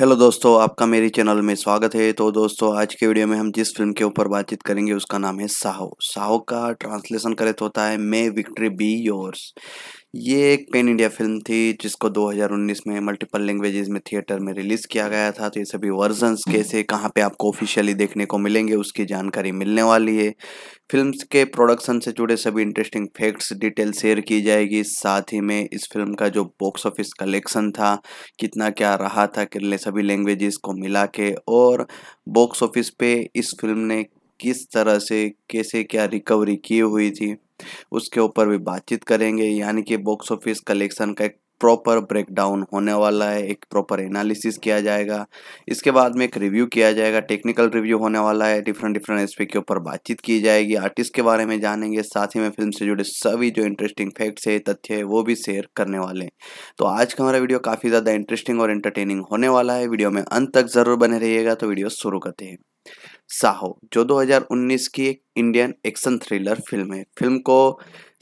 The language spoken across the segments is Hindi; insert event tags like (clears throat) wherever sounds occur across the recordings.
हेलो दोस्तों आपका मेरे चैनल में स्वागत है तो दोस्तों आज के वीडियो में हम जिस फिल्म के ऊपर बातचीत करेंगे उसका नाम है साहो साहो का ट्रांसलेशन करें तो होता है मे विक्ट्री बी योर्स ये एक पेन इंडिया फिल्म थी जिसको 2019 में मल्टीपल लैंग्वेजेस में थिएटर में रिलीज़ किया गया था तो ये सभी वर्जनस हम्म। कैसे कहाँ पे आपको ऑफिशियली देखने को मिलेंगे उसकी जानकारी मिलने वाली है फिल्म के प्रोडक्शन से जुड़े सभी इंटरेस्टिंग फैक्ट्स डिटेल शेयर की जाएगी साथ ही में इस फिल्म का जो बॉक्स ऑफिस कलेक्शन था कितना क्या रहा था कितने सभी लैंग्वेजेस को मिला के और बॉक्स ऑफिस पे इस फिल्म ने किस तरह से कैसे क्या रिकवरी की हुई थी उसके ऊपर भी बातचीत करेंगे यानी कि बॉक्स ऑफिस कलेक्शन का एक प्रॉपर ब्रेकडाउन होने वाला है एक प्रॉपर एनालिसिस किया जाएगा इसके बाद में एक रिव्यू किया जाएगा टेक्निकल रिव्यू होने वाला है डिफरेंट डिफरेंट एस्पेक्ट के ऊपर बातचीत की जाएगी आर्टिस्ट के बारे में जानेंगे साथ ही में फिल्म से जुड़े सभी जो इंटरेस्टिंग फैक्ट्स है तथ्य है वो भी शेयर करने वाले हैं तो आज का हमारा वीडियो काफ़ी ज़्यादा इंटरेस्टिंग और एंटरटेनिंग होने वाला है वीडियो में अंत तक ज़रूर बने रहिएगा तो वीडियो शुरू करते हैं साहो जो 2019 की एक इंडियन एक्शन थ्रिलर फिल्म है फिल्म को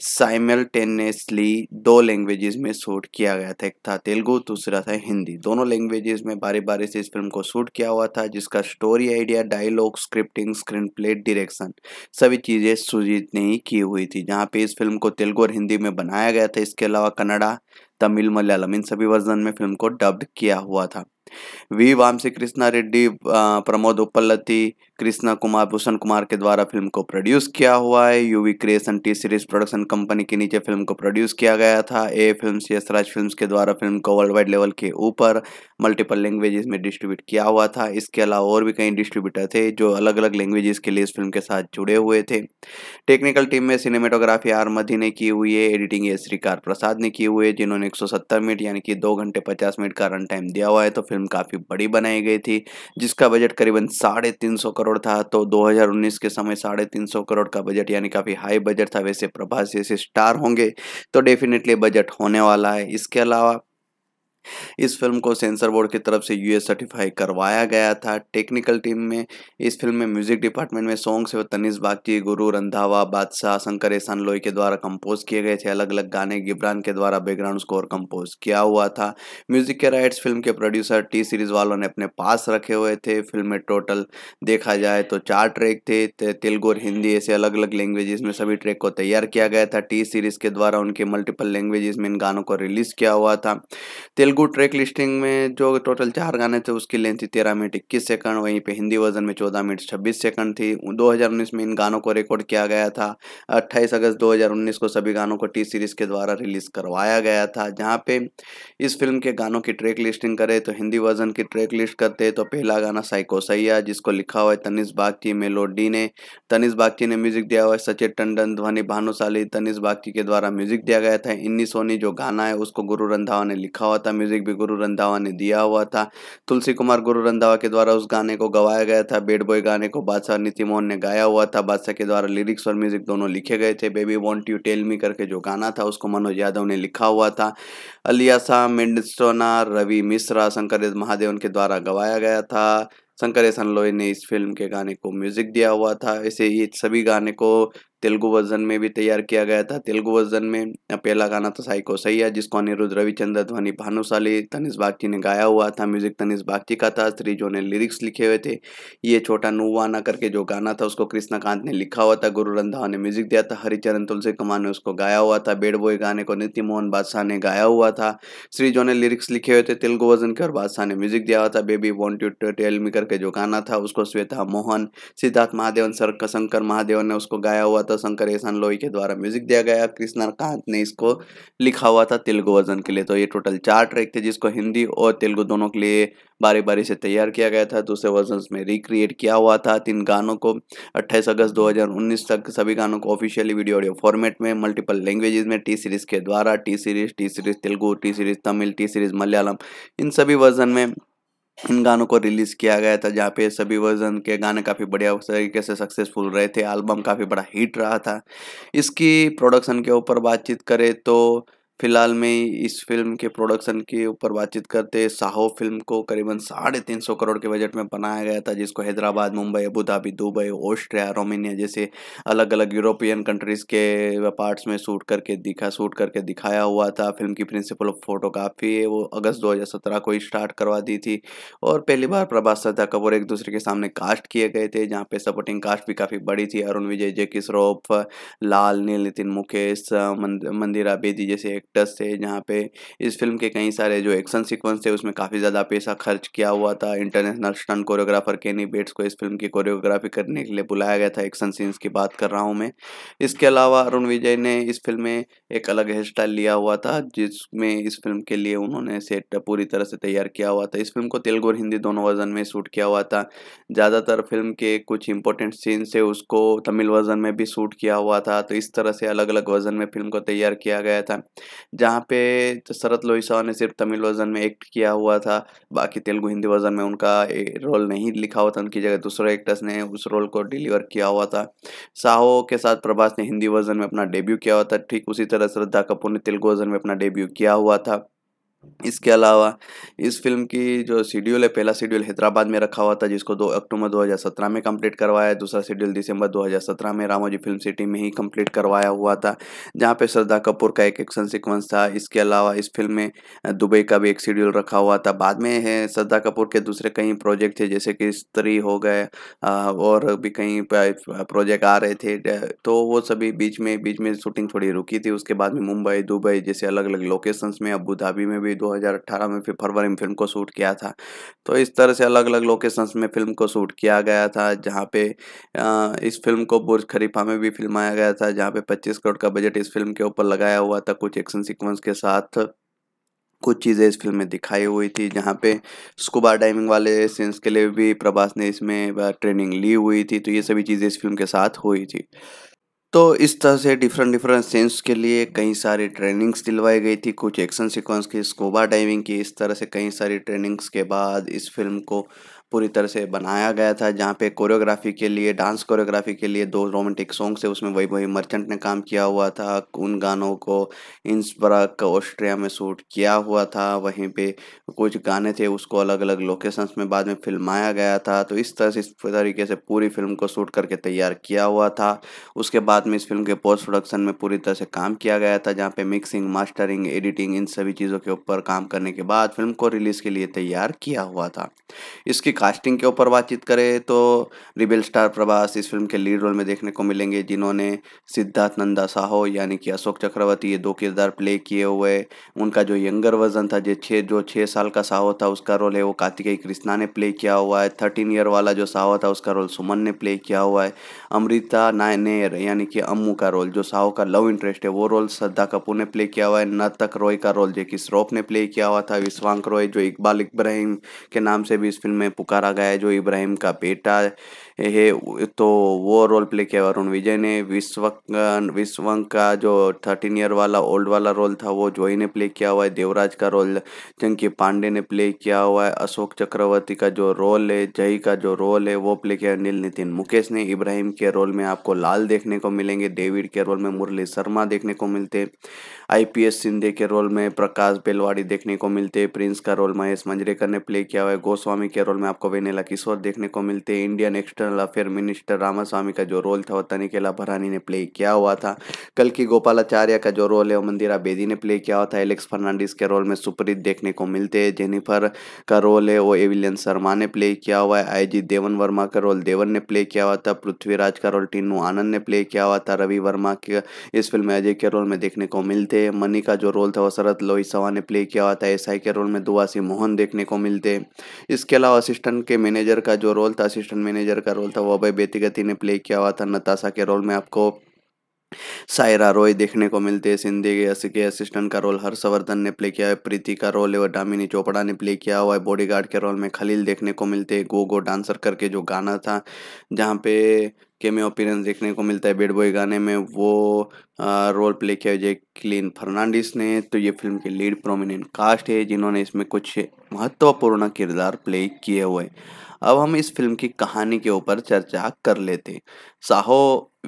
साइमल्टेनियसली दो लैंग्वेजेस में शूट किया गया था एक था तेलुगु दूसरा था हिंदी दोनों लैंग्वेजेस में बारी बारी से इस फिल्म को शूट किया हुआ था जिसका story idea dialogue scripting screenplay direction सभी चीज़ें सुजीत ने ही की हुई थी जहाँ पे इस फिल्म को तेलुगु और हिंदी में बनाया गया था इसके अलावा कन्नडा तमिल मलयालम इन सभी वर्जन में फिल्म को डब्ड किया हुआ था वी वामसी कृष्णा रेड्डी प्रमोद उपलती कृष्णा कुमार भूषण कुमार के द्वारा फिल्म को प्रोड्यूस किया हुआ है UV creation T series production company के नीचे फिल्म को प्रोड्यूस किया गया था ए फिल्म यशराज फिल्म के द्वारा फिल्म को वर्ल्ड वाइड लेवल के ऊपर मल्टीपल लैंग्वेजेस में डिस्ट्रीब्यूट किया हुआ था इसके अलावा और भी कई डिस्ट्रीब्यूटर थे जो अलग अलग लैंग्वेजेस के लिए इस फिल्म के साथ जुड़े हुए थे टेक्निकल टीम में सिनेमेटोग्राफी आर मधी ने की हुई है एडिटिंग ये श्रीकार प्रसाद ने की हुई है जिन्होंने एक मिनट यानी कि दो घंटे पचास मिनट का रन टाइम दिया हुआ है तो फिल्म काफ़ी बड़ी बनाई गई थी जिसका बजट करीबन साढ़े तीन सौ करोड़ था तो 2019 के समय साढ़े तीन सौ करोड़ का बजट यानी काफ़ी हाई बजट था वैसे प्रभास जैसे स्टार होंगे तो डेफिनेटली बजट होने वाला है इसके अलावा इस फिल्म को सेंसर बोर्ड की तरफ से यूएस सर्टिफाई करवाया गया था टेक्निकल टीम में इस फिल्म में म्यूजिक डिपार्टमेंट में सॉन्ग्स तनिष बागची गुरु रंधावा बादशाह शंकर एहसान लोई के द्वारा कंपोज किए गए थे अलग अलग गाने गिब्रान के द्वारा बैकग्राउंड स्कोर कंपोज किया हुआ था म्यूजिक के राइट्स फिल्म के प्रोड्यूसर टी सीरीज वालों ने अपने पास रखे हुए थे फिल्म में टोटल देखा जाए तो चार ट्रैक थे तेलुगु और हिंदी ऐसे अलग अलग लैंग्वेजेस में सभी ट्रैक को तैयार किया गया था टी सीरीज के द्वारा उनके मल्टीपल लैंग्वेजेस में इन गानों को रिलीज किया हुआ था तेलुगु तेलुगु ट्रैक लिस्टिंग में जो टोटल चार गाने थे उसकी लेंथ थी तेरह मिनट इक्कीस सेकंड वहीं पे हिंदी वर्जन में चौदह मिनट छब्बीस सेकंड थी 2019 में इन गानों को रिकॉर्ड किया गया था 28 अगस्त 2019 को सभी गानों को टी सीरीज़ के द्वारा रिलीज़ करवाया गया था जहाँ पे इस फिल्म के गानों की ट्रैक लिस्टिंग करें तो हिंदी वर्जन की ट्रैक लिस्ट करते तो पहला गाना साइको सैया जिसको लिखा हुआ है तनिष बागची मेलोडी ने तनिष बागची ने म्यूजिक दिया हुआ है सचिन टंडन ध्वनि भानुशाली तनिष बागची के द्वारा म्यूजिक दिया गया था इन्नी सोनी जो गाना है उसको गुरु रंधावा ने लिखा हुआ था म्यूजिक भी गुरु रंधावा ने दिया हुआ था तुलसी कुमार गुरु रंधावा के द्वारा उस गाने को गवाया गया था बेड बॉय गाने को बादशाह नीति मोहन ने गाया हुआ था बादशाह के द्वारा लिरिक्स और म्यूजिक दोनों लिखे गए थे baby won't you tell me करके जो गाना था उसको मनोज यादव ने लिखा हुआ था अलिया शाह मेंडस्टोना रवि मिश्रा शंकर महादेव उनके द्वारा गवाया गया था शंकर एसन लोई ने इस फिल्म के गाने को म्यूजिक दिया हुआ था ऐसे ये सभी गाने को तेलुगु वर्जन में भी तैयार किया गया था तेलुगु वर्जन में पहला गाना था साई को सैया जिसको अनिरुद्ध रविचंद्र ध्वनि भानुशाली तनिष बागची ने गाया हुआ था म्यूजिक तनिष बागची का था जो ने लिरिक्स लिखे हुए थे ये छोटा नुवाना करके जो गाना था उसको कृष्णकांत ने लिखा हुआ था गुरु रंधावा ने म्यूजिक दिया था हरिचरण तुलसी कुमार ने उसको गाया हुआ था बेड बॉय गाने को नित्य मोहन बादशाह ने गाया हुआ था श्री जो ने लिरिक्स लिखे हुए थे तेलुगु वर्जन के और बादशाह ने म्यूजिक दिया हुआ था baby won't you tell me करके जो गाना था उसको श्वेता मोहन सिद्धार्थ महादेवन सर शंकर महादेवन ने उसको गाया हुआ था तो शंकर एहसान लोई के द्वारा म्यूजिक दिया गया कृष्णा कांत ने इसको लिखा हुआ था तेलुगु वर्जन के लिए तो ये टोटल चार ट्रैक थे जिसको हिंदी और तेलुगु दोनों के लिए बारी बारी से तैयार किया गया था दूसरे वर्जन में रिक्रिएट किया हुआ था तीन गानों को 28 अगस्त 2019 तक सभी गानों को ऑफिशियली वीडियो ऑडियो फॉर्मेट में मल्टीपल लैंग्वेजेस में टी सीरीज़ के द्वारा T series T series Telugu T series Tamil T series Malayalam इन सभी वर्जन में इन गानों को रिलीज़ किया गया था जहाँ पे सभी वर्जन के गाने काफ़ी बढ़िया तरीके से सक्सेसफुल रहे थे एल्बम काफ़ी बड़ा हिट रहा था इसकी प्रोडक्शन के ऊपर बातचीत करें तो फिलहाल में इस फिल्म के प्रोडक्शन के ऊपर बातचीत करते साहो फिल्म को करीबन साढ़े तीन सौ करोड़ के बजट में बनाया गया था जिसको Hyderabad Mumbai Abu Dhabi Dubai Austria Romania जैसे अलग अलग यूरोपियन कंट्रीज़ के पार्ट्स में शूट करके दिखा शूट करके दिखाया हुआ था फिल्म की प्रिंसिपल फोटोग्राफी वो अगस्त दो को ही स्टार्ट करवा दी थी और पहली बार प्रभास सदा कपूर एक दूसरे के सामने कास्ट किए गए थे जहाँ पे सपोर्टिंग कास्ट भी काफ़ी बड़ी थी अरुण विजय जय किशोरफ लाल नील नितिन मुकेश मंदिरा बेदी जैसे एक्टर्स थे जहाँ पे इस फिल्म के कई सारे जो एक्शन सीक्वेंस थे उसमें काफ़ी ज़्यादा पैसा खर्च किया हुआ था international stunt choreographer Kenny Bates को इस फिल्म की कोरियोग्राफी करने के लिए बुलाया गया था एक्शन सीन्स की बात कर रहा हूँ मैं इसके अलावा अरुण विजय ने इस फिल्म में एक अलग हेयर स्टाइल लिया हुआ था जिसमें इस फिल्म के लिए उन्होंने सेट पूरी तरह से तैयार किया हुआ था इस फिल्म को तेलुगु और हिंदी दोनों वर्जन में शूट किया हुआ था ज़्यादातर फिल्म के कुछ इंपॉर्टेंट सीन्स थे उसको तमिल वर्जन में भी शूट किया हुआ था तो इस तरह से अलग अलग वर्जन में फिल्म को तैयार किया गया था जहाँ पे तो शरत लोहिसा ने सिर्फ तमिल वर्जन में एक्ट किया हुआ था बाकी तेलुगु हिंदी वर्जन में उनका रोल नहीं लिखा हुआ था उनकी जगह दूसरे एक्टर्स ने उस रोल को डिलीवर किया हुआ था साहो के साथ प्रभास ने हिंदी वर्जन में अपना डेब्यू किया हुआ था ठीक उसी तरह श्रद्धा कपूर ने तेलुगु वर्जन में अपना डेब्यू किया हुआ था इसके अलावा इस फिल्म की जो शेड्यूल है पहला शेड्यूल हैदराबाद में रखा हुआ था जिसको दो अक्टूबर 2017 में कंप्लीट करवाया दूसरा शेड्यूल दिसंबर 2017 में रामोजी फिल्म सिटी में ही कंप्लीट करवाया हुआ था जहां पे श्रद्धा कपूर का एक एक्शन सीक्वेंस था इसके अलावा इस फिल्म में दुबई का भी एक शेड्यूल रखा हुआ था बाद में है श्रद्धा कपूर के दूसरे कई प्रोजेक्ट थे जैसे कि स्त्री हो गए और भी कई प्रोजेक्ट आ रहे थे तो वो सभी बीच में बीच में शूटिंग थोड़ी रुकी थी उसके बाद में मुंबई दुबई जैसे अलग अलग लोकेशंस में अबू धाबी में भी भी 2018 में फिर फरवरी में फिल्म को शूट किया था तो इस तरह से अलग अलग लोकेशंस में फिल्म को शूट किया गया था जहाँ पे इस फिल्म को बुर्ज खरीफा में भी फिल्माया गया था जहाँ पे 25 करोड़ का बजट इस फिल्म के ऊपर लगाया हुआ था कुछ एक्शन सिक्वेंस के साथ कुछ चीज़ें इस फिल्म में दिखाई हुई थी जहाँ पे स्कूबा डाइविंग वाले सीन्स के लिए भी प्रभास ने इसमें ट्रेनिंग ली हुई थी तो ये सभी चीज़ें इस फिल्म के साथ हुई थी तो इस तरह से डिफरेंट डिफरेंट सेंस के लिए कई सारी ट्रेनिंग्स दिलवाई गई थी कुछ एक्शन सीक्वेंस की स्कोबा डाइविंग की इस तरह से कई सारी ट्रेनिंग्स के बाद इस फिल्म को पूरी तरह से बनाया गया था जहाँ पे कोरियोग्राफी के लिए डांस कोरियोग्राफी के लिए दो रोमांटिक सॉन्ग थे उसमें वही वही मर्चेंट ने काम किया हुआ था उन गानों को इंस्ब्रक ऑस्ट्रिया में शूट किया हुआ था वहीं पे कुछ गाने थे उसको अलग अलग लोकेशंस में बाद में फिल्माया गया था तो इस तरह से इस तरीके से पूरी फिल्म को शूट करके तैयार किया हुआ था उसके बाद में इस फिल्म के पोस्ट प्रोडक्शन में पूरी तरह से काम किया गया था जहाँ पे मिक्सिंग मास्टरिंग एडिटिंग इन सभी चीज़ों के ऊपर काम करने के बाद फिल्म को रिलीज़ के लिए तैयार किया हुआ था इसकी कास्टिंग के ऊपर बातचीत करें तो रिबेल स्टार प्रभास इस फिल्म के लीड रोल में देखने को मिलेंगे जिन्होंने सिद्धार्थ नंदा साहो यानी कि अशोक चक्रवर्ती ये दो किरदार प्ले किए हुए उनका जो यंगर वर्जन था जो छः जो छः साल का साहो था उसका रोल है वो कार्तिकेय कृष्णा ने प्ले किया हुआ है थर्टीन ईयर वाला जो साहो था उसका रोल सुमन ने प्ले किया हुआ है अमृता नायनेर यानी कि अम्मू का रोल जो साहो का लव इंटरेस्ट है वो रोल श्रद्धा कपूर ने प्ले किया हुआ है नर्तक रॉय का रोल कि श्रोफ ने प्ले किया हुआ था विश्वांक रॉय जो इकबाल इब्राहिम के नाम से भी इस फिल्म में पुकार पुकारा गया है जो इब्राहिम का बेटा तो वो रोल प्ले किया वरुण विजय ने विश्व विश्व का जो थर्टीन ईयर वाला ओल्ड वाला रोल था वो जोई ने प्ले किया हुआ है देवराज का रोल चंकी पांडे ने प्ले किया हुआ है अशोक चक्रवर्ती का जो रोल है जय का जो रोल है वो प्ले किया नील नितिन मुकेश ने इब्राहिम के रोल में आपको लाल देखने को मिलेंगे डेविड के रोल में मुरली शर्मा देखने को मिलते आईपीएस सिंधे के रोल में प्रकाश बेलवाड़ी देखने को मिलते प्रिंस का रोल महेश मंजरेकर ने प्ले किया हुआ है गोस्वामी के रोल में आपको वेनेला किशोर देखने को मिलते Indian extra external affair minister Ramaswamy का जो रोल था वो तनिकेला भरानी ने प्ले किया हुआ था कल की गोपालाचार्य का जो रोल है वो मंदिरा बेदी ने प्ले किया हुआ था एलेक्स फर्नांडिस के रोल में सुप्रीत देखने को मिलते हैं जेनिफर का रोल है वो एविलियन शर्मा ने प्ले किया हुआ है आईजी देवन वर्मा का रोल देवन ने प्ले किया हुआ था पृथ्वीराज का रोल टीनू आनंद ने प्ले किया हुआ था रवि वर्मा के इस फिल्म में अजय के रोल में देखने को मिलते हैं मनी का जो रोल था वो शरत सवा ने प्ले किया हुआ था एस के रोल में दुआसी मोहन देखने को मिलते हैं इसके अलावा असिस्टेंट के मैनेजर का जो रोल था असिस्टेंट मैनेजर का का रोल था वो अभय बेतीगति ने प्ले किया हुआ था नताशा के रोल में आपको सायरा रॉय देखने को मिलते हैं सिंधी के असिस्टेंट का रोल हर्षवर्धन ने प्ले किया है प्रीति का रोल है वह डामिनी चोपड़ा ने प्ले किया हुआ है बॉडीगार्ड के रोल में खलील देखने को मिलते हैं गो गो डांसर करके जो गाना था जहाँ पे केमे अपीरेंस देखने को मिलता है बेड बॉय गाने में वो आ, रोल प्ले किया है क्लीन फर्नांडिस ने तो ये फिल्म के लीड प्रोमिनेंट कास्ट है जिन्होंने इसमें कुछ महत्वपूर्ण किरदार प्ले किए हुए हैं अब हम इस फिल्म की कहानी के ऊपर चर्चा कर लेते साहो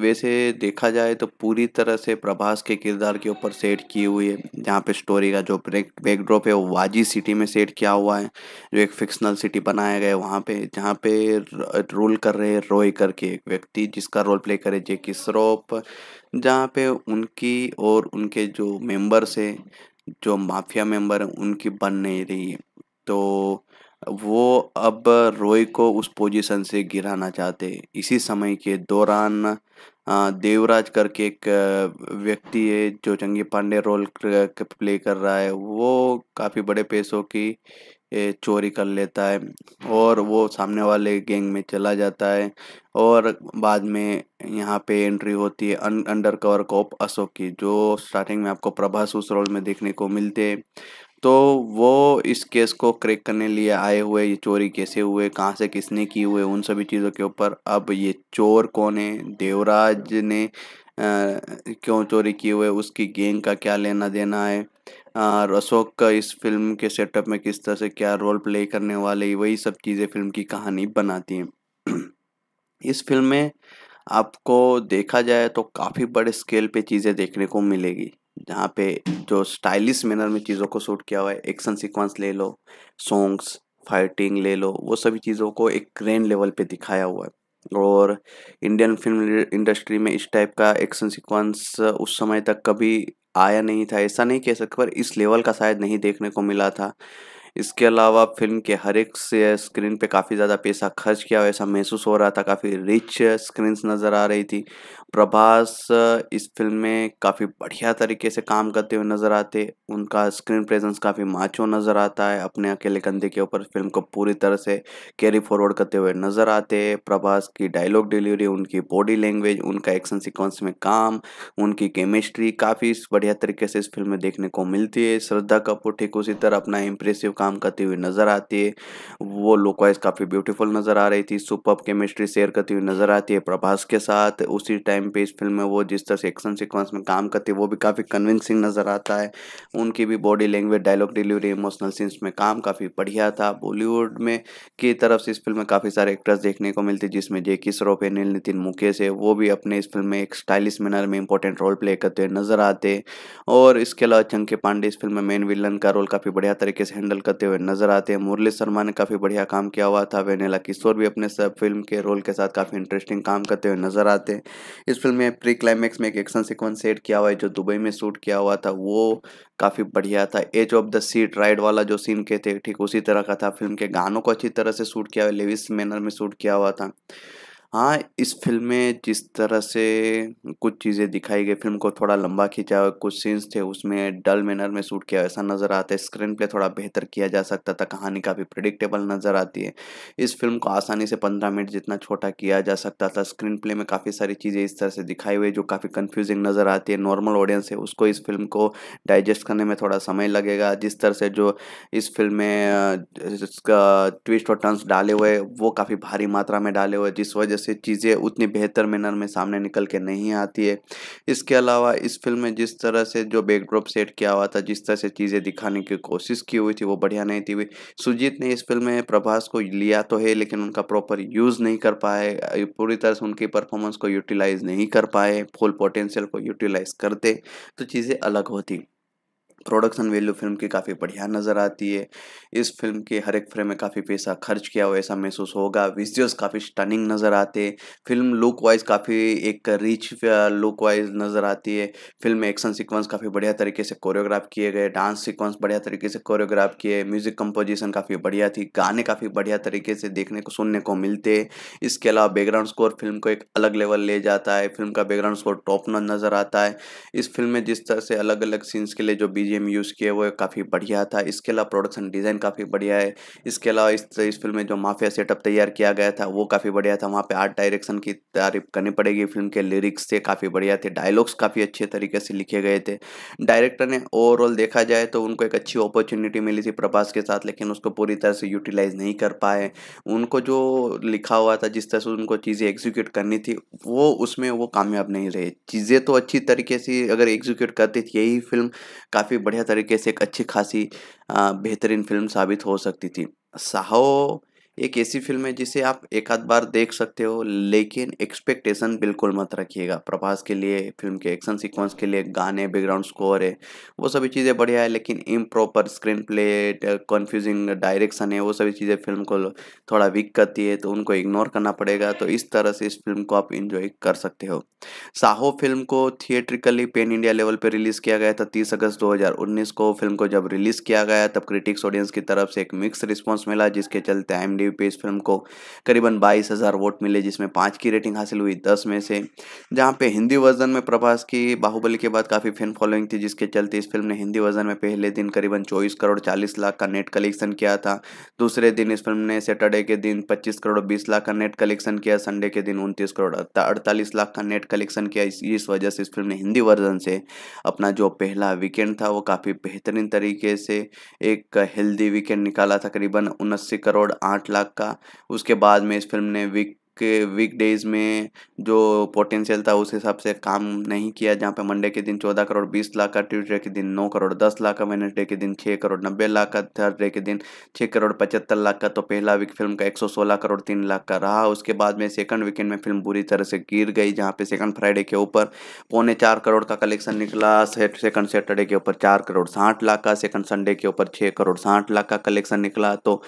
वैसे देखा जाए तो पूरी तरह से प्रभास के किरदार के ऊपर सेट की हुई है जहाँ पे स्टोरी का जो बैकड्रॉप है वो वाजी सिटी में सेट किया हुआ है जो एक फिक्शनल सिटी बनाया गया है वहाँ पे जहाँ पे रोल कर रहे हैं रोय करके एक व्यक्ति जिसका रोल प्ले करे जे किसरोप जहाँ पे उनकी और उनके जो मेंबर्स हैं जो माफिया मेंबर हैं उनकी बन नहीं रही है तो वो अब रॉय को उस पोजीशन से गिराना चाहते इसी समय के दौरान देवराज करके एक व्यक्ति है जो चंगी पांडे रोल प्ले कर रहा है वो काफ़ी बड़े पैसों की चोरी कर लेता है और वो सामने वाले गैंग में चला जाता है और बाद में यहाँ पे एंट्री होती है अं, अंडर कवर कॉप अशोक की जो स्टार्टिंग में आपको प्रभास उस रोल में देखने को मिलते हैं तो वो इस केस को क्रैक करने लिए आए हुए ये चोरी कैसे हुए कहाँ से किसने की हुए उन सभी चीज़ों के ऊपर अब ये चोर कौन है देवराज ने आ, क्यों चोरी की हुए उसकी गेंग का क्या लेना देना है और अशोक का इस फिल्म के सेटअप में किस तरह से क्या रोल प्ले करने वाले वही सब चीज़ें फिल्म की कहानी बनाती हैं (clears throat) इस फिल्म में आपको देखा जाए तो काफ़ी बड़े स्केल पे चीज़ें देखने को मिलेगी जहाँ पे जो स्टाइलिश मैनर में चीज़ों को शूट किया हुआ है एक्शन सीक्वेंस ले लो सॉन्ग्स फाइटिंग ले लो वो सभी चीज़ों को एक ग्रैंड लेवल पे दिखाया हुआ है और इंडियन फिल्म इंडस्ट्री में इस टाइप का एक्शन सीक्वेंस उस समय तक कभी आया नहीं था ऐसा नहीं कह सकते पर इस लेवल का शायद नहीं देखने को मिला था इसके अलावा फिल्म के हर एक स्क्रीन पे काफ़ी ज़्यादा पैसा खर्च किया हुआ ऐसा महसूस हो रहा था काफ़ी रिच स्क्रीन्स नज़र आ रही थी प्रभास इस फिल्म में काफ़ी बढ़िया तरीके से काम करते हुए नज़र आते उनका स्क्रीन प्रेजेंस काफ़ी माचो नज़र आता है अपने अकेले कंधे के ऊपर फिल्म को पूरी तरह से कैरी फॉरवर्ड करते हुए नज़र आते प्रभास की डायलॉग डिलीवरी उनकी बॉडी लैंग्वेज उनका एक्शन सिक्वेंस में काम उनकी केमिस्ट्री काफ़ी बढ़िया तरीके से इस फिल्म में देखने को मिलती है श्रद्धा कपूर ठीक उसी तरह अपना इम्प्रेसिव काम काम करती हुई नजर आती है वो लुक वाइज काफ़ी ब्यूटीफुल नज़र आ रही थी सुपर केमिस्ट्री शेयर करती हुई नजर आती है प्रभास के साथ उसी टाइम पे इस फिल्म में वो जिस तरह से एक्शन सिक्वेंस में काम करती है वो भी काफ़ी कन्विंसिंग नज़र आता है उनकी भी body language dialogue delivery emotional scenes में काम काफ़ी बढ़िया था बॉलीवुड में की तरफ से इस फिल्म में काफ़ी सारे एक्ट्रेस देखने को मिलते जिसमें जेकी है नील नितिन मुकेश है वो भी अपने इस फिल्म में एक स्टाइलिश मैनर में इंपॉर्टेंट रोल प्ले करते हुए नजर आते और इसके अलावा चंके पांडे इस फिल्म में मेन विलन का रोल काफ़ी बढ़िया तरीके से हैंडल करते करते हुए नजर आते हैं मुरली शर्मा ने काफ़ी बढ़िया काम किया हुआ था वेनेला किशोर भी अपने सब फिल्म के रोल के साथ काफ़ी इंटरेस्टिंग काम करते हुए नजर आते हैं इस फिल्म में प्री क्लाइमेक्स में एक एक्शन सिक्वेंस सेट किया हुआ है जो दुबई में शूट किया हुआ था वो काफ़ी बढ़िया था edge of the seat ride वाला जो सीन के थे ठीक उसी तरह का था फिल्म के गानों को अच्छी तरह से शूट किया हुआ लेविस मैनर में शूट किया हुआ था हाँ इस फिल्म में जिस तरह से कुछ चीज़ें दिखाई गई फिल्म को थोड़ा लंबा खींचा कुछ सीन्स थे उसमें डल मैनर में शूट किया ऐसा नज़र आता है स्क्रीन प्ले थोड़ा बेहतर किया जा सकता था कहानी काफ़ी प्रिडिक्टेबल नज़र आती है इस फिल्म को आसानी से पंद्रह मिनट जितना छोटा किया जा सकता था स्क्रीन प्ले में काफ़ी सारी चीज़ें इस तरह से दिखाई हुई जो काफ़ी कन्फ्यूजिंग नज़र आती है नॉर्मल ऑडियंस है उसको इस फिल्म को डाइजेस्ट करने में थोड़ा समय लगेगा जिस तरह से जो इस फिल्म में इसका ट्विस्ट और टर्न्स डाले हुए वो काफ़ी भारी मात्रा में डाले हुए जिस वजह जैसे चीज़ें उतनी बेहतर मैनर में सामने निकल के नहीं आती है इसके अलावा इस फिल्म में जिस तरह से जो बैकड्रॉप सेट किया हुआ था जिस तरह से चीज़ें दिखाने की कोशिश की हुई थी वो बढ़िया नहीं थी हुई सुजीत ने इस फिल्म में प्रभास को लिया तो है लेकिन उनका प्रॉपर यूज़ नहीं कर पाए पूरी तरह से उनकी परफॉर्मेंस को यूटिलाइज़ नहीं कर पाए फुल पोटेंशियल को यूटिलाइज़ करते तो चीज़ें अलग होती प्रोडक्शन वैल्यू फिल्म की काफ़ी बढ़िया नज़र आती है इस फिल्म के हर एक फ्रेम में काफ़ी पैसा खर्च किया हुआ ऐसा महसूस होगा विजुअल्स काफ़ी स्टनिंग नज़र आते हैं फिल्म लुक वाइज काफ़ी एक रिच लुक वाइज नज़र आती है फिल्म में एक्शन सीक्वेंस काफ़ी बढ़िया तरीके से कोरियोग्राफ किए गए डांस सिक्वेंस बढ़िया तरीके से कोरियोग्राफ किए म्यूज़िक कंपोजिशन काफ़ी बढ़िया थी गाने काफ़ी बढ़िया तरीके से देखने को सुनने को मिलते हैं इसके अलावा बैकग्राउंड स्कोर फिल्म को एक अलग लेवल ले जाता है फिल्म का बैकग्राउंड स्कोर टॉप नजर आता है इस फिल्म में जिस तरह से अलग अलग सीन्स के लिए जो बीजे बीजीएम यूज़ किए हुए काफ़ी बढ़िया था इसके अलावा प्रोडक्शन डिज़ाइन काफ़ी बढ़िया है इसके अलावा इस इस फिल्म में जो माफिया सेटअप तैयार किया गया था वो काफ़ी बढ़िया था वहाँ पे आर्ट डायरेक्शन की तारीफ करनी पड़ेगी फिल्म के लिरिक्स थे काफ़ी बढ़िया थे डायलॉग्स काफ़ी अच्छे तरीके से लिखे गए थे डायरेक्टर ने ओवरऑल देखा जाए तो उनको एक अच्छी अपॉर्चुनिटी मिली थी प्रभास के साथ लेकिन उसको पूरी तरह से यूटिलाइज नहीं कर पाए उनको जो लिखा हुआ था जिस तरह से उनको चीज़ें एग्जीक्यूट करनी थी वो उसमें वो कामयाब नहीं रहे चीज़ें तो अच्छी तरीके से अगर एग्जीक्यूट करती थी यही फिल्म काफ़ी बढ़िया तरीके से एक अच्छी खासी बेहतरीन फिल्म साबित हो सकती थी साहो एक ऐसी फिल्म है जिसे आप एक आध बार देख सकते हो लेकिन एक्सपेक्टेशन बिल्कुल मत रखिएगा प्रभास के लिए फिल्म के एक्शन सीक्वेंस के लिए गाने बैकग्राउंड स्कोर है वो सभी चीज़ें बढ़िया है लेकिन improper screenplay confusing direction है वो सभी चीज़ें फिल्म को थोड़ा वीक करती है तो उनको इग्नोर करना पड़ेगा तो इस तरह से इस फिल्म को आप इन्जॉय कर सकते हो साहो फिल्म को थिएट्रिकली पेन इंडिया लेवल पर रिलीज़ किया गया था तीस अगस्त दो को फिल्म को जब रिलीज़ किया गया तब क्रिटिक्स ऑडियंस की तरफ से एक मिक्स रिस्पॉन्स मिला जिसके चलते आई डी पेज फिल्म को करीबन बाईस हज़ार वोट मिले जिसमें पाँच की रेटिंग हासिल हुई दस में से जहाँ पे हिंदी वर्जन में प्रभास की बाहुबली के बाद काफ़ी फैन फॉलोइंग थी जिसके चलते इस फिल्म ने हिंदी वर्जन में पहले दिन करीबन चौबीस करोड़ चालीस लाख का नेट कलेक्शन किया था दूसरे दिन इस फिल्म ने सैटरडे के दिन पच्चीस करोड़ बीस लाख का नेट कलेक्शन किया संडे के दिन उनतीस करोड़ अड़तालीस लाख का नेट कलेक्शन किया इस, इस वजह से इस फिल्म ने हिंदी वर्जन से अपना जो पहला वीकेंड था वो काफ़ी बेहतरीन तरीके से एक हेल्दी वीकेंड निकाला था करीबन उन्नासी करोड़ आठ लाख का उसके बाद में इस फिल्म ने विक के वीकडेज़ में जो पोटेंशियल था उस हिसाब से काम नहीं किया जहाँ पे मंडे के दिन चौदह करोड़ बीस लाख का ट्यूजडे के दिन नौ करोड़ दस लाख का वेनसडे के दिन छः करोड़ नब्बे लाख का थर्सडे के दिन छः करोड़ पचहत्तर लाख का तो पहला वीक फिल्म का एक सौ सोलह करोड़ तीन लाख का रहा उसके बाद में सेकंड वीकेंड में फिल्म बुरी तरह से गिर गई जहाँ पे सेकंड फ्राइडे के ऊपर पौने चार करोड़ का कलेक्शन निकला सेकंड सैटरडे के ऊपर चार करोड़ साठ लाख का सेकंड संडे के ऊपर छः करोड़ साठ लाख का कलेक्शन निकला तो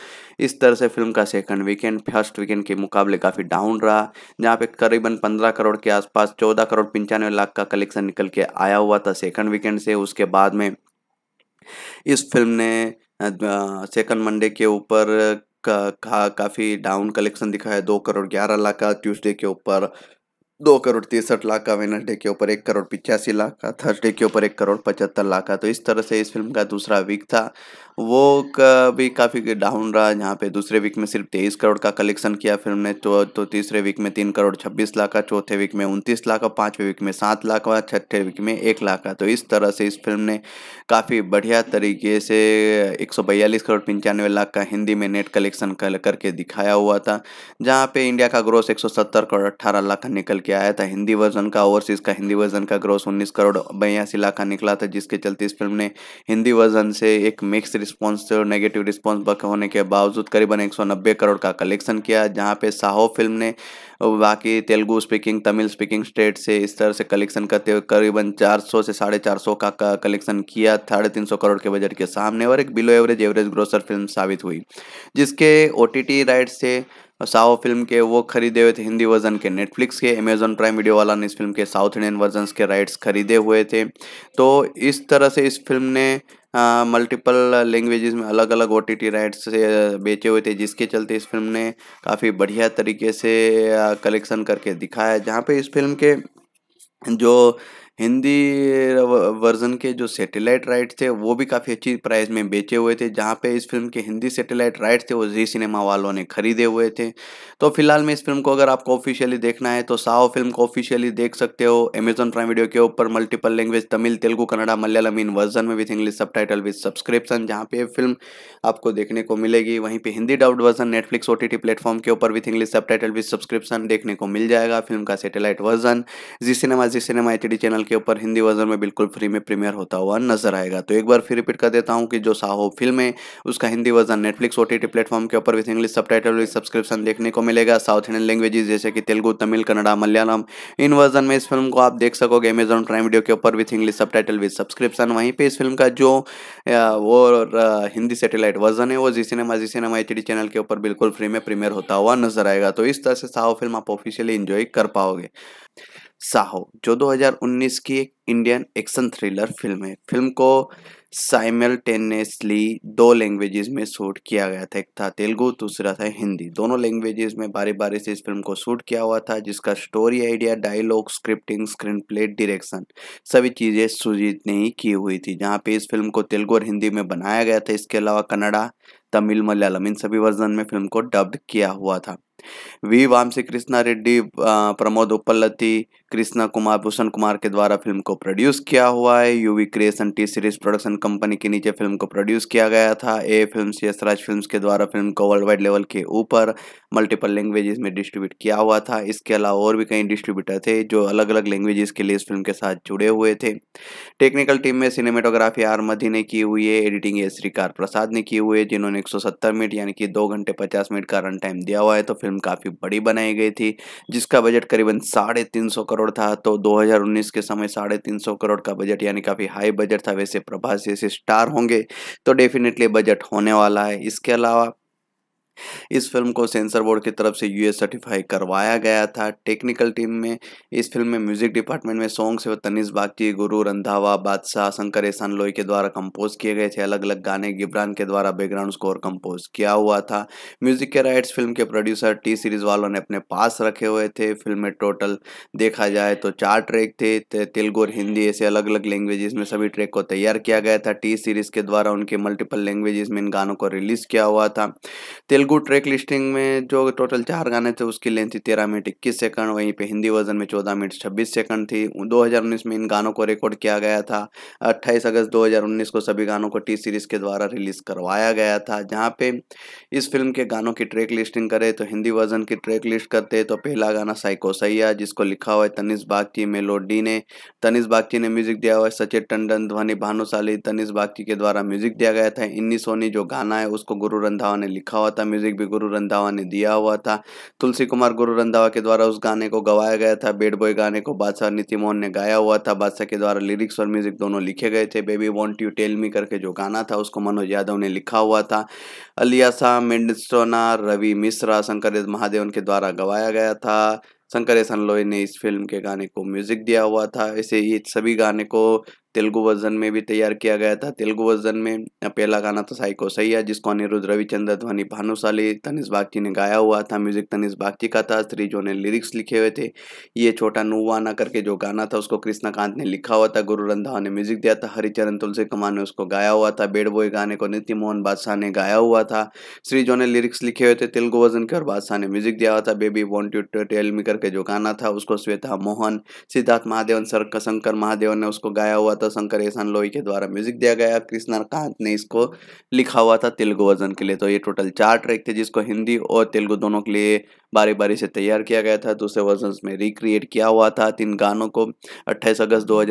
इस तरह से फिल्म का सेकंड वीकेंड फर्स्ट वीकेंड के मुकाबले काफ़ी डाउन रहा जहाँ पे करीबन पंद्रह करोड़ के आसपास चौदह करोड़ पंचानवे लाख का कलेक्शन निकल के आया हुआ था सेकंड वीकेंड से उसके बाद में इस फिल्म ने सेकंड मंडे के ऊपर का, का काफ़ी डाउन कलेक्शन दिखाया दो करोड़ ग्यारह लाख का ट्यूसडे के ऊपर दो करोड़ तिरसठ लाख का वेनसडे के ऊपर एक करोड़ पिचासी लाख का थर्सडे के ऊपर एक करोड़ पचहत्तर लाख का तो इस तरह से इस फिल्म का दूसरा वीक था वो का भी काफ़ी डाउन रहा जहाँ पे दूसरे वीक में सिर्फ तेईस करोड़ का कलेक्शन किया फिल्म ने तो, तो तीसरे वीक में तीन करोड़ छब्बीस लाख का चौथे वीक में उनतीस लाख का पाँचवें वीक में सात लाख का छठे वीक में एक लाख का तो इस तरह से इस फिल्म ने काफ़ी बढ़िया तरीके से एक करोड़ पंचानवे लाख का हिंदी में नेट कलेक्शन कर करके दिखाया हुआ था जहाँ पे इंडिया का ग्रोस एक करोड़ अट्ठारह लाख का निकल के आया था हिंदी वर्जन का ओवरसीज़ का हिंदी वर्जन का ग्रोस उन्नीस करोड़ बयासी लाख का निकला था जिसके चलते इस फिल्म ने हिंदी वर्जन से एक मिक्स रिस्पॉन्स और नेगेटिव रिस्पॉन्स होने के बावजूद करीबन 190 करोड़ का कलेक्शन किया जहां पे साहो फिल्म ने बाकी Telugu speaking Tamil speaking state से इस तरह से कलेक्शन करते हुए करीबन 400 से साढ़े चार का, कलेक्शन किया साढ़े तीन करोड़ के बजट के सामने और एक below average average grosser film साबित हुई जिसके ओ राइट्स से साहो फिल्म के वो खरीदे हुए थे हिंदी वर्जन के नेटफ्लिक्स के अमेजन प्राइम वीडियो वाला ने इस फिल्म के साउथ इंडियन वर्जन के राइट्स खरीदे हुए थे तो इस तरह से इस फिल्म ने मल्टीपल हाँ, लैंग्वेजेस में अलग अलग ओ टी राइट्स से बेचे हुए थे जिसके चलते इस फिल्म ने काफ़ी बढ़िया तरीके से कलेक्शन करके दिखाया जहाँ पे इस फिल्म के जो हिंदी वर्जन के जो सेटेलाइट राइट थे वो भी काफ़ी अच्छी प्राइस में बेचे हुए थे जहाँ पे इस फिल्म के हिंदी सेटेलाइट राइट थे वो जी सिनेमा वालों ने खरीदे हुए थे तो फिलहाल में इस फिल्म को अगर आपको ऑफिशियली देखना है तो साओ फिल्म को ऑफिशियली देख सकते हो अमेजन प्राइम वीडियो के ऊपर मल्टीपल लैंग्वेज तमिल तेलुगु कन्नडा मलयालम इन वर्जन में with English subtitle with subscription जहाँ पे फिल्म आपको देखने को मिलेगी वहीं पर हिंदी डाउट version Netflix O T platform के ऊपर with English subtitle with subscription देखने को मिल जाएगा फिल्म का सेटेलाइट वर्जन जी सिनेमा जी सिनेमा एच चैनल के ऊपर हिंदी वर्जन में बिल्कुल फ्री में प्रीमियर होता हुआ नजर आएगा तो एक बार फिर रिपीट कर देता हूँ कि जो साहो फिल्म है उसका Hindi version Netflix O T platform के ऊपर with English subtitle subscription देखने को मिलेगा साउथ इंडियन लैंग्वेजेज जैसे कि तेलुगु तमिल कन्नडा मलयालम इन वर्जन में इस फिल्म को आप देख सकोगे अमेजॉन प्राइम वीडियो के ऊपर with English subtitle subscription वहीं पर इस फिल्म का जो वो हिंदी सेटेलाइट वर्जन है वो जी सिनेमा जी सिनेमा एच चैनल के ऊपर बिल्कुल फ्री में प्रीमियर होता हुआ नजर आएगा तो इस तरह से साहो फिल्म आप ऑफिशियली इंजॉय कर पाओगे Yeah. साहो जो 2019 की एक इंडियन एक्शन थ्रिलर फिल्म है फिल्म को साइमल्टेनियसली दो लैंग्वेजेस में शूट किया गया था एक था तेलुगु दूसरा था हिंदी दोनों लैंग्वेजेस में बारी बारी से इस फिल्म को शूट किया हुआ था जिसका story idea dialogue scripting screenplay direction सभी चीज़ें सुजीत ने ही की हुई थी जहाँ पे इस फिल्म को तेलुगु और हिंदी में बनाया गया था इसके अलावा कन्नड़ा तमिल मलयालम इन सभी वर्जन में फिल्म को डब्ड किया हुआ था वी वामसी कृष्णा रेड्डी प्रमोद उपलति कृष्णा कुमार भूषण कुमार के द्वारा फिल्म को प्रोड्यूस किया हुआ है UV creation T series production company के नीचे फिल्म को प्रोड्यूस किया गया था ए फिल्म यशराज फिल्म के द्वारा फिल्म को वर्ल्ड वाइड लेवल के ऊपर मल्टीपल लैंग्वेजेस में डिस्ट्रीब्यूट किया हुआ था इसके अलावा और भी कई डिस्ट्रीब्यूटर थे जो अलग अलग लैंग्वेजेस के लिए इस फिल्म के साथ जुड़े हुए थे टेक्निकल टीम में सिनेमेटोग्राफी आर मधी ने की हुई है एडिटिंग ए श्रीकार प्रसाद ने की हुई है जिन्होंने एक मिनट यानी कि दो घंटे पचास मिनट का रन टाइम दिया हुआ है तो फिल्म काफ़ी बड़ी बनाई गई थी जिसका बजट करीबन साढ़े तीन सौ करोड़ था तो 2019 के समय साढ़े तीन सौ करोड़ का बजट यानी काफ़ी हाई बजट था वैसे प्रभास जैसे स्टार होंगे तो डेफिनेटली बजट होने वाला है इसके अलावा इस फिल्म को सेंसर बोर्ड की तरफ से यूएस सर्टिफाई करवाया गया था टेक्निकल टीम में इस फिल्म में म्यूजिक डिपार्टमेंट में सॉन्ग्स तनिष बागची गुरु रंधावा बादशाह शंकर एहसान लोई के द्वारा कंपोज किए गए थे अलग अलग गाने गिब्रान के द्वारा बैकग्राउंड स्कोर कंपोज किया हुआ था म्यूजिक के राइट्स फिल्म के प्रोड्यूसर टी सीरीज वालों ने अपने पास रखे हुए थे फिल्म में टोटल देखा जाए तो चार ट्रैक थे तेलुगु और हिंदी ऐसे अलग अलग लैंग्वेजेस में सभी ट्रैक को तैयार किया गया था टी सीरीज के द्वारा उनके मल्टीपल लैंग्वेजेस में इन गानों को रिलीज किया हुआ था तेलुगु तेलुगु ट्रैक लिस्टिंग में जो टोटल चार गाने थे उसकी लेंथ थी तेरह मिनट इक्कीस सेकंड वहीं पे हिंदी वर्जन में चौदह मिनट छब्बीस सेकंड थी 2019 में इन गानों को रिकॉर्ड किया गया था 28 अगस्त 2019 को सभी गानों को टी सीरीज़ के द्वारा रिलीज़ करवाया गया था जहां पे इस फिल्म के गानों की ट्रैक लिस्टिंग करे तो हिंदी वर्जन की ट्रैक लिस्ट करते तो पहला गाना साइको सैया जिसको लिखा हुआ है तनिष बागची मेलोडी ने तनिष बागची ने म्यूजिक दिया हुआ है सचिन टंडन ध्वनि भानुशाली तनिष बागची के द्वारा म्यूजिक दिया गया था इन्नी सोनी जो गाना है उसको गुरु रंधावा ने लिखा हुआ था म्यूजिक भी गुरु रंधावा ने दिया हुआ था तुलसी कुमार गुरु रंधावा के द्वारा उस गाने को गवाया गया था बेड बॉय गाने को बादशाह नीति मोहन ने गाया हुआ था बादशाह के द्वारा लिरिक्स और म्यूजिक दोनों लिखे गए थे baby won't you tell me करके जो गाना था उसको मनोज यादव ने लिखा हुआ था अलिया शाह मेंडस्टोना रवि मिश्रा शंकर महादेवन के द्वारा गवाया गया था शंकर एसन लोई ने इस फिल्म के गाने को म्यूजिक दिया हुआ था ऐसे ये सभी गाने को तेलुगु वर्जन में भी तैयार किया गया था तेलुगु वर्जन में पहला गाना था साइको सैया जिसको अनिरुद्ध रविचंद्र ध्वनि भानुशाली तनिष बागची ने गाया हुआ था म्यूजिक तनिष बागची का था जो ने लिरिक्स लिखे हुए थे ये छोटा नुवाना करके जो गाना था उसको कृष्णाकांत ने लिखा हुआ था गुरु रंधावा ने म्यूजिक दिया था हरिचरण तुलसी कुमार ने उसको गाया हुआ था बेड बॉय गाने को नित्य मोहन बादशाह ने गाया हुआ था श्री जो ने लिरिक्स लिखे हुए थे तेलुगु वर्जन के और बादशाह ने म्यूजिक दिया हुआ था baby won't you tell me करके जो गाना था उसको श्वेता मोहन सिद्धार्थ महादेवन शंकर महादेवन ने उसको गाया हुआ था तो शंकर एहसान लोही के द्वारा म्यूजिक दिया गया कृष्णा कांत ने इसको लिखा हुआ था तेलुगु वर्जन के लिए तो ये टोटल चार ट्रैक थे जिसको हिंदी और तेलुगु दोनों के लिए बारी बारी से तैयार किया गया था दूसरे वर्जन में रिक्रिएट किया हुआ था तीन गानों को अट्ठाईस अगस्त दो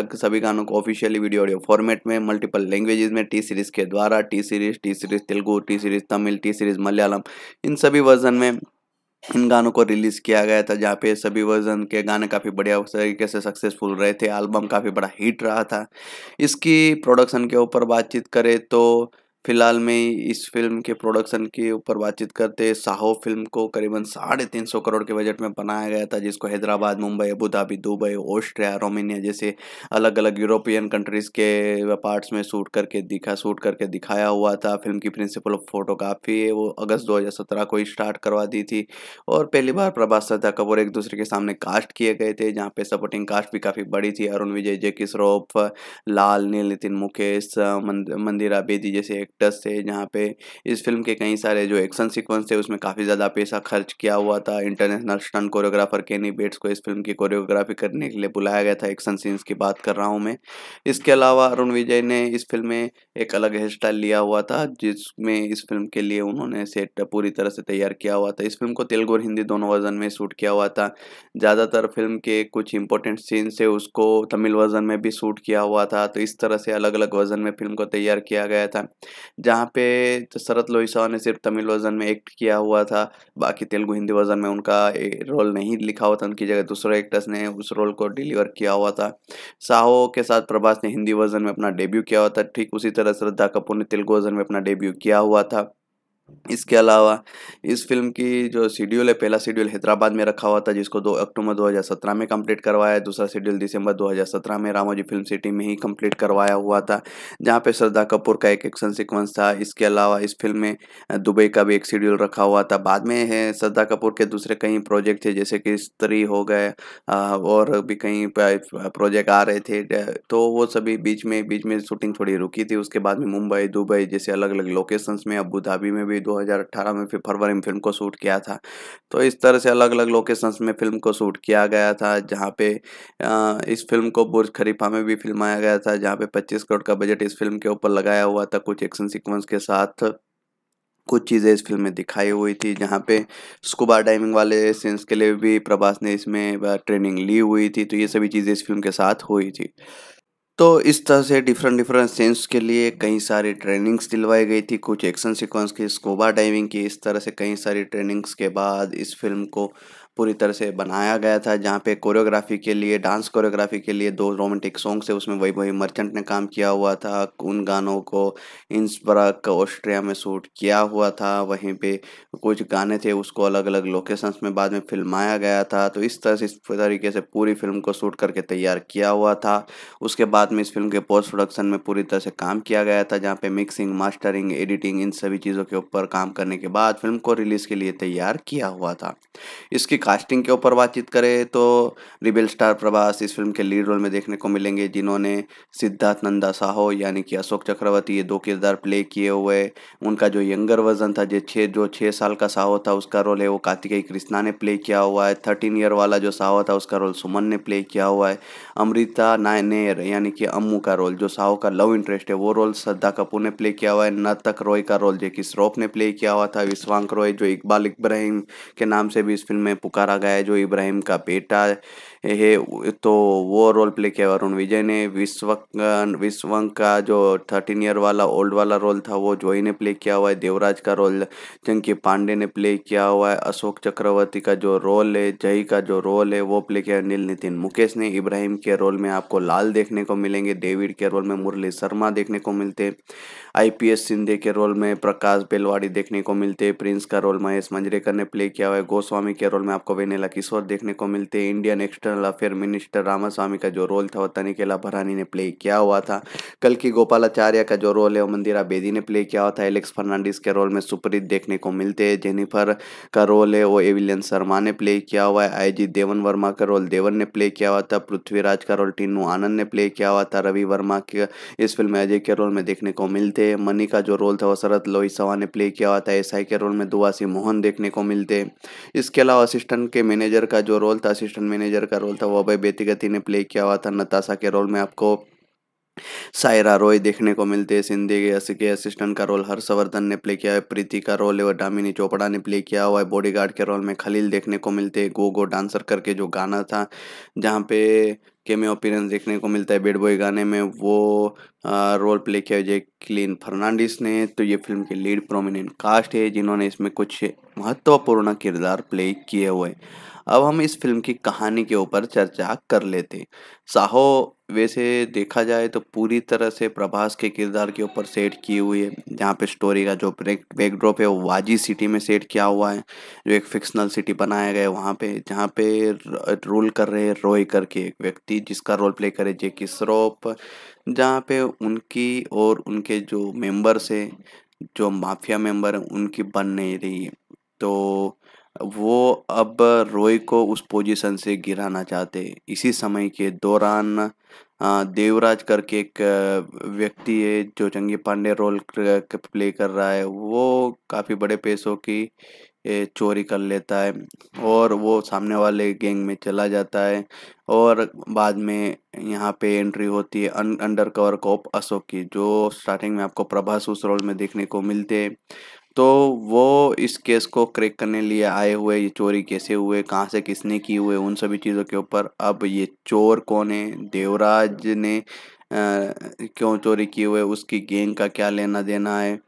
तक सभी गानों को ऑफिशियली वीडियो ऑडियो फॉर्मेट में मल्टीपल लैंग्वेजेस में टी सीरीज़ के द्वारा T series T series Telugu T series Tamil T series Malayalam इन सभी वर्जन में इन गानों को रिलीज़ किया गया था जहाँ पे सभी वर्जन के गाने काफ़ी बढ़िया तरीके से सक्सेसफुल रहे थे एल्बम काफ़ी बड़ा हिट रहा था इसकी प्रोडक्शन के ऊपर बातचीत करें तो फिलहाल में इस फिल्म के प्रोडक्शन के ऊपर बातचीत करते साहो फिल्म को करीबन साढ़े तीन सौ करोड़ के बजट में बनाया गया था जिसको Hyderabad Mumbai Abu Dhabi Dubai Austria Romania जैसे अलग अलग यूरोपियन कंट्रीज़ के पार्ट्स में शूट करके दिखा शूट करके दिखाया हुआ था फिल्म की प्रिंसिपल ऑफ फोटोग्राफी वो अगस्त दो को ही स्टार्ट करवा दी थी और पहली बार प्रभास श्रद्धा कपूर एक दूसरे के सामने कास्ट किए गए थे जहाँ पे सपोर्टिंग कास्ट भी काफ़ी बड़ी थी अरुण विजय जय किशरोफ लाल नील नितिन मुकेश मंदिरा बेदी जैसे एक्टर्स थे जहाँ पे इस फिल्म के कई सारे जो एक्शन सीक्वेंस थे उसमें काफ़ी ज़्यादा पैसा खर्च किया हुआ था international stunt choreographer Kenny Bates को इस फिल्म की कोरियोग्राफी करने के लिए बुलाया गया था एक्शन सीन्स की बात कर रहा हूँ मैं इसके अलावा अरुण विजय ने इस फिल्म में एक अलग हेयर स्टाइल लिया हुआ था जिसमें इस फिल्म के लिए उन्होंने सेट पूरी तरह से तैयार किया हुआ था इस फिल्म को तेलुगु और हिंदी दोनों वर्जन में शूट किया हुआ था ज़्यादातर फिल्म के कुछ इंपॉर्टेंट सीन्स है उसको तमिल वर्जन में भी शूट किया हुआ था तो इस तरह से अलग अलग वर्जन में फिल्म को तैयार किया गया था जहाँ पे सरत तो लोहिसा ने सिर्फ तमिल वर्जन में एक्ट किया हुआ था बाकी तेलुगु हिंदी वर्जन में उनका रोल नहीं लिखा हुआ था उनकी जगह दूसरे एक्टर्स ने उस रोल को डिलीवर किया हुआ था साहो के साथ प्रभास ने हिंदी वर्जन में अपना डेब्यू किया हुआ था ठीक उसी तरह श्रद्धा कपूर ने तेलुगु वर्जन में अपना डेब्यू किया हुआ था इसके अलावा इस फिल्म की जो शेड्यूल है पहला शेड्यूल हैदराबाद में रखा हुआ था जिसको दो अक्टूबर 2017 में कंप्लीट करवाया है दूसरा शेड्यूल दिसंबर 2017 में रामोजी फिल्म सिटी में ही कंप्लीट करवाया हुआ था जहां पे श्रद्धा कपूर का एक एक्शन सीक्वेंस था इसके अलावा इस फिल्म में दुबई का भी एक शेड्यूल रखा हुआ था बाद में है श्रद्धा कपूर के दूसरे कई प्रोजेक्ट थे जैसे कि स्त्री हो गए और भी कई प्रोजेक्ट आ रहे थे तो वो सभी बीच में बीच में शूटिंग थोड़ी रुकी थी उसके बाद में मुंबई दुबई जैसे अलग अलग लोकेशंस में अबू धाबी में भी भी 2018 में फिर फरवरी में फिल्म को शूट किया था तो इस तरह से अलग अलग लोकेशंस में फिल्म को शूट किया गया था जहाँ पे इस फिल्म को बुर्ज खरीफा में भी फिल्माया गया था जहाँ पे 25 करोड़ का बजट इस फिल्म के ऊपर लगाया हुआ था कुछ एक्शन सिक्वेंस के साथ कुछ चीज़ें इस फिल्म में दिखाई हुई थी जहाँ पे स्कूबा डाइविंग वाले सीन्स के लिए भी प्रभास ने इसमें ट्रेनिंग ली हुई थी तो ये सभी चीज़ें इस फिल्म के साथ हुई थी तो इस तरह से डिफरेंट डिफरेंट सेंस के लिए कई सारी ट्रेनिंग्स दिलवाई गई थी कुछ एक्शन सीक्वेंस की स्कोबा डाइविंग की इस तरह से कई सारी ट्रेनिंग्स के बाद इस फिल्म को पूरी तरह से बनाया गया था जहाँ पे कोरियोग्राफी के लिए डांस कोरियोग्राफी के लिए दो रोमांटिक सॉन्ग्स थे उसमें वही वही मर्चेंट ने काम किया हुआ था उन गानों को इंसबर्ग ऑस्ट्रिया में शूट किया हुआ था वहीं पे कुछ गाने थे उसको अलग अलग लोकेशंस में बाद में फिल्माया गया था तो इस तरह से इस तरीके से पूरी फिल्म को शूट करके तैयार किया हुआ था उसके बाद में इस फिल्म के पोस्ट प्रोडक्शन में पूरी तरह से काम किया गया था जहाँ पे मिक्सिंग मास्टरिंग एडिटिंग इन सभी चीज़ों के ऊपर काम करने के बाद फिल्म को रिलीज़ के लिए तैयार किया हुआ था इसकी कास्टिंग के ऊपर बातचीत करें तो रिबेल स्टार प्रभास इस फिल्म के लीड रोल में देखने को मिलेंगे जिन्होंने सिद्धार्थ नंदा साहो यानी कि अशोक चक्रवर्ती ये दो किरदार प्ले किए हुए उनका जो यंगर वर्जन था जो छः जो छः साल का साहो था उसका रोल है वो कार्तिकेय कृष्णा ने प्ले किया हुआ है थर्टीन ईयर वाला जो साहो था उसका रोल सुमन ने प्ले किया हुआ है अमृता नायनेर यानी कि अम्मू का रोल जो साहो का लव इंटरेस्ट है वो रोल श्रद्धा कपूर ने प्ले किया हुआ है नर्तक रॉय का रोल जैकि श्रोफ ने प्ले किया हुआ था विश्वांक रॉय जो इकबाल इब्राहिम के नाम से भी इस फिल्म में पुकार पुकारा गया है जो इब्राहिम का बेटा है तो वो रोल प्ले किया वरुण विजय ने विश्व विश्वंक का जो थर्टीन ईयर वाला ओल्ड वाला रोल था वो जोई ने प्ले किया हुआ है देवराज का रोल चंकी पांडे ने प्ले किया हुआ है अशोक चक्रवर्ती का जो रोल है जय का जो रोल है वो प्ले किया नील नितिन मुकेश ने इब्राहिम के रोल में आपको लाल देखने को मिलेंगे डेविड के रोल में मुरली शर्मा देखने को मिलते पी आईपीएस सिंधे के रोल में प्रकाश बेलवाड़ी देखने को मिलते हैं प्रिंस का रोल महेश मंजरेकर ने प्ले किया हुआ है गोस्वामी के रोल में आपको वेनेला किशोर देखने को मिलते हैं Indian Exter internal affair minister Ramaswamy का जो रोल था वो तनिकेला भरानी ने प्ले किया हुआ था कल की गोपालाचार्य का जो रोल है वो मंदिरा बेदी ने प्ले किया हुआ था एलेक्स फर्नांडिस के रोल में सुपरित देखने को मिलते हैं जेनिफर का रोल है वो एविलियन शर्मा ने प्ले किया हुआ है आई देवन वर्मा का रोल देवन ने प्ले किया हुआ था पृथ्वीराज का रोल टीनू आनंद ने प्ले किया हुआ था रवि वर्मा के इस फिल्म में अजय के रोल में देखने को मिलते हैं मनी का जो रोल था वो शरद सवा ने प्ले किया हुआ था एस के रोल में दुआसी मोहन देखने को मिलते इसके अलावा असिस्टेंट के मैनेजर का जो रोल था असिस्टेंट मैनेजर का रोल था वो अभय बेतिगति ने प्ले किया हुआ था नताशा के रोल में आपको सायरा रॉय देखने को मिलते हैं सिंधी के के असिस्टेंट का रोल हर्षवर्धन ने प्ले किया है प्रीति का रोल है वह डामिनी चोपड़ा ने प्ले किया हुआ है बॉडीगार्ड के रोल में खलील देखने को मिलते हैं गो गो डांसर करके जो गाना था जहाँ पे केमे अपीरेंस देखने को मिलता है बेड बॉय गाने में वो आ, रोल प्ले किया है क्लीन फर्नांडिस ने तो ये फिल्म के लीड प्रोमिनेंट कास्ट है जिन्होंने इसमें कुछ महत्वपूर्ण किरदार प्ले किए हुए हैं अब हम इस फिल्म की कहानी के ऊपर चर्चा कर लेते हैं साहो वैसे देखा जाए तो पूरी तरह से प्रभास के किरदार के ऊपर सेट की हुई है जहाँ पे स्टोरी का जो बैकड्रॉप है वो वाजी सिटी में सेट किया हुआ है जो एक फिक्शनल सिटी बनाया गया है वहाँ पे जहाँ पे रोल कर रहे हैं रोय करके एक व्यक्ति जिसका रोल प्ले करे कि श्रॉफ जहाँ पे उनकी और उनके जो मेंबर्स है जो माफिया मेंबर हैं उनकी बन नहीं रही है तो वो अब रॉय को उस पोजीशन से गिराना चाहते इसी समय के दौरान देवराज करके एक व्यक्ति है जो चंगी पांडे रोल प्ले कर रहा है वो काफ़ी बड़े पैसों की चोरी कर लेता है और वो सामने वाले गैंग में चला जाता है और बाद में यहाँ पे एंट्री होती है अं, अंडर कवर कॉप अशोक की जो स्टार्टिंग में आपको प्रभास उस रोल में देखने को मिलते हैं तो वो इस केस को क्रैक करने लिए आए हुए ये चोरी कैसे हुए कहाँ से किसने की हुए उन सभी चीज़ों के ऊपर अब ये चोर कौन है देवराज ने आ, क्यों चोरी की हुए उसकी गेंग का क्या लेना देना है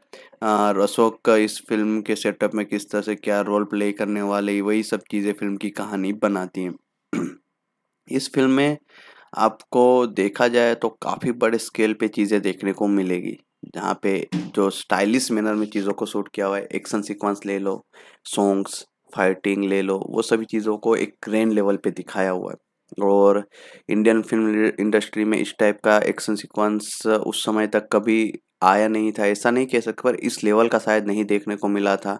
और अशोक का इस फिल्म के सेटअप में किस तरह से क्या रोल प्ले करने वाले वही सब चीज़ें फिल्म की कहानी बनाती हैं (clears throat) इस फिल्म में आपको देखा जाए तो काफ़ी बड़े स्केल पे चीज़ें देखने को मिलेगी जहाँ पे जो स्टाइलिश मैनर में चीज़ों को शूट किया हुआ है एक्शन सीक्वेंस ले लो सॉन्ग्स फाइटिंग ले लो वो सभी चीज़ों को एक ग्रैंड लेवल पे दिखाया हुआ है और इंडियन फिल्म इंडस्ट्री में इस टाइप का एक्शन सीक्वेंस उस समय तक कभी आया नहीं था ऐसा नहीं कह सकते पर इस लेवल का शायद नहीं देखने को मिला था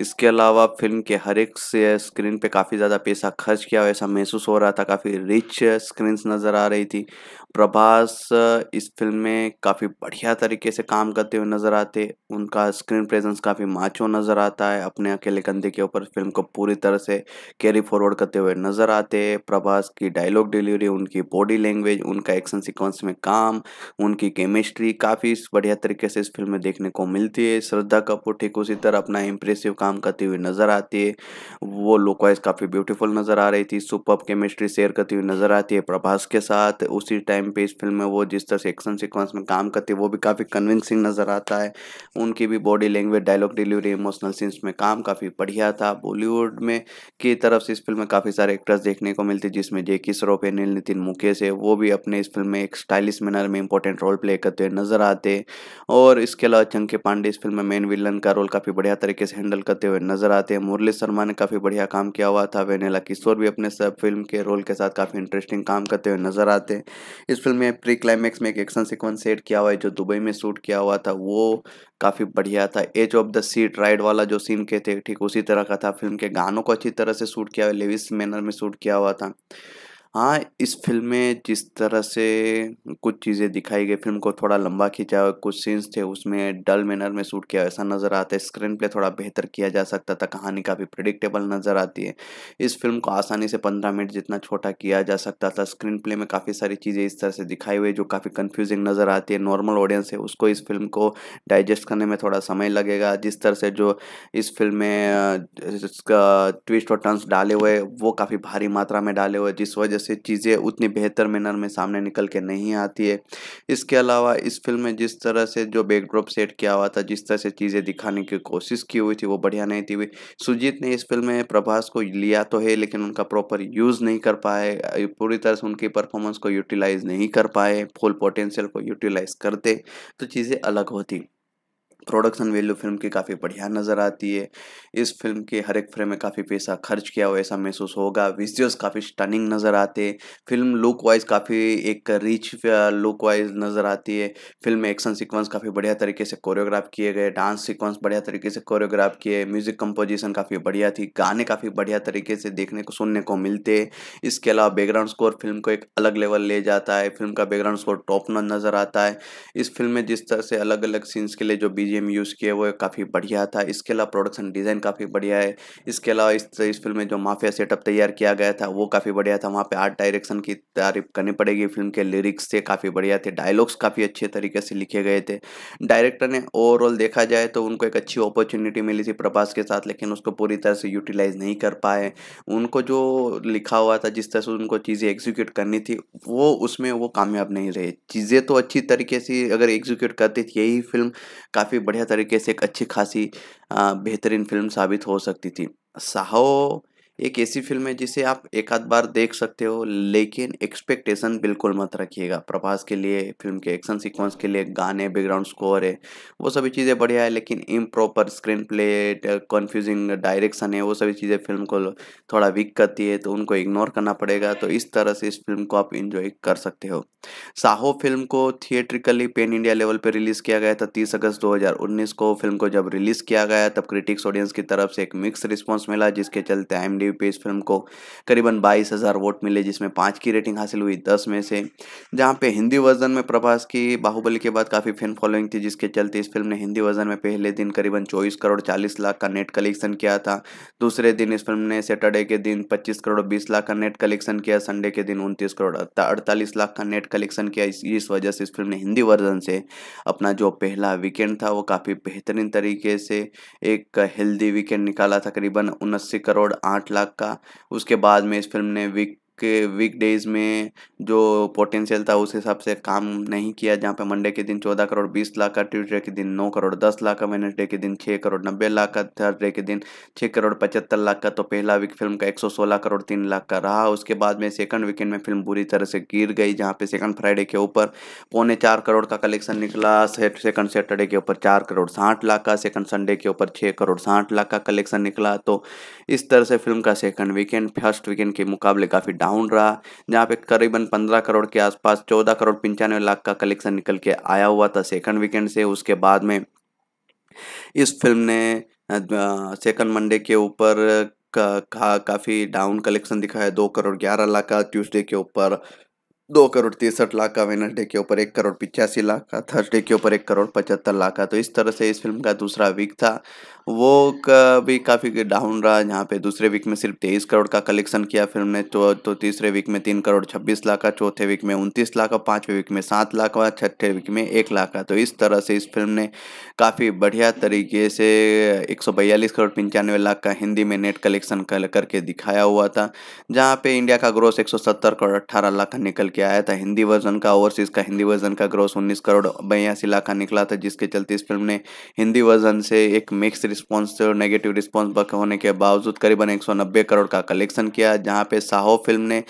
इसके अलावा फिल्म के हर एक से स्क्रीन पे काफ़ी ज़्यादा पैसा खर्च किया हुआ ऐसा महसूस हो रहा था काफ़ी रिच स्क्रीन्स नज़र आ रही थी प्रभास इस फिल्म में काफ़ी बढ़िया तरीके से काम करते हुए नज़र आते उनका स्क्रीन प्रेजेंस काफ़ी माचो नज़र आता है अपने अकेले कंधे के ऊपर फिल्म को पूरी तरह से कैरी फॉरवर्ड करते हुए नज़र आते प्रभास की डायलॉग डिलीवरी उनकी बॉडी लैंग्वेज उनका एक्शन सिक्वेंस में काम उनकी केमिस्ट्री काफ़ी बढ़िया तरीके से इस फिल्म में देखने को मिलती है श्रद्धा कपूर ठीक उसी तरह अपना इम्प्रेसिव काम काम करती हुई नजर आती है वो लुकवाइज काफ़ी ब्यूटीफुल नज़र आ रही थी सुपर केमिस्ट्री शेयर करती हुई नजर आती है प्रभास के साथ उसी टाइम पे इस फिल्म में वो जिस तरह से एक्शन सिक्वेंस में काम करती है वो भी काफ़ी कन्विंसिंग नज़र आता है उनकी भी body language dialogue delivery emotional scenes में काम काफ़ी बढ़िया था बॉलीवुड में की तरफ से इस फिल्म में काफ़ी सारे एक्टर्स देखने को मिलते जिसमें जेकी श्रॉफ है नील नितिन मुकेश है वो भी अपने इस फिल्म में एक स्टाइलिश मैनर में इंपॉर्टेंट रोल प्ले करते हुए नजर आते और इसके अलावा चंके पांडे इस फिल्म में मेन विलन का रोल काफ़ी बढ़िया तरीके से हैंडल करते करते हुए नजर आते हैं मुरली शर्मा ने काफ़ी बढ़िया काम किया हुआ था वेनेला किशोर भी अपने सब फिल्म के रोल के साथ काफ़ी इंटरेस्टिंग काम करते हुए नजर आते हैं इस फिल्म में प्री क्लाइमैक्स में एक एक्शन सिक्वेंस सेट किया हुआ है जो दुबई में शूट किया हुआ था वो काफ़ी बढ़िया था edge of the seat ride वाला जो सीन के थे ठीक उसी तरह का था फिल्म के गानों को अच्छी तरह से शूट किया हुआ लेविस मैनर में शूट किया हुआ था हाँ इस फिल्म में जिस तरह से कुछ चीज़ें दिखाई गई फिल्म को थोड़ा लंबा खींचा हुआ कुछ सीन्स थे उसमें डल मैनर में शूट किया ऐसा नज़र आता है स्क्रीन प्ले थोड़ा बेहतर किया जा सकता था कहानी काफ़ी प्रडिक्टेबल नज़र आती है इस फिल्म को आसानी से पंद्रह मिनट जितना छोटा किया जा सकता था स्क्रीन प्ले में काफ़ी सारी चीज़ें इस तरह से दिखाई हुई जो काफ़ी कन्फ्यूजिंग नज़र आती है नॉर्मल ऑडियंस है उसको इस फिल्म को डाइजेस्ट करने में थोड़ा समय लगेगा जिस तरह से जो इस फिल्म में इसका ट्विस्ट और टर्न्स डाले हुए वो काफ़ी भारी मात्रा में डाले हुए जिस वजह से चीज़ें उतनी बेहतर मैनर में सामने निकल के नहीं आती है इसके अलावा इस फिल्म में जिस तरह से जो बैकड्रॉप सेट किया हुआ था जिस तरह से चीज़ें दिखाने की कोशिश की हुई थी वो बढ़िया नहीं थी हुई सुजीत ने इस फिल्म में प्रभास को लिया तो है लेकिन उनका प्रॉपर यूज़ नहीं कर पाए पूरी तरह से उनकी परफॉर्मेंस को यूटिलाइज़ नहीं कर पाए फुल पोटेंशियल को यूटिलाइज़ करते तो चीज़ें अलग होती प्रोडक्शन वैल्यू फिल्म की काफ़ी बढ़िया नज़र आती है इस फिल्म के हर एक फ्रेम में काफ़ी पैसा खर्च किया हुआ ऐसा महसूस होगा विजुअल्स काफ़ी स्टनिंग नज़र आते हैं फिल्म लुक वाइज काफ़ी एक रिच लुक वाइज नज़र आती है फिल्म में एक्शन सीक्वेंस काफ़ी बढ़िया तरीके से कोरियोग्राफ किए गए डांस सीक्वेंस बढ़िया तरीके से कोरियोग्राफ किए म्यूज़िक कंपोजिशन काफ़ी बढ़िया थी गाने काफ़ी बढ़िया तरीके से देखने को सुनने को मिलते हैं इसके अलावा बैकग्राउंड स्कोर फिल्म को एक अलग लेवल ले जाता है फिल्म का बैकग्राउंड स्कोर टॉप नजर आता है इस फिल्म में जिस तरह से अलग अलग सीन्स के लिए जो बीजे बीजीएम यूज़ किए हुए काफ़ी बढ़िया था इसके अलावा प्रोडक्शन डिज़ाइन काफ़ी बढ़िया है इसके अलावा इस इस फिल्म में जो माफिया सेटअप तैयार किया गया था वो काफ़ी बढ़िया था वहाँ पे आर्ट डायरेक्शन की तारीफ करनी पड़ेगी फिल्म के लिरिक्स थे काफ़ी बढ़िया थे डायलॉग्स काफ़ी अच्छे तरीके से लिखे गए थे डायरेक्टर ने ओवरऑल देखा जाए तो उनको एक अच्छी अपॉर्चुनिटी मिली थी प्रभास के साथ लेकिन उसको पूरी तरह से यूटिलाइज नहीं कर पाए उनको जो लिखा हुआ था जिस तरह से उनको चीज़ें एग्जीक्यूट करनी थी वो उसमें वो कामयाब नहीं रहे चीज़ें तो अच्छी तरीके से अगर एग्जीक्यूट करती थी यही फिल्म काफ़ी बढ़िया तरीके से एक अच्छी खासी बेहतरीन फिल्म साबित हो सकती थी साहो एक ऐसी फिल्म है जिसे आप एक आध बार देख सकते हो लेकिन एक्सपेक्टेशन बिल्कुल मत रखिएगा प्रभास के लिए फिल्म के एक्शन सीक्वेंस के लिए गाने बैकग्राउंड स्कोर है वो सभी चीज़ें बढ़िया है लेकिन improper screenplay confusing direction है वो सभी चीज़ें फिल्म को थोड़ा वीक करती है तो उनको इग्नोर करना पड़ेगा तो इस तरह से इस फिल्म को आप इन्जॉय कर सकते हो साहो फिल्म को थिएट्रिकली पेन इंडिया लेवल पर रिलीज़ किया गया था तीस अगस्त दो को फिल्म को जब रिलीज़ किया गया तब क्रिटिक्स ऑडियंस की तरफ से एक मिक्स रिस्पॉन्स मिला जिसके चलते आई पे इस फिल्म को करीबन बाईस हज़ार वोट मिले जिसमें पाँच की रेटिंग हासिल हुई दस में से जहाँ पे हिंदी वर्जन में प्रभास की बाहुबली के बाद काफ़ी फैन फॉलोइंग थी जिसके चलते इस फिल्म ने हिंदी वर्जन में पहले दिन करीबन चौबीस करोड़ चालीस लाख का नेट कलेक्शन किया था दूसरे दिन इस फिल्म ने सैटरडे के दिन पच्चीस करोड़ बीस लाख का नेट कलेक्शन किया संडे के दिन उनतीस करोड़ अड़तालीस लाख का नेट कलेक्शन किया इस, वजह से इस फिल्म ने हिंदी वर्जन से अपना जो पहला वीकेंड था वो काफ़ी बेहतरीन तरीके से एक हेल्दी वीकेंड निकाला था करीबन उन्नासी करोड़ आठ लाख का उसके बाद में इस फिल्म ने विक के वीक डेज़ में जो पोटेंशियल था उस हिसाब से काम नहीं किया जहाँ पे मंडे के दिन चौदह करोड़ बीस लाख का ट्यूजडे के दिन नौ करोड़ दस लाख का वेनसडे के दिन छः करोड़ नब्बे लाख का थर्सडे के दिन छः करोड़ पचहत्तर लाख का तो पहला वीक फिल्म का एक सौ सोलह करोड़ तीन लाख का रहा उसके बाद में सेकंड वीकेंड में फिल्म बुरी तरह से गिर गई जहाँ पे सेकंड फ्राइडे के ऊपर पौने चार करोड़ का कलेक्शन निकला सेकंड सैटरडे के ऊपर चार करोड़ साठ लाख का सेकंड संडे के ऊपर छः करोड़ साठ लाख का कलेक्शन निकला तो इस तरह से फिल्म का सेकंड वीकेंड फर्स्ट वीकेंड के मुकाबले काफ़ी डाउन रहा जहाँ पे करीबन पंद्रह करोड़ के आसपास चौदह करोड़ पंचानवे लाख का कलेक्शन निकल के आया हुआ था सेकंड वीकेंड से उसके बाद में इस फिल्म ने सेकंड मंडे के ऊपर का, का काफ़ी डाउन कलेक्शन दिखाया दो करोड़ ग्यारह लाख का ट्यूसडे के ऊपर दो करोड़ तिरसठ लाख का वेनसडे के ऊपर एक करोड़ पिचासी लाख का थर्सडे के ऊपर एक करोड़ पचहत्तर लाख का तो इस तरह से इस फिल्म का दूसरा वीक था वो का भी काफ़ी डाउन रहा जहाँ पे दूसरे वीक में सिर्फ तेईस करोड़ का कलेक्शन किया फिल्म ने तो तो तीसरे वीक में तीन करोड़ छब्बीस लाख का चौथे वीक में उनतीस लाख का पाँचवें वीक में सात लाख का छठे वीक में एक लाख का तो इस तरह से इस फिल्म ने काफ़ी बढ़िया तरीके से एक सौ बयालीस करोड़ पंचानवे लाख का हिंदी में नेट कलेक्शन कर करके दिखाया हुआ था जहाँ पे इंडिया का ग्रोथ एक सौ सत्तर करोड़ अट्ठारह लाख का निकल लेके आया था हिंदी वर्जन का ओवरसीज का हिंदी वर्जन का ग्रोस उन्नीस करोड़ बयासी लाख का निकला था जिसके चलते इस फिल्म ने हिंदी वर्जन से एक मिक्स रिस्पॉन्स और नेगेटिव रिस्पॉन्स होने के बावजूद करीबन एक करोड़ का कलेक्शन किया जहाँ पे साहो फिल्म ने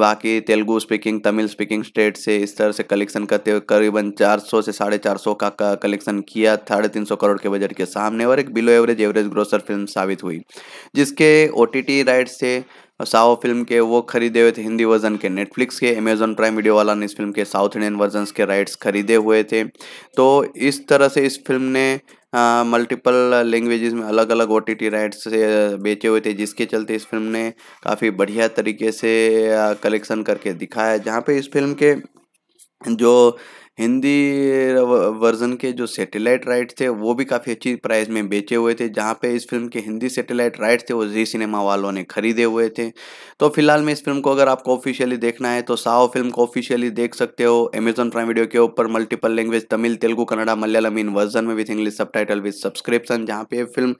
बाकी Telugu speaking Tamil speaking state से इस तरह से कलेक्शन करते हुए करीबन 400 से साढ़े चार सौ का, कलेक्शन किया साढ़े तीन सौ करोड़ के बजट के सामने और एक below average average grosser film साबित हुई जिसके ओ राइट से साओ फिल्म के वो खरीदे हुए थे हिंदी वर्जन के नेटफ्लिक्स के अमेजोन प्राइम वीडियो वाला ने इस फिल्म के साउथ इंडियन वर्जन के राइट्स खरीदे हुए थे तो इस तरह से इस फिल्म ने मल्टीपल लैंग्वेजेस में अलग अलग ओ टी राइट्स से बेचे हुए थे जिसके चलते इस फिल्म ने काफ़ी बढ़िया तरीके से कलेक्शन करके दिखाया जहाँ पे इस फिल्म के जो हिंदी वर्जन के जो सेटेलाइट राइट थे वो भी काफ़ी अच्छी प्राइस में बेचे हुए थे जहाँ पे इस फिल्म के हिंदी सेटेलाइट राइट थे वो जी सिनेमा वालों ने खरीदे हुए थे तो फिलहाल में इस फिल्म को अगर आपको ऑफिशियली देखना है तो साओ फिल्म को ऑफिशियली देख सकते हो अमेजन प्राइम वीडियो के ऊपर मल्टीपल लैंग्वेज तमिल तेलुगु कन्नडा मलयालम इन वर्जन में with English subtitle with subscription जहाँ पे फिल्म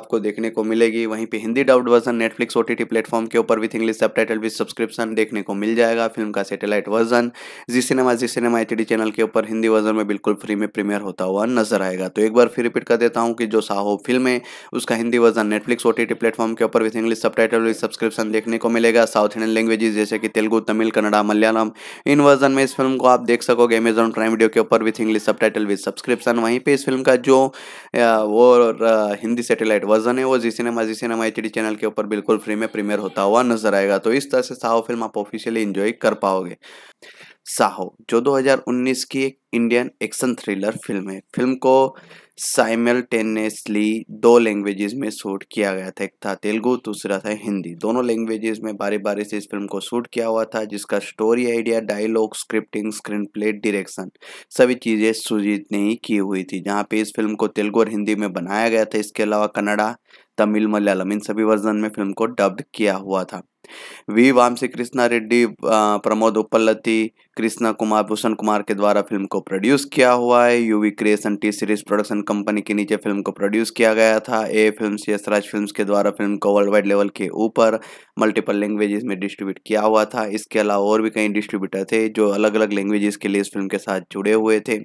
आपको देखने को मिलेगी वहीं पर हिंदी डाउट version Netflix O T platform के ऊपर with English subtitle subscription देखने को मिल जाएगा फिल्म का सेटेलाइट वर्जन जी सिनेमा जी सिनेमा एच चैनल के ऊपर हिंदी वर्जन में बिल्कुल फ्री में प्रीमियर होता हुआ नजर आएगा तो एक बार फिर रिपीट कर देता हूँ कि जो साहो फिल्म है उसका Hindi version Netflix O T platform के ऊपर with English subtitle subscription देखने को मिलेगा साउथ इंडियन लैंग्वेजेस जैसे कि तेलुगु तमिल कन्नडा मलयालम इन वर्जन में इस फिल्म को आप देख सकोगे अमेजॉन प्राइम वीडियो के ऊपर with English subtitle subscription वहीं पर इस फिल्म का जो वो हिंदी सेटेलाइट वर्जन है वो जी सिनेमा जी सिनेमा एच चैनल के ऊपर बिल्कुल फ्री में प्रीमियर होता हुआ नजर आएगा तो इस तरह से साहो फिल्म आप ऑफिशियली इंजॉय कर पाओगे साहो जो 2019 की एक इंडियन एक्शन थ्रिलर फिल्म है फिल्म को साइमल्टेनियसली दो लैंग्वेजेस में शूट किया गया था एक था तेलुगु दूसरा था हिंदी दोनों लैंग्वेजेस में बारी बारी से इस फिल्म को शूट किया हुआ था जिसका story idea dialogue scripting screenplay direction सभी चीज़ें सुजीत ने ही की हुई थी जहाँ पे इस फिल्म को तेलुगु और हिंदी में बनाया गया था इसके अलावा कन्नड़ा तमिल मलयालम इन सभी वर्जन में फिल्म को डब्ड किया हुआ था वि वामसी कृष्णा रेड्डी प्रमोद उपलति कृष्णा कुमार भूषण कुमार के द्वारा फिल्म को प्रोड्यूस किया हुआ है UV creation T series production company के नीचे फिल्म को प्रोड्यूस किया गया था ए फिल्म यशराज फिल्म के द्वारा फिल्म को वर्ल्ड वाइड लेवल के ऊपर मल्टीपल लैंग्वेजेस में डिस्ट्रीब्यूट किया हुआ था इसके अलावा और भी कई डिस्ट्रीब्यूटर थे जो अलग अलग लैंग्वेजेस के लिए इस फिल्म के साथ जुड़े हुए थे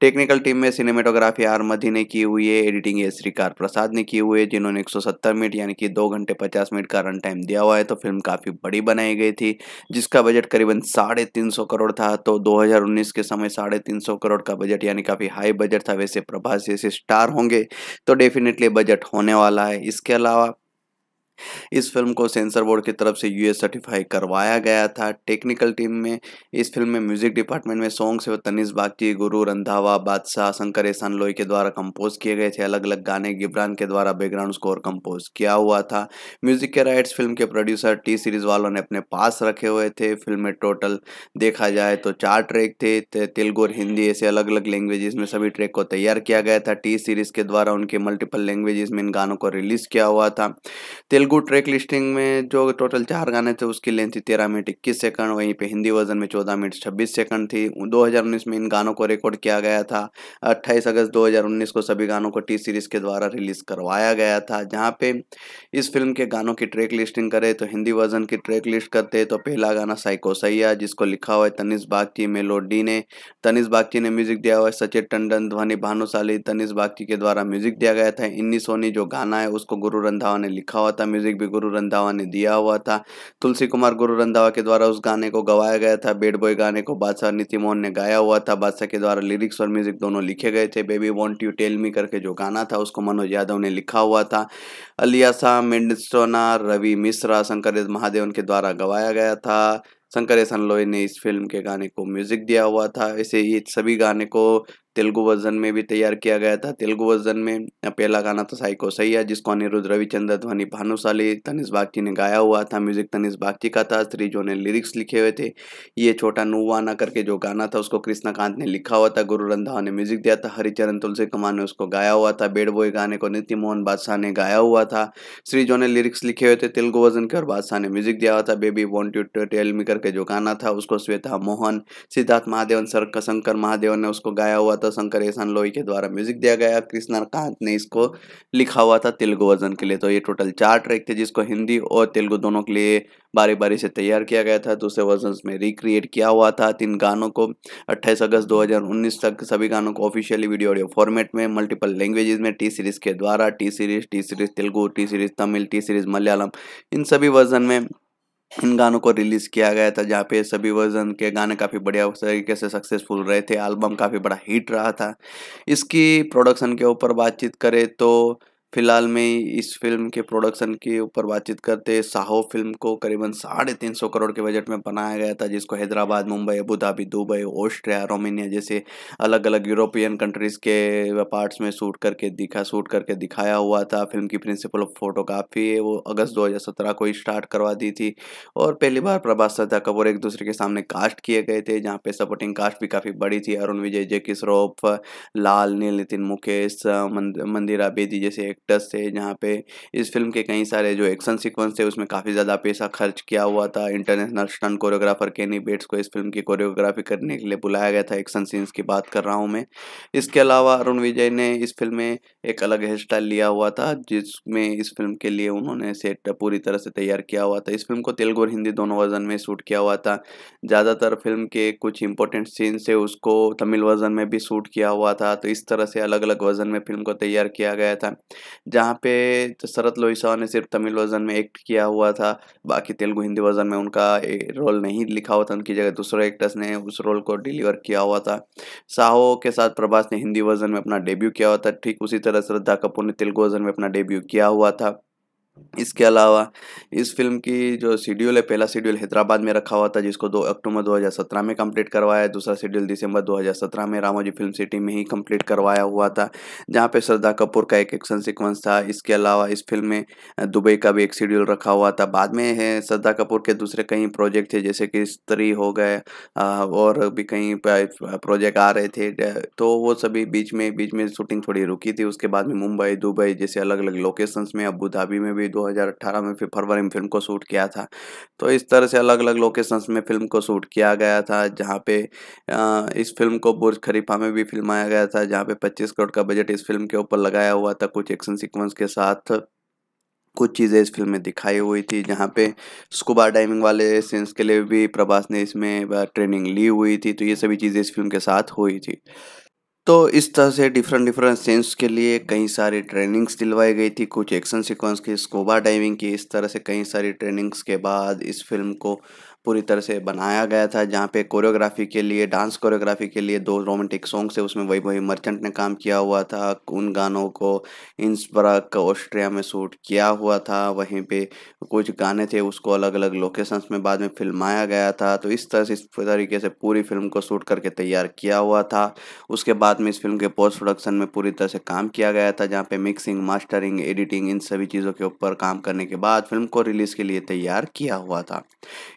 टेक्निकल टीम में सिनेमेटोग्राफी आर मधी ने की हुई है एडिटिंग ए श्रीकार प्रसाद ने की हुई है जिन्होंने एक मिनट यानी कि दो घंटे पचास मिनट का रन टाइम दिया हुआ है तो फिल्म फिल्म काफ़ी बड़ी बनाई गई थी जिसका बजट करीबन साढ़े तीन सौ करोड़ था तो 2019 के समय साढ़े तीन सौ करोड़ का बजट यानी काफ़ी हाई बजट था वैसे प्रभास जैसे स्टार होंगे तो डेफिनेटली बजट होने वाला है इसके अलावा इस फिल्म को सेंसर बोर्ड की तरफ से यूएस सर्टिफाई करवाया गया था टेक्निकल टीम में इस फिल्म में म्यूजिक डिपार्टमेंट में सॉन्ग से तनिष बागची गुरु रंधावा बादशाह शंकर एहसान लोई के द्वारा कंपोज किए गए थे अलग अलग गाने गिब्रान के द्वारा बैकग्राउंड स्कोर कंपोज किया हुआ था म्यूजिक के राइट्स फिल्म के प्रोड्यूसर टी सीरीज वालों ने अपने पास रखे हुए थे फिल्म में टोटल देखा जाए तो चार ट्रैक थे तेलुगु और हिंदी ऐसे अलग अलग लैंग्वेजेस में सभी ट्रैक को तैयार किया गया था टी सीरीज के द्वारा उनके मल्टीपल लैंग्वेजेस में इन गानों को रिलीज किया हुआ था तेलुगु तेलुगु ट्रैक लिस्टिंग में जो टोटल चार गाने थे उसकी लेंथ थी तेरह मिनट इक्कीस सेकंड वहीं पे हिंदी वर्जन में चौदह मिनट छब्बीस सेकंड थी 2019 में इन गानों को रिकॉर्ड किया गया था 28 अगस्त 2019 को सभी गानों को टी सीरीज़ के द्वारा रिलीज़ करवाया गया था जहाँ पे इस फिल्म के गानों की ट्रैक लिस्टिंग करे तो हिंदी वर्जन की ट्रैक लिस्ट करते तो पहला गाना साइको सैया जिसको लिखा हुआ है तनिष बागची मेलोडी ने तनिष बागची ने म्यूजिक दिया हुआ है सचिन टंडन ध्वनि भानुशाली तनिष बागची के द्वारा म्यूजिक दिया गया था इन्नी सोनी जो गाना है उसको गुरु रंधावा ने लिखा हुआ था म्यूजिक भी गुरु रंधावा ने दिया हुआ था तुलसी कुमार गुरु रंधावा के द्वारा उस गाने को गवाया गया था बेड बॉय गाने को बादशाह नीति मोहन ने गाया हुआ था बादशाह के द्वारा लिरिक्स और म्यूजिक दोनों लिखे गए थे baby won't you tell me करके जो गाना था उसको मनोज यादव ने लिखा हुआ था अलिया शाह मेंडस्टोना रवि मिश्रा शंकर महादेवन के द्वारा गवाया गया था शंकर एसन लोई ने इस फिल्म के गाने को म्यूजिक दिया हुआ था ऐसे ये सभी गाने को तेलुगु वर्जन में भी तैयार किया गया था तेलुगु वर्जन में पहला गाना था साइको सैया जिसको अनिरुद्ध रविचंद्र ध्वनि भानुशाली तनिष बागची ने गाया हुआ था म्यूजिक तनिष बागची का था जो ने लिरिक्स लिखे हुए थे ये छोटा नुवाना करके जो गाना था उसको कृष्णाकांत ने लिखा हुआ था गुरु रंधावा ने म्यूजिक दिया था हरिचरण तुलसी कुमार ने उसको गाया हुआ था बेड बॉय गाने को नित्य मोहन बादशाह ने गाया हुआ था श्रीजो ने लिरिक्स लिखे हुए थे तेलुगु वर्जन के और बादशाह ने म्यूजिक दिया हुआ था baby won't you tell me करके जो गाना था उसको श्वेता मोहन सिद्धार्थ महादेवन शंकर महादेवन ने उसको गाया हुआ था तो शंकर एहसान लोई के द्वारा म्यूजिक दिया गया कृष्णा कांत ने इसको लिखा हुआ था तेलुगु वर्जन के लिए तो ये टोटल चार ट्रैक थे जिसको हिंदी और तेलुगु दोनों के लिए बारी बारी से तैयार किया गया था दूसरे वर्जन में रिक्रिएट किया हुआ था तीन गानों को 28 अगस्त 2019 तक सभी गानों को ऑफिशियली वीडियो ऑडियो फॉर्मेट में मल्टीपल लैंग्वेजेस में टी सीरीज़ के द्वारा T series T series Telugu T series Tamil T series Malayalam इन सभी वर्जन में इन गानों को रिलीज़ किया गया था जहाँ पे सभी वर्जन के गाने काफ़ी बढ़िया तरीके से सक्सेसफुल रहे थे एल्बम काफ़ी बड़ा हिट रहा था इसकी प्रोडक्शन के ऊपर बातचीत करें तो फिलहाल में इस फिल्म के प्रोडक्शन के ऊपर बातचीत करते साहो फिल्म को करीबन साढ़े तीन सौ करोड़ के बजट में बनाया गया था जिसको Hyderabad Mumbai Abu Dhabi Dubai Austria Romania जैसे अलग अलग यूरोपियन कंट्रीज़ के पार्ट्स में शूट करके दिखा शूट करके दिखाया हुआ था फिल्म की प्रिंसिपल ऑफ फोटोग्राफी वो अगस्त दो को ही स्टार्ट करवा दी थी और पहली बार प्रभास सदा कपूर एक दूसरे के सामने कास्ट किए गए थे जहाँ पे सपोर्टिंग कास्ट भी काफ़ी बड़ी थी अरुण विजय जय किशोरोफ लाल नील नितिन मुकेश मंदिरा बेदी जैसे कैरेक्टर्स थे जहाँ पे इस फिल्म के कई सारे जो एक्शन सीक्वेंस थे उसमें काफ़ी ज़्यादा पैसा खर्च किया हुआ था international stunt choreographer Kenny Bates को इस फिल्म की कोरियोग्राफी करने के लिए बुलाया गया था एक्शन सीन्स की बात कर रहा हूँ मैं इसके अलावा अरुण विजय ने इस फिल्म में एक अलग हेयर स्टाइल लिया हुआ था जिसमें इस फिल्म के लिए उन्होंने सेट पूरी तरह से तैयार किया हुआ था इस फिल्म को तेलुगु और हिंदी दोनों वर्जन में शूट किया हुआ था ज़्यादातर फिल्म के कुछ इंपॉर्टेंट सीन्स से उसको तमिल वर्जन में भी शूट किया हुआ था तो इस तरह से अलग अलग वर्जन में फिल्म को तैयार किया गया था जहाँ पे तो शरत लोहिसा ने सिर्फ तमिल वर्जन में एक्ट किया हुआ था बाकी तेलुगु हिंदी वर्जन में उनका रोल नहीं लिखा हुआ था उनकी जगह दूसरे एक्टर्स ने उस रोल को डिलीवर किया हुआ था साहो के साथ प्रभास ने हिंदी वर्जन में अपना डेब्यू किया हुआ था ठीक उसी तरह श्रद्धा कपूर ने तेलुगु वर्जन में अपना डेब्यू किया हुआ था इसके अलावा इस फिल्म की जो शेड्यूल है पहला शेड्यूल हैदराबाद में रखा हुआ था जिसको दो अक्टूबर 2017 में कंप्लीट करवाया दूसरा शेड्यूल दिसंबर 2017 में रामोजी फिल्म सिटी में ही कंप्लीट करवाया हुआ था जहाँ पे श्रद्धा कपूर का एक एक्शन सीक्वेंस था इसके अलावा इस फिल्म में दुबई का भी एक शेड्यूल रखा हुआ था बाद में है श्रद्धा कपूर के दूसरे कई प्रोजेक्ट थे जैसे कि स्त्री हो गए और भी कई प्रोजेक्ट आ रहे थे तो वो सभी बीच में बीच में शूटिंग थोड़ी रुकी थी उसके बाद में मुंबई दुबई जैसे अलग अलग लोकेशंस में अबू धाबी में भी भी 2018 में फिर फरवरी में फिल्म को शूट किया था तो इस तरह से अलग अलग लोकेशंस में फिल्म को शूट किया गया था जहाँ पे इस फिल्म को बुर्ज खरीफा में भी फिल्माया गया था जहाँ पे पच्चीस करोड़ का बजट इस फिल्म के ऊपर लगाया हुआ था कुछ एक्शन सिक्वेंस के साथ कुछ चीज़ें इस फिल्म में दिखाई हुई थी जहाँ पे स्कूबा डाइविंग वाले सीन्स के लिए भी प्रभास ने इसमें ट्रेनिंग ली हुई थी तो ये सभी चीज़ें इस फिल्म के साथ हुई थी तो इस तरह से डिफरेंट डिफरेंट सेंस के लिए कई सारी ट्रेनिंग्स दिलवाई गई थी कुछ एक्शन सीक्वेंस की स्कोबा डाइविंग की इस तरह से कई सारी ट्रेनिंग्स के बाद इस फिल्म को पूरी तरह से बनाया गया था जहाँ पे कोरियोग्राफी के लिए डांस कोरियोग्राफी के लिए दो रोमांटिक सॉन्ग्स है उसमें वही वही मर्चेंट ने काम किया हुआ था उन गानों को इंस्ब्रक ऑस्ट्रिया में शूट किया हुआ था वहीं पे कुछ गाने थे उसको अलग अलग लोकेशंस में बाद में फिल्माया गया था तो इस तरह से इस तरीके से पूरी फिल्म को शूट करके तैयार किया हुआ था उसके बाद में इस फिल्म के पोस्ट प्रोडक्शन में पूरी तरह से काम किया गया था जहाँ पे मिक्सिंग मास्टरिंग एडिटिंग इन सभी चीज़ों के ऊपर काम करने के बाद फिल्म को रिलीज़ के लिए तैयार किया हुआ था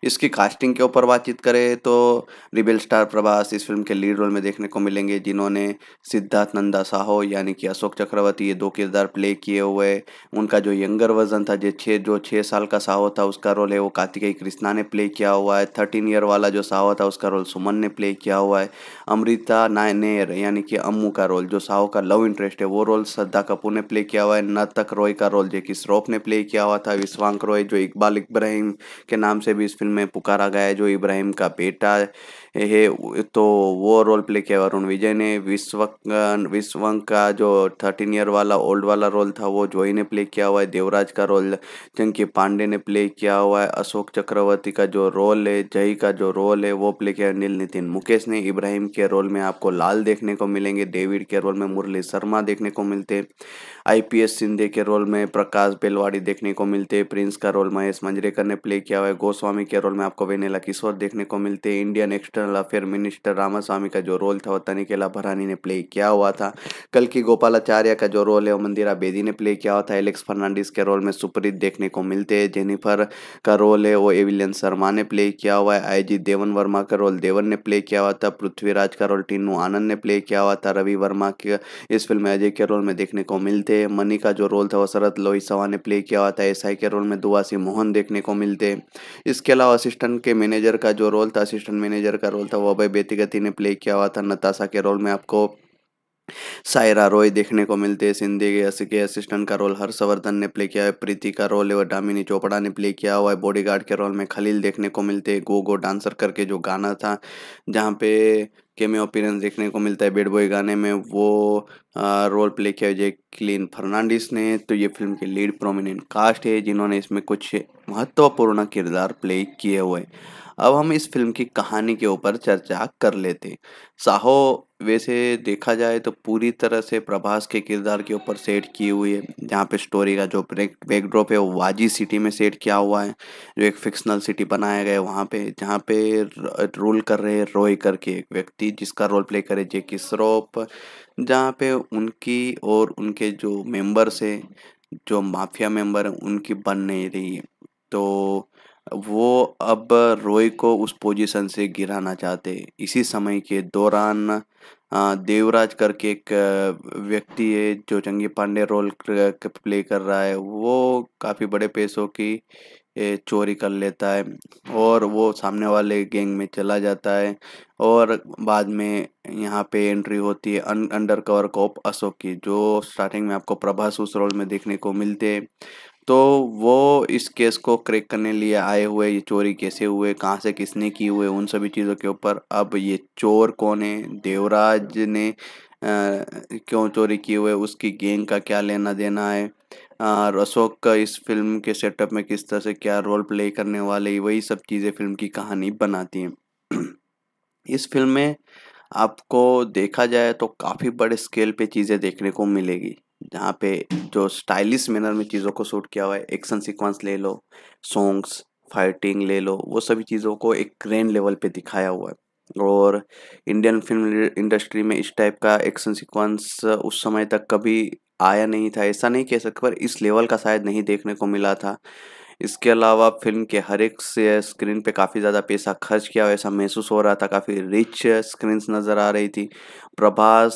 इसकी कास्टिंग के ऊपर बातचीत करें तो रिबेल स्टार प्रभास इस फिल्म के लीड रोल में देखने को मिलेंगे जिन्होंने सिद्धार्थ नंदा साहो यानी कि अशोक चक्रवर्ती ये दो किरदार प्ले किए हुए उनका जो यंगर वर्जन था जो छः जो छः साल का साहो था उसका रोल है वो कार्तिकेय कृष्णा ने प्ले किया हुआ है थर्टीन ईयर वाला जो साहो था उसका रोल सुमन ने प्ले किया हुआ है अमृता नायनेर यानी कि अम्मू का रोल जो साहो का लव इंटरेस्ट है वो रोल श्रद्धा कपूर ने प्ले किया हुआ है नतक रॉय का रोल कि श्रोफ ने प्ले किया हुआ था विश्वांक रॉय जो इकबाल इब्राहिम के नाम से भी इस फिल्म में पुकारा गया है जो इब्राहिम का बेटा है तो वो रोल प्ले किया वरुण विजय ने विश्व विश्वंक का जो थर्टीन ईयर वाला ओल्ड वाला रोल था वो जोई ने प्ले किया हुआ है देवराज का रोल चंकी पांडे ने प्ले किया हुआ है अशोक चक्रवर्ती का जो रोल है जय का जो रोल है वो प्ले किया नील नितिन मुकेश ने इब्राहिम के रोल में आपको लाल देखने को मिलेंगे डेविड के रोल में मुरली शर्मा देखने को मिलते आईपीएस सिंधे के रोल में प्रकाश बेलवाड़ी देखने को मिलते प्रिंस का रोल महेश मंजरेकर ने प्ले किया हुआ है गोस्वामी के रोल में आपको वेनेला किशोर देखने को मिलते इंडियन एक्स्टर एक्सटर्नल अफेयर मिनिस्टर रामास्वामी का जो रोल था वो तनिकेला भरानी ने प्ले किया हुआ था कल की गोपालाचार्य का जो रोल है वो मंदिरा बेदी ने प्ले किया हुआ था एलेक्स फर्नांडिस के रोल में सुपरीत देखने को मिलते हैं जेनिफर का रोल है वो एविलियन शर्मा ने प्ले किया हुआ है आई देवन वर्मा का रोल देवन ने प्ले किया हुआ था पृथ्वीराज का रोल टीनू आनंद ने प्ले किया हुआ था रवि वर्मा के इस फिल्म में अजय के रोल में देखने को मिलते हैं मनी का जो रोल था वो शरद सवा ने प्ले किया हुआ था एस के रोल में दुआसी मोहन देखने को मिलते हैं इसके अलावा असिस्टेंट के मैनेजर का जो रोल था असिस्टेंट मैनेजर का रोल था वह भाई बेतिगति ने प्ले किया हुआ था नताशा के रोल में आपको सायरा रॉय देखने को मिलते हैं सिंधी के के असिस्टेंट का रोल हर्षवर्धन ने प्ले किया है प्रीति का रोल है वह डामिनी चोपड़ा ने प्ले किया हुआ है बॉडीगार्ड के रोल में खलील देखने को मिलते हैं गो गो डांसर करके जो गाना था जहाँ पे केमियो अपीरेंस देखने को मिलता है बेड बॉय गाने में वो रोल प्ले किया है क्लीन फर्नांडिस ने तो ये फिल्म के लीड प्रोमिनेंट कास्ट है जिन्होंने इसमें कुछ महत्वपूर्ण किरदार प्ले किए हुए हैं अब हम इस फिल्म की कहानी के ऊपर चर्चा कर लेते साहो वैसे देखा जाए तो पूरी तरह से प्रभास के किरदार के ऊपर सेट की हुई है जहाँ पे स्टोरी का जो बैकड्रॉप है वो वाजी सिटी में सेट किया हुआ है जो एक फिक्शनल सिटी बनाया गया है वहाँ पे जहाँ पे रोल कर रहे हैं रोय करके एक व्यक्ति जिसका रोल प्ले करे जे किसरोप जहाँ पे उनकी और उनके जो मेंबर्स हैं जो माफिया मेंबर हैं उनकी बन नहीं रही है तो वो अब रोय को उस पोजीशन से गिराना चाहते इसी समय के दौरान देवराज करके एक व्यक्ति है जो चंगी पांडे रोल प्ले कर रहा है वो काफ़ी बड़े पैसों की चोरी कर लेता है और वो सामने वाले गैंग में चला जाता है और बाद में यहाँ पे एंट्री होती है अं, अंडर कवर कॉप अशोक की जो स्टार्टिंग में आपको प्रभास उस रोल में देखने को मिलते हैं तो वो इस केस को क्रैक करने लिए आए हुए ये चोरी कैसे हुए कहाँ से किसने की हुए उन सभी चीज़ों के ऊपर अब ये चोर कौन है देवराज ने आ, क्यों चोरी किए हुए उसकी गेंग का क्या लेना देना है और अशोक का इस फिल्म के सेटअप में किस तरह से क्या रोल प्ले करने वाले वही सब चीज़ें फिल्म की कहानी बनाती हैं (clears throat) इस फिल्म में आपको देखा जाए तो काफ़ी बड़े स्केल पे चीज़ें देखने को मिलेगी जहाँ पे जो स्टाइलिश मैनर में चीज़ों को शूट किया हुआ है एक्शन सीक्वेंस ले लो सॉन्ग्स फाइटिंग ले लो वो सभी चीज़ों को एक ग्रैंड लेवल पे दिखाया हुआ है और इंडियन फिल्म इंडस्ट्री में इस टाइप का एक्शन सीक्वेंस उस समय तक कभी आया नहीं था ऐसा नहीं कह सकते पर इस लेवल का शायद नहीं देखने को मिला था इसके अलावा फिल्म के हर एक से स्क्रीन पे काफ़ी ज़्यादा पैसा खर्च किया ऐसा महसूस हो रहा था काफ़ी रिच स्क्रीन नज़र आ रही थी प्रभास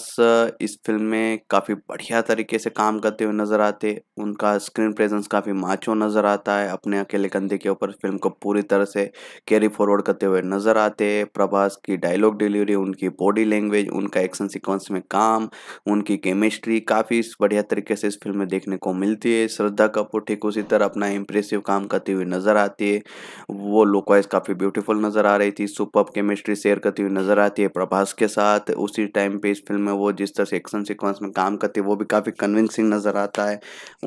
इस फिल्म में काफ़ी बढ़िया तरीके से काम करते हुए नज़र आते उनका स्क्रीन प्रेजेंस काफ़ी माचो नज़र आता है अपने अकेले कंधे के ऊपर फिल्म को पूरी तरह से कैरी फॉरवर्ड करते हुए नज़र आते प्रभास की डायलॉग डिलीवरी उनकी बॉडी लैंग्वेज उनका एक्शन सिक्वेंस में काम उनकी केमिस्ट्री काफ़ी बढ़िया तरीके से इस फिल्म में देखने को मिलती है श्रद्धा कपूर ठीक उसी तरह अपना इम्प्रेसिव काम करती हुई नजर आती है वो लुकवाइज काफ़ी ब्यूटीफुल नज़र आ रही थी सुपर केमिस्ट्री शेयर करती हुई नजर आती है प्रभास के साथ उसी टाइम पे इस फिल्म में वो जिस तरह से एक्शन सिक्वेंस में काम करती है वो भी काफ़ी कन्विंसिंग नज़र आता है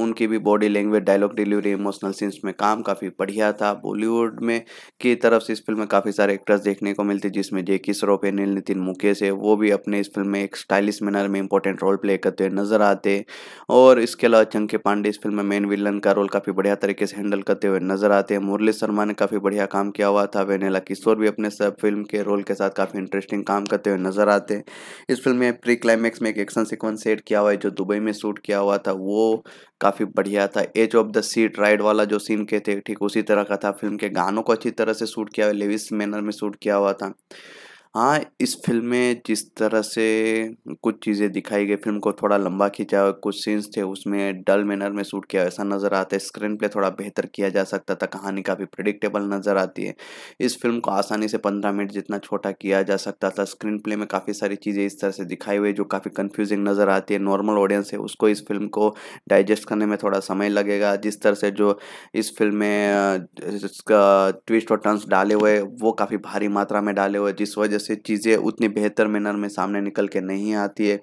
उनकी भी body language dialogue delivery emotional scenes में काम काफ़ी बढ़िया था बॉलीवुड में की तरफ से इस फिल्म में काफ़ी सारे एक्टर्स देखने को मिलते जिसमें किस रोपे नील नितिन मुकेश है वो भी अपने इस फिल्म में एक स्टाइलिश मैनर में इंपॉर्टेंट रोल प्ले करते हुए नजर आते और इसके अलावा चंके पांडे इस फिल्म में मेन विलन का रोल काफ़ी बढ़िया तरीके से हैंडल कर करते हुए नजर आते हैं मुरली शर्मा ने काफ़ी बढ़िया काम किया हुआ था वेनेला किशोर भी अपने सब फिल्म के रोल के साथ काफ़ी इंटरेस्टिंग काम करते हुए नजर आते हैं इस फिल्म में प्री क्लाइमेक्स में एक एक्शन सिक्वेंस सेट किया हुआ है जो दुबई में शूट किया हुआ था वो काफ़ी बढ़िया था edge of the seat ride वाला जो सीन के थे ठीक उसी तरह का था फिल्म के गानों को अच्छी तरह से शूट किया हुआ लेविस मैनर में शूट किया हुआ था हाँ इस फिल्म में जिस तरह से कुछ चीज़ें दिखाई गई फिल्म को थोड़ा लंबा खींचा कुछ सीन्स थे उसमें डल मैनर में शूट किया ऐसा नज़र आता है स्क्रीन प्ले थोड़ा बेहतर किया जा सकता था कहानी काफ़ी प्रडिक्टेबल नज़र आती है इस फिल्म को आसानी से पंद्रह मिनट जितना छोटा किया जा सकता था स्क्रीन प्ले में काफ़ी सारी चीज़ें इस तरह से दिखाई हुई जो काफ़ी कन्फ्यूजिंग नज़र आती है नॉर्मल ऑडियंस है उसको इस फिल्म को डाइजेस्ट करने में थोड़ा समय लगेगा जिस तरह से जो इस फिल्म में इसका ट्विस्ट और टर्न्स डाले हुए वो काफ़ी भारी मात्रा में डाले हुए जिस वजह जैसे चीज़ें उतनी बेहतर मैनर में सामने निकल के नहीं आती है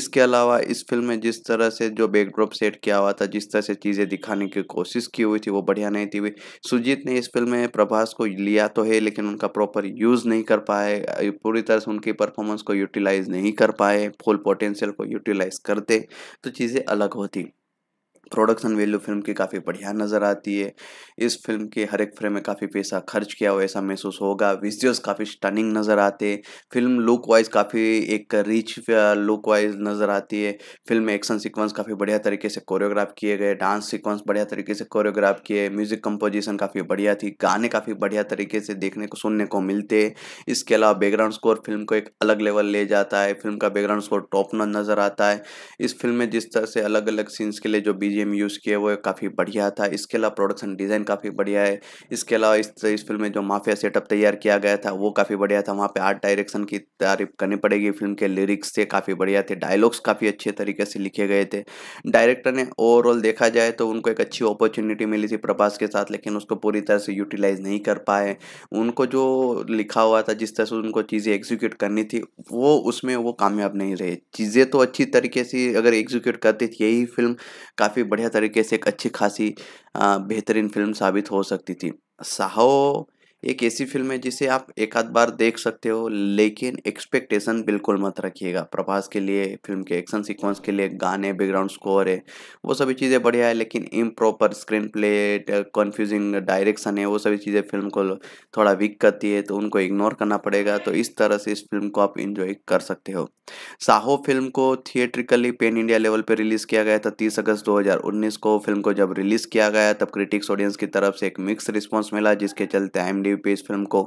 इसके अलावा इस फिल्म में जिस तरह से जो बैकड्रॉप सेट किया हुआ था जिस तरह से चीज़ें दिखाने की कोशिश की हुई थी वो बढ़िया नहीं थी हुई सुजीत ने इस फिल्म में प्रभास को लिया तो है लेकिन उनका प्रॉपर यूज़ नहीं कर पाए पूरी तरह से उनकी परफॉर्मेंस को यूटिलाइज़ नहीं कर पाए फुल पोटेंशियल को यूटिलाइज़ करते तो चीज़ें अलग होती प्रोडक्शन वैल्यू फिल्म की काफ़ी बढ़िया नज़र आती है इस फिल्म के हर एक फ्रेम में काफ़ी पैसा खर्च किया हुआ ऐसा महसूस होगा विजुअल्स काफ़ी स्टनिंग नज़र आते हैं फिल्म लुक वाइज काफ़ी एक रिच लुक वाइज नज़र आती है फिल्म में एक्शन सीक्वेंस काफ़ी बढ़िया तरीके से कोरियोग्राफ किए गए डांस सिक्वेंस बढ़िया तरीके से कोरियोग्राफ किए म्यूज़िक कंपोजिशन काफ़ी बढ़िया थी गाने काफ़ी बढ़िया तरीके से देखने को सुनने को मिलते हैं इसके अलावा बैकग्राउंड स्कोर फिल्म को एक अलग लेवल ले जाता है फिल्म का बैकग्राउंड स्कोर टॉप नजर आता है इस फिल्म में जिस तरह से अलग अलग सीन्स के लिए जो बीज बीजीएम यूज़ किए वो काफ़ी बढ़िया था इसके अलावा प्रोडक्शन डिज़ाइन काफ़ी बढ़िया है इसके अलावा इस इस फिल्म में जो माफिया सेटअप तैयार किया गया था वो काफ़ी बढ़िया था वहाँ पर आर्ट डायरेक्शन की तारीफ करनी पड़ेगी फिल्म के लिरिक्स थे काफ़ी बढ़िया थे डायलॉग्स काफ़ी अच्छे तरीके से लिखे गए थे डायरेक्टर ने ओवरऑल देखा जाए तो उनको एक अच्छी अपॉर्चुनिटी मिली थी प्रभास के साथ लेकिन उसको पूरी तरह से यूटिलाइज नहीं कर पाए उनको जो लिखा हुआ था जिस तरह से उनको चीज़ें एग्जीक्यूट करनी थी वो उसमें वो कामयाब नहीं रहे चीज़ें तो अच्छी तरीके से अगर एग्जीक्यूट करती थी यही फिल्म काफ़ी बढ़िया तरीके से एक अच्छी खासी बेहतरीन फिल्म साबित हो सकती थी साहो एक ऐसी फिल्म है जिसे आप एक आध बार देख सकते हो लेकिन एक्सपेक्टेशन बिल्कुल मत रखिएगा प्रभास के लिए फिल्म के एक्शन सीक्वेंस के लिए गाने बैकग्राउंड स्कोर है वो सभी चीज़ें बढ़िया है लेकिन improper screenplay confusing direction है वो सभी चीज़ें फिल्म को थोड़ा वीक करती है तो उनको इग्नोर करना पड़ेगा तो इस तरह से इस फिल्म को आप इन्जॉय कर सकते हो साहो फिल्म को थिएट्रिकली पेन इंडिया लेवल पर रिलीज़ किया गया था तीस अगस्त दो को फिल्म को जब रिलीज़ किया गया तब क्रिटिक्स ऑडियंस की तरफ से एक मिक्स रिस्पॉन्स मिला जिसके चलते आई पेज फिल्म को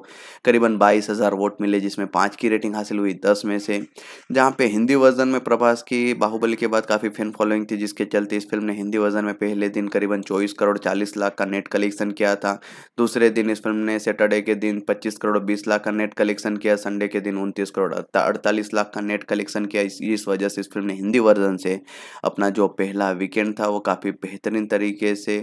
करीबन बाईस हज़ार वोट मिले जिसमें पाँच की रेटिंग हासिल हुई दस में से जहाँ पे हिंदी वर्जन में प्रभास की बाहुबली के बाद काफ़ी फैन फॉलोइंग थी जिसके चलते इस फिल्म ने हिंदी वर्जन में पहले दिन करीबन चौबीस करोड़ चालीस लाख का नेट कलेक्शन किया था दूसरे दिन इस फिल्म ने सैटरडे के दिन पच्चीस करोड़ बीस लाख का नेट कलेक्शन किया संडे के दिन उनतीस करोड़ अड़तालीस लाख का नेट कलेक्शन किया इस वजह से इस फिल्म ने हिंदी वर्जन से अपना जो पहला वीकेंड था वो काफ़ी बेहतरीन तरीके से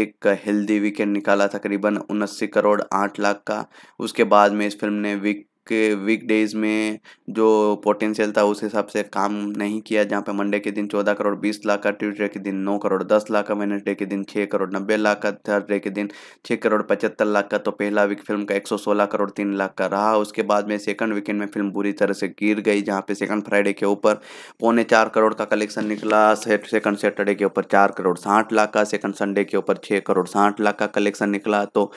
एक हेल्दी वीकेंड निकाला था करीबन उन्नासी करोड़ आठ लाख का उसके बाद में इस फिल्म ने विक के वीक डेज़ में जो पोटेंशियल था उस हिसाब से काम नहीं किया जहाँ पे मंडे के दिन चौदह करोड़ बीस लाख का ट्यूजडे के दिन नौ करोड़ दस लाख का वेनसडे के दिन छः करोड़ नब्बे लाख का थर्सडे के दिन छः करोड़ पचहत्तर लाख का तो पहला वीक फिल्म का एक सौ सोलह करोड़ तीन लाख का रहा उसके बाद में सेकंड वीकेंड में फिल्म बुरी तरह से गिर गई जहाँ पे सेकंड फ्राइडे के ऊपर पौने चार करोड़ का कलेक्शन निकला सेकंड सैटरडे के ऊपर चार करोड़ साठ लाख का सेकंड संडे के ऊपर छः करोड़ साठ लाख का कलेक्शन निकला तो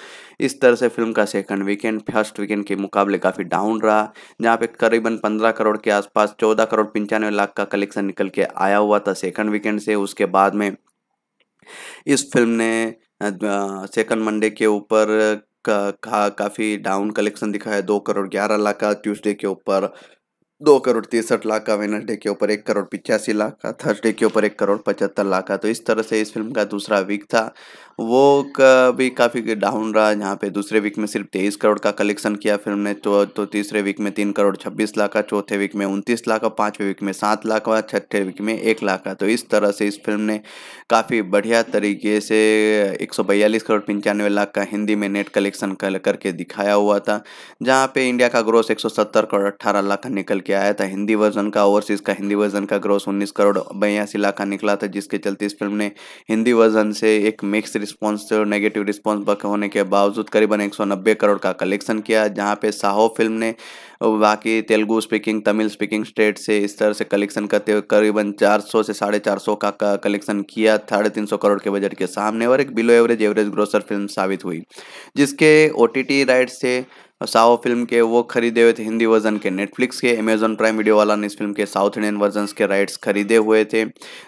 इस तरह से फिल्म का सेकंड वीकेंड फर्स्ट वीकेंड के मुकाबले काफ़ी डाउन राउंड रहा जहाँ पे करीबन पंद्रह करोड़ के आसपास चौदह करोड़ पंचानवे लाख का कलेक्शन निकल के आया हुआ था सेकंड वीकेंड से उसके बाद में इस फिल्म ने सेकंड मंडे के ऊपर का, का काफ़ी डाउन कलेक्शन दिखाया दो करोड़ ग्यारह लाख का ट्यूसडे के ऊपर दो करोड़ तिरसठ लाख का वेनसडे के ऊपर एक करोड़ पिचासी लाख का थर्सडे के ऊपर एक करोड़ पचहत्तर लाख का तो इस तरह से इस फिल्म का दूसरा वीक था वो का भी काफ़ी डाउन रहा जहाँ पे दूसरे वीक में सिर्फ तेईस करोड़ का कलेक्शन किया फिल्म ने तो, तो तीसरे वीक में तीन करोड़ छब्बीस लाख का चौथे वीक में उनतीस लाख का पाँचवें वीक में सात लाख का छठे वीक में एक लाख का तो इस तरह से इस फिल्म ने काफ़ी बढ़िया तरीके से एक सौ बयालीस करोड़ पंचानवे लाख का हिंदी में नेट कलेक्शन कर, करके दिखाया हुआ था जहाँ पे इंडिया का ग्रोस एक सौ सत्तर करोड़ अट्ठारह लाख का निकल के आया था हिंदी वर्जन का ओवरसीज़ का हिंदी वर्जन का ग्रोस उन्नीस करोड़ बयासी लाख का निकला था जिसके चलते इस फिल्म ने हिंदी वर्जन से एक मिक्स रिस्पॉन्स नेगेटिव रिस्पॉन्स होने के बावजूद करीबन 190 करोड़ का कलेक्शन किया जहां पे साहो फिल्म ने बाकी Telugu speaking Tamil speaking state से इस तरह से कलेक्शन करते हुए करीबन 400 से साढ़े चार सौ का कलेक्शन किया साढ़े तीन सौ करोड़ के बजट के सामने और एक below average average grosser film साबित हुई जिसके ओ राइट्स थे साओ फिल्म के वो खरीदे हुए थे हिंदी वर्जन के नेटफ्लिक्स के अमेजोन प्राइम वीडियो वाला ने इस फिल्म के साउथ इंडियन वर्जन के राइट्स खरीदे हुए थे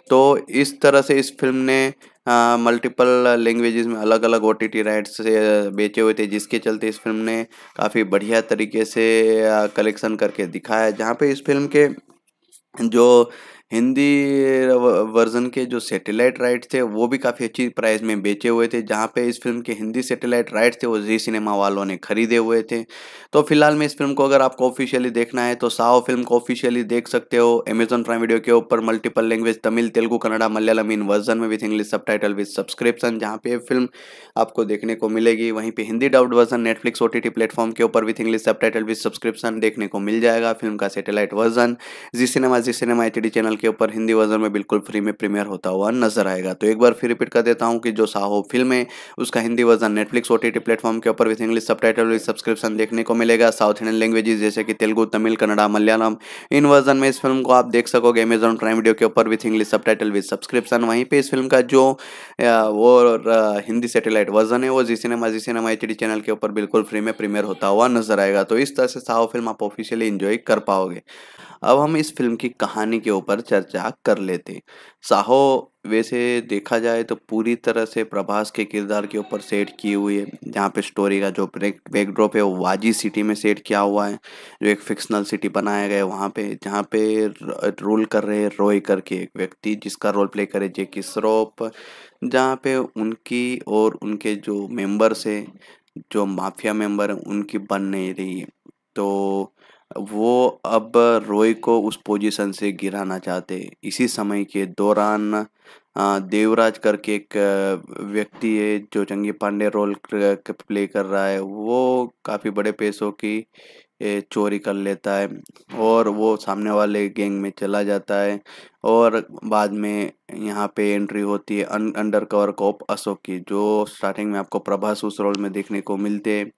तो इस तरह से इस फिल्म ने मल्टीपल लैंग्वेजेस में अलग अलग ओ टी टी राइट्स से बेचे हुए थे जिसके चलते इस फिल्म ने काफ़ी बढ़िया तरीके से कलेक्शन करके दिखाया जहाँ पे इस फिल्म के जो हिंदी वर्जन के जो सेटेलाइट राइट थे वो भी काफ़ी अच्छी प्राइस में बेचे हुए थे जहाँ पे इस फिल्म के हिंदी सेटेलाइट राइट थे वो जी सिनेमा वालों ने खरीदे हुए थे तो फिलहाल में इस फिल्म को अगर आपको ऑफिशियली देखना है तो साओ फिल्म को ऑफिशियली देख सकते हो अमेजोन प्राइम वीडियो के ऊपर मल्टीपल लैंग्वेज तमिल तेलुगू कन्नडा मलयालम इन वर्जन में with English subtitle with subscription जहाँ पे फिल्म आपको देखने को मिलेगी वहीं पर हिंदी डाउट वर्जन नेटफ्लिक्स ओ प्लेटफॉर्म के ऊपर with English subtitle subscription देखने को मिल जाएगा फिल्म का सेटेलाइट वर्जन जी सिनेमा जी सिनेमा एच चैनल चैनल के ऊपर हिंदी वर्जन में बिल्कुल फ्री में प्रीमियर होता हुआ नजर आएगा तो एक बार फिर रिपीट कर देता हूँ कि जो साहो फिल्म है उसका Hindi version Netflix O T platform के ऊपर with English subtitle subscription देखने को मिलेगा साउथ इंडियन लैंग्वेजेस जैसे कि तेलुगु तमिल कन्नडा मलयालम इन वर्जन में इस फिल्म को आप देख सकोगे अमेजॉन प्राइम वीडियो के ऊपर with English subtitle subscription वहीं पर इस फिल्म का जो वो हिंदी सेटेलाइट वर्जन है वो जी सिनेमा जी सिनेमा एच चैनल के ऊपर बिल्कुल फ्री में प्रीमियर होता हुआ नजर आएगा तो इस तरह से साहो फिल्म आप ऑफिशियली इंजॉय कर पाओगे अब हम इस फिल्म की कहानी के ऊपर चर्चा कर लेते साहो वैसे देखा जाए तो पूरी तरह से प्रभास के किरदार के ऊपर सेट की हुई है जहाँ पे स्टोरी का जो बैकड्रॉप है वो वाजी सिटी में सेट किया हुआ है जो एक फिक्शनल सिटी बनाया गया है वहाँ पे जहाँ पे रोल कर रहे हैं रोय करके एक व्यक्ति जिसका रोल प्ले करे जे किसरोप जहाँ पे उनकी और उनके जो मेंबर्स है जो माफिया मेंबर हैं उनकी बन नहीं रही है तो वो अब रॉय को उस पोजीशन से गिराना चाहते इसी समय के दौरान देवराज करके एक व्यक्ति है जो चंगी पांडे रोल प्ले कर रहा है वो काफ़ी बड़े पैसों की चोरी कर लेता है और वो सामने वाले गैंग में चला जाता है और बाद में यहाँ पे एंट्री होती है अं, अंडर कवर कॉप अशोक की जो स्टार्टिंग में आपको प्रभास उस रोल में देखने को मिलते हैं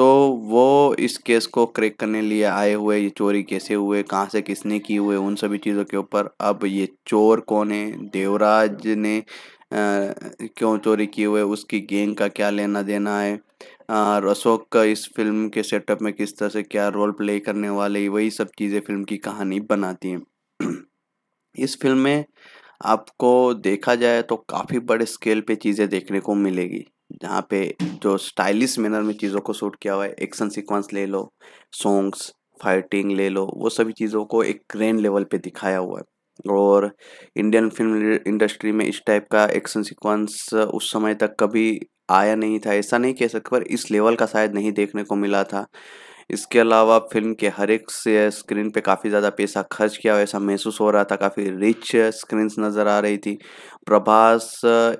तो वो इस केस को क्रैक करने लिए आए हुए ये चोरी कैसे हुए कहाँ से किसने की हुए उन सभी चीज़ों के ऊपर अब ये चोर कौन है देवराज ने आ, क्यों चोरी की हुए उसकी गेंग का क्या लेना देना है और अशोक का इस फिल्म के सेटअप में किस तरह से क्या रोल प्ले करने वाले वही सब चीज़ें फिल्म की कहानी बनाती हैं (clears throat) इस फिल्म में आपको देखा जाए तो काफ़ी बड़े स्केल पे चीज़ें देखने को मिलेगी जहाँ पे जो स्टाइलिश मैनर में चीज़ों को शूट किया हुआ है एक्शन सीक्वेंस ले लो सॉन्ग्स फाइटिंग ले लो वो सभी चीज़ों को एक ग्रैंड लेवल पे दिखाया हुआ है और इंडियन फिल्म इंडस्ट्री में इस टाइप का एक्शन सीक्वेंस उस समय तक कभी आया नहीं था ऐसा नहीं कह सकते पर इस लेवल का शायद नहीं देखने को मिला था इसके अलावा फिल्म के हर एक से स्क्रीन पे काफ़ी ज़्यादा पैसा खर्च किया हुआ ऐसा महसूस हो रहा था काफ़ी रिच स्क्रीन्स नज़र आ रही थी प्रभास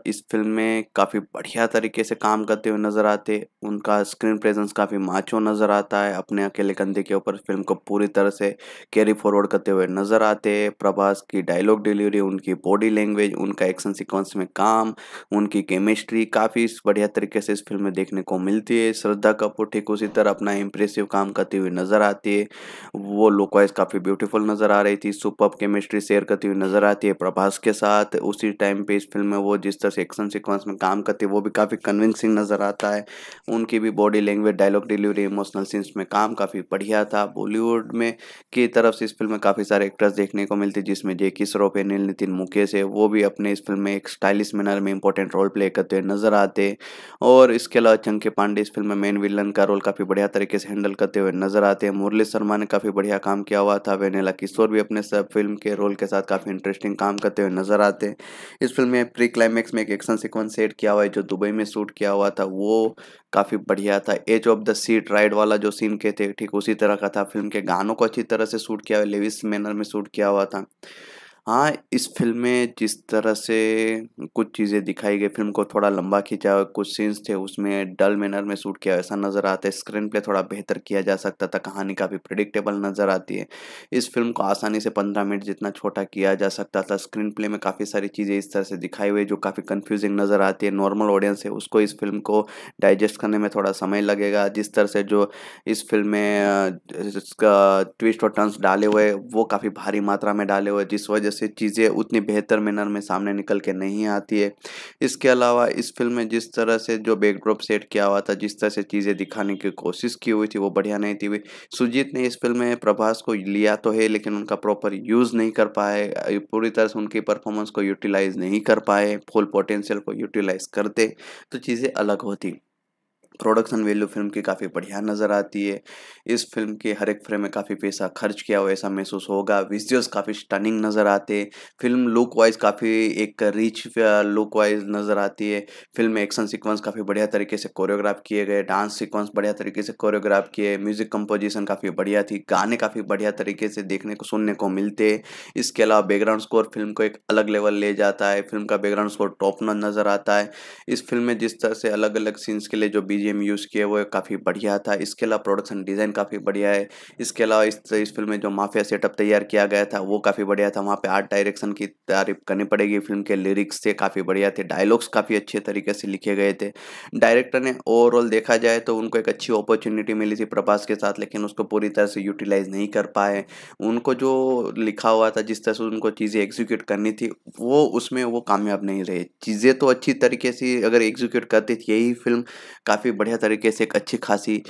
इस फिल्म में काफ़ी बढ़िया तरीके से काम करते हुए नज़र आते उनका स्क्रीन प्रेजेंस काफ़ी माचो नज़र आता है अपने अकेले कंधे के ऊपर फिल्म को पूरी तरह से कैरी फॉरवर्ड करते हुए नज़र आते प्रभास की डायलॉग डिलीवरी उनकी बॉडी लैंग्वेज उनका एक्शन सिक्वेंस में काम उनकी केमिस्ट्री काफ़ी बढ़िया तरीके से इस फिल्म में देखने को मिलती है श्रद्धा कपूर ठीक उसी तरह अपना इम्प्रेसिव काम काम करती हुई नजर आती है वो लुकवाइज काफ़ी ब्यूटीफुल नज़र आ रही थी सुपर केमिस्ट्री शेयर करती हुई नजर आती है प्रभास के साथ उसी टाइम पे इस फिल्म में वो जिस तरह से एक्शन सिक्वेंस में काम करती है वो भी काफ़ी कन्विंसिंग नज़र आता है उनकी भी body language dialogue delivery emotional scenes में काम काफ़ी बढ़िया था बॉलीवुड में की तरफ से इस फिल्म में काफ़ी सारे एक्टर्स देखने को मिलते जिसमें जेकी श्रॉफ है नील नितिन मुकेश है वो भी अपने इस फिल्म में एक स्टाइलिश मैनर में इंपॉर्टेंट रोल प्ले करते हुए नजर आते और इसके अलावा चंके पांडे इस फिल्म में मेन विलन का रोल काफ़ी बढ़िया तरीके से हैंडल करते हुए नजर आते हैं मुरली शर्मा ने काफ़ी बढ़िया काम किया हुआ था वेनेला किशोर भी अपने सब फिल्म के रोल के साथ काफ़ी इंटरेस्टिंग काम करते हुए नजर आते हैं इस फिल्म में प्री क्लाइमैक्स में एक एक्शन सिक्वेंस सेट किया हुआ है जो दुबई में शूट किया हुआ था वो काफ़ी बढ़िया था edge of the seat ride वाला जो सीन के थे ठीक उसी तरह का था फिल्म के गानों को अच्छी तरह से शूट किया हुआ लेविस मैनर में शूट किया हुआ था हाँ इस फिल्म में जिस तरह से कुछ चीज़ें दिखाई गई फिल्म को थोड़ा लंबा खींचा हुआ कुछ सीन्स थे उसमें डल मैनर में शूट किया ऐसा नज़र आता है स्क्रीन प्ले थोड़ा बेहतर किया जा सकता था कहानी काफ़ी प्रडिक्टेबल नज़र आती है इस फिल्म को आसानी से पंद्रह मिनट जितना छोटा किया जा सकता था स्क्रीन प्ले में काफ़ी सारी चीज़ें इस तरह से दिखाई हुई जो काफ़ी कन्फ्यूजिंग नज़र आती है नॉर्मल ऑडियंस है उसको इस फिल्म को डाइजेस्ट करने में थोड़ा समय लगेगा जिस तरह से जो इस फिल्म में इसका ट्विस्ट और टर्न्स डाले हुए वो काफ़ी भारी मात्रा में डाले हुए जिस वजह से जैसे चीज़ें उतनी बेहतर मैनर में सामने निकल के नहीं आती है इसके अलावा इस फिल्म में जिस तरह से जो बैकड्रॉप सेट किया हुआ था जिस तरह से चीज़ें दिखाने की कोशिश की हुई थी वो बढ़िया नहीं थी हुई सुजीत ने इस फिल्म में प्रभास को लिया तो है लेकिन उनका प्रॉपर यूज़ नहीं कर पाए पूरी तरह से उनकी परफॉर्मेंस को यूटिलाइज़ नहीं कर पाए फुल पोटेंशियल को यूटिलाइज़ करते तो चीज़ें अलग होती प्रोडक्शन वैल्यू फिल्म की काफ़ी बढ़िया नज़र आती है इस फिल्म के हर एक फ्रेम में काफ़ी पैसा खर्च किया हुआ ऐसा महसूस होगा विजुअल्स काफ़ी स्टनिंग नज़र आते हैं फिल्म लुक वाइज काफ़ी एक रिच लुक वाइज नज़र आती है फिल्म में एक्शन सीक्वेंस काफ़ी बढ़िया तरीके से कोरियोग्राफ किए गए डांस सीक्वेंस बढ़िया तरीके से कोरियोग्राफ किए म्यूज़िक कंपोजिशन काफ़ी बढ़िया थी गाने काफ़ी बढ़िया तरीके से देखने को सुनने को मिलते हैं इसके अलावा बैकग्राउंड स्कोर फिल्म को एक अलग लेवल ले जाता है फिल्म का बैकग्राउंड स्कोर टॉप नजर आता है इस फिल्म में जिस तरह से अलग अलग सीन्स के लिए जो बीजे बीजीएम यूज़ किए हुए काफ़ी बढ़िया था इसके अलावा प्रोडक्शन डिज़ाइन काफ़ी बढ़िया है इसके अलावा इस इस फिल्म में जो माफिया सेटअप तैयार किया गया था वो काफ़ी बढ़िया था वहाँ पे आर्ट डायरेक्शन की तारीफ करनी पड़ेगी फिल्म के लिरिक्स थे काफ़ी बढ़िया थे डायलॉग्स काफ़ी अच्छे तरीके से लिखे गए थे डायरेक्टर ने ओवरऑल देखा जाए तो उनको एक अच्छी अपॉर्चुनिटी मिली थी प्रभास के साथ लेकिन उसको पूरी तरह से यूटिलाइज नहीं कर पाए उनको जो लिखा हुआ था जिस तरह से उनको चीज़ें एग्जीक्यूट करनी थी वो उसमें वो कामयाब नहीं रहे चीज़ें तो अच्छी तरीके से अगर एग्जीक्यूट करती थी यही फिल्म काफ़ी काफ़ी बढ़िया तरीके से एक अच्छी खासी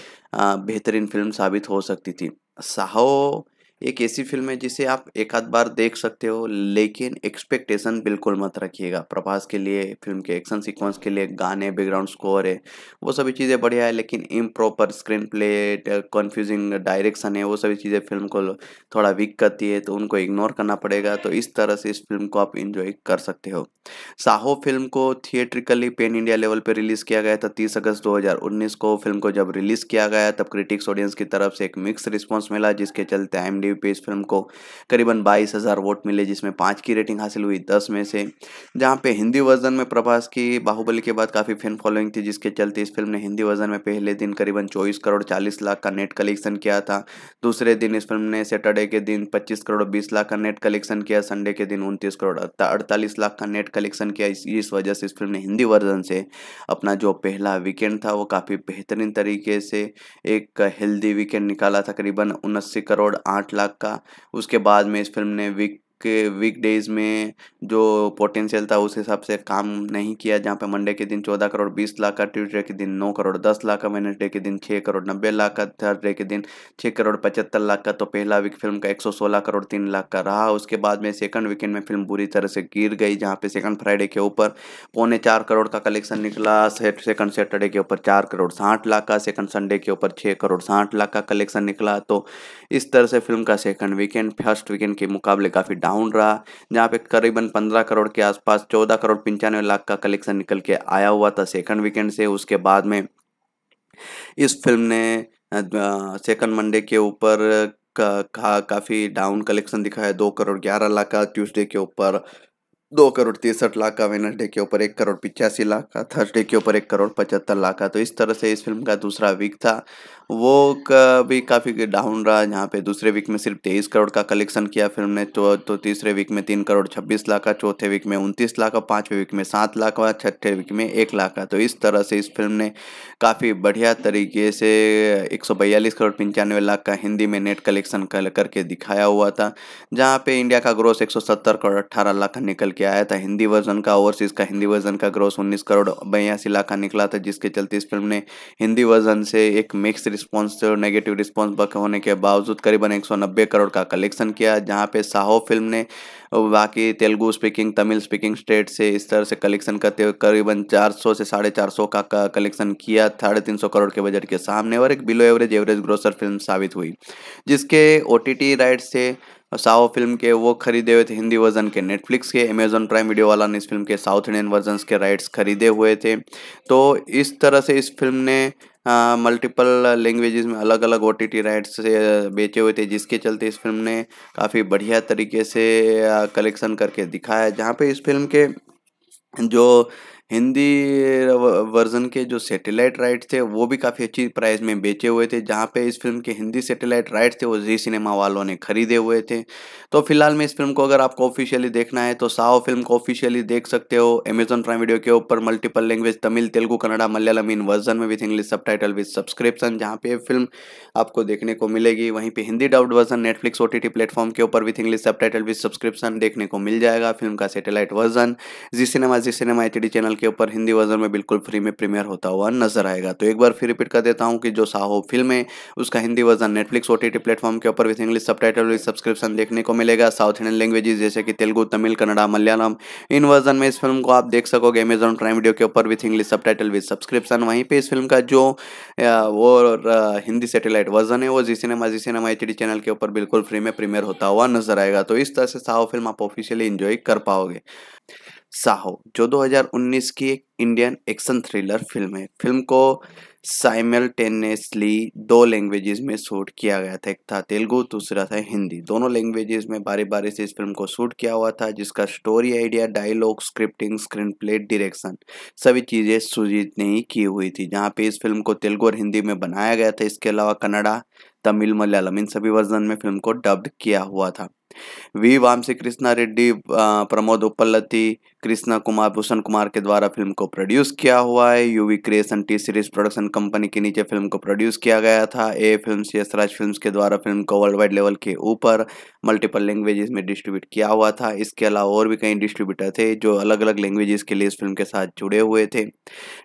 बेहतरीन फिल्म साबित हो सकती थी साहो एक ऐसी फिल्म है जिसे आप एक आध बार देख सकते हो लेकिन एक्सपेक्टेशन बिल्कुल मत रखिएगा प्रभास के लिए फिल्म के एक्शन सीक्वेंस के लिए गाने बैकग्राउंड स्कोर है वो सभी चीज़ें बढ़िया है लेकिन improper screenplay confusing direction है वो सभी चीज़ें फिल्म को थोड़ा वीक करती है तो उनको इग्नोर करना पड़ेगा तो इस तरह से इस फिल्म को आप इन्जॉय कर सकते हो साहो फिल्म को थिएट्रिकली पेन इंडिया लेवल पर रिलीज़ किया गया था तीस अगस्त दो को फिल्म को जब रिलीज़ किया गया तब क्रिटिक्स ऑडियंस की तरफ से एक मिक्स रिस्पॉन्स मिला जिसके चलते आई देवी पे इस फिल्म को करीबन बाईस हज़ार वोट मिले जिसमें पाँच की रेटिंग हासिल हुई दस में से जहाँ पे हिंदी वर्जन में प्रभास की बाहुबली के बाद काफ़ी फैन फॉलोइंग थी जिसके चलते इस फिल्म ने हिंदी वर्जन में पहले दिन करीबन चौबीस करोड़ चालीस लाख का नेट कलेक्शन किया था दूसरे दिन इस फिल्म ने सैटरडे के दिन पच्चीस करोड़ बीस लाख का नेट कलेक्शन किया संडे के दिन उनतीस करोड़ अड़तालीस लाख का नेट कलेक्शन किया इस, इस वजह से इस फिल्म ने हिंदी वर्जन से अपना जो पहला वीकेंड था वो काफ़ी बेहतरीन तरीके से एक हेल्दी वीकेंड निकाला था करीबन उन्नासी करोड़ आठ लाख का उसके बाद में इस फिल्म ने विक के वीकडेज में जो पोटेंशियल था उस हिसाब से काम नहीं किया जहाँ पे मंडे के दिन चौदह करोड़ बीस लाख का ट्यूजडे के दिन नौ करोड़ दस लाख का वेनसडे के दिन छः करोड़ नब्बे लाख का थर्सडे के दिन छः करोड़ पचहत्तर लाख का तो पहला वीक फिल्म का एक सौ सोलह करोड़ तीन लाख का रहा उसके बाद में सेकंड वीकेंड में फिल्म बुरी तरह से गिर गई जहाँ पे सेकंड फ्राइडे के ऊपर पौने चार करोड़ का कलेक्शन निकला सेकंड सैटरडे के ऊपर चार करोड़ साठ लाख का सेकंड संडे के ऊपर छः करोड़ साठ लाख का कलेक्शन निकला तो इस तरह से फिल्म का सेकंड वीकेंड फर्स्ट वीकेंड के मुकाबले काफ़ी डाउन रहा जहाँ पे करीबन पंद्रह करोड़ के आसपास चौदह करोड़ पंचानवे लाख का कलेक्शन निकल के आया हुआ था सेकंड वीकेंड से उसके बाद में इस फिल्म ने सेकंड मंडे के ऊपर का, का काफ़ी डाउन कलेक्शन दिखा है दो करोड़ ग्यारह लाख का ट्यूसडे के ऊपर दो करोड़ तिरसठ लाख का वेनसडे के ऊपर एक करोड़ पिचासी लाख का थर्सडे के ऊपर एक करोड़ पचहत्तर लाख का तो इस तरह से इस फिल्म का दूसरा वीक था वो का भी काफ़ी डाउन रहा जहाँ पे दूसरे वीक में सिर्फ तेईस करोड़ का कलेक्शन किया फिल्म ने तो, तो तीसरे वीक में तीन करोड़ छब्बीस लाख का चौथे वीक में उनतीस लाख का पाँचवें वीक में सात लाख का छठे वीक में एक लाख का तो इस तरह से इस फिल्म ने काफ़ी बढ़िया तरीके से एक करोड़ पंचानवे लाख का हिंदी में नेट कलेक्शन कर, करके दिखाया हुआ था जहाँ पे इंडिया का ग्रोस एक करोड़ अट्ठारह लाख का निकल के आया था हिंदी वर्जन का ओवरसीज़ का हिंदी वर्जन का ग्रोस उन्नीस करोड़ बयासी लाख का निकला था जिसके चलते इस फिल्म ने हिंदी वर्जन से एक मिक्स रिस्पॉन्स नेगेटिव रिस्पॉन्स होने के बावजूद करीबन 190 करोड़ का कलेक्शन किया जहाँ पे साहो फिल्म ने बाकी Telugu speaking Tamil speaking state से इस तरह से कलेक्शन करते हुए करीबन 400 से साढ़े चार का, कलेक्शन किया साढ़े तीन करोड़ के बजट के सामने और एक below average average grosser film साबित हुई जिसके ओ राइट्स से साहो फिल्म के वो खरीदे हुए थे हिंदी वर्जन के नेटफ्लिक्स के अमेजन प्राइम वीडियो वाला ने इस फिल्म के साउथ इंडियन वर्जन के राइट्स खरीदे हुए थे तो इस तरह से इस फिल्म ने मल्टीपल लैंग्वेजेस में अलग अलग ओ टी राइट्स से बेचे हुए थे जिसके चलते इस फिल्म ने काफ़ी बढ़िया तरीके से कलेक्शन करके दिखाया जहाँ पे इस फिल्म के जो हिंदी वर्जन के जो सेटेलाइट राइट थे वो भी काफ़ी अच्छी प्राइस में बेचे हुए थे जहाँ पे इस फिल्म के हिंदी सेटेलाइट राइट थे वो जी सिनेमा वालों ने खरीदे हुए थे तो फिलहाल में इस फिल्म को अगर आपको ऑफिशियली देखना है तो साओ फिल्म को ऑफिशियली देख सकते हो अमेजन प्राइम वीडियो के ऊपर मल्टीपल लैंग्वेज तमिल तेलुगु कन्नडा मलयालम इन वर्जन में with English subtitle subscription जहाँ पे फिल्म आपको देखने को मिलेगी वहीं पर हिंदी डाउट version Netflix O T platform के ऊपर with English subtitle with subscription देखने को मिल जाएगा फिल्म का सेटेलाइट वर्जन जी सिनेमा जी सिनेमा एच चैनल के ऊपर हिंदी वर्जन में बिल्कुल फ्री में प्रीमियर होता हुआ नजर आएगा तो एक बार फिर रिपीट कर देता हूँ कि जो साहो फिल्म है उसका Hindi version Netflix O T platform के ऊपर with English subtitle subscription देखने को मिलेगा साउथ इंडियन लैंग्वेजेस जैसे कि तेलुगु तमिल कन्नड़ा मलयालम इन वर्जन में इस फिल्म को आप देख सकोगे अमेजॉन प्राइम वीडियो के ऊपर with English subtitle subscription वहीं पर इस फिल्म का जो वो हिंदी सेटेलाइट वर्जन है वो जी सिनेमा जी सिनेमा एच चैनल के ऊपर बिल्कुल फ्री में प्रीमियर होता हुआ नजर आएगा तो इस तरह से साहो फिल्म आप ऑफिशियली इंजॉय कर पाओगे साहो जो 2019 की एक इंडियन एक्शन थ्रिलर फिल्म है फिल्म को साइमल्टेनियसली दो लैंग्वेजेस में शूट किया गया था एक था तेलुगु दूसरा था हिंदी दोनों लैंग्वेजेस में बारी बारी से इस फिल्म को शूट किया हुआ था जिसका story idea dialogue scripting screenplay direction सभी चीज़ें सुजीत ने ही की हुई थी जहाँ पे इस फिल्म को तेलुगु और हिंदी में बनाया गया था इसके अलावा कन्नड़ा तमिल मलयालम इन सभी वर्जन में फिल्म को डब्ड किया हुआ था वि वामसी कृष्णा रेड्डी प्रमोद उपल्लती कृष्णा कुमार भूषण कुमार के द्वारा फिल्म को प्रोड्यूस किया हुआ है UV creation T series production company के नीचे फिल्म को प्रोड्यूस किया गया था ए फिल्म यशराज फिल्म्स के द्वारा फिल्म को वर्ल्ड वाइड लेवल के ऊपर मल्टीपल लैंग्वेजेस में डिस्ट्रीब्यूट किया हुआ था इसके अलावा और भी कई डिस्ट्रीब्यूटर थे जो अलग अलग लैंग्वेजेस के लिए इस फिल्म के साथ जुड़े हुए थे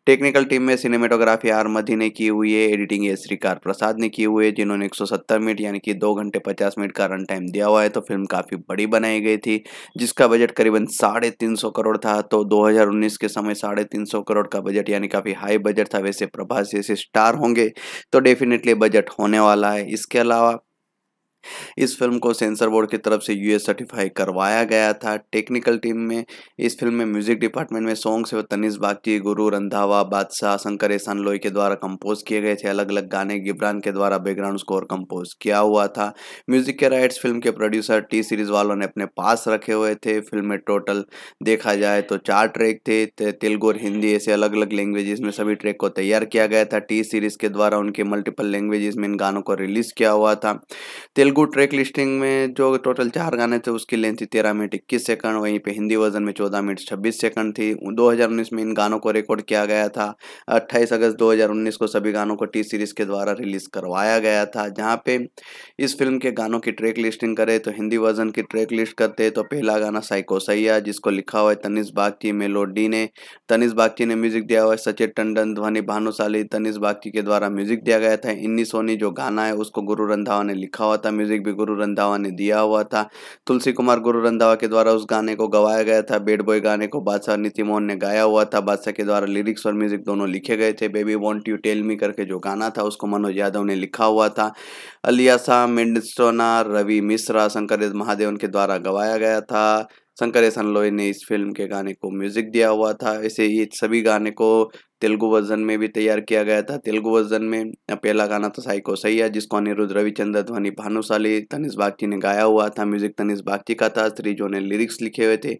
टेक्निकल टीम में सिनेमेटोग्राफी आर मधी ने की हुई है एडिटिंग ए श्रीकार प्रसाद ने की हुई है जिन्होंने एक मिनट यानी कि दो घंटे पचास मिनट का रन टाइम दिया हुआ है तो फिल्म फिल्म काफ़ी बड़ी बनाई गई थी जिसका बजट करीबन साढ़े तीन सौ करोड़ था तो 2019 के समय साढ़े तीन सौ करोड़ का बजट यानी काफ़ी हाई बजट था वैसे प्रभास जैसे स्टार होंगे तो डेफिनेटली बजट होने वाला है इसके अलावा इस फिल्म को सेंसर बोर्ड की तरफ से यूएस सर्टिफाई करवाया गया था टेक्निकल टीम में इस फिल्म में म्यूजिक डिपार्टमेंट में सॉन्ग्स तनिष बागची गुरु रंधावा बादशाह शंकर एहसान लोई के द्वारा कंपोज किए गए थे अलग अलग गाने गिब्रान के द्वारा बैकग्राउंड स्कोर कंपोज किया हुआ था म्यूजिक के राइट्स फिल्म के प्रोड्यूसर टी सीरीज वालों ने अपने पास रखे हुए थे फिल्म में टोटल देखा जाए तो चार ट्रैक थे तेलुगु और हिंदी ऐसे अलग अलग लैंग्वेजेस में सभी ट्रैक को तैयार किया गया था टी सीरीज के द्वारा उनके मल्टीपल लैंग्वेजेस में इन गानों को रिलीज किया हुआ था तेलुगु तेलुगु ट्रैक लिस्टिंग में जो टोटल चार गाने थे उसकी लेंथ थी तेरह मिनट इक्कीस सेकंड वहीं पे हिंदी वर्जन में चौदह मिनट छब्बीस सेकंड थी 2019 में इन गानों को रिकॉर्ड किया गया था 28 अगस्त 2019 को सभी गानों को टी सीरीज़ के द्वारा रिलीज़ करवाया गया था जहां पे इस फिल्म के गानों की ट्रैक लिस्टिंग करे तो हिंदी वर्जन की ट्रैक लिस्ट करते तो पहला गाना साइको सैया जिसको लिखा हुआ है तनिष बागची मेलोडी ने तनिष बागची ने म्यूज़िक दिया हुआ है सचिन टंडन ध्वनि भानुशाली तनिष बागची के द्वारा म्यूज़िक दिया गया था इन्नी सोनी जो गाना है उसको गुरु रंधावा ने लिखा हुआ था म्यूजिक भी गुरु रंधावा ने दिया हुआ था तुलसी कुमार गुरु रंधावा के द्वारा उस गाने को गवाया गया था बेड बॉय गाने को बादशाह नीति मोहन ने गाया हुआ था बादशाह के द्वारा लिरिक्स और म्यूजिक दोनों लिखे गए थे baby won't you tell me करके जो गाना था उसको मनोज यादव ने लिखा हुआ था अलिया शाह मेंडस्टोना रवि मिश्रा शंकर महादेवन के द्वारा गवाया गया था शंकर एसन लोई ने इस फिल्म के गाने को म्यूजिक दिया हुआ था ऐसे ये सभी गाने को तेलुगु वर्जन में भी तैयार किया गया था तेलुगु वर्जन में पहला गाना था तो साइको सैया जिसको अनिरुद्ध रविचंद्र ध्वनि भानुशाली तनिष बागची ने गाया हुआ था म्यूजिक तनिष बागची का था जो ने लिरिक्स लिखे हुए थे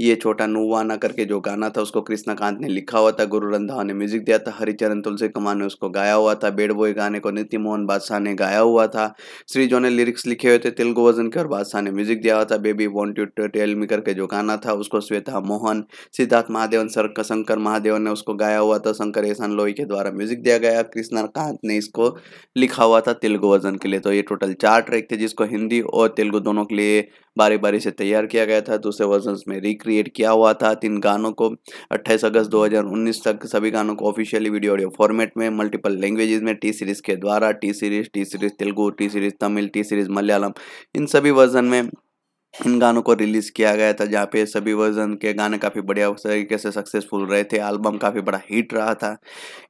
ये छोटा नुवाना करके जो गाना था उसको कृष्णाकांत ने लिखा हुआ था गुरु रंधावा ने म्यूजिक दिया था हरिचरण तुलसी कुमार ने उसको गाया हुआ था बेड बॉय गाने को नित्य मोहन बादशाह ने गाया हुआ था श्री जो ने लिरिक्स लिखे हुए थे तेलुगु वर्जन के और बादशाह ने म्यूजिक दिया हुआ था baby want to tell me करके जो गाना था उसको श्वेता मोहन सिद्धार्थ महादेवन शंकर महादेवन ने उसको गाया हुआ था शंकर एहसान लोही के द्वारा म्यूजिक दिया गया कृष्णा कांत ने इसको लिखा हुआ था तेलुगु वर्जन के लिए तो ये टोटल चार ट्रैक थे जिसको हिंदी और तेलुगु दोनों के लिए बारी बारी से तैयार किया गया था दूसरे वर्जन में रिक्रिएट किया हुआ था तीन गानों को अट्ठाईस अगस्त 2019 तक सभी गानों को ऑफिशियली वीडियो ऑडियो फॉर्मेट में मल्टीपल लैंग्वेजेज में टी सीरीज़ के द्वारा T series T series Telugu T series Tamil T series Malayalam इन सभी वर्जन में इन गानों को रिलीज़ किया गया था जहाँ पे सभी वर्जन के गाने काफ़ी बढ़िया तरीके से सक्सेसफुल रहे थे एल्बम काफ़ी बड़ा हिट रहा था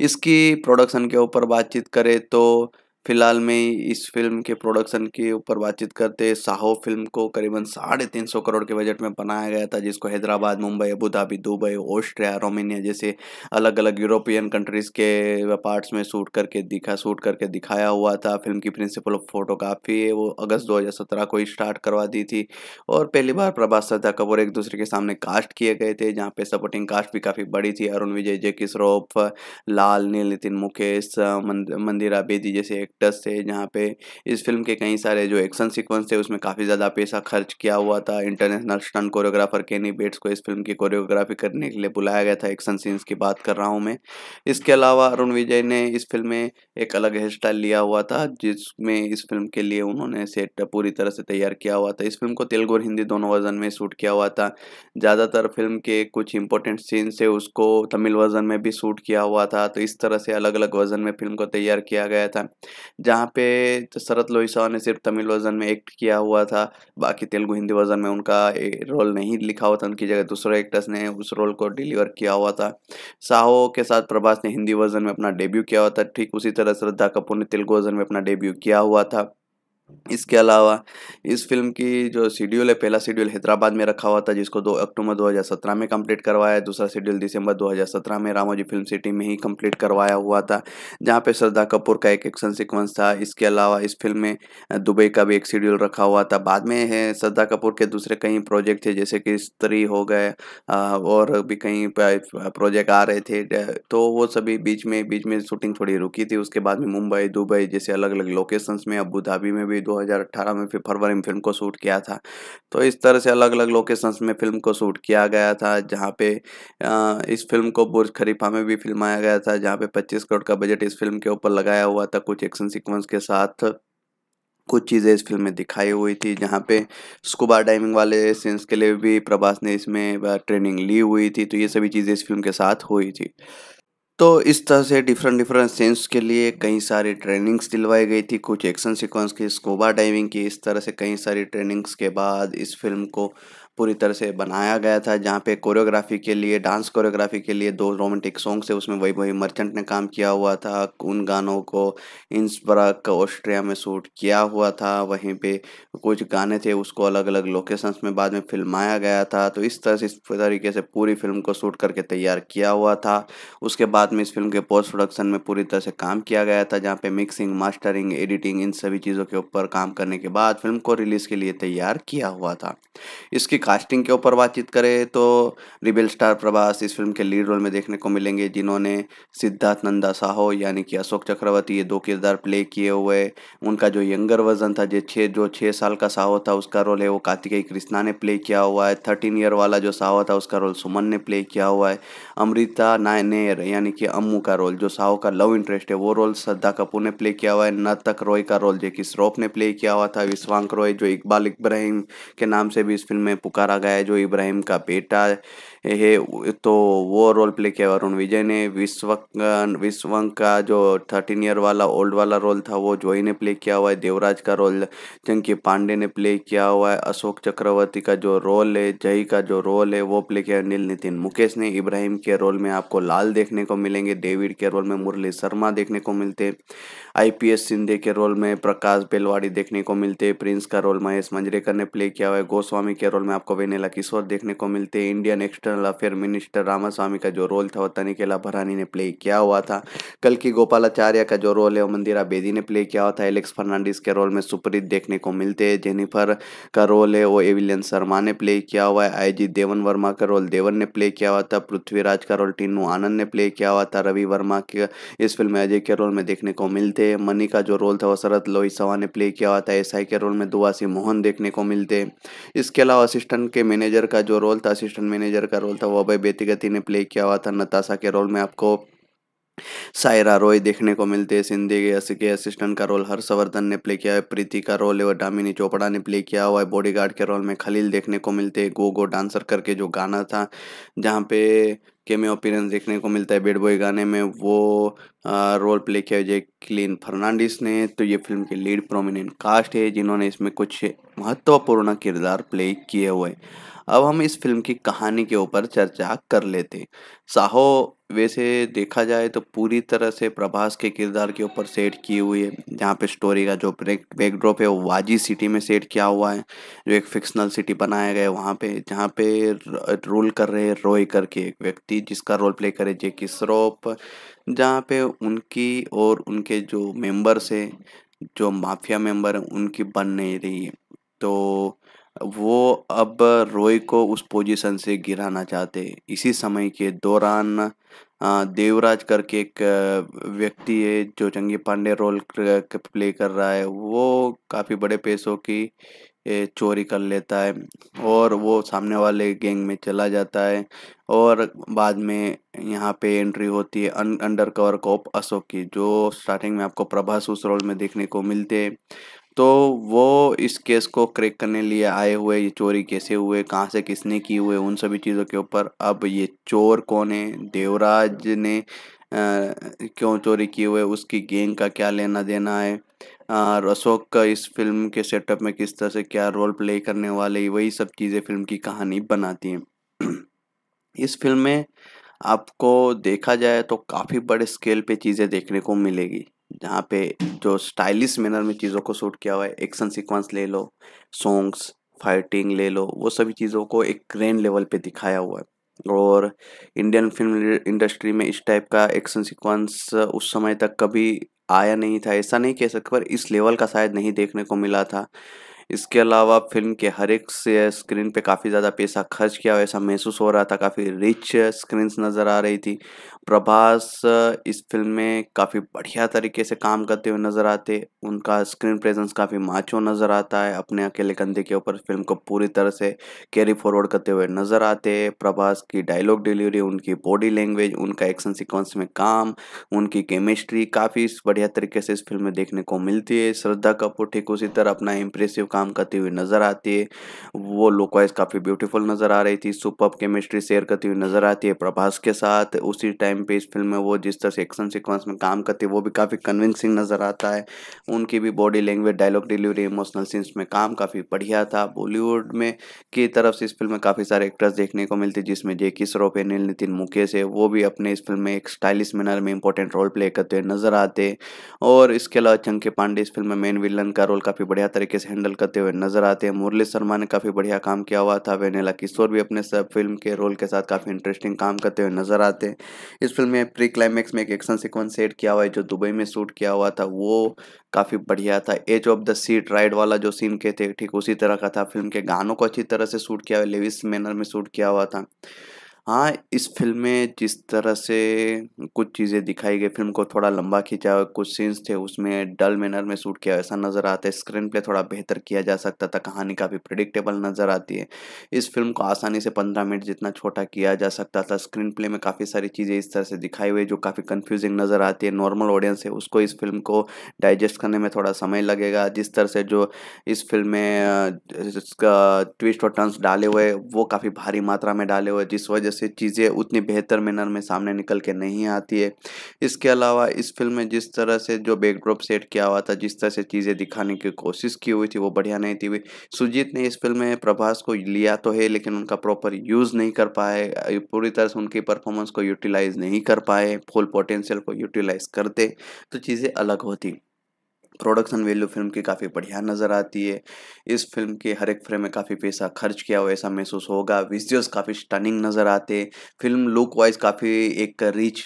इसकी प्रोडक्शन के ऊपर बातचीत करें तो फिलहाल में इस फिल्म के प्रोडक्शन के ऊपर बातचीत करते साहो फिल्म को करीबन साढ़े तीन सौ करोड़ के बजट में बनाया गया था जिसको Hyderabad Mumbai Abu Dhabi Dubai Austria Romania जैसे अलग अलग यूरोपियन कंट्रीज़ के पार्ट्स में शूट करके दिखा शूट करके दिखाया हुआ था फिल्म की प्रिंसिपल ऑफ फोटोग्राफी वो अगस्त दो को ही स्टार्ट करवा दी थी और पहली बार प्रभास सदा कपूर एक दूसरे के सामने कास्ट किए गए थे जहाँ पे सपोर्टिंग कास्ट भी काफ़ी बड़ी थी अरुण विजय जय किशोरोफ लाल नील नितिन मुकेश मंदिरा बेदी जैसे एक्टर्स थे जहाँ पे इस फिल्म के कई सारे जो एक्शन सीक्वेंस थे उसमें काफ़ी ज़्यादा पैसा खर्च किया हुआ था international stunt choreographer Kenny Bates को इस फिल्म की कोरियोग्राफी करने के लिए बुलाया गया था एक्शन सीन्स की बात कर रहा हूँ मैं इसके अलावा अरुण विजय ने इस फिल्म में एक अलग हेयर स्टाइल लिया हुआ था जिसमें इस फिल्म के लिए उन्होंने सेट पूरी तरह से तैयार किया हुआ था इस फिल्म को तेलुगु और हिंदी दोनों वर्जन में शूट किया हुआ था ज़्यादातर फिल्म के कुछ इंपॉर्टेंट सीन्स है उसको तमिल वर्जन में भी शूट किया हुआ था तो इस तरह से अलग अलग वर्जन में फिल्म को तैयार किया गया था जहाँ पे तो शरत लोहिसा ने सिर्फ तमिल वर्जन में एक्ट किया हुआ था बाकी तेलुगु हिंदी वर्जन में उनका रोल नहीं लिखा हुआ था उनकी जगह दूसरे एक्टर्स ने उस रोल को डिलीवर किया हुआ था साहो के साथ प्रभास ने हिंदी वर्जन में अपना डेब्यू किया हुआ था ठीक उसी तरह श्रद्धा कपूर ने तेलुगु वर्जन में अपना डेब्यू किया हुआ था इसके अलावा इस फिल्म की जो शेड्यूल है पहला शेड्यूल हैदराबाद में रखा हुआ था जिसको दो अक्टूबर 2017 में कंप्लीट करवाया दूसरा शेड्यूल दिसंबर 2017 में रामोजी फिल्म सिटी में ही कंप्लीट करवाया हुआ था जहां पे श्रद्धा कपूर का एक एक्शन सीक्वेंस था इसके अलावा इस फिल्म में दुबई का भी एक शेड्यूल रखा हुआ था बाद में है श्रद्धा कपूर के दूसरे कई प्रोजेक्ट थे जैसे कि स्त्री हो गए और भी कई प्रोजेक्ट आ रहे थे तो वो सभी बीच में बीच में शूटिंग थोड़ी रुकी थी उसके बाद में मुंबई दुबई जैसे अलग अलग लोकेशंस में अबू धाबी में भी भी 2018 में फरवरी में फिल्म को शूट किया था तो इस तरह से अलग अलग लोकेशंस में फिल्म को शूट किया गया था जहाँ पे इस फिल्म को बुर्ज खरीफा में भी फिल्माया गया था जहाँ पे 25 करोड़ का बजट इस फिल्म के ऊपर लगाया हुआ था कुछ एक्शन सिक्वेंस के साथ कुछ चीज़ें इस फिल्म में दिखाई हुई थी जहाँ पे स्कूबा डाइविंग वाले सीन्स के लिए भी प्रभास ने इसमें ट्रेनिंग ली हुई थी तो ये सभी चीज़ें इस फिल्म के साथ हुई थी तो इस तरह से डिफरेंट डिफरेंट सेंस के लिए कई सारी ट्रेनिंग्स दिलवाई गई थी कुछ एक्शन सीक्वेंस की स्कोबा डाइविंग की इस तरह से कई सारी ट्रेनिंग्स के बाद इस फिल्म को पूरी तरह से बनाया गया था जहाँ पे कोरियोग्राफी के लिए डांस कोरियोग्राफी के लिए दो रोमांटिक सॉन्ग्स थे उसमें वही वही मर्चेंट ने काम किया हुआ था उन गानों को इंसबर्ग ऑस्ट्रिया में शूट किया हुआ था वहीं पे कुछ गाने थे उसको अलग अलग लोकेशंस में बाद में फिल्माया गया था तो इस तरह से इस तरीके से पूरी फिल्म को शूट करके तैयार किया हुआ था उसके बाद में इस फिल्म के पोस्ट प्रोडक्शन में पूरी तरह से काम किया गया था जहाँ पे मिक्सिंग मास्टरिंग एडिटिंग इन सभी चीज़ों के ऊपर काम करने के बाद फिल्म को रिलीज़ के लिए तैयार किया हुआ था इसकी कास्टिंग के ऊपर बातचीत करें तो रिबेल स्टार प्रभास इस फिल्म के लीड रोल में देखने को मिलेंगे जिन्होंने सिद्धार्थ नंदा साहो यानी कि अशोक चक्रवर्ती ये दो किरदार प्ले किए हुए उनका जो यंगर वर्जन था जो छः जो छः साल का साहो था उसका रोल है वो कार्तिकेय कृष्णा ने प्ले किया हुआ है थर्टीन ईयर वाला जो साहो था उसका रोल सुमन ने प्ले किया हुआ है अमृता नायनेर यानी कि अम्मू का रोल जो साहो का लव इंटरेस्ट है वो रोल श्रद्धा कपूर ने प्ले किया हुआ है नर्तक रॉय का रोल कि श्रोफ ने प्ले किया हुआ था विश्वांक रॉय जो इकबाल इब्राहिम के नाम से भी इस फिल्म में पुकारा गया है जो इब्राहिम का बेटा तो वो रोल प्ले किया अरुण विजय ने विश्व विश्व का जो थर्टीन ईयर वाला ओल्ड वाला रोल था वो जोई ने प्ले किया हुआ है देवराज का रोल चंकी पांडे ने प्ले किया हुआ है अशोक चक्रवर्ती का जो रोल है जय का जो रोल है वो प्ले किया नील नितिन मुकेश ने इब्राहिम के रोल में आपको लाल देखने को मिलेंगे डेविड के रोल में मुरली शर्मा देखने को मिलते पी आईपीएस सिंधे के रोल में प्रकाश बेलवाड़ी देखने को मिलते प्रिंस का रोल महेश मंजरेकर ने प्ले किया हुआ है गोस्वामी के रोल में आपको वेनेला किशोर देखने को मिलते Indian Exter internal affair minister Ramaswamy का जो रोल था वो तनिकेला भरानी ने प्ले किया हुआ था कल की गोपालाचार्य का जो रोल है वो मंदिरा बेदी ने प्ले किया हुआ था एलेक्स फर्नांडिस के रोल में सुप्रीत देखने को मिलते हैं जेनिफर का रोल है वो एविलियन शर्मा ने प्ले किया हुआ है आई जी देवन वर्मा का रोल देवन ने प्ले किया हुआ था पृथ्वीराज का रोल टीनू आनंद ने प्ले किया हुआ था रवि वर्मा के इस फिल्म में अजय के रोल में देखने को मिलते हैं मनी का जो रोल था वो शरद सवा ने प्ले किया हुआ था एस के रोल में दुआसी मोहन देखने को मिलते हैं इसके अलावा असिस्टेंट के मैनेजर का जो रोल था असिस्टेंट मैनेजर का रोल था वो अभय बेतीगति ने प्ले किया हुआ था नताशा के रोल में आपको सायरा रॉय देखने को मिलते हैं सिंधी के के असिस्टेंट का रोल हर्षवर्धन ने प्ले किया है प्रीति का रोल है वह डामिनी चोपड़ा ने प्ले किया हुआ है बॉडीगार्ड के रोल में खलील देखने को मिलते हैं गो गो डांसर करके जो गाना था जहाँ पे केमे अपीरेंस देखने को मिलता है बेड बॉय गाने में वो आ, रोल प्ले किया है जैकलिन फर्नांडिस ने तो ये फिल्म के लीड प्रोमिनेंट कास्ट है जिन्होंने इसमें कुछ महत्वपूर्ण किरदार प्ले किए हुए अब हम इस फिल्म की कहानी के ऊपर चर्चा कर लेते साहो वैसे देखा जाए तो पूरी तरह से प्रभास के किरदार के ऊपर सेट की हुई है जहाँ पे स्टोरी का जो बैकड्रॉप है वो वाजी सिटी में सेट किया हुआ है जो एक फिक्शनल सिटी बनाया गया है वहाँ पे जहाँ पे रोल कर रहे हैं रोय करके एक व्यक्ति जिसका रोल प्ले करे कि श्रॉफ जहाँ पे उनकी और उनके जो मेंबर्स हैं जो माफिया मेंबर हैं उनकी बन नहीं रही है तो वो अब रॉय को उस पोजीशन से गिराना चाहते इसी समय के दौरान देवराज करके एक व्यक्ति है जो चंगी पांडे रोल प्ले कर रहा है वो काफ़ी बड़े पैसों की चोरी कर लेता है और वो सामने वाले गैंग में चला जाता है और बाद में यहाँ पे एंट्री होती है अं, अंडर कवर कॉप अशोक की जो स्टार्टिंग में आपको प्रभास उस रोल में देखने को मिलते हैं तो वो इस केस को क्रैक करने लिए आए हुए ये चोरी कैसे हुए कहाँ से किसने की हुए उन सभी चीज़ों के ऊपर अब ये चोर कौन है देवराज ने आ, क्यों चोरी किए हुए उसकी गेंग का क्या लेना देना है और अशोक का इस फिल्म के सेटअप में किस तरह से क्या रोल प्ले करने वाले वही सब चीज़ें फिल्म की कहानी बनाती हैं (clears throat) इस फिल्म में आपको देखा जाए तो काफ़ी बड़े स्केल पे चीज़ें देखने को मिलेगी जहाँ पे जो स्टाइलिश मैनर में चीज़ों को शूट किया हुआ है एक्शन सीक्वेंस ले लो सॉन्ग्स फाइटिंग ले लो वो सभी चीज़ों को एक ग्रैंड लेवल पे दिखाया हुआ है और इंडियन फिल्म इंडस्ट्री में इस टाइप का एक्शन सीक्वेंस उस समय तक कभी आया नहीं था ऐसा नहीं कह सकते पर इस लेवल का शायद नहीं देखने को मिला था इसके अलावा फिल्म के हर एक स्क्रीन पे काफ़ी ज़्यादा पैसा खर्च किया हुआ ऐसा महसूस हो रहा था काफ़ी रिच स्क्रीन्स नज़र आ रही थी प्रभास इस फिल्म में काफ़ी बढ़िया तरीके से काम करते हुए नज़र आते उनका स्क्रीन प्रेजेंस काफ़ी माचो नज़र आता है अपने अकेले कंधे के ऊपर फिल्म को पूरी तरह से कैरी फॉरवर्ड करते हुए नज़र आते प्रभास की डायलॉग डिलीवरी उनकी बॉडी लैंग्वेज उनका एक्शन सिक्वेंस में काम उनकी केमिस्ट्री काफ़ी बढ़िया तरीके से इस फिल्म में देखने को मिलती है श्रद्धा कपूर ठीक उसी तरह अपना इम्प्रेसिव काम करती हुई नज़र आती है वो लुकवाइज काफ़ी ब्यूटीफुल नज़र आ रही थी सुपर केमिस्ट्री शेयर करती हुई नज़र आती है प्रभास के साथ उसी टाइम टाइम पे इस फिल्म में वो जिस तरह से एक्शन सिक्वेंस में काम करती है वो भी काफ़ी कन्विंसिंग नज़र आता है उनकी भी body language dialogue delivery emotional scenes में काम काफ़ी बढ़िया था बॉलीवुड में की तरफ से इस फिल्म में काफ़ी सारे एक्टर्स देखने को मिलते जिसमें जेकी श्रॉफ है नील नितिन मुकेश है वो भी अपने इस फिल्म में एक स्टाइलिश मैनर में इंपॉर्टेंट रोल प्ले करते हुए नजर आते और इसके अलावा चंके पांडे इस फिल्म में मेन विलन का रोल काफ़ी बढ़िया तरीके से हैंडल करते हुए नजर आते हैं मुरली शर्मा ने काफ़ी बढ़िया काम किया हुआ था वेनेला किशोर भी अपने सब फिल्म के रोल के साथ काफ़ी इंटरेस्टिंग काम करते हुए नजर आते हैं इस फिल्म में प्री क्लाइमैक्स में एक एक्शन सिक्वेंस सेट किया हुआ है जो दुबई में शूट किया हुआ था वो काफ़ी बढ़िया था edge of the seat ride वाला जो सीन के थे ठीक उसी तरह का था फिल्म के गानों को अच्छी तरह से शूट किया हुआ लेविस मैनर में शूट किया हुआ था हाँ इस फिल्म में जिस तरह से कुछ चीज़ें दिखाई गई फिल्म को थोड़ा लंबा खींचा हुआ कुछ सीन्स थे उसमें डल मैनर में शूट किया ऐसा नज़र आता है स्क्रीन प्ले थोड़ा बेहतर किया जा सकता था कहानी काफ़ी प्रिडिक्टेबल नज़र आती है इस फिल्म को आसानी से पंद्रह मिनट जितना छोटा किया जा सकता था स्क्रीन प्ले में काफ़ी सारी चीज़ें इस तरह से दिखाई हुई जो काफ़ी कन्फ्यूजिंग नज़र आती है नॉर्मल ऑडियंस है उसको इस फिल्म को डाइजेस्ट करने में थोड़ा समय लगेगा जिस तरह से जो इस फिल्म में इसका ट्विस्ट और टर्न्स डाले हुए वो काफ़ी भारी मात्रा में डाले हुए जिस वजह से चीज़ें उतनी बेहतर मैनर में सामने निकल के नहीं आती है इसके अलावा इस फिल्म में जिस तरह से जो बैकड्रॉप सेट किया हुआ था जिस तरह से चीज़ें दिखाने की कोशिश की हुई थी वो बढ़िया नहीं थी हुई सुजीत ने इस फिल्म में प्रभास को लिया तो है लेकिन उनका प्रॉपर यूज़ नहीं कर पाए पूरी तरह से उनकी परफॉर्मेंस को यूटिलाइज़ नहीं कर पाए फुल पोटेंशियल को यूटिलाइज़ करते तो चीज़ें अलग होती प्रोडक्शन वैल्यू फिल्म की काफ़ी बढ़िया नज़र आती है इस फिल्म के हर एक फ्रेम में काफ़ी पैसा खर्च किया हुआ ऐसा महसूस होगा विजुअल्स काफ़ी स्टनिंग नज़र आते हैं फिल्म लुक वाइज काफ़ी एक रिच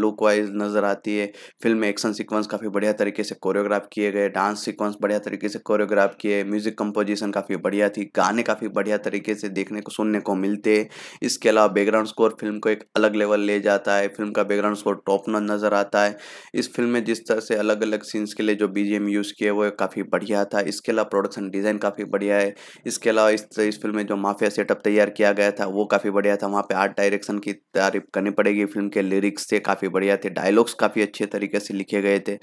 लुक वाइज नज़र आती है फिल्म में एक्शन सिक्वेंस काफ़ी बढ़िया तरीके से कोरियोग्राफ किए गए डांस सिक्वेंस बढ़िया तरीके से कोरियोग्राफ किए म्यूज़िक कंपोजिशन काफ़ी बढ़िया थी गाने काफ़ी बढ़िया तरीके से देखने को सुनने को मिलते हैं इसके अलावा बैकग्राउंड स्कोर फिल्म को एक अलग लेवल ले जाता है फिल्म का बैकग्राउंड स्कोर टॉप नजर आता है इस फिल्म में जिस तरह से अलग अलग सीन्स के लिए जो बीजे ईवीएम यूज़ किया हुए काफ़ी बढ़िया था इसके अलावा प्रोडक्शन डिज़ाइन काफ़ी बढ़िया है इसके अलावा इस इस फिल्म में जो माफिया सेटअप तैयार किया गया था वो काफ़ी बढ़िया था वहाँ पर आर्ट डायरेक्शन की तारीफ करनी पड़ेगी फिल्म के लिरिक्स थे काफ़ी बढ़िया थे डायलॉग्स काफ़ी अच्छे तरीके से लिखे गए थे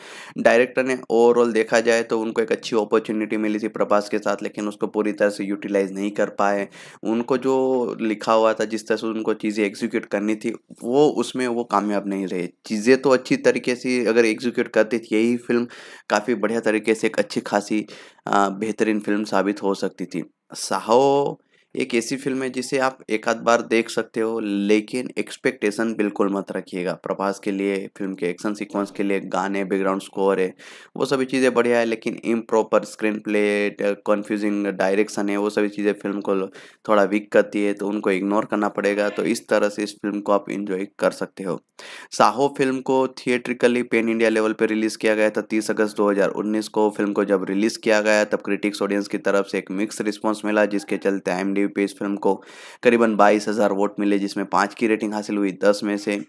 डायरेक्टर ने ओवरऑल देखा जाए तो उनको एक अच्छी अपॉर्चुनिटी मिली थी प्रभास के साथ लेकिन उसको पूरी तरह से यूटिलाइज नहीं कर पाए उनको जो लिखा हुआ था जिस तरह से उनको चीज़ें एग्जीक्यूट करनी थी वो उसमें वो कामयाब नहीं रहे चीज़ें तो अच्छी तरीके से अगर एग्जीक्यूट करती थी यही फिल्म काफ़ी काफ़ी बढ़िया तरीके से एक अच्छी खासी बेहतरीन फिल्म साबित हो सकती थी साहो एक ऐसी फिल्म है जिसे आप एक आध बार देख सकते हो लेकिन एक्सपेक्टेशन बिल्कुल मत रखिएगा प्रभास के लिए फिल्म के एक्शन सीक्वेंस के लिए गाने बैकग्राउंड स्कोर है वो सभी चीज़ें बढ़िया है लेकिन improper screenplay confusing direction है वो सभी चीज़ें फिल्म को थोड़ा वीक करती है तो उनको इग्नोर करना पड़ेगा तो इस तरह से इस फिल्म को आप इन्जॉय कर सकते हो साहो फिल्म को थिएट्रिकली पेन इंडिया लेवल पर रिलीज़ किया गया था तीस अगस्त दो को फिल्म को जब रिलीज़ किया गया तब क्रिटिक्स ऑडियंस की तरफ से एक मिक्स रिस्पॉन्स मिला जिसके चलते आई पेस फिल्म को करीबन बाईस हज़ार वोट मिले जिसमें पाँच की रेटिंग हासिल हुई दस में से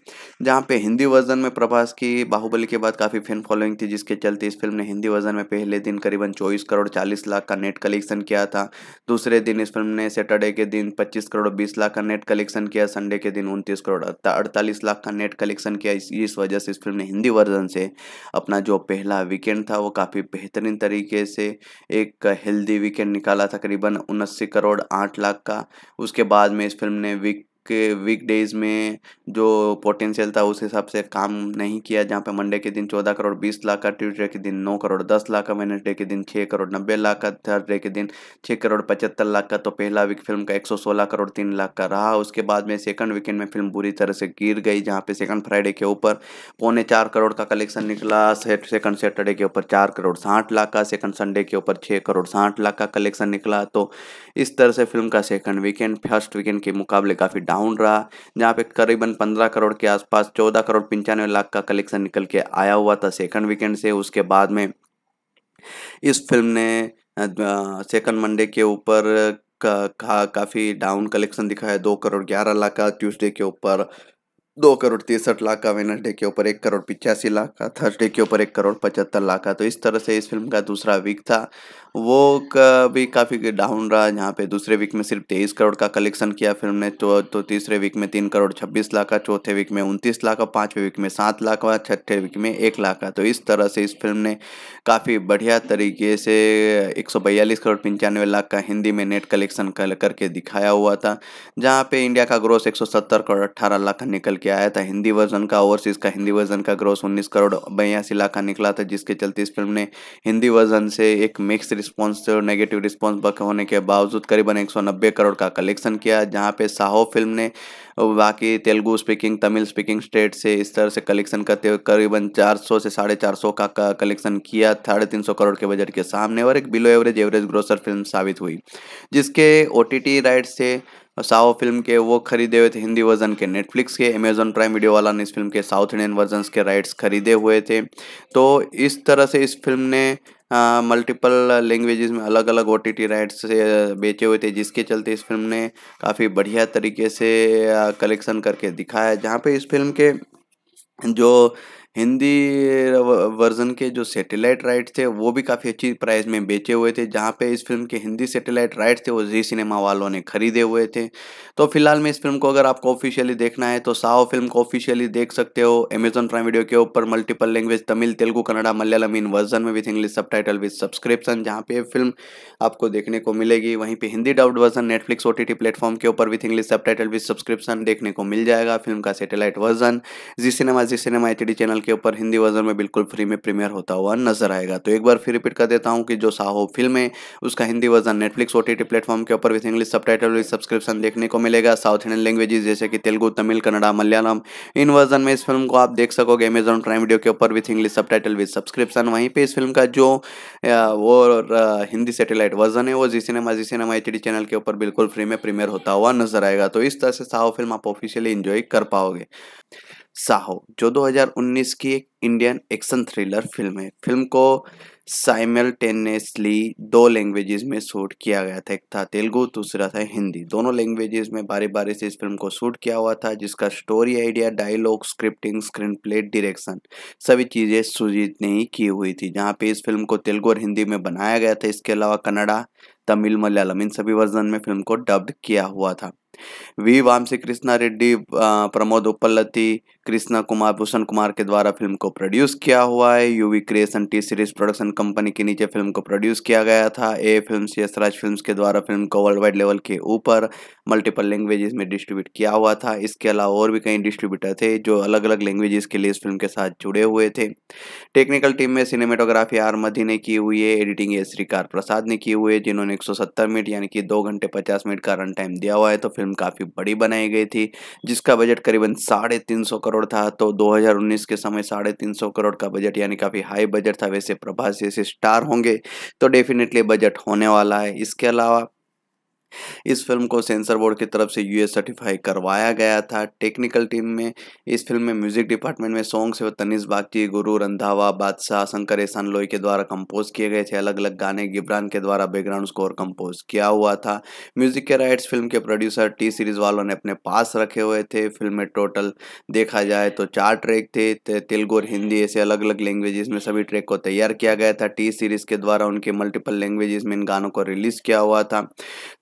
जहाँ पे हिंदी वर्जन में प्रभास की बाहुबली के बाद काफ़ी फैन फॉलोइंग थी जिसके चलते इस फिल्म ने हिंदी वर्जन में पहले दिन करीबन चौबीस करोड़ चालीस लाख का नेट कलेक्शन किया था दूसरे दिन इस फिल्म ने सैटरडे के दिन पच्चीस करोड़ बीस लाख का नेट कलेक्शन किया संडे के दिन उनतीस करोड़ अड़तालीस लाख का नेट कलेक्शन किया इस, इस वजह से इस फिल्म ने हिंदी वर्जन से अपना जो पहला वीकेंड था वो काफ़ी बेहतरीन तरीके से एक हेल्दी वीकेंड निकाला था करीबन उन्नासी करोड़ आठ लाख लाख का उसके बाद में इस फिल्म ने विक के वीकडेज में जो पोटेंशियल था उस हिसाब से काम नहीं किया जहाँ पे मंडे के दिन चौदह करोड़ बीस लाख का ट्यूजडे के दिन नौ करोड़ दस लाख का वेनसडे के दिन छः करोड़ नब्बे लाख का थर्सडे के दिन छः करोड़ पचहत्तर लाख का तो पहला वीक फिल्म का एक सौ सोलह करोड़ तीन लाख का रहा उसके बाद में सेकंड वीकेंड में फिल्म बुरी तरह से गिर गई जहाँ पे सेकंड फ्राइडे के ऊपर पौने चार करोड़ का कलेक्शन निकला सेकंड सैटरडे के ऊपर चार करोड़ साठ लाख का सेकंड संडे के ऊपर छः करोड़ साठ लाख का कलेक्शन निकला तो इस तरह से फिल्म का सेकंड वीकेंड फर्स्ट वीकेंड के मुकाबले काफ़ी डाउन डाउन रहा जहाँ पे करीबन पंद्रह करोड़ के आसपास चौदह करोड़ पंचानवे लाख का कलेक्शन निकल के आया हुआ था सेकंड वीकेंड से उसके बाद में इस फिल्म ने सेकंड मंडे के ऊपर का, का काफ़ी डाउन कलेक्शन दिखा है दो करोड़ ग्यारह लाख का ट्यूसडे के ऊपर दो करोड़ तिरसठ लाख का वेनसडे के ऊपर एक करोड़ पिचासी लाख का थर्सडे के ऊपर एक करोड़ पचहत्तर लाख का तो इस तरह से इस फिल्म का दूसरा वीक था वो का भी काफ़ी डाउन रहा जहाँ पे दूसरे वीक में सिर्फ तेईस करोड़ का कलेक्शन किया फिल्म ने तो तो तीसरे वीक में तीन करोड़ छब्बीस लाख का चौथे वीक में उनतीस लाख का पाँचवें वीक में सात लाख का छठे वीक में एक लाख का तो इस तरह से इस फिल्म ने काफ़ी बढ़िया तरीके से एक सौ बयालीस करोड़ पंचानवे लाख का हिंदी में नेट कलेक्शन करके दिखाया हुआ था जहाँ पे इंडिया का ग्रोथ एक सौ सत्तर करोड़ अट्ठारह लाख का निकल के के आया था हिंदी वर्जन का ओवरसीज का हिंदी वर्जन का ग्रोस उन्नीस करोड़ बयासी लाख का निकला था जिसके चलते इस फिल्म ने हिंदी वर्जन से एक मिक्स रिस्पॉन्स नेगेटिव रिस्पॉन्स होने के बावजूद करीबन एक करोड़ का कलेक्शन किया जहाँ पे साहो फिल्म ने बाकी Telugu speaking Tamil speaking state से इस तरह से कलेक्शन करते हुए करीबन 400 से साढ़े चार का कलेक्शन किया साढ़े तीन करोड़ के बजट के सामने और एक below average average grosser film साबित हुई जिसके ओ राइट्स से साओ फिल्म के वो खरीदे हुए थे हिंदी वर्जन के नेटफ्लिक्स के अमेजोन प्राइम वीडियो वाला ने इस फिल्म के साउथ इंडियन वर्जन के राइट्स खरीदे हुए थे तो इस तरह से इस फिल्म ने मल्टीपल लैंग्वेजेस में अलग अलग ओ टी टी राइट्स से बेचे हुए थे जिसके चलते इस फिल्म ने काफ़ी बढ़िया तरीके से कलेक्शन करके दिखाया जहाँ पे इस फिल्म के जो हिंदी वर्जन के जो सेटेलाइट राइट थे वो भी काफ़ी अच्छी प्राइस में बेचे हुए थे जहाँ पे इस फिल्म के हिंदी सेटेलाइट राइट थे वो जी सिनेमा वालों ने खरीदे हुए थे तो फिलहाल में इस फिल्म को अगर आपको ऑफिशियली देखना है तो साओ फिल्म को ऑफिशियली देख सकते हो अमेजन प्राइम वीडियो के ऊपर मल्टीपल लैंग्वेज तमिल तेलुगू कन्नडा मलयालम इन वर्जन में with English subtitle subscription जहाँ पे फिल्म आपको देखने को मिलेगी वहीं पर हिंदी डाउट version Netflix O T platform के ऊपर with English subtitle subscription देखने को मिल जाएगा फिल्म का सेटेलाइट वर्जन जी सिनेमा जी सिनेमा एच चैनल के ऊपर हिंदी वर्जन में बिल्कुल फ्री में प्रीमियर होता हुआ नजर आएगा तो एक बार फिर रिपीट कर देता हूँ कि जो साहो फिल्म है उसका Hindi version Netflix O T platform के ऊपर with English subtitle subscription देखने को मिलेगा साउथ इंडियन लैंग्वेजेस जैसे कि तेलुगु तमिल कन्नडा मलयालम इन वर्जन में इस फिल्म को आप देख सकोगे अमेजॉन प्राइम वीडियो के ऊपर with English subtitle with subscription वहीं पर इस फिल्म का जो वो हिंदी सेटेलाइट वर्जन है वो जी सिनेमा जी सिनेमा एच चैनल के ऊपर बिल्कुल फ्री में प्रीमियर होता हुआ नजर आएगा तो इस तरह से साहो फिल्म आप ऑफिशियली इंजॉय कर पाओगे साहो जो 2019 की एक इंडियन एक्शन थ्रिलर फिल्म है फिल्म को साइमल्टेनियसली दो लैंग्वेजेस में शूट किया गया था एक था तेलुगु दूसरा था हिंदी दोनों लैंग्वेजेस में बारी बारी से इस फिल्म को शूट किया हुआ था जिसका story idea dialogue scripting screenplay direction सभी चीज़ें सुजीत ने ही की हुई थी जहाँ पे इस फिल्म को तेलुगु और हिंदी में बनाया गया था इसके अलावा कन्नडा तमिल मलयालम इन सभी वर्जन में फिल्म को डब्ड किया हुआ था वी वामसी कृष्णा रेड्डी प्रमोद उपलती कृष्णा कुमार भूषण कुमार के द्वारा फिल्म को प्रोड्यूस किया हुआ है UV creation T series production company के नीचे फिल्म को प्रोड्यूस किया गया था ए फिल्म यशराज फिल्म के द्वारा फिल्म को वर्ल्ड वाइड लेवल के ऊपर मल्टीपल लैंग्वेजेस में डिस्ट्रीब्यूट किया हुआ था इसके अलावा और भी कई डिस्ट्रीब्यूटर थे जो अलग अलग लैंग्वेजेस के लिए इस फिल्म के साथ जुड़े हुए थे टेक्निकल टीम में सिनेमेटोग्राफी आर मधी ने की हुई है एडिटिंग ए श्रीकार प्रसाद ने की हुई है जिन्होंने एक मिनट यानी कि दो घंटे पचास मिनट का रन टाइम दिया हुआ है तो फिल्म फिल्म काफ़ी बड़ी बनाई गई थी जिसका बजट करीबन साढ़े तीन सौ करोड़ था तो 2019 के समय साढ़े तीन सौ करोड़ का बजट यानी काफ़ी हाई बजट था वैसे प्रभास जैसे स्टार होंगे तो डेफिनेटली बजट होने वाला है इसके अलावा इस फिल्म को सेंसर बोर्ड की तरफ से यूएस सर्टिफाई करवाया गया था टेक्निकल टीम में इस फिल्म में म्यूजिक डिपार्टमेंट में सॉन्ग से तनिष बागची गुरु रंधावा बादशाह शंकर एहसान लोई के द्वारा कंपोज किए गए थे अलग अलग गाने गिब्रान के द्वारा बैकग्राउंड स्कोर कंपोज किया हुआ था म्यूजिक के राइट्स फिल्म के प्रोड्यूसर टी सीरीज वालों ने अपने पास रखे हुए थे फिल्म में टोटल देखा जाए तो चार ट्रैक थे तेलुगु और हिंदी ऐसे अलग अलग लैंग्वेजेस में सभी ट्रैक को तैयार किया गया था टी सीरीज के द्वारा उनके मल्टीपल लैंग्वेजेस में इन गानों को रिलीज किया हुआ था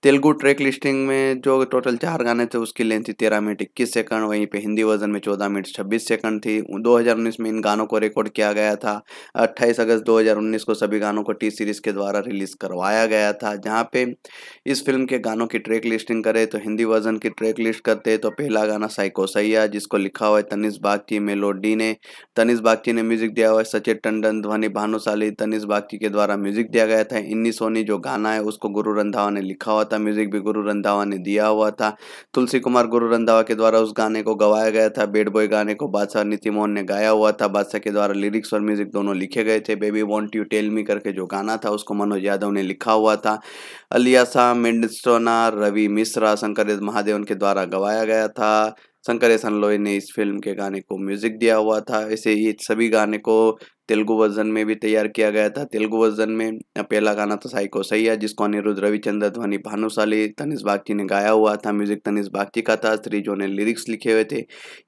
तेलुगु तेलुगु ट्रैक लिस्टिंग में जो टोटल चार गाने थे उसकी लेंथ थी तेरह मिनट इक्कीस सेकंड वहीं पे हिंदी वर्जन में चौदह मिनट छब्बीस सेकंड थी 2019 में इन गानों को रिकॉर्ड किया गया था 28 अगस्त 2019 को सभी गानों को टी सीरीज़ के द्वारा रिलीज़ करवाया गया था जहाँ पे इस फिल्म के गानों की ट्रैक लिस्टिंग करे तो हिंदी वर्जन की ट्रैक लिस्ट करते तो पहला गाना साइको सैया जिसको लिखा हुआ है तनिष बागची मेलोडी ने तनिष बागची ने म्यूजिक दिया हुआ है सचिन टंडन ध्वनि भानुशाली तनिष बागची के द्वारा म्यूजिक दिया गया था इन्नी सोनी जो गाना है उसको गुरु रंधावा ने लिखा हुआ था म्यूजिक भी गुरु रंधावा ने दिया हुआ था तुलसी कुमार गुरु रंधावा के द्वारा उस गाने को गवाया गया था बेड बॉय गाने को बादशाह नीति मोहन ने गाया हुआ था बादशाह के द्वारा लिरिक्स और म्यूजिक दोनों लिखे गए थे baby won't you tell me करके जो गाना था उसको मनोज यादव ने लिखा हुआ था अलिया शाह मेंडस्टोना रवि मिश्रा शंकर महादेवन के द्वारा गवाया गया था शंकर एसन लोई ने इस फिल्म के गाने को म्यूजिक दिया हुआ था ऐसे ये सभी गाने को तेलुगु वर्जन में भी तैयार किया गया था तेलुगु वर्जन में पहला गाना था तो साई को सैया जिसको अनिरुद्ध रविचंद्र ध्वनि भानुशाली तनिष बागची ने गाया हुआ था म्यूजिक तनिष बागची का था जो ने लिरिक्स लिखे हुए थे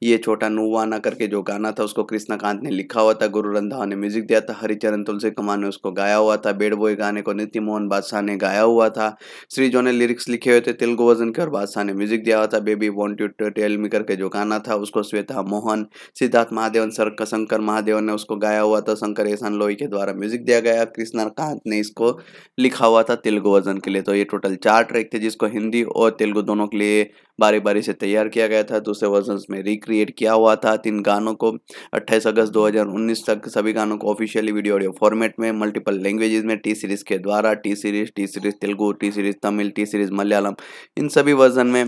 ये छोटा नुवाना करके जो गाना था उसको कृष्णाकांत ने लिखा हुआ था गुरु रंधावा ने म्यूजिक दिया था हरिचरण तुलसी कुमार ने उसको गाया हुआ था बेड बॉय गाने को नित्य मोहन बादशाह ने गाया हुआ था श्रीजो ने लिरिक्स लिखे हुए थे तेलुगु वर्जन के और बादशाह ने म्यूजिक दिया हुआ था baby won't you tell me करके जो गाना था उसको श्वेता मोहन सिद्धार्थ महादेवन शंकर महादेवन ने उसको गाया हुआ था तो शंकर एहसान लोई के द्वारा म्यूजिक दिया गया कृष्णा कांत ने इसको लिखा हुआ था तेलुगु वर्जन के लिए तो ये टोटल चार ट्रैक थे जिसको हिंदी और तेलुगु दोनों के लिए बारी बारी से तैयार किया गया था दूसरे वर्जन में रिक्रिएट किया हुआ था तीन गानों को 28 अगस्त 2019 तक सभी गानों को ऑफिशियली वीडियो ऑडियो फॉर्मेट में मल्टीपल लैंग्वेजेस में टी सीरीज़ के द्वारा T series T series Telugu T series Tamil T series Malayalam इन सभी वर्जन में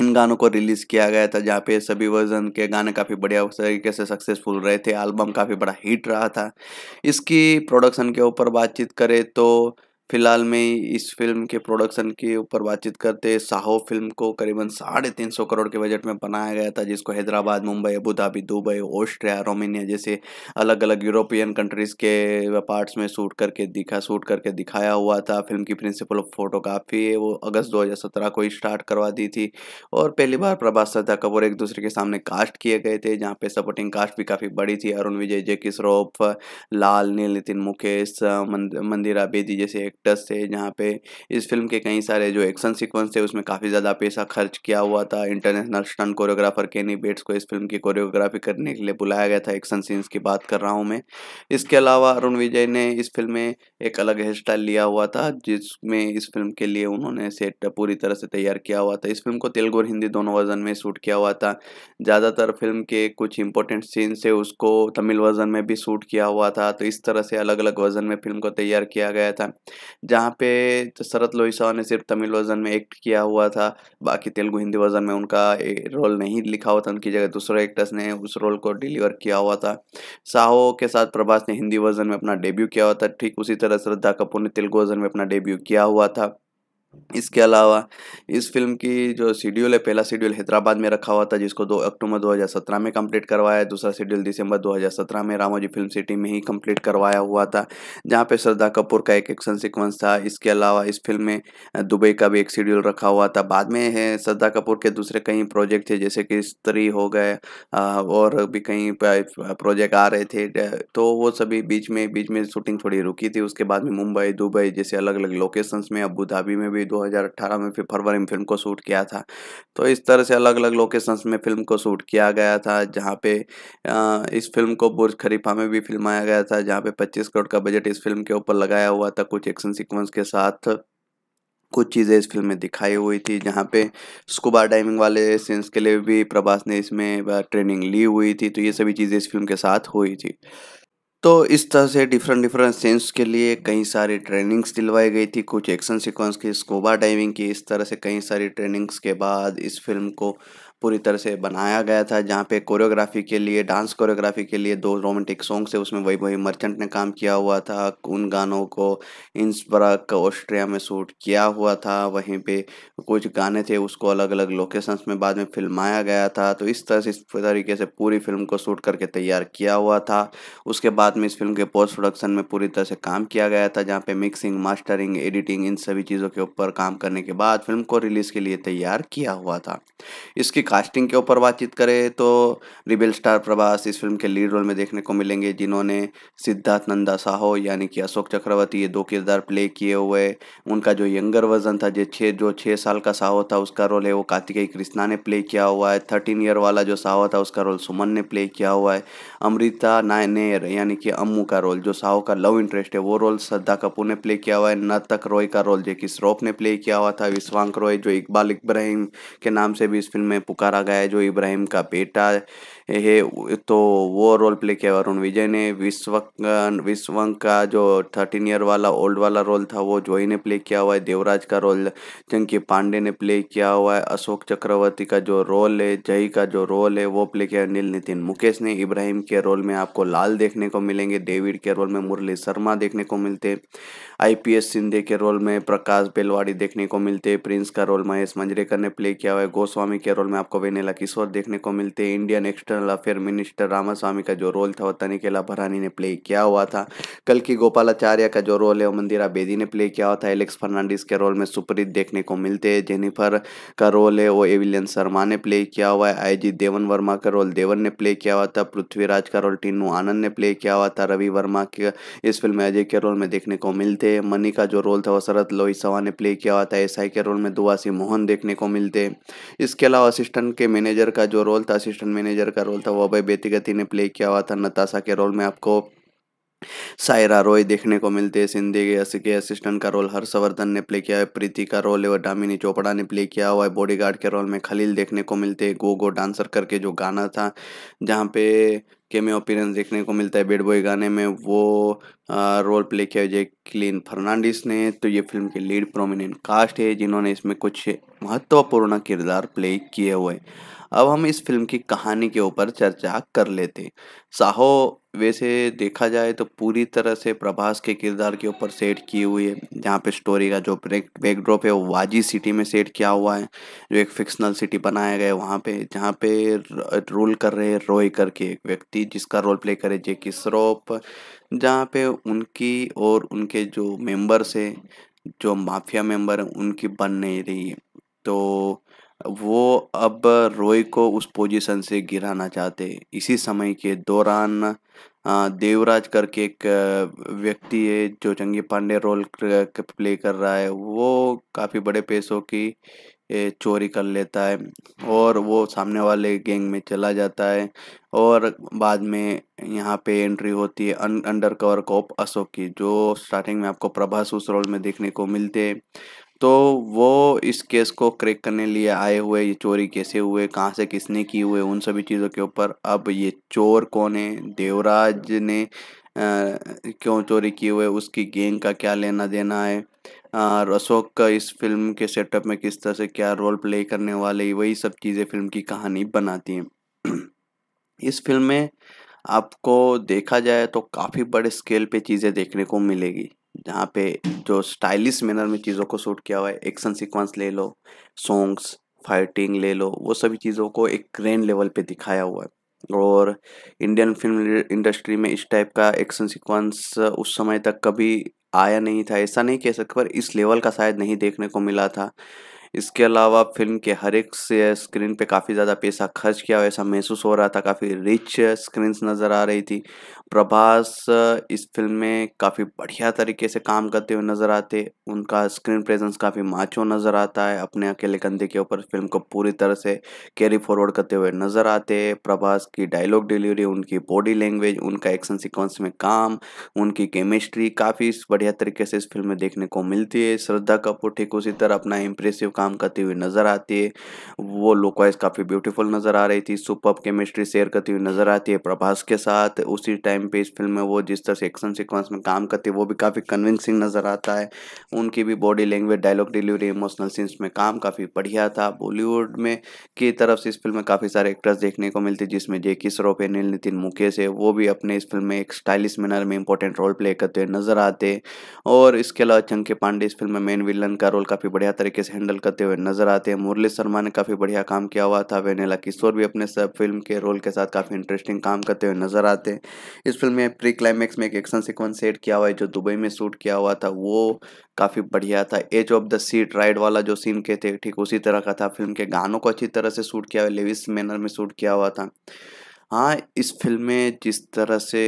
इन गानों को रिलीज़ किया गया था जहाँ पे सभी वर्जन के गाने काफ़ी बढ़िया तरीके से सक्सेसफुल रहे थे एल्बम काफ़ी बड़ा हिट रहा था इसकी प्रोडक्शन के ऊपर बातचीत करें तो फिलहाल में इस फिल्म के प्रोडक्शन के ऊपर बातचीत करते साहो फिल्म को करीबन साढ़े तीन सौ करोड़ के बजट में बनाया गया था जिसको Hyderabad Mumbai Abu Dhabi Dubai Austria Romania जैसे अलग अलग यूरोपियन कंट्रीज़ के पार्ट्स में शूट करके दिखा शूट करके दिखाया हुआ था फिल्म की प्रिंसिपल फोटोग्राफी वो अगस्त दो को ही स्टार्ट करवा दी थी और पहली बार प्रभास सदा कपूर एक दूसरे के सामने कास्ट किए गए थे जहाँ पे सपोर्टिंग कास्ट भी काफ़ी बड़ी थी अरुण विजय जय श्रॉफ लाल नील नितिन मुकेश मंदिरा बेदी जैसे एक्टर्स थे जहाँ पे इस फिल्म के कई सारे जो एक्शन सीक्वेंस थे उसमें काफ़ी ज़्यादा पैसा खर्च किया हुआ था international stunt choreographer Kenny Bates को इस फिल्म की कोरियोग्राफी करने के लिए बुलाया गया था एक्शन सीन्स की बात कर रहा हूँ मैं इसके अलावा अरुण विजय ने इस फिल्म में एक अलग हेयर स्टाइल लिया हुआ था जिसमें इस फिल्म के लिए उन्होंने सेट पूरी तरह से तैयार किया हुआ था इस फिल्म को तेलुगु और हिंदी दोनों वर्जन में शूट किया हुआ था ज़्यादातर फिल्म के कुछ इंपॉर्टेंट सीन्स थे उसको तमिल वर्जन में भी शूट किया हुआ था तो इस तरह से अलग अलग वर्जन में फिल्म को तैयार किया गया था जहाँ पे तो शरत लोहिसा ने सिर्फ तमिल वर्जन में एक्ट किया हुआ था बाकी तेलुगु हिंदी वर्जन में उनका रोल नहीं लिखा हुआ था उनकी जगह दूसरे एक्टर्स ने उस रोल को डिलीवर किया हुआ था साहो के साथ प्रभास ने हिंदी वर्जन में अपना डेब्यू किया हुआ था ठीक उसी तरह श्रद्धा कपूर ने तेलुगु वर्जन में अपना डेब्यू किया हुआ था इसके अलावा इस फिल्म की जो शेड्यूल है पहला शेड्यूल हैदराबाद में रखा हुआ था जिसको दो अक्टूबर 2017 में कंप्लीट करवाया दूसरा शेड्यूल दिसंबर 2017 में रामोजी फिल्म सिटी में ही कंप्लीट करवाया हुआ था जहां पे श्रद्धा कपूर का एक एक्शन सीक्वेंस था इसके अलावा इस फिल्म में दुबई का भी एक शेड्यूल रखा हुआ था बाद में है श्रद्धा कपूर के दूसरे कई प्रोजेक्ट थे जैसे कि स्त्री हो गए और भी कई प्रोजेक्ट आ रहे थे तो वो सभी बीच में बीच में शूटिंग थोड़ी रुकी थी उसके बाद में मुंबई दुबई जैसे अलग अलग लोकेशंस में अबू धाबी में भी भी 2018 में फिर फरवरी में फिल्म को शूट किया था तो इस तरह से अलग अलग लोकेशंस में फिल्म को शूट किया गया था जहाँ पे इस फिल्म को बुर्ज खरीफा में भी फिल्माया गया था जहाँ पे 25 करोड़ का बजट इस फिल्म के ऊपर लगाया हुआ था कुछ एक्शन सिक्वेंस के साथ कुछ चीज़ें इस फिल्म में दिखाई हुई थी जहाँ पे स्कूबा डाइविंग वाले सीन्स के लिए भी प्रभास ने इसमें ट्रेनिंग ली हुई थी तो ये सभी चीज़ें इस फिल्म के साथ हुई थी तो इस तरह से डिफरेंट डिफरेंट सेंस के लिए कई सारी ट्रेनिंग्स दिलवाई गई थी कुछ एक्शन सीक्वेंस की स्कूबा डाइविंग की इस तरह से कई सारी ट्रेनिंग्स के बाद इस फिल्म को पूरी तरह से बनाया गया था जहाँ पे कोरियोग्राफी के लिए डांस कोरियोग्राफी के लिए दो रोमांटिक सॉन्ग थे उसमें वही वही मर्चेंट ने काम किया हुआ था उन गानों को इंस्ब्रक ऑस्ट्रिया में शूट किया हुआ था वहीं पे कुछ गाने थे उसको अलग अलग लोकेशंस में बाद में फिल्माया गया था तो इस तरह से इस तरीके से पूरी फिल्म को शूट करके तैयार किया हुआ था उसके बाद में इस फिल्म के पोस्ट प्रोडक्शन में पूरी तरह से काम किया गया था जहाँ पे मिक्सिंग मास्टरिंग एडिटिंग इन सभी चीज़ों के ऊपर काम करने के बाद फिल्म को रिलीज़ के लिए तैयार किया हुआ था इसकी कास्टिंग के ऊपर बातचीत करें तो रिबेल स्टार प्रभास इस फिल्म के लीड रोल में देखने को मिलेंगे जिन्होंने सिद्धार्थ नंदा साहो यानी कि अशोक चक्रवर्ती ये दो किरदार प्ले किए हुए उनका जो यंगर वर्जन था जो छः जो छः साल का साहो था उसका रोल है वो कार्तिकेय कृष्णा ने प्ले किया हुआ है थर्टीन ईयर वाला जो साहो था उसका रोल सुमन ने प्ले किया हुआ है अमृता नायनेर यानी कि अम्मू का रोल जो साहो का लव इंटरेस्ट है वो रोल श्रद्धा कपूर ने प्ले किया हुआ है नतक रॉय का रोल कि श्रोफ ने प्ले किया हुआ था विश्वांक रॉय जो इकबाल इब्राहिम के नाम से भी इस फिल्म में पुकारा गया है जो इब्राहिम का बेटा है तो वो रोल प्ले किया वरुण विजय ने विश्व विश्व का जो थर्टीन ईयर वाला ओल्ड वाला रोल था वो जोई ने प्ले किया हुआ है देवराज का रोल चंकी पांडे ने प्ले किया हुआ है अशोक चक्रवर्ती का जो रोल है जय का जो रोल है वो प्ले किया नील नितिन मुकेश ने इब्राहिम के रोल में आपको लाल देखने को मिलेंगे डेविड के रोल में मुरली शर्मा देखने को मिलते आईपीएस सिंधे के रोल में प्रकाश बेलवाड़ी देखने को मिलते प्रिंस का रोल महेश मंजरेकर ने प्ले किया हुआ है गोस्वामी के रोल में आपको वेनेला किशोर देखने को मिलते Indian Exter internal affair minister Ramaswamy का जो रोल था वो तनिकेला भरानी ने प्ले किया हुआ था कल की गोपालाचार्य का जो रोल है वो मंदिरा बेदी ने प्ले किया हुआ था एलेक्स फर्नांडिस के रोल में सुपरीत देखने को मिलते हैं जेनिफर का रोल है वो एविलियन शर्मा ने प्ले किया हुआ है आई देवन वर्मा का रोल देवन ने प्ले किया हुआ था पृथ्वीराज का रोल टीनू आनंद ने प्ले किया हुआ था रवि वर्मा के इस फिल्म में अजय के रोल में देखने को मिलते हैं मनी का जो रोल था वो शरद सवा ने प्ले किया हुआ था एसआई के रोल में दुआसी मोहन देखने को मिलते हैं इसके अलावा असिस्टेंट के मैनेजर का जो रोल था असिस्टेंट मैनेजर का रोल था वह भाई बेतीगति ने प्ले किया हुआ था नताशा के रोल में आपको सायरा रॉय देखने को मिलते हैं सिंधी के के असिस्टेंट का रोल हर्षवर्धन ने प्ले किया है प्रीति का रोल है और डामिनी चोपड़ा ने प्ले किया हुआ है बॉडीगार्ड के रोल में खलील देखने को मिलते हैं गो गो डांसर करके जो गाना था जहाँ पे केमे अपीरेंस देखने को मिलता है बेड बॉय गाने में वो रोल प्ले किया है जैकलिन फर्नांडिस ने तो ये फिल्म के लीड प्रोमिनेंट कास्ट है जिन्होंने इसमें कुछ महत्वपूर्ण किरदार प्ले किए हुए हैं अब हम इस फिल्म की कहानी के ऊपर चर्चा कर लेते साहो वैसे देखा जाए तो पूरी तरह से प्रभास के किरदार के ऊपर सेट की हुई है जहाँ पे स्टोरी का जो बैकड्रॉप है वो वाजी सिटी में सेट किया हुआ है जो एक फिक्शनल सिटी बनाया गया है वहाँ पे जहाँ पे रोल कर रहे हैं रोय करके एक व्यक्ति जिसका रोल प्ले करे जे किसरोप जहाँ पे उनकी और उनके जो मेंबर्स है जो माफिया मेंबर हैं उनकी बन नहीं रही है तो वो अब रॉय को उस पोजीशन से गिराना चाहते इसी समय के दौरान देवराज करके एक व्यक्ति है जो चंगी पांडे रोल प्ले कर रहा है वो काफ़ी बड़े पैसों की चोरी कर लेता है और वो सामने वाले गैंग में चला जाता है और बाद में यहाँ पे एंट्री होती है अं, अंडर कवर कॉप अशोक की जो स्टार्टिंग में आपको प्रभास उस रोल में देखने को मिलते हैं तो वो इस केस को क्रैक करने लिए आए हुए ये चोरी कैसे हुए कहाँ से किसने की हुए उन सभी चीज़ों के ऊपर अब ये चोर कौन है देवराज ने क्यों चोरी किए हुए उसकी गेंग का क्या लेना देना है और अशोक का इस फिल्म के सेटअप में किस तरह से क्या रोल प्ले करने वाले वही सब चीज़ें फिल्म की कहानी बनाती हैं (clears throat) इस फिल्म में आपको देखा जाए तो काफ़ी बड़े स्केल पे चीज़ें देखने को मिलेगी जहाँ पे जो स्टाइलिश मैनर में चीज़ों को शूट किया हुआ है एक्शन सीक्वेंस ले लो सॉन्ग्स फाइटिंग ले लो वो सभी चीज़ों को एक ग्रैंड लेवल पे दिखाया हुआ है और इंडियन फिल्म इंडस्ट्री में इस टाइप का एक्शन सीक्वेंस उस समय तक कभी आया नहीं था ऐसा नहीं कह सकते पर इस लेवल का शायद नहीं देखने को मिला था इसके अलावा फिल्म के हर एक से स्क्रीन पे काफ़ी ज़्यादा पैसा खर्च किया ऐसा महसूस हो रहा था काफ़ी रिच स्क्रीन्स नज़र आ रही थी प्रभास इस फिल्म में काफ़ी बढ़िया तरीके से काम करते हुए नज़र आते उनका स्क्रीन प्रेजेंस काफ़ी माचो नज़र आता है अपने अकेले कंधे के ऊपर फिल्म को पूरी तरह से कैरी फॉरवर्ड करते हुए नज़र आते प्रभास की डायलॉग डिलीवरी उनकी बॉडी लैंग्वेज उनका एक्शन सिक्वेंस में काम उनकी केमिस्ट्री काफ़ी बढ़िया तरीके से इस फिल्म में देखने को मिलती है श्रद्धा कपूर ठीक उसी तरह अपना इम्प्रेसिव काम करती हुई नज़र आती है वो लुकवाइज काफ़ी ब्यूटीफुल नज़र आ रही थी सुपर केमिस्ट्री शेयर करती हुई नज़र आती है प्रभास के साथ उसी टाइम टाइम पे इस फिल्म में वो जिस तरह से एक्शन सिक्वेंस में काम करती है वो भी काफ़ी कन्विंसिंग नज़र आता है उनकी भी body language dialogue delivery emotional scenes में काम काफ़ी बढ़िया था बॉलीवुड में की तरफ से इस फिल्म में काफ़ी सारे एक्टर्स देखने को मिलते जिसमें जे किस श्रॉफ नील नितिन मुकेश है वो भी अपने इस फिल्म में एक स्टाइलिश मैनर में इंपॉर्टेंट रोल प्ले करते हुए नजर आते और इसके अलावा चंके पांडे इस फिल्म में मेन विलन का रोल काफ़ी बढ़िया तरीके से हैंडल करते हुए नजर आते हैं मुरली शर्मा ने काफ़ी बढ़िया काम किया हुआ था वेनेला किशोर भी अपने सब फिल्म के रोल के साथ काफ़ी इंटरेस्टिंग काम करते हुए नजर आते हैं इस फिल्म में प्री क्लाइमेक्स में एक एक्शन सीक्वेंस सेट किया हुआ है जो दुबई में शूट किया हुआ था वो काफ़ी बढ़िया था edge of the seat ride वाला जो सीन के थे ठीक उसी तरह का था फिल्म के गानों को अच्छी तरह से शूट किया हुआ लेविस मैनर में शूट किया हुआ था हाँ इस फिल्म में जिस तरह से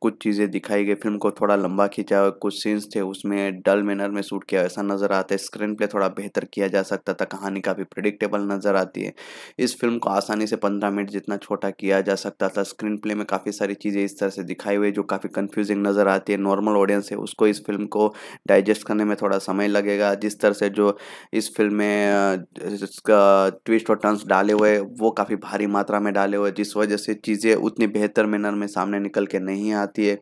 कुछ चीज़ें दिखाई गई फिल्म को थोड़ा लंबा खींचा हुआ कुछ सीन्स थे उसमें डल मैनर में शूट किया ऐसा नज़र आता है स्क्रीन प्ले थोड़ा बेहतर किया जा सकता था कहानी काफ़ी प्रिडिक्टेबल नज़र आती है इस फिल्म को आसानी से पंद्रह मिनट जितना छोटा किया जा सकता था स्क्रीन प्ले में काफ़ी सारी चीज़ें इस तरह से दिखाई हुई जो काफ़ी कन्फ्यूजिंग नज़र आती है नॉर्मल ऑडियंस है उसको इस फिल्म को डाइजेस्ट करने में थोड़ा समय लगेगा जिस तरह से जो इस फिल्म में ट्विस्ट और टर्न्स डाले हुए वो काफ़ी भारी मात्रा में डाले हुए जिस वजह जैसे चीज़ें उतनी बेहतर मैनर में सामने निकल के नहीं आती है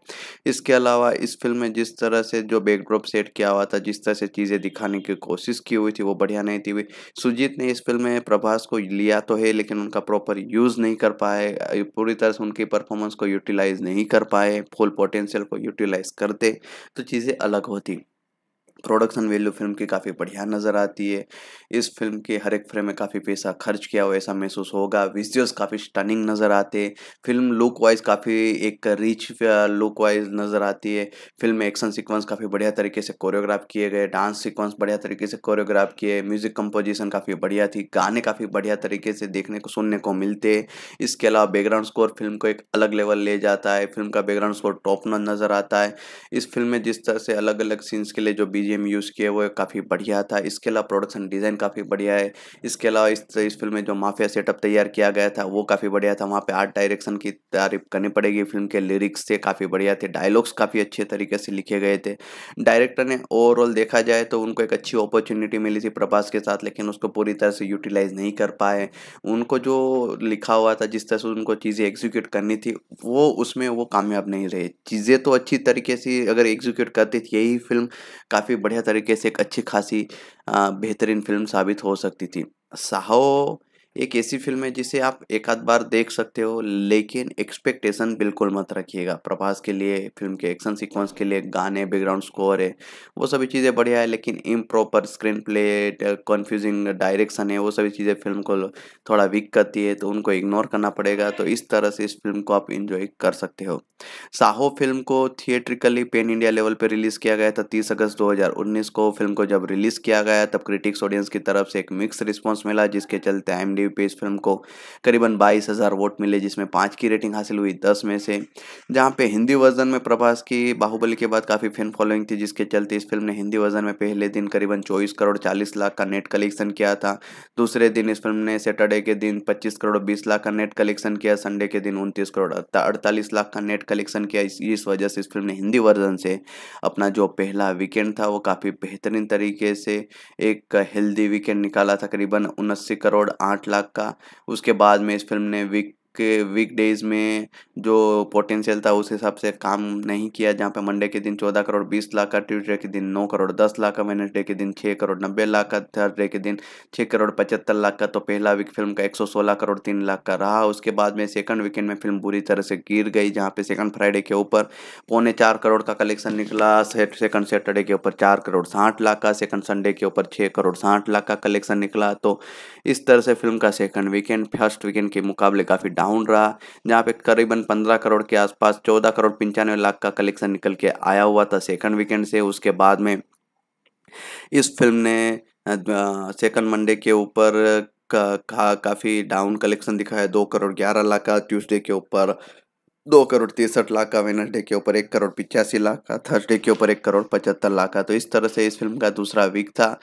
इसके अलावा इस फिल्म में जिस तरह से जो बैकड्रॉप सेट किया हुआ था जिस तरह से चीज़ें दिखाने की कोशिश की हुई थी वो बढ़िया नहीं थी हुई सुजीत ने इस फिल्म में प्रभास को लिया तो है लेकिन उनका प्रॉपर यूज़ नहीं कर पाए पूरी तरह से उनकी परफॉर्मेंस को यूटिलाइज़ नहीं कर पाए फुल पोटेंशियल को यूटिलाइज़ करते तो चीज़ें अलग होती प्रोडक्शन वैल्यू फिल्म की काफ़ी बढ़िया नज़र आती है इस फिल्म के हर एक फ्रेम में काफ़ी पैसा खर्च किया हुआ ऐसा महसूस होगा विजुअल्स काफ़ी स्टनिंग नज़र आते हैं फिल्म लुक वाइज काफ़ी एक रिच लुक वाइज नज़र आती है फिल्म में एक्शन सीक्वेंस काफ़ी बढ़िया तरीके से कोरियोग्राफ किए गए डांस सिक्वेंस बढ़िया तरीके से कोरियोग्राफ किए म्यूज़िक कंपोजिशन काफ़ी बढ़िया थी गाने काफ़ी बढ़िया तरीके से देखने को सुनने को मिलते हैं इसके अलावा बैकग्राउंड स्कोर फिल्म को एक अलग लेवल ले जाता है फिल्म का बैकग्राउंड स्कोर टॉप नजर आता है इस फिल्म में जिस तरह से अलग अलग सीन्स के लिए जो बीजी बीजीएम यूज़ किया वो काफ़ी बढ़िया था इसके अलावा प्रोडक्शन डिज़ाइन काफ़ी बढ़िया है इसके अलावा इस इस फिल्म में जो माफिया सेटअप तैयार किया गया था वो काफ़ी बढ़िया था वहाँ पे आर्ट डायरेक्शन की तारीफ करनी पड़ेगी फिल्म के लिरिक्स थे काफ़ी बढ़िया थे डायलॉग्स काफ़ी अच्छे तरीके से लिखे गए थे डायरेक्टर ने ओवरऑल देखा जाए तो उनको एक अच्छी अपॉर्चुनिटी मिली थी प्रभास के साथ लेकिन उसको पूरी तरह से यूटिलाइज नहीं कर पाए उनको जो लिखा हुआ था जिस तरह से उनको चीज़ें एग्जीक्यूट करनी थी वो उसमें वो कामयाब नहीं रहे चीज़ें तो अच्छी तरीके से अगर एग्जीक्यूट करती थी यही फिल्म काफ़ी बढ़िया तरीके से एक अच्छी खासी बेहतरीन फिल्म साबित हो सकती थी साहो एक ऐसी फिल्म है जिसे आप एक आध बार देख सकते हो लेकिन एक्सपेक्टेशन बिल्कुल मत रखिएगा प्रभास के लिए फिल्म के एक्शन सीक्वेंस के लिए गाने बैकग्राउंड स्कोर है वो सभी चीज़ें बढ़िया है लेकिन improper screenplay confusing direction है वो सभी चीज़ें फिल्म को थोड़ा वीक करती है तो उनको इग्नोर करना पड़ेगा तो इस तरह से इस फिल्म को आप इन्जॉय कर सकते हो साहो फिल्म को थिएट्रिकली पेन इंडिया लेवल पर रिलीज़ किया गया था तीस अगस्त दो को फिल्म को जब रिलीज़ किया गया तब क्रिटिक्स ऑडियंस की तरफ से एक मिक्स रिस्पॉन्स मिला जिसके चलते आई डी पेज फिल्म को करीबन बाईस हज़ार वोट मिले जिसमें पाँच की रेटिंग हासिल हुई दस में से जहाँ पे हिंदी वर्जन में प्रभास की बाहुबली के बाद काफ़ी फैन फॉलोइंग थी जिसके चलते इस फिल्म ने हिंदी वर्जन में पहले दिन करीबन चौबीस करोड़ चालीस लाख का नेट कलेक्शन किया था दूसरे दिन इस फिल्म ने सैटरडे के दिन पच्चीस करोड़ बीस लाख का नेट कलेक्शन किया संडे के दिन उनतीस करोड़ अड़तालीस लाख का नेट कलेक्शन किया इस वजह से इस फिल्म ने हिंदी वर्जन से अपना जो पहला वीकेंड था वो काफ़ी बेहतरीन तरीके से एक हेल्दी वीकेंड निकाला था करीबन उन्नासी करोड़ आठ लाख का उसके बाद में इस फिल्म ने विक के वीकडेज़ में जो पोटेंशियल था उस हिसाब से काम नहीं किया जहाँ पे मंडे के दिन चौदह करोड़ बीस लाख का ट्यूजडे के दिन नौ करोड़ दस लाख का वेनसडे के दिन छः करोड़ नब्बे लाख का थर्सडे के दिन छः करोड़ पचहत्तर लाख का तो पहला वीक फिल्म का एक सौ सोलह करोड़ तीन लाख का रहा उसके बाद में सेकंड वीकेंड में फिल्म बुरी तरह से गिर गई जहाँ पे सेकंड फ्राइडे के ऊपर पौने चार करोड़ का कलेक्शन निकला सेकंड सैटरडे के ऊपर चार करोड़ साठ लाख का सेकंड संडे के ऊपर छः करोड़ साठ लाख का कलेक्शन निकला तो इस तरह से फिल्म का सेकंड वीकेंड फर्स्ट वीकेंड के मुकाबले काफ़ी डाउन रहा जहाँ पे करीबन पंद्रह करोड़ के आसपास चौदह करोड़ पंचानवे लाख का कलेक्शन निकल के आया हुआ था सेकंड वीकेंड से उसके बाद में इस फिल्म ने सेकंड मंडे के ऊपर का, का काफ़ी डाउन कलेक्शन दिखाया दो करोड़ ग्यारह लाख का ट्यूसडे के ऊपर दो करोड़ तिरसठ लाख का वेनसडे के ऊपर एक करोड़ पिचासी लाख का थर्सडे के ऊपर एक करोड़ पचहत्तर लाख का तो इस तरह से इस फिल्म का दूसरा वीक था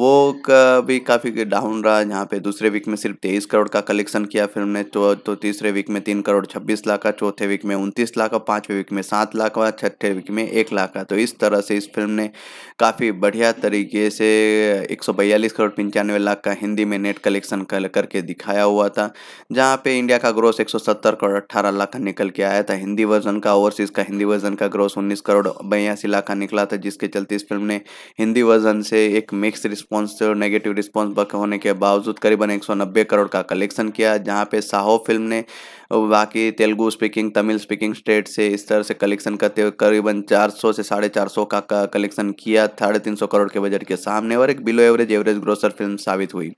वो का भी काफ़ी डाउन रहा जहाँ पे दूसरे वीक में सिर्फ तेईस करोड़ का कलेक्शन किया फिल्म ने तो, तो तीसरे वीक में तीन करोड़ छब्बीस लाख का चौथे वीक में उनतीस लाख का पाँचवें वीक में सात लाख का छठे वीक में एक लाख का तो इस तरह से इस फिल्म ने काफ़ी बढ़िया तरीके से एक सौ बयालीस करोड़ पंचानवे लाख का हिंदी में नेट कलेक्शन कर, करके दिखाया हुआ था जहाँ पे इंडिया का ग्रोथ एक सौ सत्तर करोड़ अट्ठारह लाख का निकल के किया है था तो हिंदी वर्जन का ओवरसीज का हिंदी वर्जन का ग्रोस उन्नीस करोड़ बयासी लाख का निकला था जिसके चलते इस फिल्म ने हिंदी वर्जन से एक मिक्स रिस्पॉन्स नेगेटिव रिस्पॉन्स होने के बावजूद करीबन एक करोड़ का कलेक्शन किया जहाँ पे साहो फिल्म ने बाकी Telugu speaking Tamil speaking state से इस तरह से कलेक्शन करते हुए करीबन 400 से साढ़े चार का, कलेक्शन किया साढ़े तीन करोड़ के बजट के सामने और एक below average average grosser film साबित हुई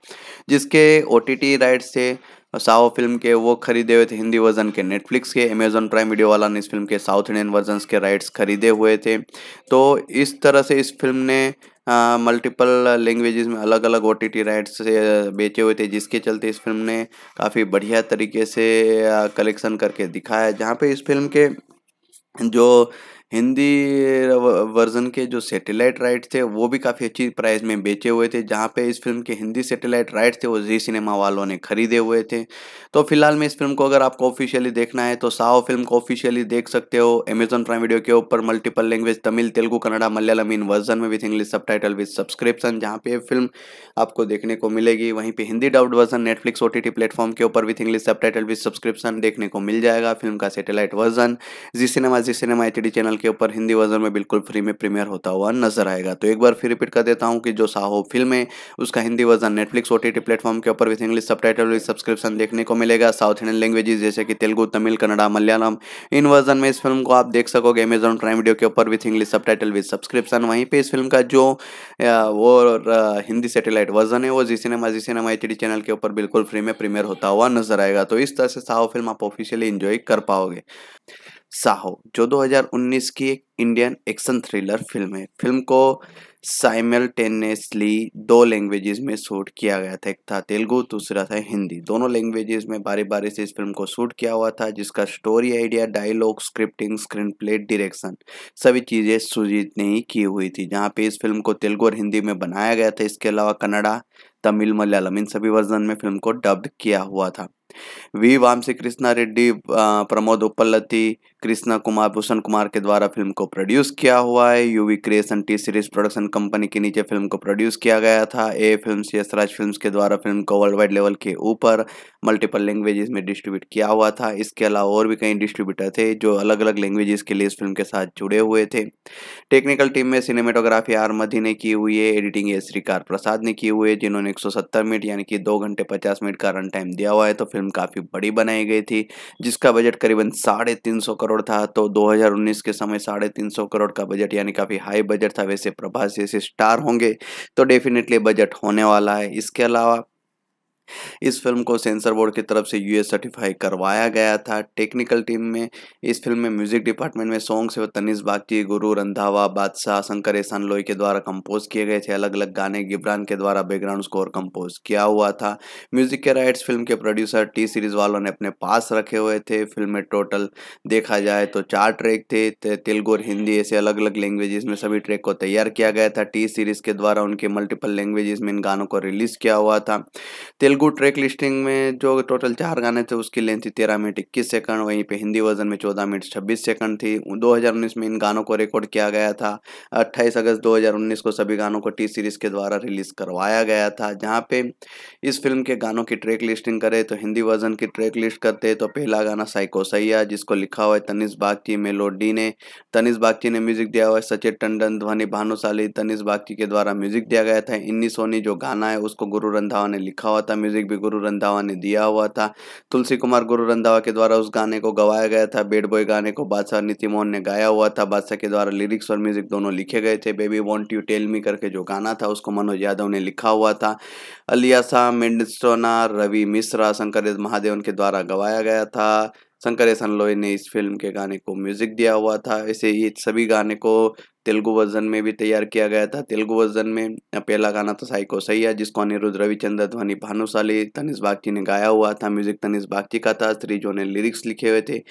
जिसके ओ राइट से साओ फिल्म के वो खरीदे हुए थे हिंदी वर्जन के नेटफ्लिक्स के अमेजोन प्राइम वीडियो वाला ने इस फिल्म के साउथ इंडियन वर्जन के राइट्स खरीदे हुए थे तो इस तरह से इस फिल्म ने मल्टीपल लैंग्वेजेस में अलग अलग ओ टी राइट्स से बेचे हुए थे जिसके चलते इस फिल्म ने काफ़ी बढ़िया तरीके से कलेक्शन करके दिखाया जहाँ पे इस फिल्म के जो हिंदी वर्जन के जो सेटेलाइट राइट थे वो भी काफ़ी अच्छी प्राइस में बेचे हुए थे जहाँ पे इस फिल्म के हिंदी सेटेलाइट राइट थे वो जी सिनेमा वालों ने खरीदे हुए थे तो फिलहाल में इस फिल्म को अगर आपको ऑफिशियली देखना है तो साओ फिल्म को ऑफिशियली देख सकते हो अमेजन प्राइम वीडियो के ऊपर मल्टीपल लैंग्वेज तमिल तेलुगू कन्नडा मलयालम इन वर्जन में with English subtitle with subscription जहाँ पे फिल्म आपको देखने को मिलेगी वहीं पर हिंदी डाउट वर्जन नेटफ्लिक्स ओ प्लेटफॉर्म के ऊपर with English subtitle with subscription देखने को मिल जाएगा फिल्म का सेटेलाइट वर्जन जी सिनेमा जी सिनेमा एच चैनल चैनल के ऊपर हिंदी वर्जन में बिल्कुल फ्री में प्रीमियर होता हुआ नजर आएगा तो एक बार फिर रिपीट कर देता हूँ कि जो साहो फिल्म है उसका Hindi version Netflix O platform के ऊपर with English subtitle subscription देखने को मिलेगा साउथ इंडियन लैंग्वेजेस जैसे कि तेलुगु तमिल कन्नडा मलयालम इन वर्जन में इस फिल्म को आप देख सकोगे अमेजॉन प्राइम वीडियो के ऊपर with English subtitle subscription वहीं पर इस फिल्म का जो वो हिंदी सेटेलाइट वर्जन है वो जी सिनेमा जी सिनेमा एच चैनल के ऊपर बिल्कुल फ्री में प्रीमियर होता हुआ नजर आएगा तो इस तरह से साहो फिल्म आप ऑफिशियली इंजॉय कर पाओगे साहो जो 2019 की एक इंडियन एक्शन थ्रिलर फिल्म है फिल्म को साइमल्टेनियसली दो लैंग्वेजेस में शूट किया गया था एक था तेलुगु दूसरा था हिंदी दोनों लैंग्वेजेस में बारी बारी से इस फिल्म को शूट किया हुआ था जिसका story idea dialogue scripting screenplay direction सभी चीज़ें सुजीत ने ही की हुई थी जहाँ पे इस फिल्म को तेलुगु और हिंदी में बनाया गया था इसके अलावा कन्नडा तमिल मलयालम इन सभी वर्जन में फिल्म को डब्ड किया हुआ था वी वामसी कृष्णा रेड्डी प्रमोद उपलति कृष्णा कुमार भूषण कुमार के द्वारा फिल्म को प्रोड्यूस किया हुआ है UV creation T series production company के नीचे फिल्म को प्रोड्यूस किया गया था ए फिल्म यशराज फिल्म के द्वारा फिल्म को वर्ल्ड वाइड लेवल के ऊपर मल्टीपल लैंग्वेजेस में डिस्ट्रीब्यूट किया हुआ था इसके अलावा और भी कई डिस्ट्रीब्यूटर थे जो अलग अलग लैंग्वेजेस के लिए इस फिल्म के साथ जुड़े हुए थे टेक्निकल टीम में सिनेमेटोग्राफी आर मधी ने की हुई है एडिटिंग ये श्रीकार प्रसाद ने की हुई है जिन्होंने एक मिनट यानी कि दो घंटे पचास मिनट का रन टाइम दिया हुआ है तो फिल्म काफ़ी बड़ी बनाई गई थी जिसका बजट करीबन साढ़े तीन सौ करोड़ था तो 2019 के समय साढ़े तीन सौ करोड़ का बजट यानी काफ़ी हाई बजट था वैसे प्रभास जैसे स्टार होंगे तो डेफिनेटली बजट होने वाला है इसके अलावा इस फिल्म को सेंसर बोर्ड की तरफ से यूएस सर्टिफाई करवाया गया था टेक्निकल टीम में इस फिल्म में म्यूजिक डिपार्टमेंट में सॉन्ग्स व तनिष बागची गुरु रंधावा बादशाह शंकर एहसान लोई के द्वारा कंपोज किए गए थे अलग अलग गाने गिब्रान के द्वारा बैकग्राउंड स्कोर कंपोज किया हुआ था म्यूजिक के राइट्स फिल्म के प्रोड्यूसर टी सीरीज वालों ने अपने पास रखे हुए थे फिल्म में टोटल देखा जाए तो चार ट्रैक थे तेलुगु और हिंदी ऐसे अलग अलग लैंग्वेजेस में सभी ट्रैक को तैयार किया गया था टी सीरीज के द्वारा उनके मल्टीपल लैंग्वेजेस में इन गानों को रिलीज किया हुआ था तेलुगु तेलुगु ट्रैक लिस्टिंग में जो टोटल चार गाने थे उसकी लेंथ थी तेरह मिनट इक्कीस सेकंड वहीं पे हिंदी वर्जन में चौदह मिनट छब्बीस सेकंड थी 2019 में इन गानों को रिकॉर्ड किया गया था 28 अगस्त 2019 को सभी गानों को टी सीरीज़ के द्वारा रिलीज़ करवाया गया था जहां पे इस फिल्म के गानों की ट्रैक लिस्टिंग करें तो हिंदी वर्जन की ट्रैक लिस्ट करते तो पहला गाना साइको सैया जिसको लिखा हुआ है तनिष बागची मेलोडी ने तनिष बागची ने म्यूजिक दिया हुआ है सचिन टंडन ध्वनि भानुशाली तनिष बागची के द्वारा म्यूजिक दिया गया था इन्नी सोनी जो गाना है उसको गुरु रंधावा ने लिखा हुआ था म्यूजिक भी गुरु रंधावा ने दिया हुआ था तुलसी कुमार गुरु रंधावा के द्वारा उस गाने को गवाया गया था बेड बॉय गाने को बादशाह नीति मोहन ने गाया हुआ था बादशाह के द्वारा लिरिक्स और म्यूजिक दोनों लिखे गए थे baby won't you tell me करके जो गाना था उसको मनोज यादव ने लिखा हुआ था अलिया शाह मेंडस्टोना रवि मिश्रा शंकर महादेव उनके द्वारा गवाया गया था शंकर एसन लोई ने इस फिल्म के गाने को म्यूजिक दिया हुआ था ऐसे ये सभी गाने को तेलुगु वर्जन में भी तैयार किया गया था तेलुगु वर्जन में पहला गाना था साइको सैया जिसको अनिरुद्ध रविचंद्र ध्वनि भानुशाली तनिष बागची ने गाया हुआ था म्यूजिक तनिष बागची का था जो ने लिरिक्स लिखे हुए थे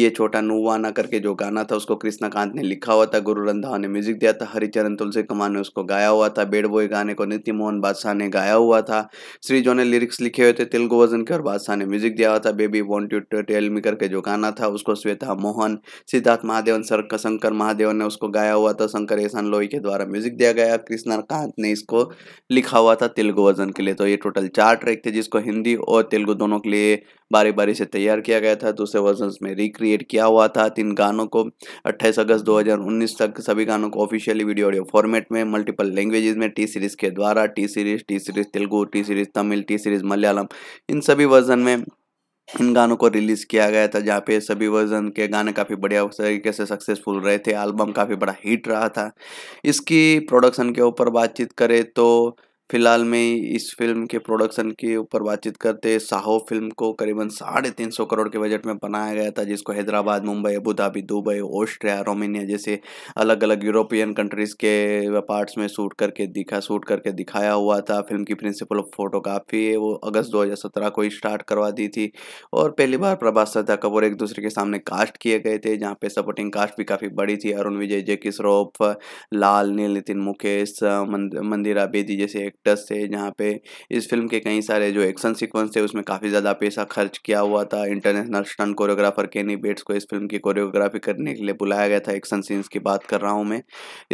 ये छोटा नुवाना करके जो गाना था उसको कृष्णाकांत ने लिखा हुआ था गुरु रंधावा ने म्यूजिक दिया था हरिचरण तुलसी कुमार ने उसको गाया हुआ था बेड बोए गाने को नित्य मोहन बादशाह ने गाया हुआ था श्री जो ने लिरिक्स लिखे हुए थे तेलुगु वर्जन के और बादशाह ने म्यूजिक दिया हुआ था baby won't you tell me करके जो गाना था उसको श्वेता मोहन सिद्धार्थ महादेवन सर शंकर महादेवन ने उसको गाया हुआ था माधव शंकर एहसान लोई के द्वारा म्यूजिक दिया गया कृष्णा कांत ने इसको लिखा हुआ था तेलुगु वर्जन के लिए तो ये टोटल चार ट्रैक थे जिसको हिंदी और तेलुगु दोनों के लिए बारी बारी से तैयार किया गया था दूसरे वर्जन में रिक्रिएट किया हुआ था तीन गानों को अट्ठाईस अगस्त दो तक सभी गानों को ऑफिशियली वीडियो ऑडियो फॉर्मेट में मल्टीपल लैंग्वेजेस में टी सीरीज के द्वारा T Series T Series Telugu T Series Tamil T Series Malayalam इन सभी वर्जन में इन गानों को रिलीज़ किया गया था जहाँ पे सभी वर्जन के गाने काफ़ी बढ़िया तरीके से सक्सेसफुल रहे थे एल्बम काफ़ी बड़ा हिट रहा था इसकी प्रोडक्शन के ऊपर बातचीत करें तो फिलहाल में इस फिल्म के प्रोडक्शन के ऊपर बातचीत करते साहो फिल्म को करीबन साढ़े तीन सौ करोड़ के बजट में बनाया गया था जिसको Hyderabad Mumbai Abu Dhabi Dubai Austria Romania जैसे अलग अलग यूरोपियन कंट्रीज़ के पार्ट्स में शूट करके दिखा शूट करके दिखाया हुआ था फिल्म की प्रिंसिपल फोटोग्राफी वो अगस्त दो को ही स्टार्ट करवा दी थी और पहली बार प्रभास सदा कपूर एक दूसरे के सामने कास्ट किए गए थे जहाँ पे सपोर्टिंग कास्ट भी काफ़ी बड़ी थी अरुण विजय जय किशरोफ लाल नील नितिन मुकेश मंदिरा बेदी जैसे एक्टर्स थे जहाँ पे इस फिल्म के कई सारे जो एक्शन सीक्वेंस थे उसमें काफ़ी ज़्यादा पैसा खर्च किया हुआ था international stunt choreographer Kenny Bates को इस फिल्म की कोरियोग्राफी करने के लिए बुलाया गया था एक्शन सीन्स की बात कर रहा हूँ मैं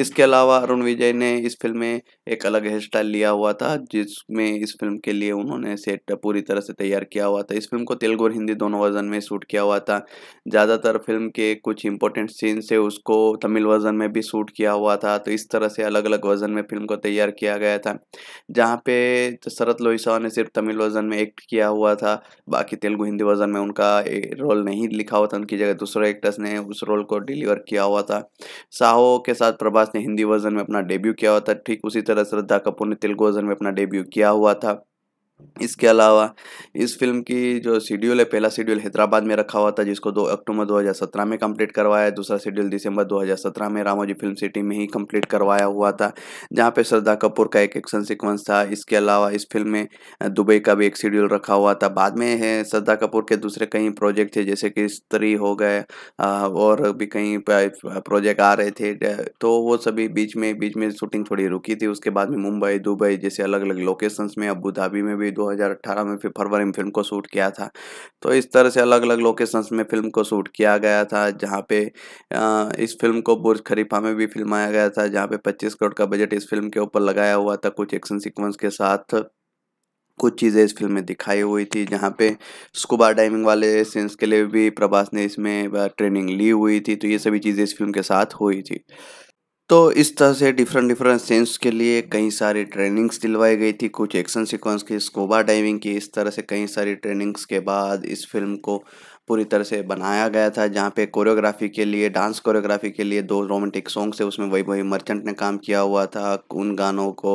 इसके अलावा अरुण विजय ने इस फिल्म में एक अलग हेयर स्टाइल लिया हुआ था जिसमें इस फिल्म के लिए उन्होंने सेट पूरी तरह से तैयार किया हुआ था इस फिल्म को तेलुगु और हिंदी दोनों वर्जन में शूट किया हुआ था ज़्यादातर फिल्म के कुछ इंपॉर्टेंट सीन्स थे उसको तमिल वर्जन में भी शूट किया हुआ था तो इस तरह से अलग अलग वर्जन में फिल्म को तैयार किया गया था जहाँ पे तो शरत लोहिसा ने सिर्फ तमिल वर्जन में एक्ट किया हुआ था बाकी तेलुगु हिंदी वर्जन में उनका रोल नहीं लिखा हुआ था उनकी जगह दूसरे एक्टर्स ने उस रोल को डिलीवर किया हुआ था साहो के साथ प्रभास ने हिंदी वर्जन में अपना डेब्यू किया हुआ था ठीक उसी तरह श्रद्धा कपूर ने तेलुगु वर्जन में अपना डेब्यू किया हुआ था इसके अलावा इस फिल्म की जो शेड्यूल है पहला शेड्यूल हैदराबाद में रखा हुआ था जिसको दो अक्टूबर 2017 में कंप्लीट करवाया दूसरा शेड्यूल दिसंबर 2017 में रामोजी फिल्म सिटी में ही कंप्लीट करवाया हुआ था जहां पे श्रद्धा कपूर का एक एक्शन सीक्वेंस था इसके अलावा इस फिल्म में दुबई का भी एक शेड्यूल रखा हुआ था बाद में है श्रद्धा कपूर के दूसरे कई प्रोजेक्ट थे जैसे कि स्त्री हो गए और भी कई प्रोजेक्ट आ रहे थे तो वो सभी बीच में बीच में शूटिंग थोड़ी रुकी थी उसके बाद में मुंबई दुबई जैसे अलग अलग लोकेशंस में अबू धाबी में भी भी 2018 में फिर फरवरी में फिल्म को शूट किया था तो इस तरह से अलग अलग लोकेशंस में फिल्म को शूट किया गया था जहाँ पे इस फिल्म को बुर्ज खरीफा में भी फिल्माया गया था जहाँ पे 25 करोड़ का बजट इस फिल्म के ऊपर लगाया हुआ था कुछ एक्शन सिक्वेंस के साथ कुछ चीज़ें इस फिल्म में दिखाई हुई थी जहाँ पे स्कूबा डाइविंग वाले सीन्स के लिए भी प्रभास ने इसमें ट्रेनिंग ली हुई थी तो ये सभी चीज़ें इस फिल्म के साथ हुई थी तो इस तरह से डिफरेंट डिफरेंट सेंस के लिए कई सारी ट्रेनिंग्स दिलवाई गई थी कुछ एक्शन सीक्वेंस की स्कोबा डाइविंग की इस तरह से कई सारी ट्रेनिंग्स के बाद इस फिल्म को पूरी तरह से बनाया गया था जहाँ पे कोरियोग्राफी के लिए डांस कोरियोग्राफी के लिए दो रोमांटिक सॉन्ग्स थे उसमें वही वही मर्चेंट ने काम किया हुआ था उन गानों को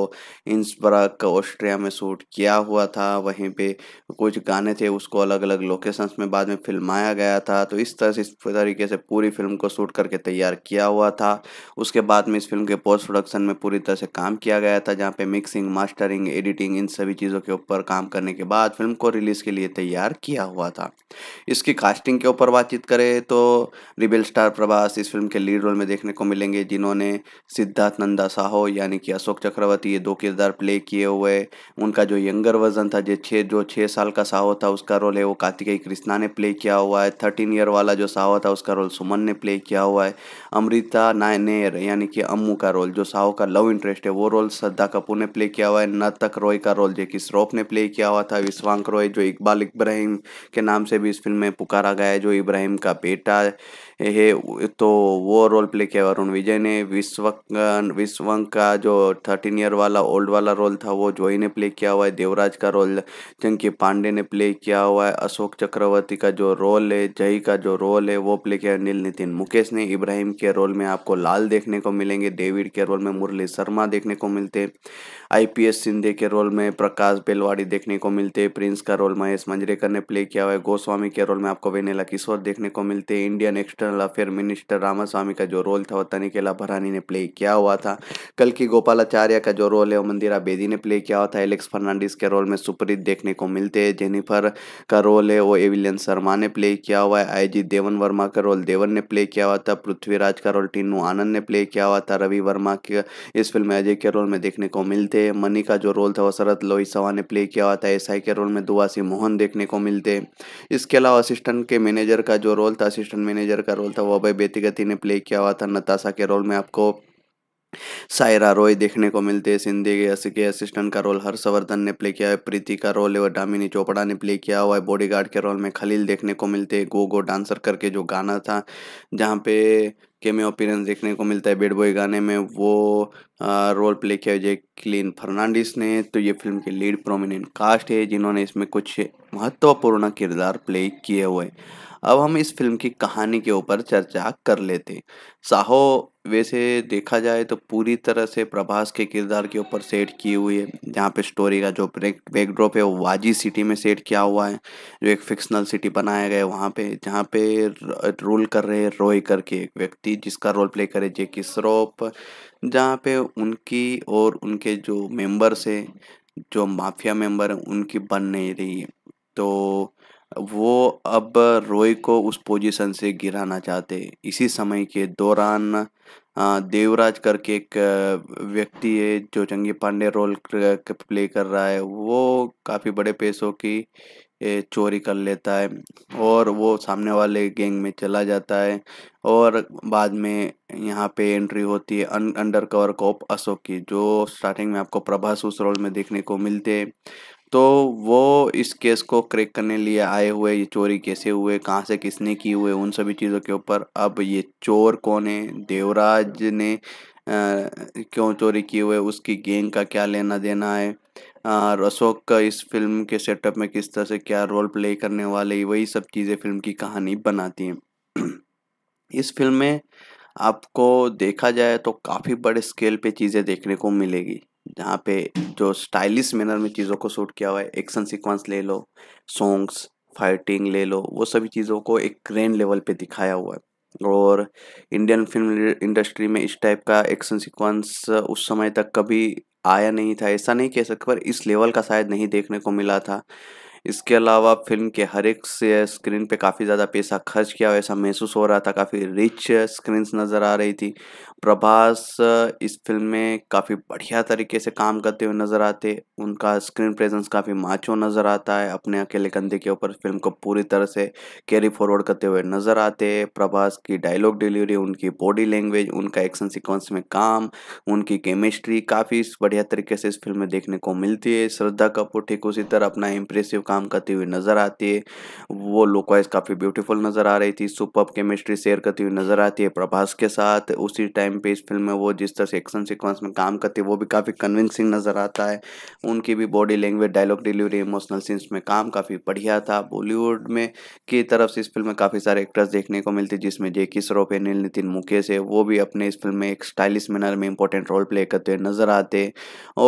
इंस्ब्रक ऑस्ट्रिया में शूट किया हुआ था वहीं पे कुछ गाने थे उसको अलग अलग लोकेशंस में बाद में फिल्माया गया था तो इस तरह से इस तरीके से पूरी फिल्म को शूट करके तैयार किया हुआ था उसके बाद में इस फिल्म के पोस्ट प्रोडक्शन में पूरी तरह से काम किया गया था जहाँ पे मिक्सिंग मास्टरिंग एडिटिंग इन सभी चीज़ों के ऊपर काम करने के बाद फिल्म को रिलीज़ के लिए तैयार किया हुआ था इसकी कास्टिंग के ऊपर बातचीत करें तो रिबेल स्टार प्रभास इस फिल्म के लीड रोल में देखने को मिलेंगे जिन्होंने सिद्धार्थ नंदा साहो यानी कि अशोक चक्रवर्ती ये दो किरदार प्ले किए हुए उनका जो यंगर वर्जन था जो छः जो छः साल का साहो था उसका रोल है वो कार्तिकेय कृष्णा ने प्ले किया हुआ है थर्टीन ईयर वाला जो साहो था उसका रोल सुमन ने प्ले किया हुआ है अमृता नायनेर यानी कि अम्मू का रोल जो साहो का लव इंटरेस्ट है वो रोल श्रद्धा कपूर ने प्ले किया हुआ है नर्तक रॉय का रोल जेकी श्रोफ ने प्ले किया हुआ था विश्वांक रॉय जो इकबाल इब्राहिम के नाम से भी इस फिल्म में पुकारा गया है जो इब्राहिम का बेटा तो वो रोल प्ले किया वरुण विजय ने विश्व विश्व का जो थर्टीन ईयर वाला ओल्ड वाला रोल था वो जोई ने प्ले किया हुआ है देवराज का रोल चंकी पांडे ने प्ले किया हुआ है अशोक चक्रवर्ती का जो रोल है जय का जो रोल है वो प्ले किया नील नितिन मुकेश ने इब्राहिम के रोल में आपको लाल देखने को मिलेंगे डेविड के रोल में मुरली शर्मा देखने को मिलते पी आईपीएस सिंधे के रोल में प्रकाश बेलवाड़ी देखने को मिलते हैं प्रिंस का रोल महेश मंजरेकर ने प्ले किया हुआ है गोस्वामी के रोल में आपको वेनेला किशोर देखने को मिलते हैं Indian extra external affair minister Ramaswamy का जो रोल था वो तनिकेला भरानी ने प्ले किया हुआ था कल की गोपालाचार्य का जो रोल है वो मंदिरा बेदी ने प्ले किया हुआ था एलेक्स फर्नांडिस के रोल में सुप्रीत देखने को मिलते हैं जेनिफर का रोल है वो एविलियन शर्मा ने प्ले किया हुआ है आई देवन वर्मा का रोल देवन ने प्ले किया हुआ था पृथ्वीराज का रोल टीनू आनंद ने प्ले किया हुआ था रवि वर्मा के इस फिल्म में अजय के रोल में देखने को मिलते हैं मनी का जो रोल था वो लोही सवा ने प्ले किया हुआ था एस के रोल में दुआसी मोहन देखने को मिलते इसके अलावा असिस्टेंट के मैनेजर का जो रोल था असिस्टेंट मैनेजर का रोल था वह भाई बेतिगति ने प्ले किया हुआ था नताशा के रोल में आपको सायरा रॉय देखने को मिलते हैं सिंधे के असिस्टेंट का रोल हर्षवर्धन ने प्ले किया है प्रीति का रोल है वह डामिनी चोपड़ा ने प्ले किया हुआ है बॉडीगार्ड के रोल में खलील देखने को मिलते हैं गो गो डांसर करके जो गाना था जहाँ पे केमे अपीरेंस देखने को मिलता है बेड बॉय गाने में वो आ, रोल प्ले किया है क्लीन फर्नांडिस ने तो ये फिल्म के लीड प्रोमिनेंट कास्ट है जिन्होंने इसमें कुछ महत्वपूर्ण किरदार प्ले किए हुए हैं अब हम इस फिल्म की कहानी के ऊपर चर्चा कर लेते साहो वैसे देखा जाए तो पूरी तरह से प्रभास के किरदार के ऊपर सेट की हुई है जहाँ पे स्टोरी का जो बैकड्रॉप है वो वाजी सिटी में सेट किया हुआ है जो एक फिक्शनल सिटी बनाया गया है वहाँ पे जहाँ पे रोल कर रहे हैं रोय करके एक व्यक्ति जिसका रोल प्ले करे कि श्रॉफ जहाँ पे उनकी और उनके जो मेंबर्स हैं जो माफिया मेंबर हैं उनकी बन नहीं रही है तो वो अब रॉय को उस पोजीशन से गिराना चाहते इसी समय के दौरान देवराज करके एक व्यक्ति है जो चंगी पांडे रोल प्ले कर रहा है वो काफ़ी बड़े पैसों की चोरी कर लेता है और वो सामने वाले गैंग में चला जाता है और बाद में यहाँ पे एंट्री होती है अं, अंडर कवर कॉप अशोक की जो स्टार्टिंग में आपको प्रभास उस रोल में देखने को मिलते हैं तो वो इस केस को क्रैक करने लिए आए हुए ये चोरी कैसे हुए कहाँ से किसने की हुए उन सभी चीज़ों के ऊपर अब ये चोर कौन है देवराज ने आ, क्यों चोरी की हुए उसकी गेंग का क्या लेना देना है और अशोक का इस फिल्म के सेटअप में किस तरह से क्या रोल प्ले करने वाले वही सब चीज़ें फिल्म की कहानी बनाती हैं (clears throat) इस फिल्म में आपको देखा जाए तो काफ़ी बड़े स्केल पे चीज़ें देखने को मिलेगी जहाँ पे जो स्टाइलिश मैनर में चीज़ों को शूट किया हुआ है एक्शन सीक्वेंस ले लो सॉन्ग्स फाइटिंग ले लो वो सभी चीज़ों को एक ग्रैंड लेवल पे दिखाया हुआ है और इंडियन फिल्म इंडस्ट्री में इस टाइप का एक्शन सीक्वेंस उस समय तक कभी आया नहीं था ऐसा नहीं कह सकते पर इस लेवल का शायद नहीं देखने को मिला था इसके अलावा फिल्म के हर एक स्क्रीन पे काफ़ी ज़्यादा पैसा खर्च किया हुआ ऐसा महसूस हो रहा था काफ़ी रिच स्क्रीन्स नज़र आ रही थी प्रभास इस फिल्म में काफ़ी बढ़िया तरीके से काम करते हुए नज़र आते उनका स्क्रीन प्रेजेंस काफ़ी माचो नज़र आता है अपने अकेले कंधे के ऊपर फिल्म को पूरी तरह से कैरी फॉरवर्ड करते हुए नज़र आते प्रभास की डायलॉग डिलीवरी उनकी बॉडी लैंग्वेज उनका एक्शन सिक्वेंस में काम उनकी केमिस्ट्री काफ़ी बढ़िया तरीके से इस फिल्म में देखने को मिलती है श्रद्धा कपूर ठीक उसी तरह अपना इम्प्रेसिव काम काम करती हुई नजर आती है वो लुकवाइज काफ़ी ब्यूटीफुल नज़र आ रही थी सुपर केमिस्ट्री शेयर करती हुई नजर आती है प्रभास के साथ उसी टाइम पे इस फिल्म में वो जिस तरह से एक्शन सिक्वेंस में काम करती है वो भी काफ़ी कन्विंसिंग नज़र आता है उनकी भी body language dialogue delivery emotional scenes में काम काफ़ी बढ़िया था बॉलीवुड में की तरफ से इस फिल्म में काफ़ी सारे एक्टर्स देखने को मिलते जिसमें जेकी श्रॉफ है नील नितिन मुकेश है वो भी अपने इस फिल्म में एक स्टाइलिश मैनर में इंपॉर्टेंट रोल प्ले करते हुए नजर आते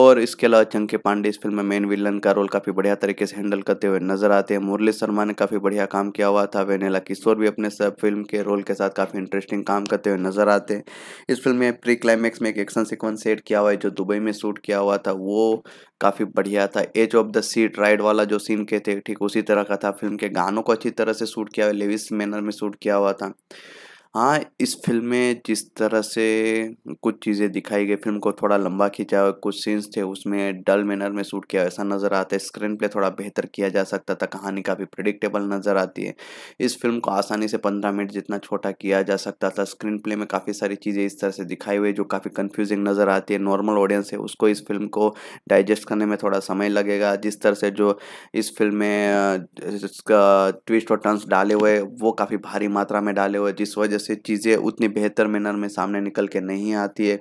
और इसके अलावा चंके पांडे इस फिल्म में मेन विलन का रोल काफ़ी बढ़िया तरीके से हैंडल करते करते हुए नजर आते हैं मुरली शर्मा ने काफ़ी बढ़िया काम किया हुआ था वेनेला किशोर भी अपने सब फिल्म के रोल के साथ काफ़ी इंटरेस्टिंग काम करते हुए नजर आते हैं इस फिल्म में प्री क्लाइमैक्स में एक एक्शन सिक्वेंस सेट किया हुआ है जो दुबई में शूट किया हुआ था वो काफ़ी बढ़िया था edge of the seat ride वाला जो सीन के थे ठीक उसी तरह का था फिल्म के गानों को अच्छी तरह से शूट किया हुआ लेविस मैनर में शूट किया हुआ था हाँ इस फिल्म में जिस तरह से कुछ चीज़ें दिखाई गई फिल्म को थोड़ा लंबा खींचा हुआ कुछ सीन्स थे उसमें डल मैनर में शूट किया ऐसा नज़र आता है स्क्रीन प्ले थोड़ा बेहतर किया जा सकता था कहानी काफ़ी प्रिडिक्टेबल नज़र आती है इस फिल्म को आसानी से पंद्रह मिनट जितना छोटा किया जा सकता था स्क्रीन प्ले में काफ़ी सारी चीज़ें इस तरह से दिखाई हुई जो काफ़ी कन्फ्यूजिंग नज़र आती है नॉर्मल ऑडियंस है उसको इस फिल्म को डाइजेस्ट करने में थोड़ा समय लगेगा जिस तरह से जो इस फिल्म में इसका ट्विस्ट और टर्न्स डाले हुए वो काफ़ी भारी मात्रा में डाले हुए जिस वजह वजह से चीज़ें उतनी बेहतर मैनर में सामने निकल के नहीं आती है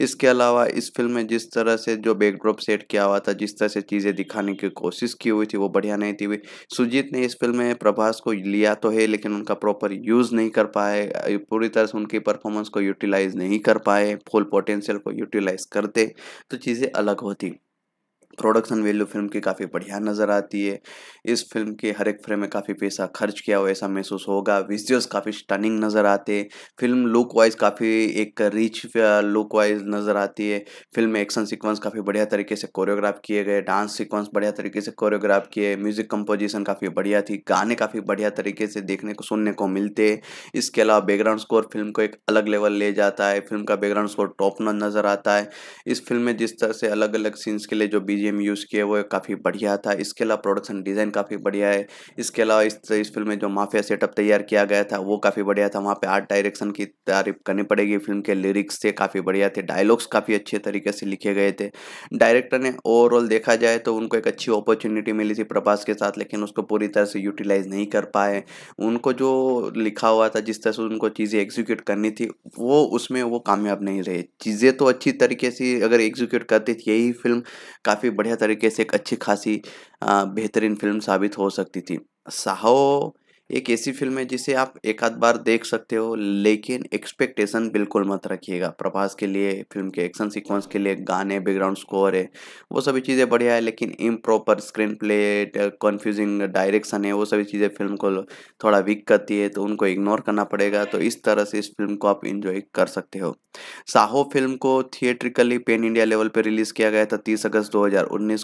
इसके अलावा इस फिल्म में जिस तरह से जो बैकड्रॉप सेट किया हुआ था जिस तरह से चीज़ें दिखाने की कोशिश की हुई थी वो बढ़िया नहीं थी हुई सुजीत ने इस फिल्म में प्रभास को लिया तो है लेकिन उनका प्रॉपर यूज़ नहीं कर पाए पूरी तरह से उनकी परफॉर्मेंस को यूटिलाइज़ नहीं कर पाए फुल पोटेंशियल को यूटिलाइज़ करते तो चीज़ें अलग होती प्रोडक्शन वैल्यू फिल्म की काफ़ी बढ़िया नज़र आती है इस फिल्म के हर एक फ्रेम में काफ़ी पैसा खर्च किया हुआ ऐसा महसूस होगा विजुअल्स काफ़ी स्टनिंग नज़र आते हैं फिल्म लुक वाइज काफ़ी एक रिच लुक वाइज नज़र आती है फिल्म में एक्शन सीक्वेंस काफ़ी बढ़िया तरीके से कोरियोग्राफ किए गए डांस सिक्वेंस बढ़िया तरीके से कोरियोग्राफ किए म्यूज़िक कंपोजिशन काफ़ी बढ़िया थी गाने काफ़ी बढ़िया तरीके से देखने को सुनने को मिलते हैं इसके अलावा बैकग्राउंड स्कोर फिल्म को एक अलग लेवल ले जाता है फिल्म का बैकग्राउंड स्कोर टॉप नजर आता है इस फिल्म में जिस तरह से अलग अलग सीन्स के लिए जो बीजे बीजीएम यूज़ किया वो काफ़ी बढ़िया था इसके अलावा प्रोडक्शन डिज़ाइन काफ़ी बढ़िया है इसके अलावा इस इस फिल्म में जो माफिया सेटअप तैयार किया गया था वो काफ़ी बढ़िया था वहाँ पे आर्ट डायरेक्शन की तारीफ करनी पड़ेगी फिल्म के लिरिक्स थे काफ़ी बढ़िया थे डायलॉग्स काफ़ी अच्छे तरीके से लिखे गए थे डायरेक्टर ने ओवरऑल देखा जाए तो उनको एक अच्छी अपॉर्चुनिटी मिली थी प्रभास के साथ लेकिन उसको पूरी तरह से यूटिलाइज नहीं कर पाए उनको जो लिखा हुआ था जिस तरह से उनको चीज़ें एग्जीक्यूट करनी थी वो उसमें वो कामयाब नहीं रहे चीज़ें तो अच्छी तरीके से अगर एग्जीक्यूट करती थी यही फिल्म काफ़ी बढ़िया तरीके से एक अच्छी खासी बेहतरीन फिल्म साबित हो सकती थी साहो एक ऐसी फिल्म है जिसे आप एक आध बार देख सकते हो लेकिन एक्सपेक्टेशन बिल्कुल मत रखिएगा प्रभास के लिए फिल्म के एक्शन सीक्वेंस के लिए गाने बैकग्राउंड स्कोर है वो सभी चीज़ें बढ़िया है लेकिन improper screenplay confusing direction है वो सभी चीज़ें फिल्म को थोड़ा वीक करती है तो उनको इग्नोर करना पड़ेगा तो इस तरह से इस फिल्म को आप इन्जॉय कर सकते हो साहो फिल्म को थिएट्रिकली पेन इंडिया लेवल पर रिलीज़ किया गया था तीस अगस्त दो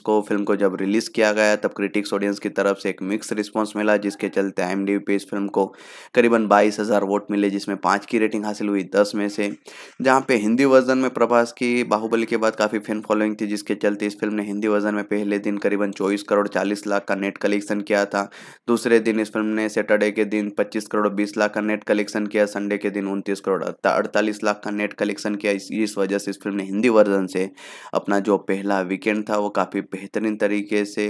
को फिल्म को जब रिलीज़ किया गया तब क्रिटिक्स ऑडियंस की तरफ से एक मिक्स रिस्पॉन्स मिला जिसके चलते आई पे इस फिल्म को करीबन बाईस हज़ार वोट मिले जिसमें पाँच की रेटिंग हासिल हुई दस में से जहाँ पे हिंदी वर्जन में प्रभास की बाहुबली के बाद काफ़ी फैन फॉलोइंग थी जिसके चलते इस फिल्म ने हिंदी वर्जन में पहले दिन करीबन चौबीस करोड़ चालीस लाख का नेट कलेक्शन किया था दूसरे दिन इस फिल्म ने सैटरडे के दिन पच्चीस करोड़ बीस लाख का नेट कलेक्शन किया संडे के दिन उनतीस करोड़ अड़तालीस लाख का नेट कलेक्शन किया इस, इस वजह से इस फिल्म ने हिंदी वर्जन से अपना जो पहला वीकेंड था वो काफ़ी बेहतरीन तरीके से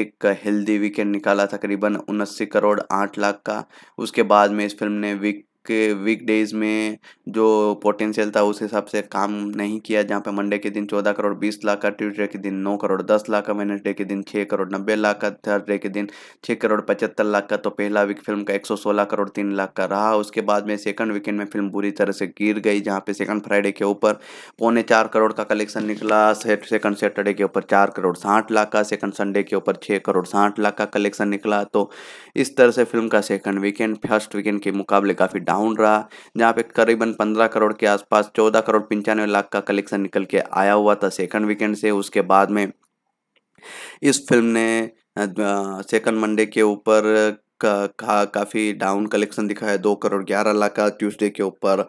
एक हेल्दी वीकेंड निकाला था करीबन उन्नासी करोड़ आठ लाख का उसके बाद में इस फिल्म ने विक के वीकडेज़ में जो पोटेंशियल था उस हिसाब से काम नहीं किया जहाँ पे मंडे के दिन चौदह करोड़ बीस लाख का ट्यूजडे के दिन नौ करोड़ दस लाख का वेनसडे के दिन छः करोड़ नब्बे लाख का थर्सडे के दिन छः करोड़ पचहत्तर लाख का तो पहला वीक फिल्म का एक सौ सोलह करोड़ तीन लाख का रहा उसके बाद में सेकंड वीकेंड में फिल्म बुरी तरह से गिर गई जहाँ पे सेकंड फ्राइडे के ऊपर पौने चार करोड़ का कलेक्शन निकला सेकंड सैटरडे के ऊपर चार करोड़ साठ लाख का सेकंड संडे के ऊपर छः करोड़ साठ लाख का कलेक्शन निकला तो इस तरह से फिल्म का सेकंड वीकेंड फर्स्ट वीकेंड के मुकाबले काफ़ी डाउन रहा जहाँ पे करीबन पंद्रह करोड़ के आसपास चौदह करोड़ पंचानवे लाख का कलेक्शन निकल के आया हुआ था सेकंड वीकेंड से उसके बाद में इस फिल्म ने सेकंड मंडे के ऊपर का, का काफ़ी डाउन कलेक्शन दिखा है दो करोड़ ग्यारह लाख का ट्यूसडे के ऊपर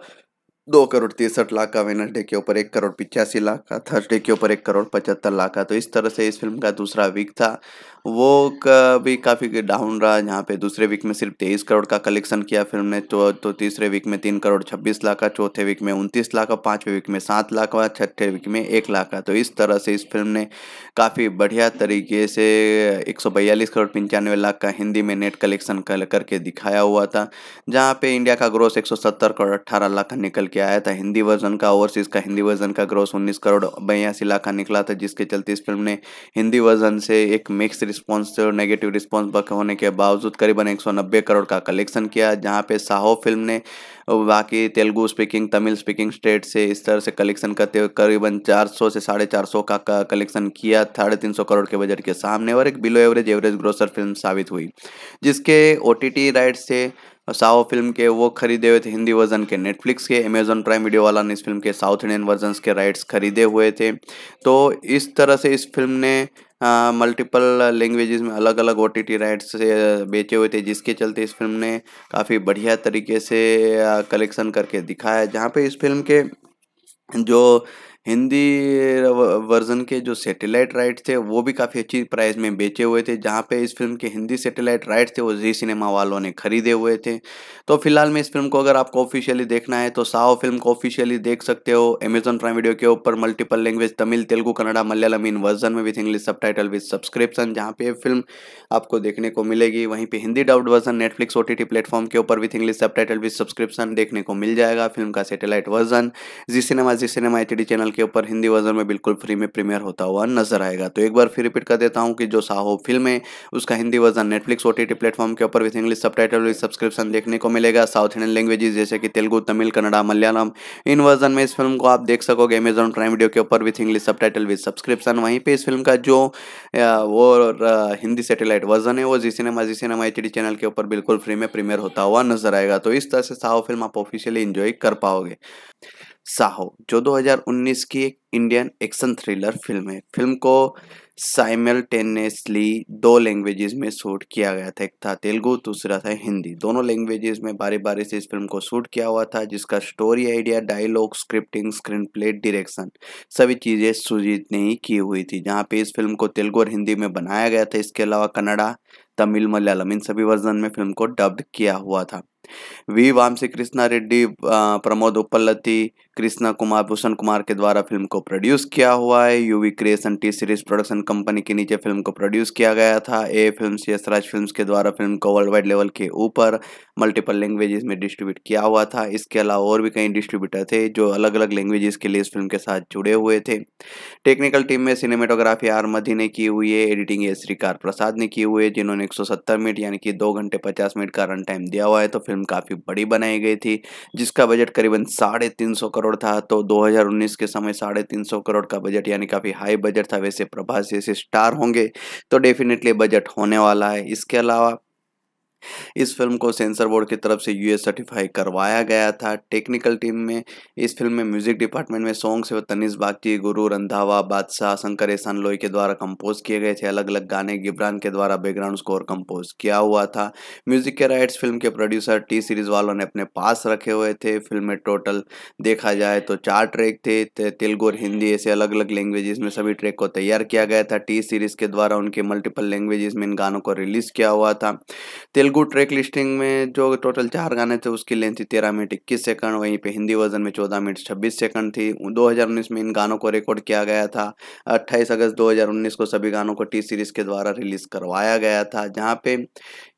दो करोड़ तिरसठ लाख का वेनसडे के ऊपर एक करोड़ पिचासी लाख का थर्सडे के ऊपर एक करोड़ पचहत्तर लाख का तो इस तरह से इस फिल्म का दूसरा वीक था वो का भी काफ़ी डाउन रहा जहाँ पे दूसरे वीक में सिर्फ तेईस करोड़ का कलेक्शन किया फिल्म ने तो, तो तीसरे वीक में तीन करोड़ छब्बीस लाख का चौथे वीक में उनतीस लाख का पाँचवें वीक में सात लाख का छठे वीक में एक लाख का तो इस तरह से इस फिल्म ने काफ़ी बढ़िया तरीके से एक करोड़ पंचानवे लाख का हिंदी में नेट कलेक्शन कर करके दिखाया हुआ था जहाँ पे इंडिया का ग्रोस एक करोड़ अट्ठारह लाख का निकल के आया था हिंदी वर्जन का ओवरसीज़ का हिंदी वर्जन का ग्रोस उन्नीस करोड़ बयासी लाख का निकला था जिसके चलते इस फिल्म ने हिंदी वर्जन से एक मिक्स रिस्पॉन्स नेगेटिव रिस्पॉन्स होने के बावजूद करीबन 190 करोड़ का कलेक्शन किया जहां पे साहो फिल्म ने बाकी Telugu speaking Tamil speaking state से इस तरह से कलेक्शन करते हुए करीबन 400 से साढ़े चार का, कलेक्शन किया साढ़े तीन करोड़ के बजट के सामने और एक below average average grosser film साबित हुई जिसके ओ राइट्स से साओ फिल्म के वो खरीदे हुए थे हिंदी वर्जन के नेटफ्लिक्स के अमेजोन प्राइम वीडियो वाला ने इस फिल्म के साउथ इंडियन वर्जन के राइट्स खरीदे हुए थे तो इस तरह से इस फिल्म ने मल्टीपल लैंग्वेजेस में अलग अलग ओ टी राइट्स से बेचे हुए थे जिसके चलते इस फिल्म ने काफ़ी बढ़िया तरीके से कलेक्शन करके दिखाया जहाँ पे इस फिल्म के जो हिंदी वर्जन के जो सेटेलाइट राइट थे वो भी काफ़ी अच्छी प्राइस में बेचे हुए थे जहाँ पे इस फिल्म के हिंदी सेटेलाइट राइट थे वो जी सिनेमा वालों ने खरीदे हुए थे तो फिलहाल में इस फिल्म को अगर आपको ऑफिशियली देखना है तो साओ फिल्म को ऑफिशियली देख सकते हो अमेजन प्राइम वीडियो के ऊपर मल्टीपल लैंग्वेज तमिल तेलुगु कन्नडा मलयालम इन वर्जन में with English subtitle subscription जहाँ पे फिल्म आपको देखने को मिलेगी वहीं पर हिंदी डाउट version Netflix O T platform के ऊपर with English subtitle subscription देखने को मिल जाएगा फिल्म का सेटेलाइट वर्जन जी सिनेमा जी सिनेमा एच चैनल के ऊपर हिंदी वर्जन में बिल्कुल फ्री में प्रीमियर होता हुआ नजर आएगा तो एक बार फिर रिपीट कर देता हूँ कि जो साहो फिल्म है उसका हिंदी वर्जन नेटफ्लिक्स ओ टी टी प्लेटफॉर्म के ऊपर विथ इंग्लिश सब सब्सक्रिप्शन देखने को मिलेगा साउथ इंडियन लैंग्वेजेस जैसे कि तेलुगु तमिल कन्नड़ा मलयालम इन वर्जन में इस फिल्म को आप देख सकोगे अमेजॉन प्राइम वीडियो के ऊपर with English subtitle subscription वहीं पर इस फिल्म का जो वो हिंदी सेटेलाइट वर्जन है वो जी सिनेमा जी सिनेमा एच चैनल के ऊपर बिल्कुल फ्री में प्रीमियर होता हुआ नजर आएगा तो इस तरह से साहो फिल्म आप ऑफिशियली इंजॉय कर पाओगे साहो जो 2019 की एक इंडियन एक्शन थ्रिलर फिल्म है फिल्म को साइमल्टेनियसली दो लैंग्वेजेस में शूट किया गया था एक था तेलुगु दूसरा था हिंदी दोनों लैंग्वेजेस में बारी बारी से इस फिल्म को शूट किया हुआ था जिसका story idea dialogue scripting screenplay direction सभी चीज़ें सुजीत ने ही की हुई थी जहाँ पे इस फिल्म को तेलुगु और हिंदी में बनाया गया था इसके अलावा कन्नड़ा तमिल मलयालम इन सभी वर्जन में फिल्म को डब्ड किया हुआ था वि वामसी कृष्णा रेड्डी प्रमोद उपलति कृष्णा कुमार भूषण कुमार के द्वारा फिल्म को प्रोड्यूस किया हुआ है UV creation T series production company के नीचे फिल्म को प्रोड्यूस किया गया था ए फिल्म यशराज फिल्म के द्वारा फिल्म को वर्ल्ड वाइड लेवल के ऊपर मल्टीपल लैंग्वेजेस में डिस्ट्रीब्यूट किया हुआ था इसके अलावा और भी कई डिस्ट्रीब्यूटर थे जो अलग अलग लैंग्वेजेस के लिए इस फिल्म के साथ जुड़े हुए थे टेक्निकल टीम में सिनेमेटोग्राफी आर मधी ने की हुई है एडिटिंग ए श्रीकार प्रसाद ने की हुई है जिन्होंने एक मिनट यानी कि दो घंटे पचास मिनट का रन टाइम दिया हुआ है तो फिल्म फिल्म काफ़ी बड़ी बनाई गई थी जिसका बजट करीबन साढ़े तीन सौ करोड़ था तो 2019 के समय साढ़े तीन सौ करोड़ का बजट यानी काफ़ी हाई बजट था वैसे प्रभास जैसे स्टार होंगे तो डेफिनेटली बजट होने वाला है इसके अलावा इस फिल्म को सेंसर बोर्ड की तरफ से यूएस सर्टिफाई करवाया गया था टेक्निकल टीम में इस फिल्म में म्यूजिक डिपार्टमेंट में सॉन्ग्स व तनिष बागची गुरु रंधावा बादशाह शंकर एहसान लोई के द्वारा कंपोज किए गए थे अलग अलग गाने गिब्रान के द्वारा बैकग्राउंड स्कोर कंपोज किया हुआ था म्यूजिक के राइट्स फिल्म के प्रोड्यूसर टी सीरीज वालों ने अपने पास रखे हुए थे फिल्म में टोटल देखा जाए तो चार ट्रैक थे तेलुगु और हिंदी ऐसे अलग अलग लैंग्वेजेस में सभी ट्रैक को तैयार किया गया था टी सीरीज के द्वारा उनके मल्टीपल लैंग्वेजेस में इन गानों को रिलीज किया हुआ था तेलुगु ट्रैक लिस्टिंग में जो टोटल चार गाने थे उसकी लेंथ थी तेरह मिनट इक्कीस सेकंड वहीं पे हिंदी वर्जन में चौदह मिनट छब्बीस सेकंड थी 2019 में इन गानों को रिकॉर्ड किया गया था 28 अगस्त 2019 को सभी गानों को टी सीरीज़ के द्वारा रिलीज़ करवाया गया था जहाँ पे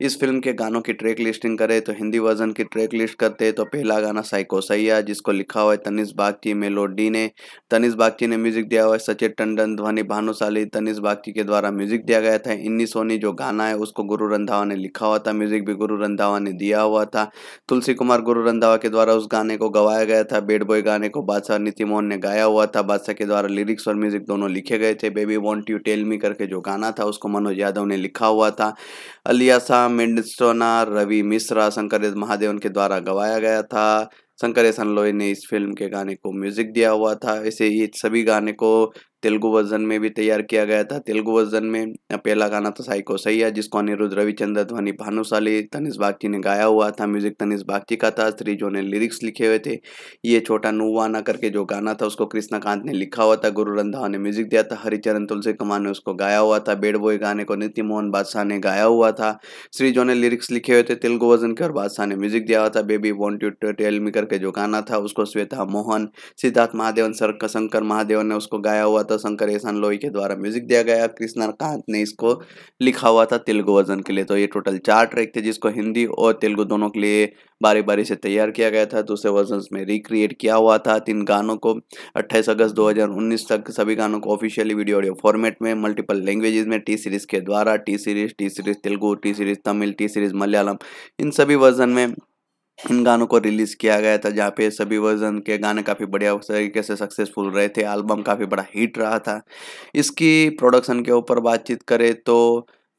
इस फिल्म के गानों की ट्रैक लिस्टिंग करें तो हिंदी वर्जन की ट्रैक लिस्ट करते तो पहला गाना साइको सैया जिसको लिखा हुआ है तनिष बागची मेलोडी ने तनिष बागची ने म्यूजिक दिया हुआ है सचिन टंडन ध्वनि भानुशाली तनिष बागची के द्वारा म्यूजिक दिया गया था इन्नी सोनी जो गाना है उसको गुरु रंधावा ने लिखा हुआ था म्यूजिक भी गुरु रंधावा ने दिया हुआ था तुलसी कुमार गुरु रंधावा के द्वारा उस गाने को गवाया गया था बेड बॉय गाने को बादशाह नीति मोहन ने गाया हुआ था बादशाह के द्वारा लिरिक्स और म्यूजिक दोनों लिखे गए थे baby won't you tell me करके जो गाना था उसको मनोज यादव ने लिखा हुआ था अलिया शाह मेंडस्टोना रवि मिश्रा शंकर महादेवन के द्वारा गवाया गया था शंकर एसन लोई ने इस फिल्म के गाने को म्यूजिक दिया हुआ था ऐसे ये सभी गाने को तेलुगु वर्जन में भी तैयार किया गया था तेलुगु वर्जन में पहला गाना था साइको सैया जिसको अनिरुद्ध रविचंद्र ध्वनि भानुशाली तनिष बागची ने गाया हुआ था म्यूजिक तनिष बागची का था जो ने लिरिक्स लिखे हुए थे ये छोटा नुवाना करके जो गाना था उसको कृष्णाकांत ने लिखा हुआ था गुरु रंधावा ने म्यूजिक दिया था हरिचरण तुलसी कुमार ने उसको गाया हुआ था बेड बोय गाने को नित्य मोहन बादशाह ने गाया हुआ था जो ने लिरिक्स लिखे हुए थे तेलुगु वर्जन के और बादशाह ने म्यूजिक दिया हुआ था baby won't you tell me करके जो गाना था उसको श्वेता मोहन सिद्धार्थ महादेवन शंकर महादेवन ने उसको गाया हुआ था शंकर एहसान लोई के द्वारा म्यूजिक दिया गया कृष्णा कांत ने इसको लिखा हुआ था तेलुगु वर्जन के लिए तो ये टोटल चार ट्रैक थे जिसको हिंदी और तेलुगु दोनों के लिए बारी बारी से तैयार किया गया था दूसरे वर्जन में रिक्रिएट किया हुआ था तीन गानों को 28 अगस्त 2019 तक सभी गानों को ऑफिशियली वीडियो ऑडियो फॉर्मेट में मल्टीपल लैंग्वेजेस में टी सीरीज के द्वारा T Series T Series Telugu T Series Tamil T Series Malayalam इन सभी वर्जन में इन गानों को रिलीज़ किया गया था जहाँ पे सभी वर्जन के गाने काफ़ी बढ़िया तरीके से सक्सेसफुल रहे थे एल्बम काफ़ी बड़ा हिट रहा था इसकी प्रोडक्शन के ऊपर बातचीत करें तो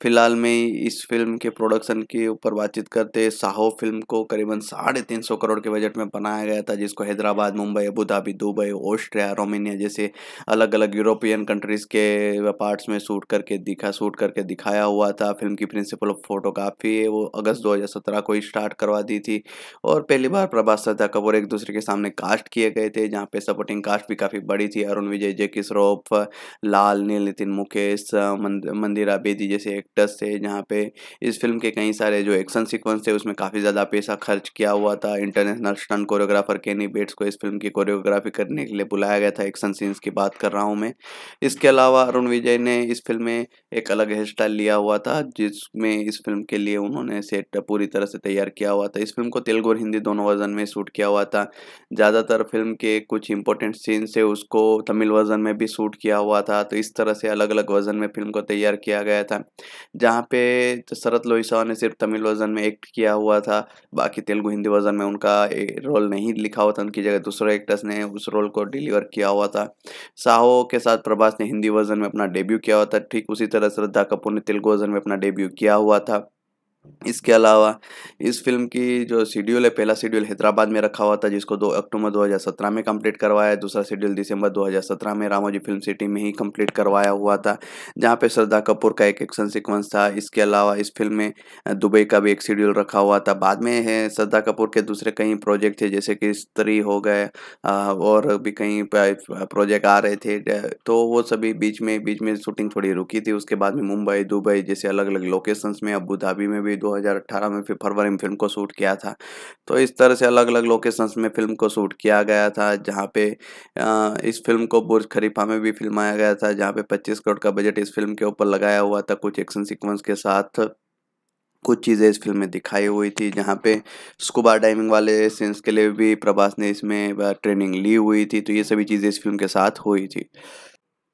फिलहाल में इस फिल्म के प्रोडक्शन के ऊपर बातचीत करते साहो फिल्म को करीबन साढ़े तीन सौ करोड़ के बजट में बनाया गया था जिसको Hyderabad Mumbai Abu Dhabi Dubai Austria Romania जैसे अलग अलग यूरोपियन कंट्रीज़ के पार्ट्स में शूट करके दिखा शूट करके दिखाया हुआ था फिल्म की प्रिंसिपल ऑफ फोटोग्राफी वो अगस्त दो को ही स्टार्ट करवा दी थी और पहली बार प्रभास सदा कपूर एक दूसरे के सामने कास्ट किए गए थे जहाँ पे सपोर्टिंग कास्ट भी काफ़ी बड़ी थी अरुण विजय जय किशोरोफ लाल नील नितिन मुकेश मंदिरा बेदी जैसे एक्टर्स थे जहाँ पे इस फिल्म के कई सारे जो एक्शन सीक्वेंस थे उसमें काफ़ी ज़्यादा पैसा खर्च किया हुआ था international stunt choreographer Kenny Bates को इस फिल्म की कोरियोग्राफी करने के लिए बुलाया गया था एक्शन सीन्स की बात कर रहा हूँ मैं इसके अलावा अरुण विजय ने इस फिल्म में एक अलग हेयर स्टाइल लिया हुआ था जिसमें इस फिल्म के लिए उन्होंने सेट पूरी तरह से तैयार किया हुआ था इस फिल्म को तेलुगु और हिंदी दोनों वर्जन में शूट किया हुआ था ज़्यादातर फिल्म के कुछ इंपॉर्टेंट सीन्स थे उसको तमिल वर्जन में भी शूट किया हुआ था तो इस तरह से अलग अलग वर्जन में फिल्म को तैयार किया गया था जहाँ पे तो शरत लोहिसा ने सिर्फ तमिल वर्जन में एक्ट किया हुआ था बाकी तेलुगु हिंदी वर्जन में उनका रोल नहीं लिखा हुआ था उनकी जगह दूसरे एक्टर्स ने उस रोल को डिलीवर किया हुआ था साहो के साथ प्रभास ने हिंदी वर्जन में अपना डेब्यू किया हुआ था ठीक उसी तरह श्रद्धा कपूर ने तेलुगु वर्जन में अपना डेब्यू किया हुआ था इसके अलावा इस फिल्म की जो शेड्यूल है पहला शेड्यूल हैदराबाद में रखा हुआ था जिसको दो अक्टूबर 2017 में कंप्लीट करवाया है दूसरा शेड्यूल दिसंबर 2017 में रामोजी फिल्म सिटी में ही कंप्लीट करवाया हुआ था जहां पे श्रद्धा कपूर का एक एक्शन सीक्वेंस था इसके अलावा इस फिल्म में दुबई का भी एक शेड्यूल रखा हुआ था बाद में है श्रद्धा कपूर के दूसरे कई प्रोजेक्ट थे जैसे कि स्त्री हो गए और भी कई प्रोजेक्ट आ रहे थे तो वो सभी बीच में बीच में शूटिंग थोड़ी रुकी थी उसके बाद में मुंबई दुबई जैसे अलग अलग लोकेशंस में अबू धाबी में भी भी 2018 में फरवरी में फिल्म को शूट किया था तो इस तरह से अलग अलग लोकेशंस में फिल्म को शूट किया गया था जहाँ पे इस फिल्म को बुर्ज खरीफा में भी फिल्माया गया था जहाँ पे 25 करोड़ का बजट इस फिल्म के ऊपर लगाया हुआ था कुछ एक्शन सिक्वेंस के साथ कुछ चीज़ें इस फिल्म में दिखाई हुई थी जहाँ पे स्कूबा डाइविंग वाले सीन्स के लिए भी प्रभास ने इसमें ट्रेनिंग ली हुई थी तो ये सभी चीज़ें इस फिल्म के साथ हुई थी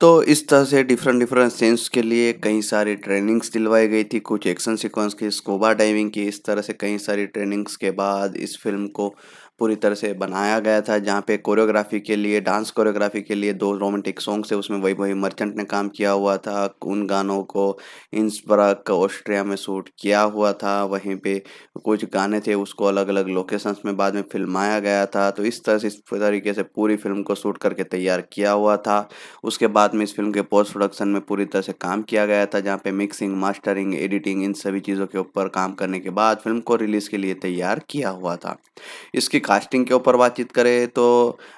तो इस तरह से डिफरेंट डिफरेंट सेंस के लिए कई सारी ट्रेनिंग्स दिलवाई गई थी कुछ एक्शन सीक्वेंस की स्कोबा डाइविंग की इस तरह से कई सारी ट्रेनिंग्स के बाद इस फिल्म को पूरी तरह से बनाया गया था जहाँ पे कोरियोग्राफी के लिए डांस कोरियोग्राफी के लिए दो रोमांटिक सॉन्ग थे उसमें वही वही मर्चेंट ने काम किया हुआ था उन गानों को इंस्ब्रक ऑस्ट्रिया में शूट किया हुआ था वहीं पे कुछ गाने थे उसको अलग अलग लोकेशंस में बाद में फिल्माया गया था तो इस तरह से इस तरीके से पूरी फिल्म को शूट करके तैयार किया हुआ था उसके बाद में इस फिल्म के पोस्ट प्रोडक्शन में पूरी तरह से काम किया गया था जहाँ पे मिक्सिंग मास्टरिंग एडिटिंग इन सभी चीज़ों के ऊपर काम करने के बाद फिल्म को रिलीज़ के लिए तैयार किया हुआ था इसकी कास्टिंग के ऊपर बातचीत करें तो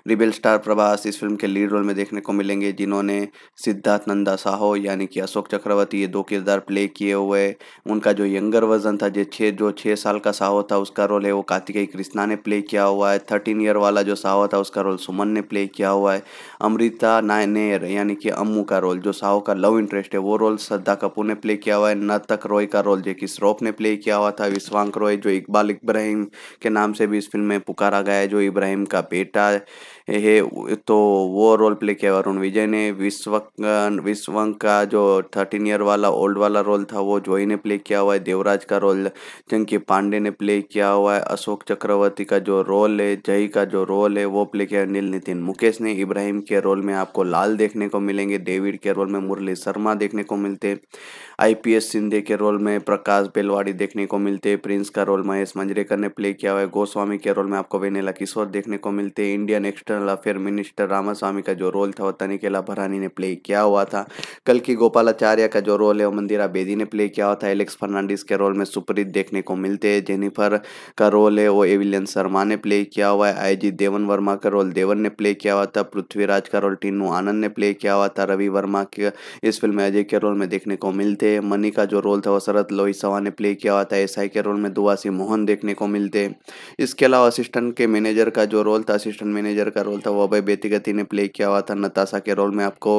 रिबेल स्टार प्रभास इस फिल्म के लीड रोल में देखने को मिलेंगे जिन्होंने सिद्धार्थ नंदा साहो यानी कि अशोक चक्रवर्ती ये दो किरदार प्ले किए हुए उनका जो यंगर वर्जन था जो छः जो छः साल का साहो था उसका रोल है वो कार्तिकेय कृष्णा ने प्ले किया हुआ है थर्टीन ईयर वाला जो साहो था उसका रोल सुमन ने प्ले किया हुआ है अमृता नायनेर यानी कि अम्मू का रोल जो साहो का लव इंटरेस्ट है वो रोल श्रद्धा कपूर ने प्ले किया हुआ है नतक रॉय का रोल जो कि श्रोफ ने प्ले किया हुआ था विश्वांक रॉय जो इकबाल इब्राहिम के नाम से भी इस फिल्म में पुकारा गया है जो इब्राहिम का बेटा हे तो वो रोल प्ले किया वरुण विजय ने विश्व विश्वंक का जो थर्टीन ईयर वाला ओल्ड वाला रोल था वो जोई ने प्ले किया हुआ है देवराज का रोल चंकी पांडे ने प्ले किया हुआ है अशोक चक्रवर्ती का जो रोल है जय का जो रोल है वो प्ले किया नील नितिन मुकेश ने इब्राहिम के रोल में आपको लाल देखने को मिलेंगे डेविड के रोल में मुरली शर्मा देखने को मिलते आईपीएस सिंधे के रोल में प्रकाश बेलवाड़ी देखने को मिलते प्रिंस का रोल महेश मंजरेकर ने प्ले किया हुआ है गोस्वामी के रोल में आपको वेनेला किशोर देखने को मिलते Indian Exter internal affair minister Ramaswamy का जो रोल था वो तनिकेला भरानी ने प्ले किया हुआ था कल की गोपालाचार्य का जो रोल है वो मंदिरा बेदी ने प्ले किया हुआ था एलेक्स फर्नांडिस के रोल में सुप्रीत देखने को मिलते हैं जेनिफर का रोल है वो एविलियन शर्मा ने प्ले किया हुआ है आई देवन वर्मा का रोल देवन ने प्ले किया हुआ था पृथ्वीराज का रोल टीनू आनंद ने प्ले किया हुआ था रवि वर्मा के इस फिल्म में अजय के रोल में देखने को मिलते हैं मनी का जो रोल था वो शरद सवा ने प्ले किया हुआ था एसआई के रोल में दुआसी मोहन देखने को मिलते हैं इसके अलावा असिस्टेंट के मैनेजर का जो रोल था असिस्टेंट मैनेजर का रोल था वो अभय बेतीगति ने प्ले किया हुआ था नताशा के रोल में आपको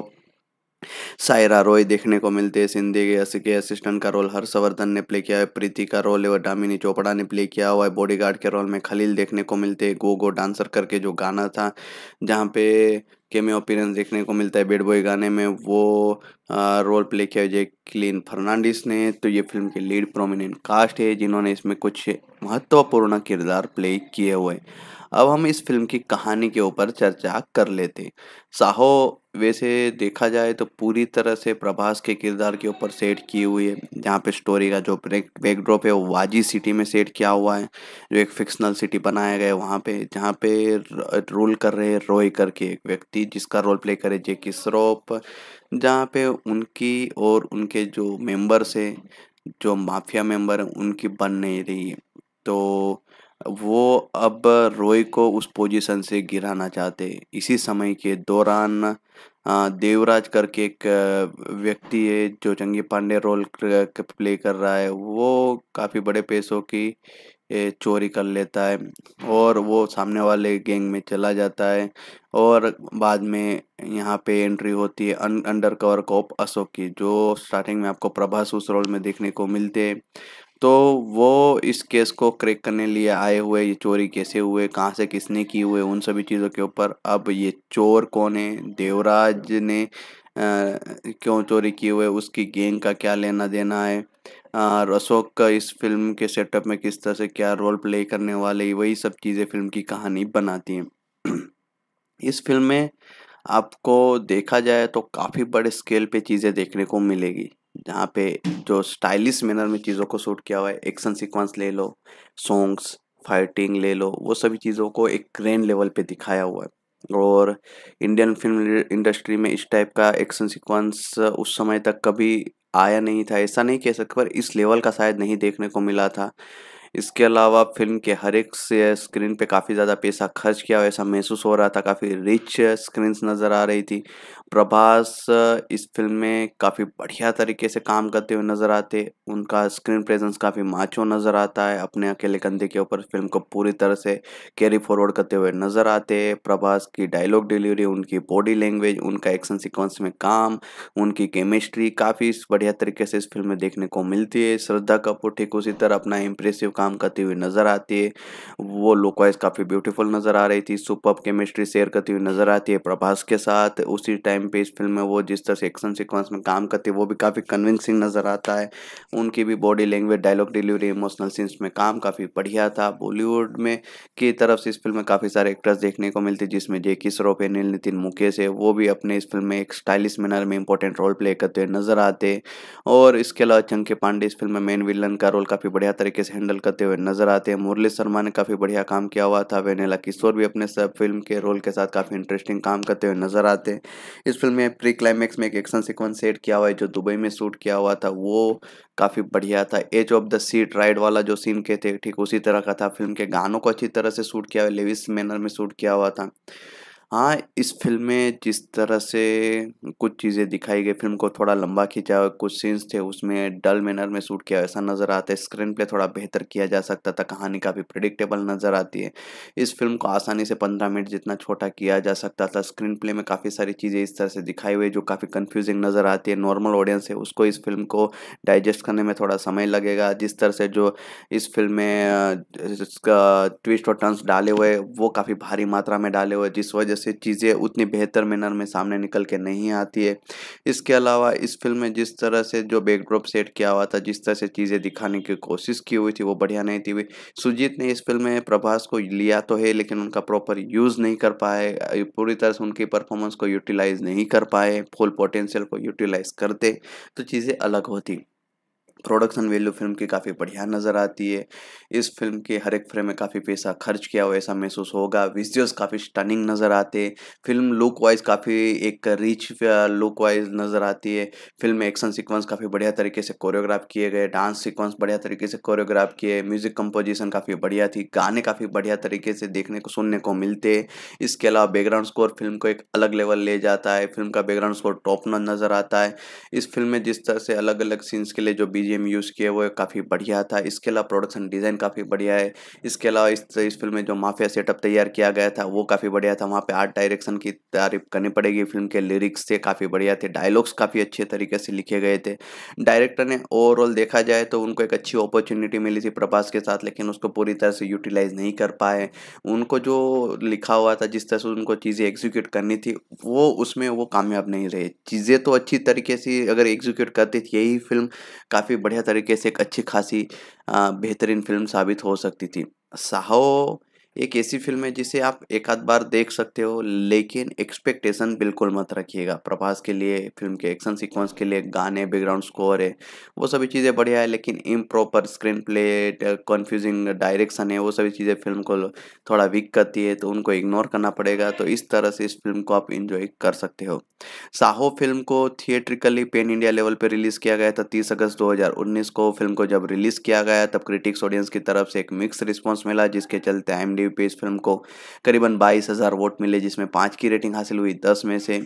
सायरा रॉय देखने को मिलते हैं सिंधी के के असिस्टेंट का रोल हर्षवर्धन ने प्ले किया है प्रीति का रोल है वह डामिनी चोपड़ा ने प्ले किया हुआ है बॉडीगार्ड के रोल में खलील देखने को मिलते हैं गो गो डांसर करके जो गाना था जहाँ पे केमे अपीरेंस देखने को मिलता है बेड बॉय गाने में वो रोल प्ले किया है जैकलिन फर्नांडिस ने तो ये फिल्म के लीड प्रोमिनेंट कास्ट है जिन्होंने इसमें कुछ महत्वपूर्ण किरदार प्ले किए हुए हैं अब हम इस फिल्म की कहानी के ऊपर चर्चा कर लेते साहो वैसे देखा जाए तो पूरी तरह से प्रभास के किरदार के ऊपर सेट की हुई है जहाँ पे स्टोरी का जो बैकड्रॉप है वो वाजी सिटी में सेट किया हुआ है जो एक फिक्शनल सिटी बनाया गया है वहाँ पे जहाँ पे रोल कर रहे हैं रोय करके एक व्यक्ति जिसका रोल प्ले करे जेकी श्रॉफ जहाँ पे उनकी और उनके जो मेंबर्स हैं जो माफिया मेंबर हैं उनकी बन नहीं रही है तो वो अब रॉय को उस पोजीशन से गिराना चाहते इसी समय के दौरान देवराज करके एक व्यक्ति है जो चंगी पांडे रोल प्ले कर रहा है वो काफ़ी बड़े पैसों की चोरी कर लेता है और वो सामने वाले गैंग में चला जाता है और बाद में यहाँ पे एंट्री होती है अं, अंडर कवर कॉप अशोक की जो स्टार्टिंग में आपको प्रभास उस रोल में देखने को मिलते हैं तो वो इस केस को क्रैक करने लिए आए हुए ये चोरी कैसे हुए कहाँ से किसने की हुए उन सभी चीज़ों के ऊपर अब ये चोर कौन है देवराज ने आ, क्यों चोरी की हुए उसकी गेंग का क्या लेना देना है और अशोक का इस फिल्म के सेटअप में किस तरह से क्या रोल प्ले करने वाले वही सब चीज़ें फिल्म की कहानी बनाती हैं (clears throat) इस फिल्म में आपको देखा जाए तो काफ़ी बड़े स्केल पे चीज़ें देखने को मिलेगी जहाँ पे जो स्टाइलिश मैनर में चीज़ों को शूट किया हुआ है एक्शन सीक्वेंस ले लो सॉन्ग्स फाइटिंग ले लो वो सभी चीज़ों को एक ग्रैंड लेवल पे दिखाया हुआ है और इंडियन फिल्म इंडस्ट्री में इस टाइप का एक्शन सीक्वेंस उस समय तक कभी आया नहीं था ऐसा नहीं कह सकते पर इस लेवल का शायद नहीं देखने को मिला था इसके अलावा फिल्म के हर एक स्क्रीन पे काफ़ी ज़्यादा पैसा खर्च किया ऐसा महसूस हो रहा था काफ़ी रिच स्क्रीन नज़र आ रही थी प्रभास इस फिल्म में काफ़ी बढ़िया तरीके से काम करते हुए नज़र आते उनका स्क्रीन प्रेजेंस काफ़ी माचो नज़र आता है अपने अकेले कंधे के ऊपर फिल्म को पूरी तरह से कैरी फॉरवर्ड करते हुए नज़र आते प्रभास की डायलॉग डिलीवरी उनकी बॉडी लैंग्वेज उनका एक्शन सिक्वेंस में काम उनकी केमिस्ट्री काफ़ी बढ़िया तरीके से इस फिल्म में देखने को मिलती है श्रद्धा कपूर ठीक उसी तरह अपना इम्प्रेसिव काम करती हुई नजर आती है वो लुकवाइज काफ़ी ब्यूटीफुल नजर आ रही थी सुपर केमिस्ट्री शेयर करती हुई नजर आती है प्रभास के साथ उसी टाइम पे इस फिल्म में वो जिस तरह से एक्शन सिक्वेंस में काम करती है वो भी काफ़ी कन्विंसिंग नजर आता है उनकी भी body language dialogue delivery emotional scenes में काम काफ़ी बढ़िया था बॉलीवुड में की तरफ से इस फिल्म में काफ़ी सारे एक्ट्रेस देखने को मिलते जिसमें जेकी श्रॉफ है नील नितिन मुकेश है वो भी अपने इस फिल्म में एक स्टाइलिश मैनर में इंपॉर्टेंट रोल प्ले करते हुए नजर आते और इसके अलावा चंके पांडे इस फिल्म में मेन विलन का रोल काफ़ी बढ़िया तरीके से हैंडल करते हुए नजर आते हैं मुरली शर्मा ने काफ़ी बढ़िया काम किया हुआ था वेनेला किशोर भी अपने सब फिल्म के रोल के साथ काफ़ी इंटरेस्टिंग काम करते हुए नजर आते हैं इस फिल्म में प्री क्लाइमेक्स में एक एक्शन सिक्वेंस सेट किया हुआ है जो दुबई में शूट किया हुआ था वो काफ़ी बढ़िया था edge of the seat ride वाला जो सीन के थे ठीक उसी तरह का था फिल्म के गानों को अच्छी तरह से शूट किया हुआ लेविस मैनर में शूट किया हुआ था हाँ इस फिल्म में जिस तरह से कुछ चीज़ें दिखाई गई फिल्म को थोड़ा लंबा खींचा कुछ सीन्स थे उसमें डल मैनर में शूट किया ऐसा नज़र आता है स्क्रीन प्ले थोड़ा बेहतर किया जा सकता था कहानी काफ़ी प्रिडिक्टेबल नज़र आती है इस फिल्म को आसानी से पंद्रह मिनट जितना छोटा किया जा सकता था स्क्रीन प्ले में काफ़ी सारी चीज़ें इस तरह से दिखाई हुई जो काफ़ी कन्फ्यूजिंग नज़र आती है नॉर्मल ऑडियंस है उसको इस फिल्म को डाइजेस्ट करने में थोड़ा समय लगेगा जिस तरह से जो इस फिल्म में इसका ट्विस्ट और टर्न्स डाले हुए वो काफ़ी भारी मात्रा में डाले हुए जिस वजह जैसे चीज़ें उतनी बेहतर मैनर में सामने निकल के नहीं आती है इसके अलावा इस फिल्म में जिस तरह से जो बैकड्रॉप सेट किया हुआ था जिस तरह से चीज़ें दिखाने की कोशिश की हुई थी वो बढ़िया नहीं थी हुई सुजीत ने इस फिल्म में प्रभास को लिया तो है लेकिन उनका प्रॉपर यूज़ नहीं कर पाए पूरी तरह से उनकी परफॉर्मेंस को यूटिलाइज़ नहीं कर पाए फुल पोटेंशियल को यूटिलाइज़ करते तो चीज़ें अलग होती प्रोडक्शन वैल्यू फिल्म की काफ़ी बढ़िया नज़र आती है इस फिल्म के हर एक फ्रेम में काफ़ी पैसा खर्च किया हुआ ऐसा महसूस होगा विजुअल्स काफ़ी स्टनिंग नज़र आते हैं फिल्म लुक वाइज काफ़ी एक रिच लुक वाइज नज़र आती है फिल्म में एक्शन सीक्वेंस काफ़ी बढ़िया तरीके से कोरियोग्राफ किए गए डांस सिक्वेंस बढ़िया तरीके से कोरियोग्राफ किए म्यूज़िक कंपोजिशन काफ़ी बढ़िया थी गाने काफ़ी बढ़िया तरीके से देखने को सुनने को मिलते इसके अलावा बैकग्राउंड स्कोर फिल्म को एक अलग लेवल ले जाता है फिल्म का बैकग्राउंड स्कोर टॉप नजर आता है इस फिल्म में जिस तरह से अलग अलग सीन्स के लिए जो बीज बीजीएम यूज़ किए वो काफ़ी बढ़िया था इसके अलावा प्रोडक्शन डिज़ाइन काफ़ी बढ़िया है इसके अलावा इस इस फिल्म में जो माफिया सेटअप तैयार किया गया था वो काफ़ी बढ़िया था वहाँ पे आर्ट डायरेक्शन की तारीफ करनी पड़ेगी फिल्म के लिरिक्स थे काफ़ी बढ़िया थे डायलॉग्स काफ़ी अच्छे तरीके से लिखे गए थे डायरेक्टर ने ओवरऑल देखा जाए तो उनको एक अच्छी अपॉर्चुनिटी मिली थी प्रभास के साथ लेकिन उसको पूरी तरह से यूटिलाइज नहीं कर पाए उनको जो लिखा हुआ था जिस तरह से उनको चीज़ें एग्जीक्यूट करनी थी वो उसमें वो कामयाब नहीं रहे चीज़ें तो अच्छी तरीके से अगर एग्जीक्यूट करती थी यही फिल्म काफ़ी बढ़िया तरीके से एक अच्छी खासी बेहतरीन फिल्म साबित हो सकती थी साहो एक ऐसी फिल्म है जिसे आप एक आध बार देख सकते हो लेकिन एक्सपेक्टेशन बिल्कुल मत रखिएगा प्रभास के लिए फिल्म के एक्शन सीक्वेंस के लिए गाने बैकग्राउंड स्कोर है वो सभी चीज़ें बढ़िया है लेकिन improper screenplay confusing direction है वो सभी चीज़ें फिल्म को थोड़ा वीक करती है तो उनको इग्नोर करना पड़ेगा तो इस तरह से इस फिल्म को आप इन्जॉय कर सकते हो साहो फिल्म को थिएट्रिकली पेन इंडिया लेवल पर रिलीज़ किया गया था तीस अगस्त दो को फिल्म को जब रिलीज़ किया गया तब क्रिटिक्स ऑडियंस की तरफ से एक मिक्स रिस्पॉन्स मिला जिसके चलते आई रुपीज़ फिल्म को करीबन बाईस हज़ार वोट मिले जिसमें पाँच की रेटिंग हासिल हुई दस में से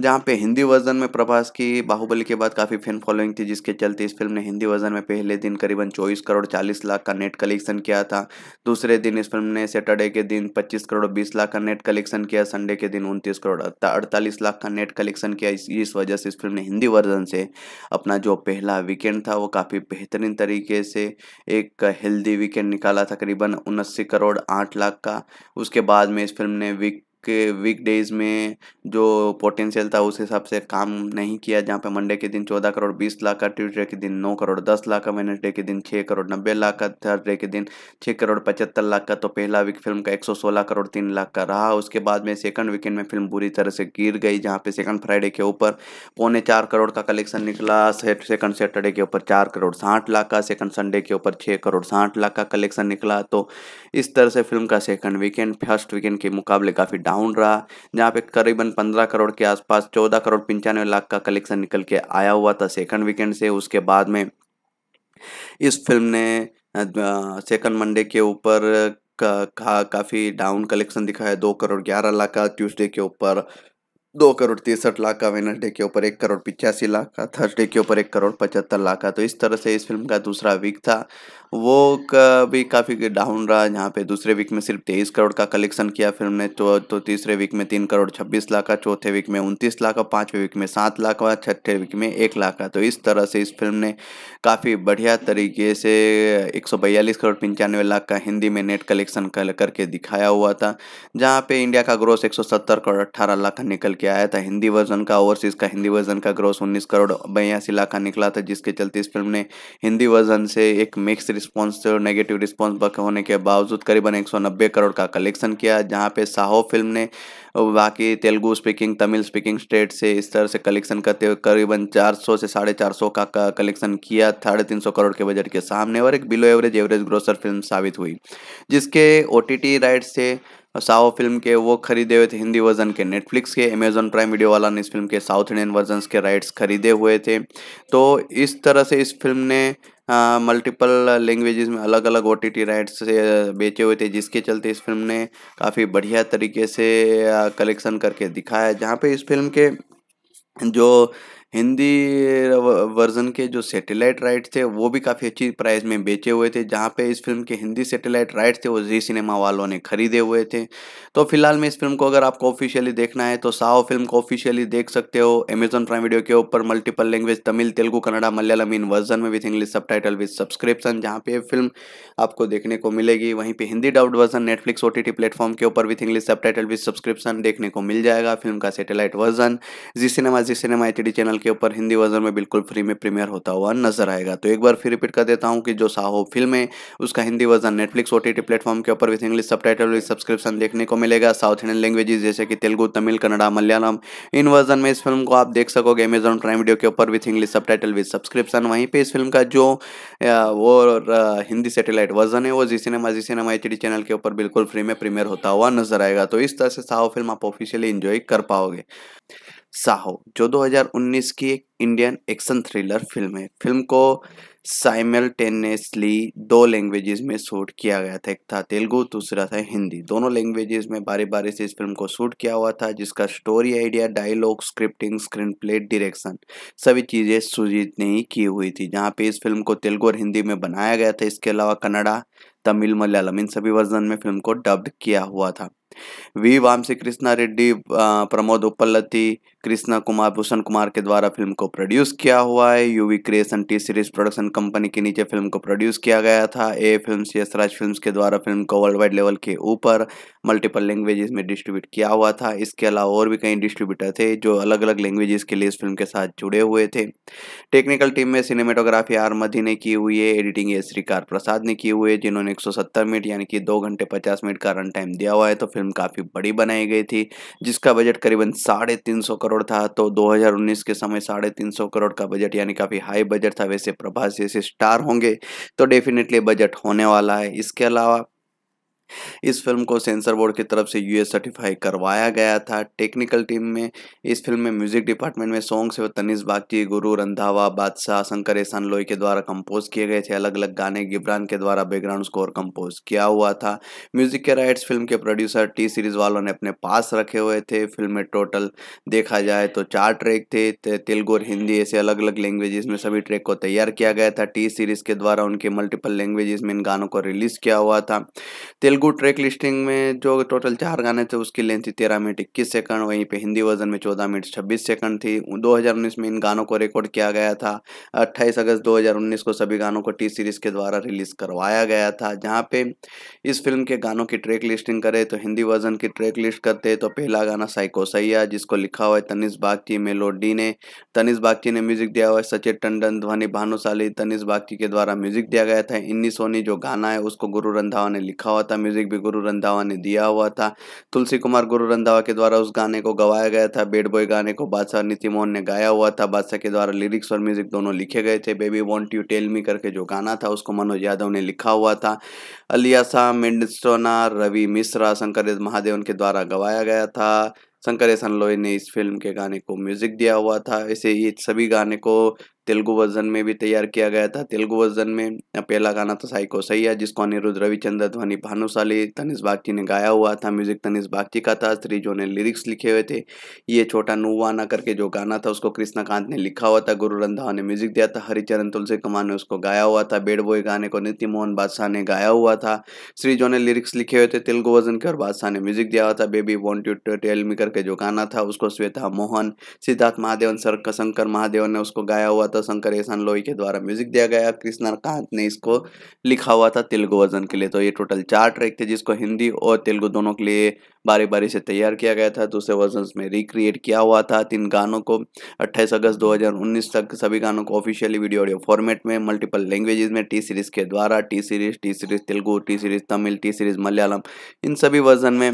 जहाँ पे हिंदी वर्जन में प्रभास की बाहुबली के बाद काफ़ी फैन फॉलोइंग थी जिसके चलते इस फिल्म ने हिंदी वर्जन में पहले दिन करीबन चौबीस करोड़ चालीस लाख का नेट कलेक्शन किया था दूसरे दिन इस फिल्म ने सैटरडे के दिन पच्चीस करोड़ बीस लाख का नेट कलेक्शन किया संडे के दिन उनतीस करोड़ अड़तालीस लाख का नेट कलेक्शन किया इस वजह से इस फिल्म ने हिंदी वर्जन से अपना जो पहला वीकेंड था वो काफ़ी बेहतरीन तरीके से एक हेल्दी वीकेंड निकाला था करीबन उन्नासी करोड़ आठ लाख लाख का उसके बाद में इस फिल्म ने विक के वीक डेज़ में जो पोटेंशियल था उस हिसाब से काम नहीं किया जहाँ पे मंडे के दिन चौदह करोड़ बीस लाख का ट्यूजडे के दिन नौ करोड़ दस लाख का वेनसडे के दिन छः करोड़ नब्बे लाख का थर्सडे के दिन छः करोड़ पचहत्तर लाख का तो पहला वीक फिल्म का एक सौ सोलह करोड़ तीन लाख का रहा उसके बाद में सेकंड वीकेंड में फिल्म बुरी तरह से गिर गई जहाँ पे सेकंड फ्राइडे के ऊपर पौने चार करोड़ का कलेक्शन निकला सेकंड सैटरडे के ऊपर चार करोड़ साठ लाख का सेकंड संडे के ऊपर छः करोड़ साठ लाख का कलेक्शन निकला तो इस तरह से फिल्म का सेकंड वीकेंड फर्स्ट वीकेंड के मुकाबले काफ़ी डाउन डाउन रहा जहाँ पे करीबन पंद्रह करोड़ के आसपास चौदह करोड़ पंचानवे लाख का कलेक्शन निकल के आया हुआ था सेकंड वीकेंड से उसके बाद में इस फिल्म ने सेकंड मंडे के ऊपर का, का काफ़ी डाउन कलेक्शन दिखा है दो करोड़ ग्यारह लाख का ट्यूसडे के ऊपर दो करोड़ तिरसठ लाख का वेनसडे के ऊपर एक करोड़ पिचासी लाख का थर्सडे के ऊपर एक करोड़ पचहत्तर लाख का तो इस तरह से इस फिल्म का दूसरा वीक था वो का भी काफ़ी डाउन रहा जहाँ पे दूसरे वीक में सिर्फ तेईस करोड़ का कलेक्शन किया फिल्म ने तो तो तीसरे वीक में तीन करोड़ छब्बीस लाख का चौथे वीक में उनतीस लाख का पाँचवें वीक में सात लाख का छठे वीक में एक लाख का तो इस तरह से इस फिल्म ने काफ़ी बढ़िया तरीके से एक सौ बयालीस करोड़ पंचानवे लाख का हिंदी में नेट कलेक्शन कर, करके दिखाया हुआ था जहाँ पे इंडिया का ग्रोस एक सौ सत्तर करोड़ अट्ठारह लाख का निकल के आया था हिंदी वर्जन का ओवरसीज़ का हिंदी वर्जन का ग्रोस उन्नीस करोड़ बयासी लाख का निकला था जिसके चलते इस फिल्म ने हिंदी वर्जन से एक मिक्स रिस्पॉन्स नेगेटिव रिस्पॉन्स होने के बावजूद करीबन 190 करोड़ का कलेक्शन किया जहाँ पे साहो फिल्म ने बाकी Telugu speaking Tamil speaking state से इस तरह से कलेक्शन करते हुए करीबन 400 से साढ़े चार का, का कलेक्शन किया साढ़े तीन करोड़ के बजट के सामने और एक below average average grosser film साबित हुई जिसके ओ राइट से साओ फिल्म के वो खरीदे हुए थे हिंदी वर्जन के नेटफ्लिक्स के अमेजोन प्राइम वीडियो वाला ने इस फिल्म के साउथ इंडियन वर्जन के राइट्स खरीदे हुए थे तो इस तरह से इस फिल्म ने मल्टीपल लैंग्वेजेस में अलग अलग ओ टी टी राइट्स से बेचे हुए थे जिसके चलते इस फिल्म ने काफ़ी बढ़िया तरीके से कलेक्शन करके दिखाया जहाँ पे इस फिल्म के जो हिंदी वर्जन के जो सेटेलाइट राइट थे वो भी काफ़ी अच्छी प्राइस में बेचे हुए थे जहाँ पे इस फिल्म के हिंदी सेटेलाइट राइट थे वो जी सिनेमा वालों ने खरीदे हुए थे तो फिलहाल में इस फिल्म को अगर आपको ऑफिशियली देखना है तो साओ फिल्म को ऑफिशियली देख सकते हो अमेजोन प्राइम वीडियो के ऊपर मल्टीपल लैंग्वेज तमिल तेलुगू कन्नडा मलयालम इन वर्जन में with English subtitle with subscription जहाँ पे फिल्म आपको देखने को मिलेगी वहीं पर हिंदी डाउट वर्जन नेटफ्लिक्स ओ प्लेटफॉर्म के ऊपर with English subtitle subscription देखने को मिल जाएगा फिल्म का सेटेलाइट वर्जन जी सिनेमा जी सिनेमा एच चैनल के ऊपर हिंदी वर्जन में बिल्कुल फ्री में प्रीमियर होता हुआ नजर आएगा तो एक बार फिर रिपीट कर देता हूँ कि जो साहो फिल्म है उसका Hindi version Netflix O T platform के ऊपर with English subtitle subscription देखने को मिलेगा साउथ इंडियन लैंग्वेजेस जैसे कि तेलुगु तमिल कन्नड़ा मलयालम इन वर्जन में इस फिल्म को आप देख सकोगे अमेजॉन प्राइम वीडियो के ऊपर with English subtitle subscription वहीं पर इस फिल्म का जो वो हिंदी सेटेलाइट वर्जन है वो जी सिनेमा जी सिनेमा एच चैनल के ऊपर बिल्कुल फ्री में प्रीमियर होता हुआ नजर आएगा तो इस तरह से साहो फिल्म आप ऑफिशियली इंजॉय कर पाओगे साहो जो 2019 की एक इंडियन एक्शन थ्रिलर फिल्म है फिल्म को साइमल्टेनियसली दो लैंग्वेजेस में शूट किया गया था एक था तेलुगु दूसरा था हिंदी दोनों लैंग्वेजेस में बारी बारी से इस फिल्म को शूट किया हुआ था जिसका story idea dialogue scripting screenplay direction सभी चीज़ें सुजीत ने ही की हुई थी जहाँ पे इस फिल्म को तेलुगु और हिंदी में बनाया गया था इसके अलावा कन्नड़ा तमिल मलयालम इन सभी वर्जन में फिल्म को डब्ड किया हुआ था वी वामसी कृष्णा रेड्डी प्रमोद उपल्लती कृष्णा कुमार भूषण कुमार के द्वारा फिल्म को प्रोड्यूस किया हुआ है UV creation T series production company के नीचे फिल्म को प्रोड्यूस किया गया था ए फिल्म यशराज फिल्म के द्वारा फिल्म को वर्ल्ड वाइड लेवल के ऊपर मल्टीपल लैंग्वेजेस में डिस्ट्रीब्यूट किया हुआ था इसके अलावा और भी कई डिस्ट्रीब्यूटर थे जो अलग अलग लैंग्वेजेस के लिए इस फिल्म के साथ जुड़े हुए थे टेक्निकल टीम में सिनेमेटोग्राफी आर मधी ने की हुई है एडिटिंग ए श्रीकार प्रसाद ने की हुई है जिन्होंने एक मिनट यानी कि दो घंटे पचास मिनट का रन टाइम दिया हुआ है तो फिल्म काफ़ी बड़ी बनाई गई थी जिसका बजट करीबन साढ़े तीन सौ करोड़ करोड़ था तो 2019 के समय साढ़े तीन सौ करोड़ का बजट यानी काफ़ी हाई बजट था वैसे प्रभास जैसे स्टार होंगे तो डेफिनेटली बजट होने वाला है इसके अलावा इस फिल्म को सेंसर बोर्ड की तरफ से यूएस सर्टिफाई करवाया गया था टेक्निकल टीम में इस फिल्म में म्यूजिक डिपार्टमेंट में सॉन्ग से तनिष बागची गुरु रंधावा बादशाह शंकर एहसान लोई के द्वारा कंपोज किए गए थे अलग अलग गाने गिब्रान के द्वारा बैकग्राउंड स्कोर कंपोज किया हुआ था म्यूजिक के राइट्स फिल्म के प्रोड्यूसर टी सीरीज वालों ने अपने पास रखे हुए थे फिल्म में टोटल देखा जाए तो चार ट्रैक थे तेलुगु और हिंदी ऐसे अलग अलग लैंग्वेजेस में सभी ट्रैक को तैयार किया गया था टी सीरीज के द्वारा उनके मल्टीपल लैंग्वेजेस में इन गानों को रिलीज किया हुआ था तेलुगु तेलुगु ट्रैक लिस्टिंग में जो टोटल चार गाने थे उसकी लेंथ थी तेरह मिनट इक्कीस सेकंड वहीं पे हिंदी वर्जन में चौदह मिनट छब्बीस सेकंड थी 2019 में इन गानों को रिकॉर्ड किया गया था 28 अगस्त 2019 को सभी गानों को टी सीरीज़ के द्वारा रिलीज़ करवाया गया था जहाँ पे इस फिल्म के गानों की ट्रैक लिस्टिंग करे तो हिंदी वर्जन की ट्रैक लिस्ट करते तो पहला गाना साइको सैया जिसको लिखा हुआ है तनिष बागची मेलोडी ने तनिष बागची ने म्यूजिक दिया हुआ है सचिन टंडन ध्वनि भानुशाली तनिष बागची के द्वारा म्यूजिक दिया गया था इन्नी सोनी जो गाना है उसको गुरु रंधावा ने लिखा हुआ था म्यूजिक भी गुरु रंधावा ने दिया हुआ था तुलसी कुमार गुरु रंधावा के द्वारा उस गाने को गवाया गया था बेड बॉय गाने को बादशाह नीति मोहन ने गाया हुआ था बादशाह के द्वारा लिरिक्स और म्यूजिक दोनों लिखे गए थे baby won't you tell me करके जो गाना था उसको मनोज यादव ने लिखा हुआ था अलियासा मिंडस्टोना रवि मिश्रा शंकर महादेवन के द्वारा गवाया गया था शंकर एसन लोई ने इस फिल्म के गाने को म्यूजिक दिया हुआ था इसे ये सभी गाने को तेलुगु वर्जन में भी तैयार किया गया था तेलुगु वर्जन में पहला गाना था साइको सैया जिसको अनिरुद्ध रविचंद्र ध्वनि भानुशाली तनिष बागची ने गाया हुआ था म्यूजिक तनिष बागची का था जो ने लिरिक्स लिखे हुए थे ये छोटा नुवाना करके जो गाना था उसको कृष्णाकांत ने लिखा हुआ था गुरु रंधावा ने म्यूजिक दिया था हरिचरण तुलसी कुमार ने उसको गाया हुआ था बेड बॉय गाने को नित्य मोहन बादशाह ने गाया हुआ था श्री जो ने लिरिक्स लिखे हुए थे तेलुगु वर्जन के और बादशाह ने म्यूजिक दिया हुआ था baby won't you tell me करके जो गाना था उसको श्वेता मोहन सिद्धार्थ महादेवन सर शंकर महादेवन ने उसको गाया हुआ था था शंकर एहसान लोई के द्वारा म्यूजिक दिया गया कृष्णाकांत ने इसको लिखा हुआ था तेलुगु वर्जन के लिए तो ये टोटल चार ट्रैक थे जिसको हिंदी और तेलुगु दोनों के लिए बारी बारी से तैयार किया गया था दूसरे वर्जन में रिक्रिएट किया हुआ था तीन गानों को अट्ठाईस अगस्त 2019 तक सभी गानों को ऑफिशियली वीडियो ऑडियो फॉर्मेट में मल्टीपल लैंग्वेजेस में टी सीरीज़ के द्वारा T series T series Telugu T series Tamil T series Malayalam इन सभी वर्जन में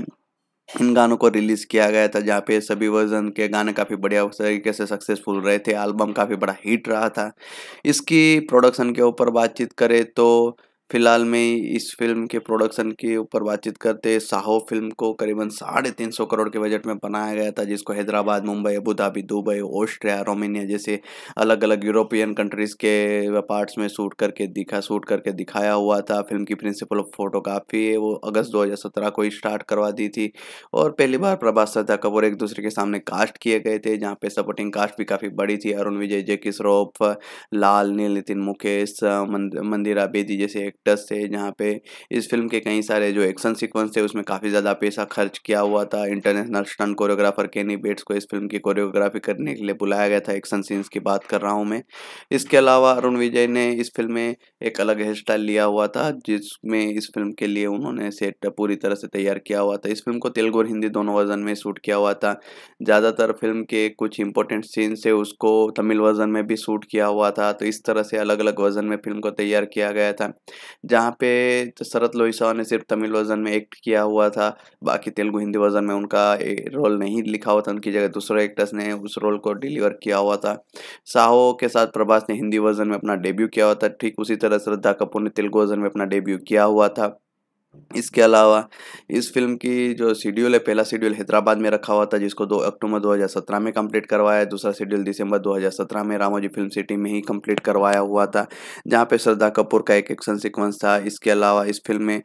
इन गानों को रिलीज़ किया गया था जहाँ पे सभी वर्जन के गाने काफ़ी बढ़िया तरीके से सक्सेसफुल रहे थे एल्बम काफ़ी बड़ा हिट रहा था इसकी प्रोडक्शन के ऊपर बातचीत करें तो फिलहाल में इस फिल्म के प्रोडक्शन के ऊपर बातचीत करते साहो फिल्म को करीबन साढ़े तीन सौ करोड़ के बजट में बनाया गया था जिसको Hyderabad Mumbai Abu Dhabi Dubai Austria Romania जैसे अलग अलग यूरोपियन कंट्रीज़ के पार्ट्स में शूट करके दिखा शूट करके दिखाया हुआ था फिल्म की प्रिंसिपल ऑफ फोटोग्राफी वो अगस्त दो को ही स्टार्ट करवा दी थी और पहली बार प्रभास श्रद्धा कपूर एक दूसरे के सामने कास्ट किए गए थे जहाँ पे सपोर्टिंग कास्ट भी काफ़ी बड़ी थी अरुण विजय जय श्रॉफ लाल नील नितिन मुकेश मंदिरा बेदी जैसे एक्टर्स थे जहाँ पे इस फिल्म के कई सारे जो एक्शन सीक्वेंस थे उसमें काफ़ी ज़्यादा पैसा खर्च किया हुआ था international stunt choreographer Kenny Bates को इस फिल्म की कोरियोग्राफी करने के लिए बुलाया गया था एक्शन सीन्स की बात कर रहा हूँ मैं इसके अलावा अरुण विजय ने इस फिल्म में एक अलग हेयर स्टाइल लिया हुआ था जिसमें इस फिल्म के लिए उन्होंने सेट पूरी तरह से तैयार किया हुआ था इस फिल्म को तेलुगु और हिंदी दोनों वर्जन में शूट किया हुआ था ज़्यादातर फिल्म के कुछ इंपॉर्टेंट सीन्स थे उसको तमिल वर्जन में भी शूट किया हुआ था तो इस तरह से अलग अलग वर्जन में फिल्म को तैयार किया गया था जहाँ पे तो शरत लोहिसा ने सिर्फ तमिल वर्जन में एक्ट किया हुआ था बाकी तेलुगु हिंदी वर्जन में उनका रोल नहीं लिखा हुआ था उनकी जगह दूसरे एक्टर्स ने उस रोल को डिलीवर किया हुआ था साहो के साथ प्रभास ने हिंदी वर्जन में अपना डेब्यू किया हुआ था ठीक उसी तरह श्रद्धा कपूर ने तेलुगु वर्जन में अपना डेब्यू किया हुआ था इसके अलावा इस फिल्म की जो शेड्यूल है पहला शेड्यूल हैदराबाद में रखा हुआ था जिसको दो अक्टूबर 2017 में कंप्लीट करवाया दूसरा शेड्यूल दिसंबर 2017 में रामोजी फिल्म सिटी में ही कंप्लीट करवाया हुआ था जहां पे श्रद्धा कपूर का एक एक्शन सीक्वेंस था इसके अलावा इस फिल्म में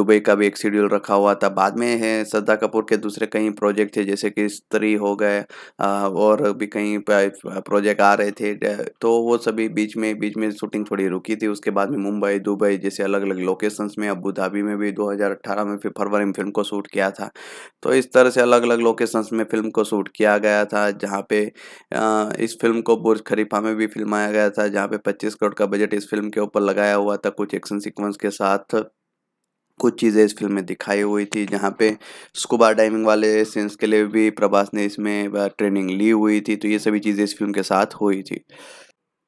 दुबई का भी एक शेड्यूल रखा हुआ था बाद में है श्रद्धा कपूर के दूसरे कई प्रोजेक्ट थे जैसे कि स्त्री हो गए और भी कई प्रोजेक्ट आ रहे थे तो वो सभी बीच में बीच में शूटिंग थोड़ी रुकी थी उसके बाद में मुंबई दुबई जैसे अलग अलग लोकेशंस में अबू धाबी में भी भी 2018 में फिर फरवरी में फिल्म को शूट किया था तो इस तरह से अलग अलग लोकेशंस में फिल्म को शूट किया गया था जहाँ पे इस फिल्म को बुर्ज खरीफा में भी फिल्माया गया था जहाँ पे 25 करोड़ का बजट इस फिल्म के ऊपर लगाया हुआ था कुछ एक्शन सिक्वेंस के साथ कुछ चीज़ें इस फिल्म में दिखाई हुई थी जहाँ पे स्कूबा डाइविंग वाले सीन्स के लिए भी प्रभास ने इसमें ट्रेनिंग ली हुई थी तो ये सभी चीज़ें इस फिल्म के साथ हुई थी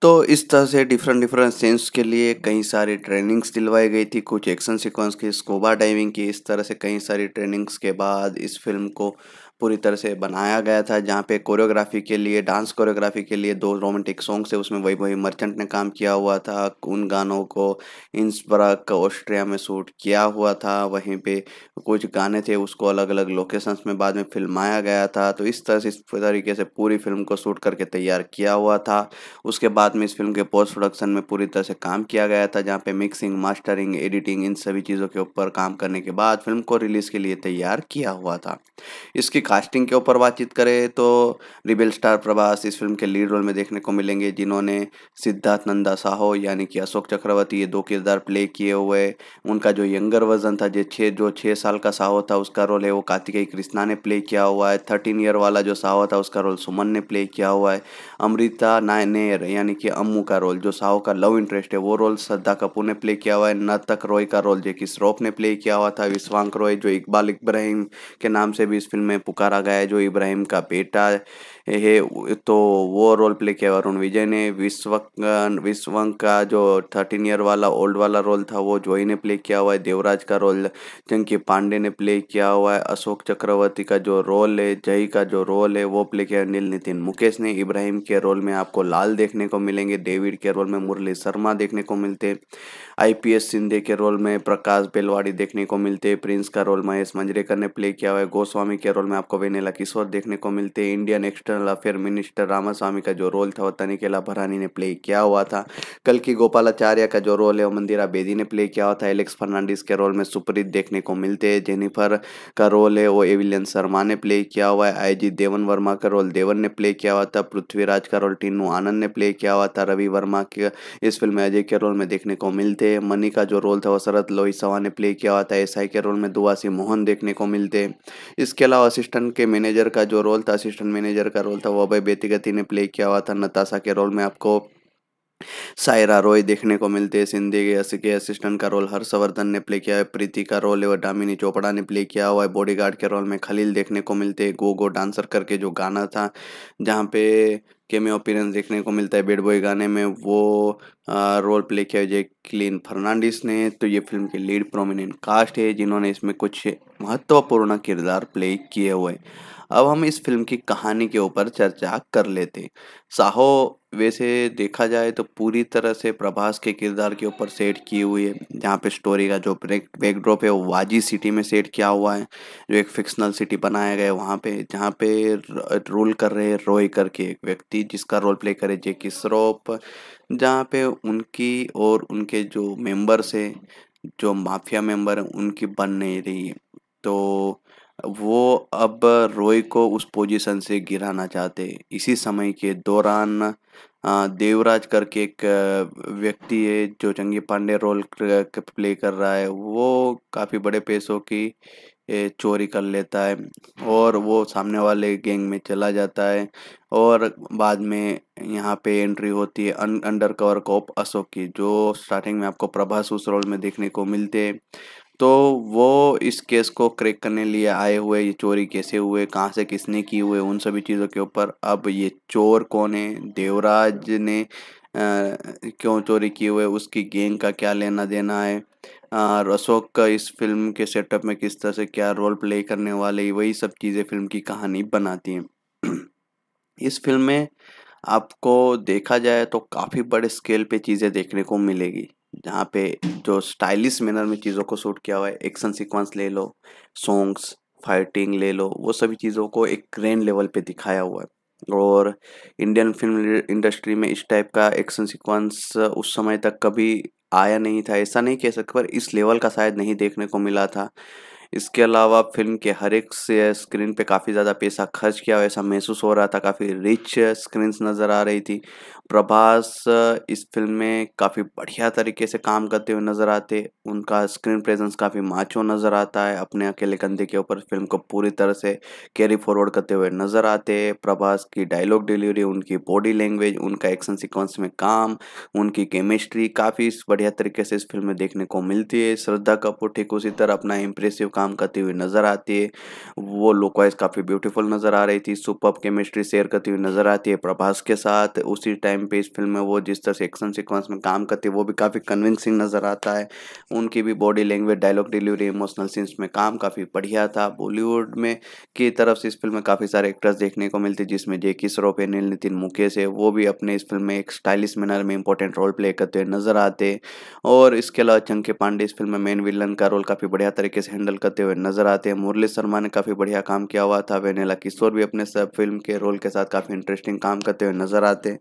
तो इस तरह से डिफरेंट डिफरेंट सेंस के लिए कई सारी ट्रेनिंग्स दिलवाई गई थी कुछ एक्शन सीक्वेंस की स्कोबा डाइविंग की इस तरह से कई सारी ट्रेनिंग्स के बाद इस फिल्म को पूरी तरह से बनाया गया था जहाँ पे कोरियोग्राफी के लिए डांस कोरियोग्राफी के लिए दो रोमांटिक सॉन्ग थे उसमें वही वही मर्चेंट ने काम किया हुआ था उन गानों को इंस्ब्रक ऑस्ट्रिया में शूट किया हुआ था वहीं पे कुछ गाने थे उसको अलग अलग लोकेशंस में बाद में फिल्माया गया था तो इस तरह से इस तरीके से पूरी फिल्म को शूट करके तैयार किया हुआ था उसके बाद में इस फिल्म के पोस्ट प्रोडक्शन में पूरी तरह से काम किया गया था जहाँ पे मिक्सिंग मास्टरिंग एडिटिंग इन सभी चीज़ों के ऊपर काम करने के बाद फिल्म को रिलीज़ के लिए तैयार किया हुआ था इसकी कास्टिंग के ऊपर बातचीत करें तो रिबेल स्टार प्रभास इस फिल्म के लीड रोल में देखने को मिलेंगे जिन्होंने सिद्धार्थ नंदा साहो यानी कि अशोक चक्रवर्ती ये दो किरदार प्ले किए हुए उनका जो यंगर वर्जन था जो छः जो छः साल का साहो था उसका रोल है वो कार्तिकेय कृष्णा ने प्ले किया हुआ है थर्टीन ईयर वाला जो साहो था उसका रोल सुमन ने प्ले किया हुआ है अमृता नायनेर यानी कि अम्मू का रोल जो साहो का लव इंटरेस्ट है वो रोल श्रद्धा कपूर ने प्ले किया हुआ है नर्तक रॉय का रोल कि श्रोफ ने प्ले किया हुआ था विश्वांक रॉय जो इकबाल इब्राहिम के नाम से भी इस फिल्म में पुकार पुकारा गया है जो इब्राहिम का बेटा है तो वो रोल प्ले किया वरुण विजय ने विश्व विश्वंक का जो थर्टीन ईयर वाला ओल्ड वाला रोल था वो जोई ने प्ले किया हुआ है देवराज का रोल चंकी पांडे ने प्ले किया हुआ है अशोक चक्रवर्ती का जो रोल है जय का जो रोल है वो प्ले किया नील नितिन मुकेश ने इब्राहिम के रोल में आपको लाल देखने को मिलेंगे डेविड के रोल में मुरली शर्मा देखने को मिलते पी आईपीएस सिंधे के रोल में प्रकाश बेलवाड़ी देखने को मिलते प्रिंस का रोल महेश मंजरेकर ने प्ले किया हुआ है गोस्वामी के रोल में आपको वेनेला किशोर देखने को मिलते Indian external internal affair minister Ramaswamy का जो रोल था वो तनिकेला भरानी ने प्ले किया हुआ था कल की गोपालाचार्य का जो रोल है वो मंदिरा बेदी ने प्ले किया हुआ था एलेक्स फर्नांडिस के रोल में सुप्रीत देखने को मिलते हैं जेनिफर का रोल है वो एविलियन शर्मा ने प्ले किया हुआ है आई देवन वर्मा का रोल देवन ने प्ले किया हुआ था पृथ्वीराज का रोल टीनू आनंद ने प्ले किया हुआ था रवि वर्मा के इस फिल्म में अजय के रोल में देखने को मिलते हैं मनी का जो रोल था वो शरद सवा ने प्ले किया हुआ था एस के रोल में दुआसी मोहन देखने को मिलते हैं इसके अलावा असिस्टेंट के मैनेजर का जो रोल था असिस्टेंट मैनेजर का का रोल था वो अभय बेतीगति ने प्ले किया हुआ था नताशा के रोल में आपको सायरा रॉय देखने को मिलते हैं सिंधी के असिस्टेंट का रोल हर्षवर्धन ने प्ले किया है प्रीति का रोल है डामिनी चोपड़ा ने प्ले किया हुआ है बॉडीगार्ड के रोल में खलील देखने को मिलते हैं गो गो डांसर करके जो गाना था जहाँ पे केमे अपीरेंस देखने को मिलता है बेड बॉय गाने में वो रोल प्ले किया है जैकलिन फर्नांडिस ने तो ये फिल्म के लीड प्रोमिनेंट कास्ट है जिन्होंने इसमें कुछ महत्वपूर्ण किरदार प्ले किए हुए हैं अब हम इस फिल्म की कहानी के ऊपर चर्चा कर लेते साहो वैसे देखा जाए तो पूरी तरह से प्रभास के किरदार के ऊपर सेट की हुई है जहाँ पे स्टोरी का जो बैकड्रॉप है वो वाजी सिटी में सेट किया हुआ है जो एक फिक्शनल सिटी बनाया गया है वहाँ पे जहाँ पे रोल कर रहे हैं रोय करके एक व्यक्ति जिसका रोल प्ले करे जेकी श्रॉफ जहाँ पे उनकी और उनके जो मेंबर्स है जो माफिया मेंबर हैं उनकी बन नहीं रही है तो वो अब रोय को उस पोजीशन से गिराना चाहते इसी समय के दौरान देवराज करके एक व्यक्ति है जो चंगी पांडे रोल प्ले कर रहा है वो काफ़ी बड़े पैसों की चोरी कर लेता है और वो सामने वाले गैंग में चला जाता है और बाद में यहाँ पे एंट्री होती है अन um, undercover cop Ashok की जो स्टार्टिंग में आपको प्रभास उस रोल में देखने को मिलते हैं तो वो इस केस को क्रैक करने लिए आए हुए ये चोरी कैसे हुए कहाँ से किसने की हुए उन सभी चीज़ों के ऊपर अब ये चोर कौन है देवराज ने आ, क्यों चोरी की हुए उसकी गेंग का क्या लेना देना है और अशोक का इस फिल्म के सेटअप में किस तरह से क्या रोल प्ले करने वाले वही सब चीज़ें फिल्म की कहानी बनाती हैं (clears throat) इस फिल्म में आपको देखा जाए तो काफ़ी बड़े स्केल पे चीज़ें देखने को मिलेगी जहाँ पे जो स्टाइलिश मैनर में चीज़ों को शूट किया हुआ है एक्शन सीक्वेंस ले लो सॉन्ग्स फाइटिंग ले लो वो सभी चीज़ों को एक ग्रैंड लेवल पे दिखाया हुआ है और इंडियन फिल्म इंडस्ट्री में इस टाइप का एक्शन सीक्वेंस उस समय तक कभी आया नहीं था ऐसा नहीं कह सकते पर इस लेवल का शायद नहीं देखने को मिला था इसके अलावा फिल्म के हर एक से स्क्रीन पे काफ़ी ज़्यादा पैसा खर्च किया हुआ ऐसा महसूस हो रहा था काफ़ी रिच स्क्रीन्स नज़र आ रही थी प्रभास इस फिल्म में काफ़ी बढ़िया तरीके से काम करते हुए नज़र आते उनका स्क्रीन प्रेजेंस काफ़ी माचो नज़र आता है अपने अकेले कंधे के ऊपर फिल्म को पूरी तरह से कैरी फॉरवर्ड करते हुए नज़र आते प्रभास की डायलॉग डिलीवरी उनकी बॉडी लैंग्वेज उनका एक्शन सिक्वेंस में काम उनकी केमिस्ट्री काफ़ी बढ़िया तरीके से इस फिल्म में देखने को मिलती है श्रद्धा कपूर ठीक उसी तरह अपना इम्प्रेसिव काम करती हुई नजर आती है वो लुक वाइज काफ़ी ब्यूटीफुल नज़र आ रही थी सुपर केमिस्ट्री शेयर करती हुई नजर आती है प्रभास के साथ उसी टाइम पे इस फिल्म में वो जिस तरह से एक्शन सिक्वेंस में काम करती है वो भी काफ़ी कन्विंसिंग नज़र आता है उनकी भी body language dialogue delivery emotional scenes में काम काफ़ी बढ़िया था बॉलीवुड में की तरफ से इस फिल्म में काफ़ी सारे एक्टर्स देखने को मिलते जिसमें जेकी श्रॉफ नील नितिन मुकेश है वो भी अपने इस फिल्म में एक स्टाइलिश मैनर में इंपॉर्टेंट रोल प्ले करते हुए नजर आते और इसके अलावा चंके पांडे इस फिल्म में मेन विलन का रोल काफ़ी बढ़िया तरीके से हैंडल कर करते हुए नजर आते हैं मुरली शर्मा ने काफ़ी बढ़िया काम किया हुआ था वेनेला किशोर भी अपने सब फिल्म के रोल के साथ काफ़ी इंटरेस्टिंग काम करते हुए नजर आते हैं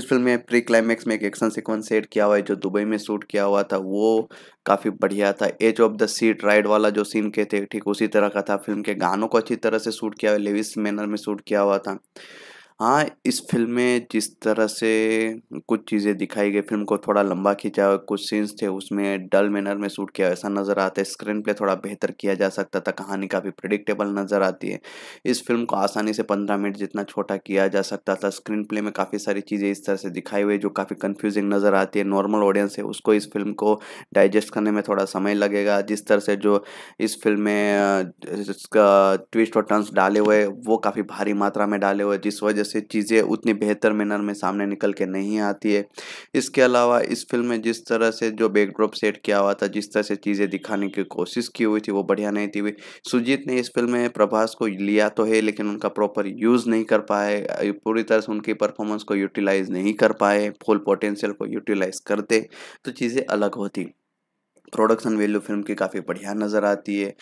इस फिल्म में प्री क्लाइमेक्स में एक एक्शन सिक्वेंस सेट किया हुआ है जो दुबई में शूट किया हुआ था वो काफ़ी बढ़िया था edge of the seat ride वाला जो सीन के थे ठीक उसी तरह का था फिल्म के गानों को अच्छी तरह से शूट किया हुआ लेविस मैनर में शूट किया हुआ था हाँ इस फिल्म में जिस तरह से कुछ चीज़ें दिखाई गई फिल्म को थोड़ा लंबा खींचा हुआ कुछ सीन्स थे उसमें डल मैनर में शूट किया ऐसा नज़र आता है स्क्रीन प्ले थोड़ा बेहतर किया जा सकता था कहानी काफ़ी प्रिडिक्टेबल नज़र आती है इस फिल्म को आसानी से पंद्रह मिनट जितना छोटा किया जा सकता था स्क्रीन प्ले में काफ़ी सारी चीज़ें इस तरह से दिखाई हुई जो काफ़ी कन्फ्यूजिंग नज़र आती है नॉर्मल ऑडियंस है उसको इस फिल्म को डाइजेस्ट करने में थोड़ा समय लगेगा जिस तरह से जो इस फिल्म में ट्विस्ट और टर्न्स डाले हुए वो काफ़ी भारी मात्रा में डाले हुए जिस वजह जैसे चीज़ें उतनी बेहतर मैनर में सामने निकल के नहीं आती है इसके अलावा इस फिल्म में जिस तरह से जो बैकड्रॉप सेट किया हुआ था जिस तरह से चीज़ें दिखाने की कोशिश की हुई थी वो बढ़िया नहीं थी हुई सुजीत ने इस फिल्म में प्रभास को लिया तो है लेकिन उनका प्रॉपर यूज़ नहीं कर पाए पूरी तरह से उनकी परफॉर्मेंस को यूटिलाइज़ नहीं कर पाए फुल पोटेंशियल को यूटिलाइज़ करते तो चीज़ें अलग होती प्रोडक्शन वैल्यू फिल्म की काफ़ी बढ़िया नज़र आती है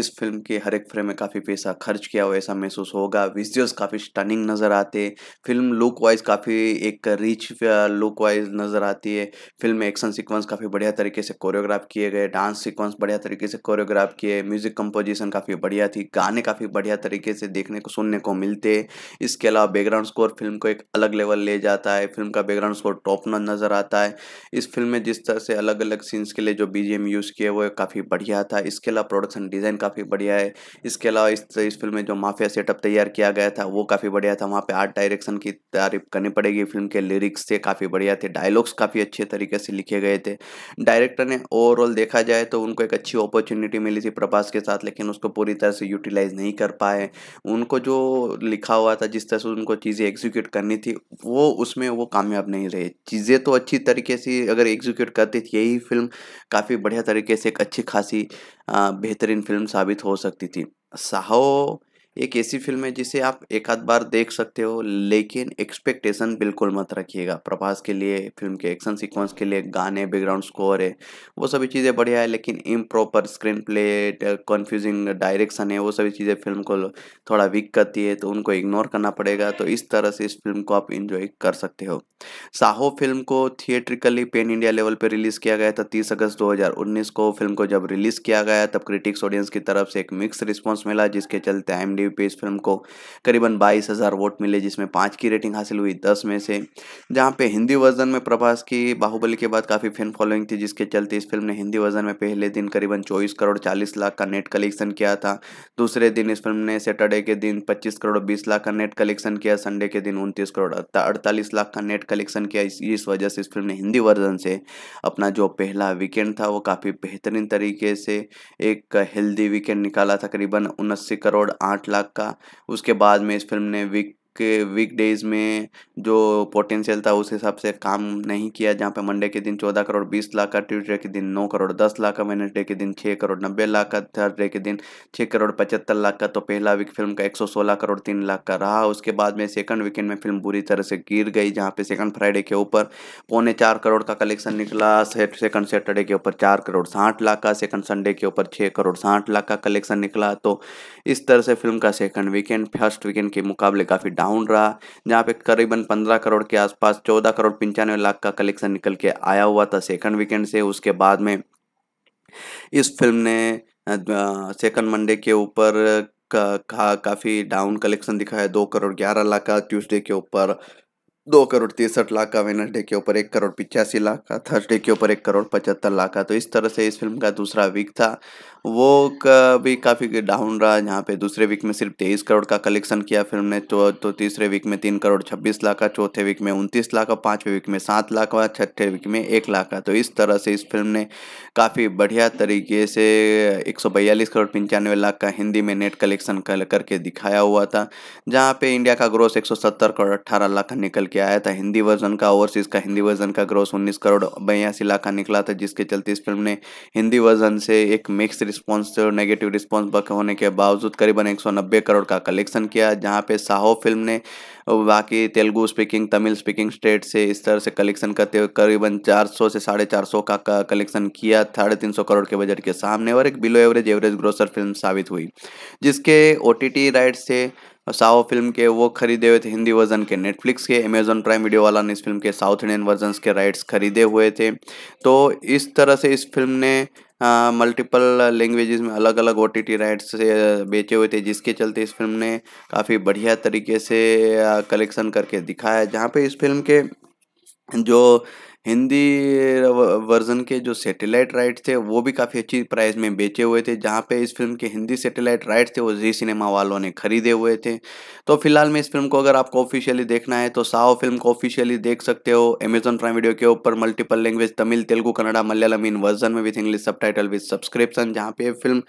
इस फिल्म के हर एक फ्रेम में काफ़ी पैसा खर्च किया हुआ ऐसा महसूस होगा विजुअल्स काफ़ी स्टनिंग नज़र आते हैं फिल्म लुक वाइज काफ़ी एक रिच लुक वाइज नज़र आती है फिल्म में एक्शन सीक्वेंस काफ़ी बढ़िया तरीके से कोरियोग्राफ किए गए डांस सिक्वेंस बढ़िया तरीके से कोरियोग्राफ किए म्यूज़िक कंपोजिशन काफ़ी बढ़िया थी गाने काफ़ी बढ़िया तरीके से देखने को सुनने को मिलते हैं इसके अलावा बैकग्राउंड स्कोर फिल्म को एक अलग लेवल ले जाता है फिल्म का बैकग्राउंड स्कोर टॉप नजर आता है इस फिल्म में जिस तरह से अलग अलग सीन्स के लिए जो बीजी बीजीएम यूज़ किए हुए काफ़ी बढ़िया था इसके अलावा प्रोडक्शन डिज़ाइन काफ़ी बढ़िया है इसके अलावा इस इस फिल्म में जो माफिया सेटअप तैयार किया गया था वो काफ़ी बढ़िया था वहाँ पे आर्ट डायरेक्शन की तारीफ करनी पड़ेगी फिल्म के लिरिक्स थे काफ़ी बढ़िया थे डायलॉग्स काफ़ी अच्छे तरीके से लिखे गए थे डायरेक्टर ने ओवरऑल देखा जाए तो उनको एक अच्छी अपॉर्चुनिटी मिली थी प्रभास के साथ लेकिन उसको पूरी तरह से यूटिलाइज नहीं कर पाए उनको जो लिखा हुआ था जिस तरह से उनको चीज़ें एग्जीक्यूट करनी थी वो उसमें वो कामयाब नहीं रहे चीज़ें तो अच्छी तरीके से अगर एग्जीक्यूट करती थी यही फिल्म काफ़ी बढ़िया तरीके से एक अच्छी खासी बेहतरीन फिल्म साबित हो सकती थी साहो एक ऐसी फिल्म है जिसे आप एक आध बार देख सकते हो लेकिन एक्सपेक्टेशन बिल्कुल मत रखिएगा प्रभास के लिए फिल्म के एक्शन सीक्वेंस के लिए गाने बैकग्राउंड स्कोर है वो सभी चीज़ें बढ़िया है लेकिन improper screenplay confusing direction है वो सभी चीज़ें फिल्म को थोड़ा वीक करती है तो उनको इग्नोर करना पड़ेगा तो इस तरह से इस फिल्म को आप इन्जॉय कर सकते हो साहो फिल्म को थिएट्रिकली पेन इंडिया लेवल पर रिलीज़ किया गया था तीस अगस्त दो को फिल्म को जब रिलीज़ किया गया तब क्रिटिक्स ऑडियंस की तरफ से एक मिक्स रिस्पॉन्स मिला जिसके चलते आई डी पेज फिल्म को करीबन बाईस हज़ार वोट मिले जिसमें पाँच की रेटिंग हासिल हुई दस में से जहाँ पे हिंदी वर्जन में प्रभास की बाहुबली के बाद काफ़ी फैन फॉलोइंग थी जिसके चलते इस फिल्म ने हिंदी वर्जन में पहले दिन करीबन चौबीस करोड़ चालीस लाख का नेट कलेक्शन किया था दूसरे दिन इस फिल्म ने सैटरडे के दिन पच्चीस करोड़ बीस लाख का नेट कलेक्शन किया संडे के दिन उनतीस करोड़ अड़तालीस लाख का नेट कलेक्शन किया इस, इस वजह से इस फिल्म ने हिंदी वर्जन से अपना जो पहला वीकेंड था वो काफ़ी बेहतरीन तरीके से एक हेल्दी वीकेंड निकाला था करीबन उन्नासी करोड़ आठ लाख का उसके बाद में इस फिल्म ने वीक के वीक डेज़ में जो पोटेंशियल था उस हिसाब से काम नहीं किया जहाँ पे मंडे के दिन चौदह करोड़ बीस लाख का ट्यूजडे के दिन नौ करोड़ दस लाख का वेनसडे के दिन छः करोड़ नब्बे लाख का थर्सडे के दिन छः करोड़ पचहत्तर लाख का तो पहला वीक फिल्म का एक सौ सोलह करोड़ तीन लाख का रहा उसके बाद में सेकंड वीकेंड में फिल्म बुरी तरह से गिर गई जहाँ पे सेकंड फ्राइडे के ऊपर पौने चार करोड़ का कलेक्शन निकला सेकंड सैटरडे के ऊपर चार करोड़ साठ लाख का सेकंड संडे के ऊपर छः करोड़ साठ लाख का कलेक्शन निकला तो इस तरह से फिल्म का सेकंड वीकेंड फर्स्ट वीकेंड के मुकाबले काफ़ी डाउन रहा जहाँ पे करीबन 15 करोड़ के आसपास 14 करोड़ पंचानवे लाख का कलेक्शन निकल के आया हुआ था सेकंड वीकेंड से उसके बाद में इस फिल्म ने सेकंड मंडे के ऊपर का, का काफ़ी डाउन कलेक्शन दिखाया दो करोड़ ग्यारह लाख का ट्यूसडे के ऊपर दो करोड़ तिरसठ लाख का वेनसडे के ऊपर एक करोड़ पिचासी लाख का थर्सडे के ऊपर एक करोड़ पचहत्तर लाख का तो इस तरह से इस फिल्म का दूसरा वीक था वो का भी काफ़ी डाउन रहा जहाँ पे दूसरे वीक में सिर्फ तेईस करोड़ का कलेक्शन किया फिल्म ने तो तो तीसरे वीक में तीन करोड़ छब्बीस लाख का चौथे वीक में उनतीस लाख का पाँचवें वीक में सात लाख का छठे वीक में एक लाख का तो इस तरह से इस फिल्म ने काफ़ी बढ़िया तरीके से एक सौ बयालीस करोड़ पंचानवे लाख का हिंदी में नेट कलेक्शन कर करके दिखाया हुआ था जहाँ पे इंडिया का ग्रोथ एक सौ सत्तर करोड़ अट्ठारह लाख का निकल किया आया था हिंदी वर्जन का ओवरसीज का हिंदी वर्जन का ग्रोस उन्नीस करोड़ बयासी लाख का निकला था जिसके चलते इस फिल्म ने हिंदी वर्जन से एक मिक्स रिस्पॉन्स नेगेटिव रिस्पॉन्स होने के बावजूद करीबन एक करोड़ का कलेक्शन किया जहाँ पे साहो फिल्म ने बाकी Telugu speaking Tamil speaking state से इस तरह से कलेक्शन करते हुए करीबन 400 से साढ़े चार का, कलेक्शन किया साढ़े तीन करोड़ के बजट के सामने और एक below average average grosser film साबित हुई जिसके ओ राइट से साओ फिल्म के वो खरीदे हुए थे हिंदी वर्जन के नेटफ्लिक्स के अमेजोन प्राइम वीडियो वाला ने इस फिल्म के साउथ इंडियन वर्जन के राइट्स खरीदे हुए थे तो इस तरह से इस फिल्म ने मल्टीपल लैंग्वेजेस में अलग अलग ओ टी राइट्स से बेचे हुए थे जिसके चलते इस फिल्म ने काफ़ी बढ़िया तरीके से कलेक्शन करके दिखाया जहाँ पे इस फिल्म के जो हिंदी वर्जन के जो सेटेलाइट राइट थे वो भी काफ़ी अच्छी प्राइस में बेचे हुए थे जहाँ पे इस फिल्म के हिंदी सेटेलाइट राइट थे वो जी सिनेमा वालों ने खरीदे हुए थे तो फिलहाल में इस फिल्म को अगर आपको ऑफिशियली देखना है तो साओ फिल्म को ऑफिशियली देख सकते हो अमेजन प्राइम वीडियो के ऊपर मल्टीपल लैंग्वेज तमिल तेलुगु कन्नडा मलयालम इन वर्जन में with English subtitle with subscription जहाँ पे फिल्म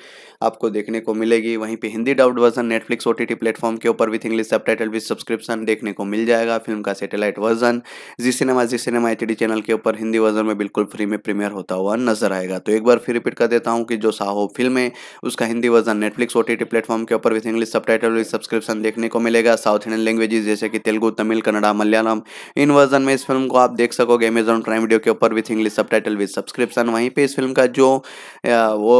आपको देखने को मिलेगी वहीं पर हिंदी डाउट version Netflix O T platform के ऊपर with English subtitle with subscription देखने को मिल जाएगा फिल्म का सेटेलाइट वर्जन जी सिनेमा जी सिनेमा एच चैनल के ऊपर हिंदी वर्जन में बिल्कुल फ्री में प्रीमियर होता हुआ नजर आएगा तो एक बार फिर रिपीट कर देता हूँ कि जो साहो फिल्म है उसका Hindi version Netflix O T platform के ऊपर with English subtitle subscription देखने को मिलेगा साउथ इंडियन लैंग्वेजेस जैसे कि तेलुगु तमिल कन्नड़ा मलयालम इन वर्जन में इस फिल्म को आप देख सकोगे अमेजॉन प्राइम वीडियो के ऊपर with English subtitle subscription वहीं पर इस फिल्म का जो वो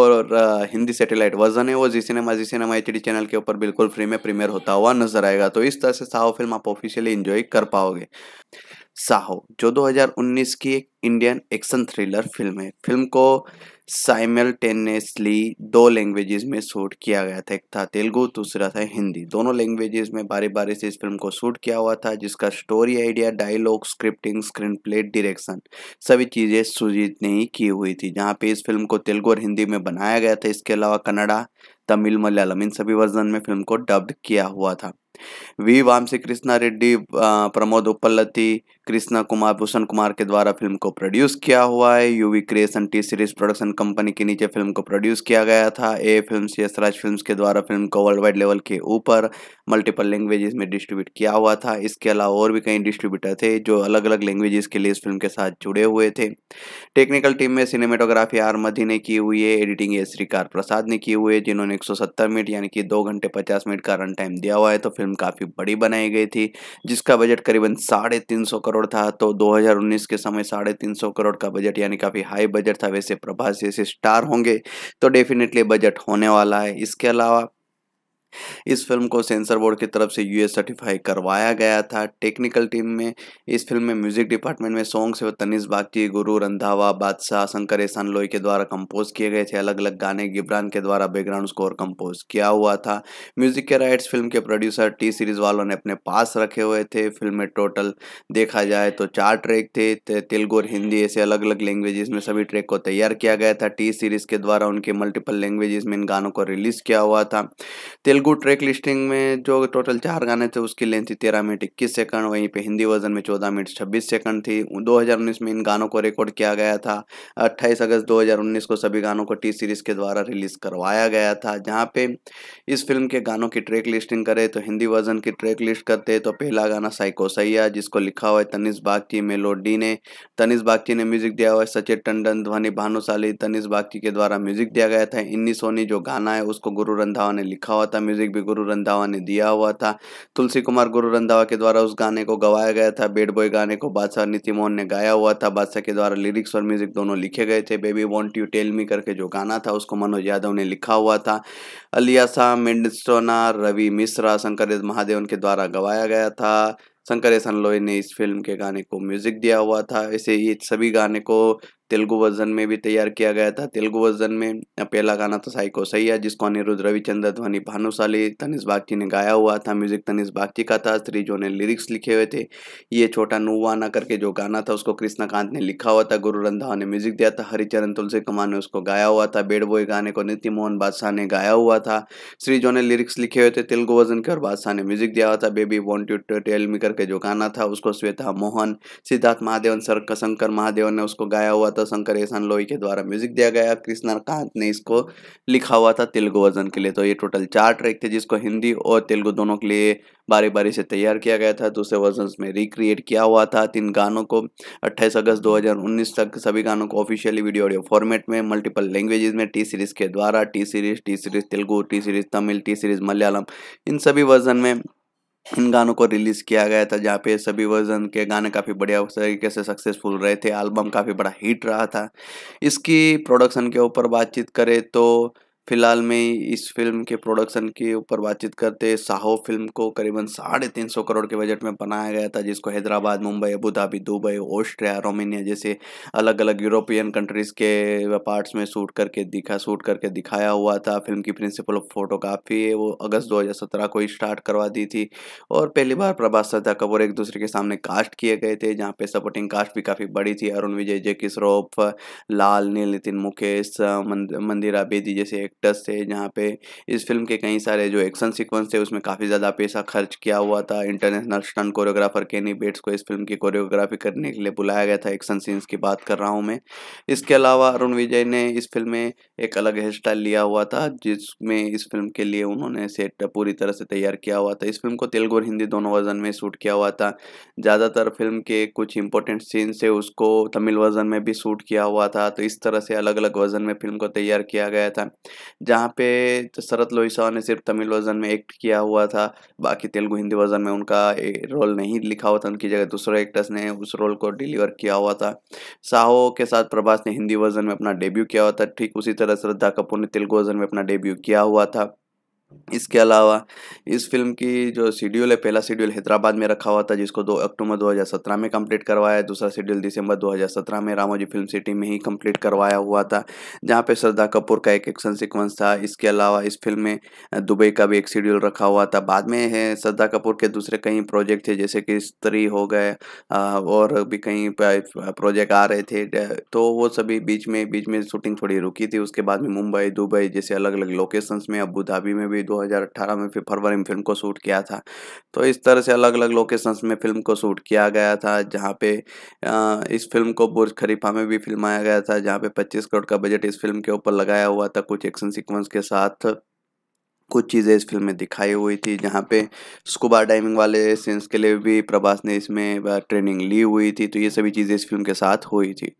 हिंदी सेटेलाइट वर्जन है वो जी सिनेमा जी सिनेमा एच चैनल के ऊपर बिल्कुल फ्री में प्रीमियर होता हुआ नजर आएगा तो इस तरह से साहो फिल्म आप ऑफिशियली इंजॉय कर पाओगे साहो जो 2019 की एक इंडियन एक्शन थ्रिलर फिल्म है फिल्म को साइमल्टेनियसली दो लैंग्वेजेस में शूट किया गया था एक था तेलुगु दूसरा था हिंदी दोनों लैंग्वेजेस में बारी बारी से इस फिल्म को शूट किया हुआ था जिसका story idea dialogue scripting screenplay direction सभी चीज़ें सुजीत ने ही की हुई थी जहाँ पे इस फिल्म को तेलुगु और हिंदी में बनाया गया था इसके अलावा कन्नडा तमिल मलयालम इन सभी वर्जन में फिल्म को डब्ड किया हुआ था वी वामसी कृष्णा रेड्डी प्रमोद उपलती कृष्णा कुमार भूषण कुमार के द्वारा फिल्म को प्रोड्यूस किया हुआ है UV creation T series production company के नीचे फिल्म को प्रोड्यूस किया गया था ए फिल्म यशराज फिल्म के द्वारा फिल्म को वर्ल्ड वाइड लेवल के ऊपर मल्टीपल लैंग्वेजेस में डिस्ट्रीब्यूट किया हुआ था इसके अलावा और भी कई डिस्ट्रीब्यूटर थे जो अलग अलग लैंग्वेजेस के लिए इस फिल्म के साथ जुड़े हुए थे टेक्निकल टीम में सिनेमेटोग्राफी आर मधी ने की हुई है एडिटिंग ए श्रीकार प्रसाद ने की हुई है जिन्होंने एक मिनट यानी कि दो घंटे पचास मिनट का रन टाइम दिया हुआ है तो फिल्म काफ़ी बड़ी बनाई गई थी जिसका बजट करीबन साढ़े तीन सौ करोड़ था तो 2019 के समय साढ़े तीन सौ करोड़ का बजट यानी काफ़ी हाई बजट था वैसे प्रभास जैसे स्टार होंगे तो डेफिनेटली बजट होने वाला है इसके अलावा इस फिल्म को सेंसर बोर्ड की तरफ से यूएस सर्टिफाई करवाया गया था टेक्निकल टीम में इस फिल्म में म्यूजिक डिपार्टमेंट में सॉन्ग्स तनिष बागची गुरु रंधावा बादशाह शंकर एहसान लोई के द्वारा कंपोज किए गए थे अलग अलग गाने गिब्रान के द्वारा बैकग्राउंड स्कोर कंपोज किया हुआ था म्यूजिक के राइट्स फिल्म के प्रोड्यूसर टी सीरीज वालों ने अपने पास रखे हुए थे फिल्म में टोटल देखा जाए तो चार ट्रैक थे तेलुगु और हिंदी ऐसे अलग अलग लैंग्वेजेस में सभी ट्रैक को तैयार किया गया था टी सीरीज के द्वारा उनके मल्टीपल लैंग्वेजेस में इन गानों को रिलीज किया हुआ था तेलुगु तेलुगु ट्रैक लिस्टिंग में जो टोटल चार गाने थे उसकी लेंथ थी तेरह मिनट इक्कीस सेकंड वहीं पे हिंदी वर्जन में चौदह मिनट छब्बीस सेकंड थी 2019 में इन गानों को रिकॉर्ड किया गया था 28 अगस्त 2019 को सभी गानों को टी सीरीज़ के द्वारा रिलीज़ करवाया गया था जहां पे इस फिल्म के गानों की ट्रैक लिस्टिंग करे तो हिंदी वर्जन की ट्रैक लिस्ट करते तो पहला गाना साइको सैया जिसको लिखा हुआ है तनिष बागची मेलोडी ने तनिष बागची ने म्यूजिक दिया हुआ है सचिन टंडन ध्वनि भानुशाली तनिष बागची के द्वारा म्यूजिक दिया गया था इन्नी सोनी जो गाना है उसको गुरु रंधावा ने लिखा हुआ था म्यूजिक भी गुरु रंधावा ने दिया हुआ था तुलसी कुमार गुरु रंधावा के द्वारा उस गाने को गवाया गया था बेड बॉय गाने को बादशाह नीति मोहन ने गाया हुआ था बादशाह के द्वारा लिरिक्स और म्यूजिक दोनों लिखे गए थे baby won't you tell me करके जो गाना था उसको मनोज यादव ने लिखा हुआ था अलिया शाह मेंडस्टोना रवि मिश्रा शंकर महादेव के द्वारा गवाया गया था शंकर एसन लोई ने इस फिल्म के गाने को म्यूजिक दिया हुआ था ऐसे ये सभी गाने को तेलुगु वर्जन में भी तैयार किया गया था तेलुगु वर्जन में पहला गाना था साइको सैया जिसको अनिरुद्ध रविचंद्र ध्वनि भानुशाली तनिष बागची ने गाया हुआ था म्यूजिक तनिष बागची का था जो ने लिरिक्स लिखे हुए थे ये छोटा नुवाना करके जो गाना था उसको कृष्णाकांत ने लिखा हुआ था गुरु रंधावा ने म्यूजिक दिया था हरिचरण तुलसी कुमार ने उसको गाया हुआ था बेड बॉय गाने को नित्य मोहन बादशाह ने गाया हुआ था श्री जो ने लिरिक्स लिखे हुए थे तेलुगु वर्जन के और बादशाह ने म्यूजिक दिया हुआ था baby won't you tell me करके जो गाना था उसको श्वेता मोहन सिद्धार्थ महादेवन शंकर महादेवन ने उसको गाया हुआ था तो शंकर एहसान लोही के द्वारा म्यूजिक दिया गया कृष्णा कांत ने इसको लिखा हुआ था तेलुगु वर्जन के लिए तो ये टोटल चार ट्रैक थे जिसको हिंदी और तेलुगु दोनों के लिए बारी बारी से तैयार किया गया था दूसरे वर्जन में रिक्रिएट किया हुआ था तीन गानों को अट्ठाईस अगस्त दो तक सभी गानों को ऑफिशियली वीडियो ऑडियो फॉर्मेट में मल्टीपल लैंग्वेजेस में टी सीरीज़ के द्वारा T series T series Telugu T series Tamil T series Malayalam इन सभी वर्जन में इन गानों को रिलीज़ किया गया था जहाँ पे सभी वर्जन के गाने काफ़ी बढ़िया तरीके से सक्सेसफुल रहे थे एल्बम काफ़ी बड़ा हिट रहा था इसकी प्रोडक्शन के ऊपर बातचीत करें तो फिलहाल में इस फिल्म के प्रोडक्शन के ऊपर बातचीत करते साहो फिल्म को करीबन साढ़े तीन सौ करोड़ के बजट में बनाया गया था जिसको Hyderabad Mumbai Abu Dhabi Dubai Austria Romania जैसे अलग अलग यूरोपियन कंट्रीज़ के पार्ट्स में शूट करके दिखा शूट करके दिखाया हुआ था फिल्म की प्रिंसिपल ऑफ फोटोग्राफी वो अगस्त दो को ही स्टार्ट करवा दी थी और पहली बार प्रभास सदा कपूर एक दूसरे के सामने कास्ट किए गए थे जहाँ पे सपोर्टिंग कास्ट भी काफ़ी बड़ी थी अरुण विजय जय श्रॉफ लाल नील नितिन मुकेश मंदिरा बेदी जैसे एक्टर्स थे जहाँ पे इस फिल्म के कई सारे जो एक्शन सीक्वेंस थे उसमें काफ़ी ज़्यादा पैसा खर्च किया हुआ था international stunt choreographer Kenny Bates को इस फिल्म की कोरियोग्राफी करने के लिए बुलाया गया था एक्शन सीन्स की बात कर रहा हूँ मैं इसके अलावा अरुण विजय ने इस फिल्म में एक अलग हेयर स्टाइल लिया हुआ था जिसमें इस फिल्म के लिए उन्होंने सेट पूरी तरह से तैयार किया हुआ था इस फिल्म को तेलुगु और हिंदी दोनों वर्जन में शूट किया हुआ था ज़्यादातर फिल्म के कुछ इंपॉर्टेंट सीन्स है उसको तमिल वर्जन में भी शूट किया हुआ था तो इस तरह से अलग अलग वर्जन में फिल्म को तैयार किया गया था जहाँ पे तो शरत लोहिसा ने सिर्फ तमिल वर्जन में एक्ट किया हुआ था बाकी तेलुगु हिंदी वर्जन में उनका रोल नहीं लिखा हुआ था उनकी जगह दूसरे एक्टर्स ने उस रोल को डिलीवर किया हुआ था साहो के साथ प्रभास ने हिंदी वर्जन में अपना डेब्यू किया हुआ था ठीक उसी तरह श्रद्धा कपूर ने तेलुगु वर्जन में अपना डेब्यू किया हुआ था इसके अलावा इस फिल्म की जो शेड्यूल है पहला शेड्यूल हैदराबाद में रखा हुआ था जिसको दो अक्टूबर 2017 में कंप्लीट करवाया है दूसरा शेड्यूल दिसंबर 2017 में रामोजी फिल्म सिटी में ही कंप्लीट करवाया हुआ था जहां पे श्रद्धा कपूर का एक एक्शन सीक्वेंस था इसके अलावा इस फिल्म में दुबई का भी एक शेड्यूल रखा हुआ था बाद में है श्रद्धा कपूर के दूसरे कई प्रोजेक्ट थे जैसे कि स्त्री हो गए और भी कई प्रोजेक्ट आ रहे थे तो वो सभी बीच में बीच में शूटिंग थोड़ी रुकी थी उसके बाद में मुंबई दुबई जैसे अलग अलग लोकेशंस में अबू धाबी में भी भी 2018 में फिर फरवरी में फिल्म को शूट किया था तो इस तरह से अलग अलग लोकेशंस में फिल्म को शूट किया गया था जहाँ पे इस फिल्म को बुर्ज खरीफा में भी फिल्माया गया था जहाँ पे 25 करोड़ का बजट इस फिल्म के ऊपर लगाया हुआ था कुछ एक्शन सिक्वेंस के साथ कुछ चीज़ें इस फिल्म में दिखाई हुई थी जहाँ पे स्कूबा डाइविंग वाले सीन्स के लिए भी प्रभास ने इसमें ट्रेनिंग ली हुई थी तो ये सभी चीज़ें इस फिल्म के साथ हुई थी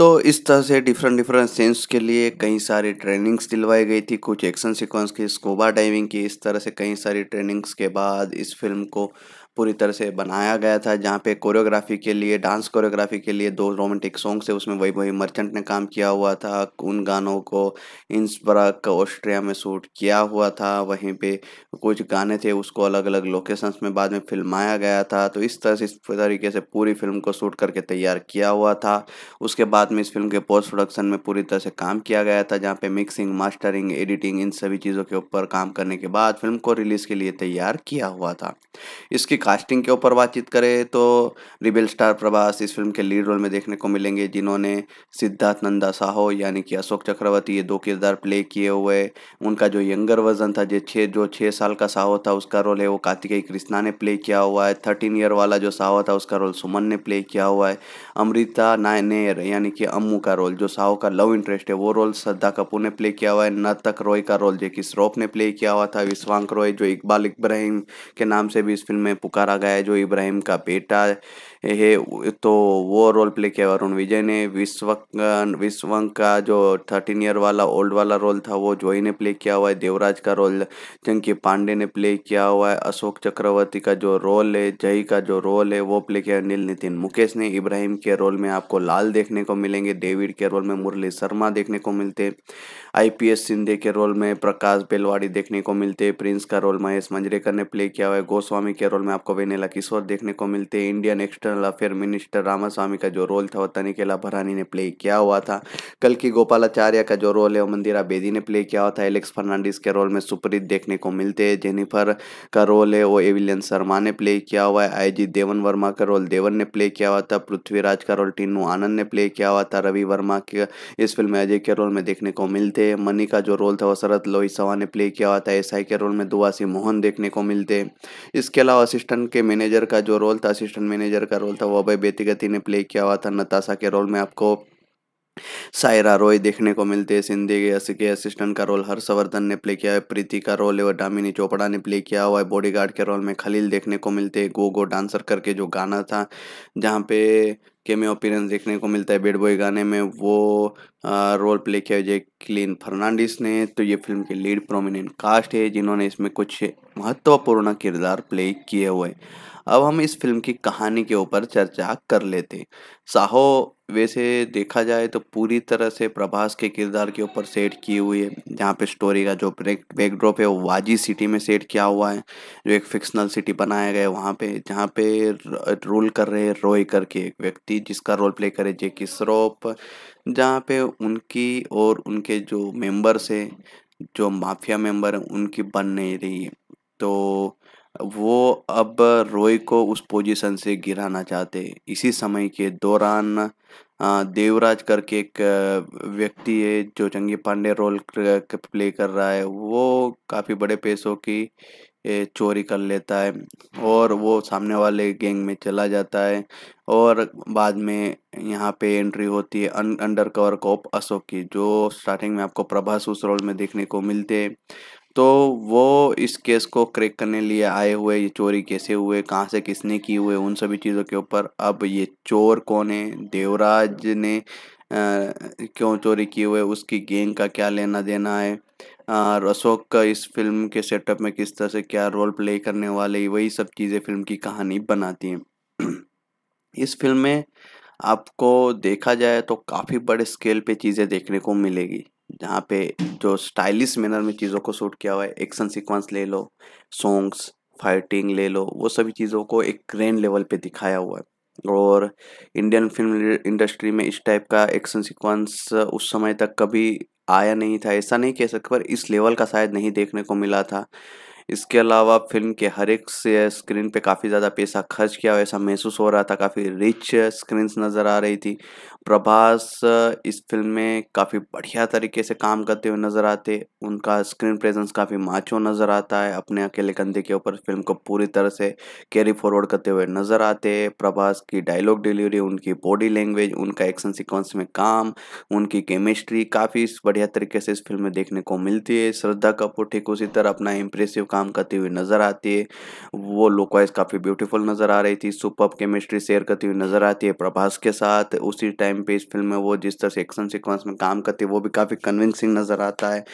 तो इस तरह से डिफरेंट डिफरेंट सेंस के लिए कई सारी ट्रेनिंग्स दिलवाई गई थी कुछ एक्शन सीक्वेंस की स्कोबा डाइविंग की इस तरह से कई सारी ट्रेनिंग्स के बाद इस फिल्म को पूरी तरह से बनाया गया था जहाँ पे कोरियोग्राफी के लिए डांस कोरियोग्राफी के लिए दो रोमांटिक सॉन्ग्स थे उसमें वही वही मर्चेंट ने काम किया हुआ था उन गानों को इंस्ब्रक ऑस्ट्रिया में शूट किया हुआ था वहीं पे कुछ गाने थे उसको अलग अलग लोकेशंस में बाद में फिल्माया गया था तो इस तरह से इस तरीके से पूरी फिल्म को शूट करके तैयार किया हुआ था उसके बाद में इस फिल्म के पोस्ट प्रोडक्शन में पूरी तरह से काम किया गया था जहाँ पे मिक्सिंग मास्टरिंग एडिटिंग इन सभी चीज़ों के ऊपर काम करने के बाद फिल्म को रिलीज़ के लिए तैयार किया हुआ था इसकी कास्टिंग के ऊपर बातचीत करें तो रिबेल स्टार प्रभास इस फिल्म के लीड रोल में देखने को मिलेंगे जिन्होंने सिद्धार्थ नंदा साहो यानी कि अशोक चक्रवर्ती ये दो किरदार प्ले किए हुए उनका जो यंगर वर्जन था जो छः जो छः साल का साहो था उसका रोल है वो कार्तिकेय कृष्णा ने प्ले किया हुआ है थर्टीन ईयर वाला जो साहो था उसका रोल सुमन ने प्ले किया हुआ है अमृता नायनेर यानी कि अम्मू का रोल जो साहो का लव इंटरेस्ट है वो रोल श्रद्धा कपूर ने प्ले किया हुआ है नतक रॉय का रोल कि श्रोफ ने प्ले किया हुआ था विश्वांक रॉय जो इकबाल इब्राहिम के नाम से भी इस फिल्म में पुकारा गया है जो इब्राहिम का बेटा तो वो रोल प्ले किया वरुण विजय ने विश्व विश्व का जो थर्टीन ईयर वाला ओल्ड वाला रोल था वो जोई ने प्ले किया हुआ है देवराज का रोल जंकी पांडे ने प्ले किया हुआ है अशोक चक्रवर्ती का जो रोल है जय का जो रोल है वो प्ले किया नील नितिन मुकेश ने इब्राहिम के रोल में आपको लाल देखने को मिलेंगे डेविड के रोल में मुरली शर्मा देखने को मिलते पी आईपीएस सिंधे के रोल में प्रकाश बेलवाड़ी देखने को मिलते हैं प्रिंस का रोल महेश मंजरेकर ने प्ले किया हुआ है गोस्वामी के रोल में आपको वेनेला किशोर देखने को मिलते हैं Indian Exter internal affair minister Ramaswamy का जो रोल था वो तनिकेला भरानी ने प्ले किया हुआ था कल की गोपालाचार्य का जो रोल है वो मंदिरा बेदी ने प्ले किया हुआ था एलेक्स फर्नांडिस के रोल में सुप्रीत देखने को मिलते हैं जेनिफर का रोल है वो एविलियन शर्मा ने प्ले किया हुआ है आई देवन वर्मा का रोल देवन ने प्ले किया हुआ था पृथ्वीराज का रोल टीनू आनंद ने प्ले किया हुआ था रवि वर्मा के इस फिल्म में अजय के रोल में देखने को मिलते हैं मनी का जो रोल था वो शरद लोहिसवा ने प्ले किया हुआ था एस के रोल में दुआसी मोहन देखने को मिलते इसके अलावा असिस्टेंट के मैनेजर का जो रोल था असिस्टेंट मैनेजर का का रोल था वह भाई बेतिगति ने प्ले किया हुआ था नताशा के रोल में आपको सायरा रॉय देखने को मिलते हैं सिंधे के असिस्टेंट का रोल हर्षवर्धन ने प्ले किया है प्रीति का रोल है वह डामिनी चोपड़ा ने प्ले किया हुआ है बॉडीगार्ड के रोल में खलील देखने को मिलते हैं गो गो डांसर करके जो गाना था जहाँ पे केमे अपीरेंस देखने को मिलता है बेड बॉय गाने में वो आ, रोल प्ले किया है क्लीन फर्नांडिस ने तो ये फिल्म के लीड प्रोमिनेंट कास्ट है जिन्होंने इसमें कुछ महत्वपूर्ण किरदार प्ले किए हुए हैं अब हम इस फिल्म की कहानी के ऊपर चर्चा कर लेते साहो वैसे देखा जाए तो पूरी तरह से प्रभास के किरदार के ऊपर सेट की हुई है जहाँ पे स्टोरी का जो बैकड्रॉप है वो वाजी सिटी में सेट किया हुआ है जो एक फिक्शनल सिटी बनाया गया है वहाँ पे जहाँ पे रोल कर रहे हैं रोय करके एक व्यक्ति जिसका रोल प्ले करे जेकी श्रॉफ जहाँ पे उनकी और उनके जो मेंबर्स हैं जो माफिया मेंबर हैं उनकी बन नहीं रही है तो वो अब रॉय को उस पोजीशन से गिराना चाहते इसी समय के दौरान देवराज करके एक व्यक्ति है जो चंगी पांडे रोल प्ले कर रहा है वो काफ़ी बड़े पैसों की चोरी कर लेता है और वो सामने वाले गैंग में चला जाता है और बाद में यहाँ पे एंट्री होती है अं, अंडर कवर कॉप अशोक की जो स्टार्टिंग में आपको प्रभास उस रोल में देखने को मिलते हैं तो वो इस केस को क्रैक करने लिए आए हुए ये चोरी कैसे हुए कहाँ से किसने की हुए उन सभी चीज़ों के ऊपर अब ये चोर कौन है देवराज ने आ, क्यों चोरी की हुए उसकी गेंग का क्या लेना देना है और अशोक का इस फिल्म के सेटअप में किस तरह से क्या रोल प्ले करने वाले वही सब चीज़ें फिल्म की कहानी बनाती हैं (clears throat) इस फिल्म में आपको देखा जाए तो काफ़ी बड़े स्केल पे चीज़ें देखने को मिलेगी जहाँ पे जो स्टाइलिश मैनर में चीज़ों को शूट किया हुआ है एक्शन सीक्वेंस ले लो सॉन्ग्स फाइटिंग ले लो वो सभी चीज़ों को एक ग्रैंड लेवल पे दिखाया हुआ है और इंडियन फिल्म इंडस्ट्री में इस टाइप का एक्शन सीक्वेंस उस समय तक कभी आया नहीं था ऐसा नहीं कह सकते पर इस लेवल का शायद नहीं देखने को मिला था इसके अलावा फिल्म के हर एक से स्क्रीन पे काफ़ी ज़्यादा पैसा खर्च किया हुआ ऐसा महसूस हो रहा था काफ़ी रिच स्क्रीन नज़र आ रही थी प्रभास इस फिल्म में काफ़ी बढ़िया तरीके से काम करते हुए नज़र आते उनका स्क्रीन प्रेजेंस काफ़ी माचो नज़र आता है अपने अकेले कंधे के ऊपर फिल्म को पूरी तरह से कैरी फॉरवर्ड करते हुए नज़र आते प्रभास की डायलॉग डिलीवरी उनकी बॉडी लैंग्वेज उनका एक्शन सिक्वेंस में काम उनकी केमिस्ट्री काफ़ी बढ़िया तरीके से इस फिल्म में देखने को मिलती है श्रद्धा कपूर ठीक उसी तरह अपना इम्प्रेसिव काम काम करती हुई नजर आती है वो लुकवाइज काफ़ी ब्यूटीफुल नजर आ रही थी सुपर केमिस्ट्री शेयर करती हुई नजर आती है प्रभास के साथ उसी टाइम पे इस फिल्म में वो जिस तरह से एक्शन सिक्वेंस में काम करती है वो भी काफ़ी कन्विंसिंग नजर आता है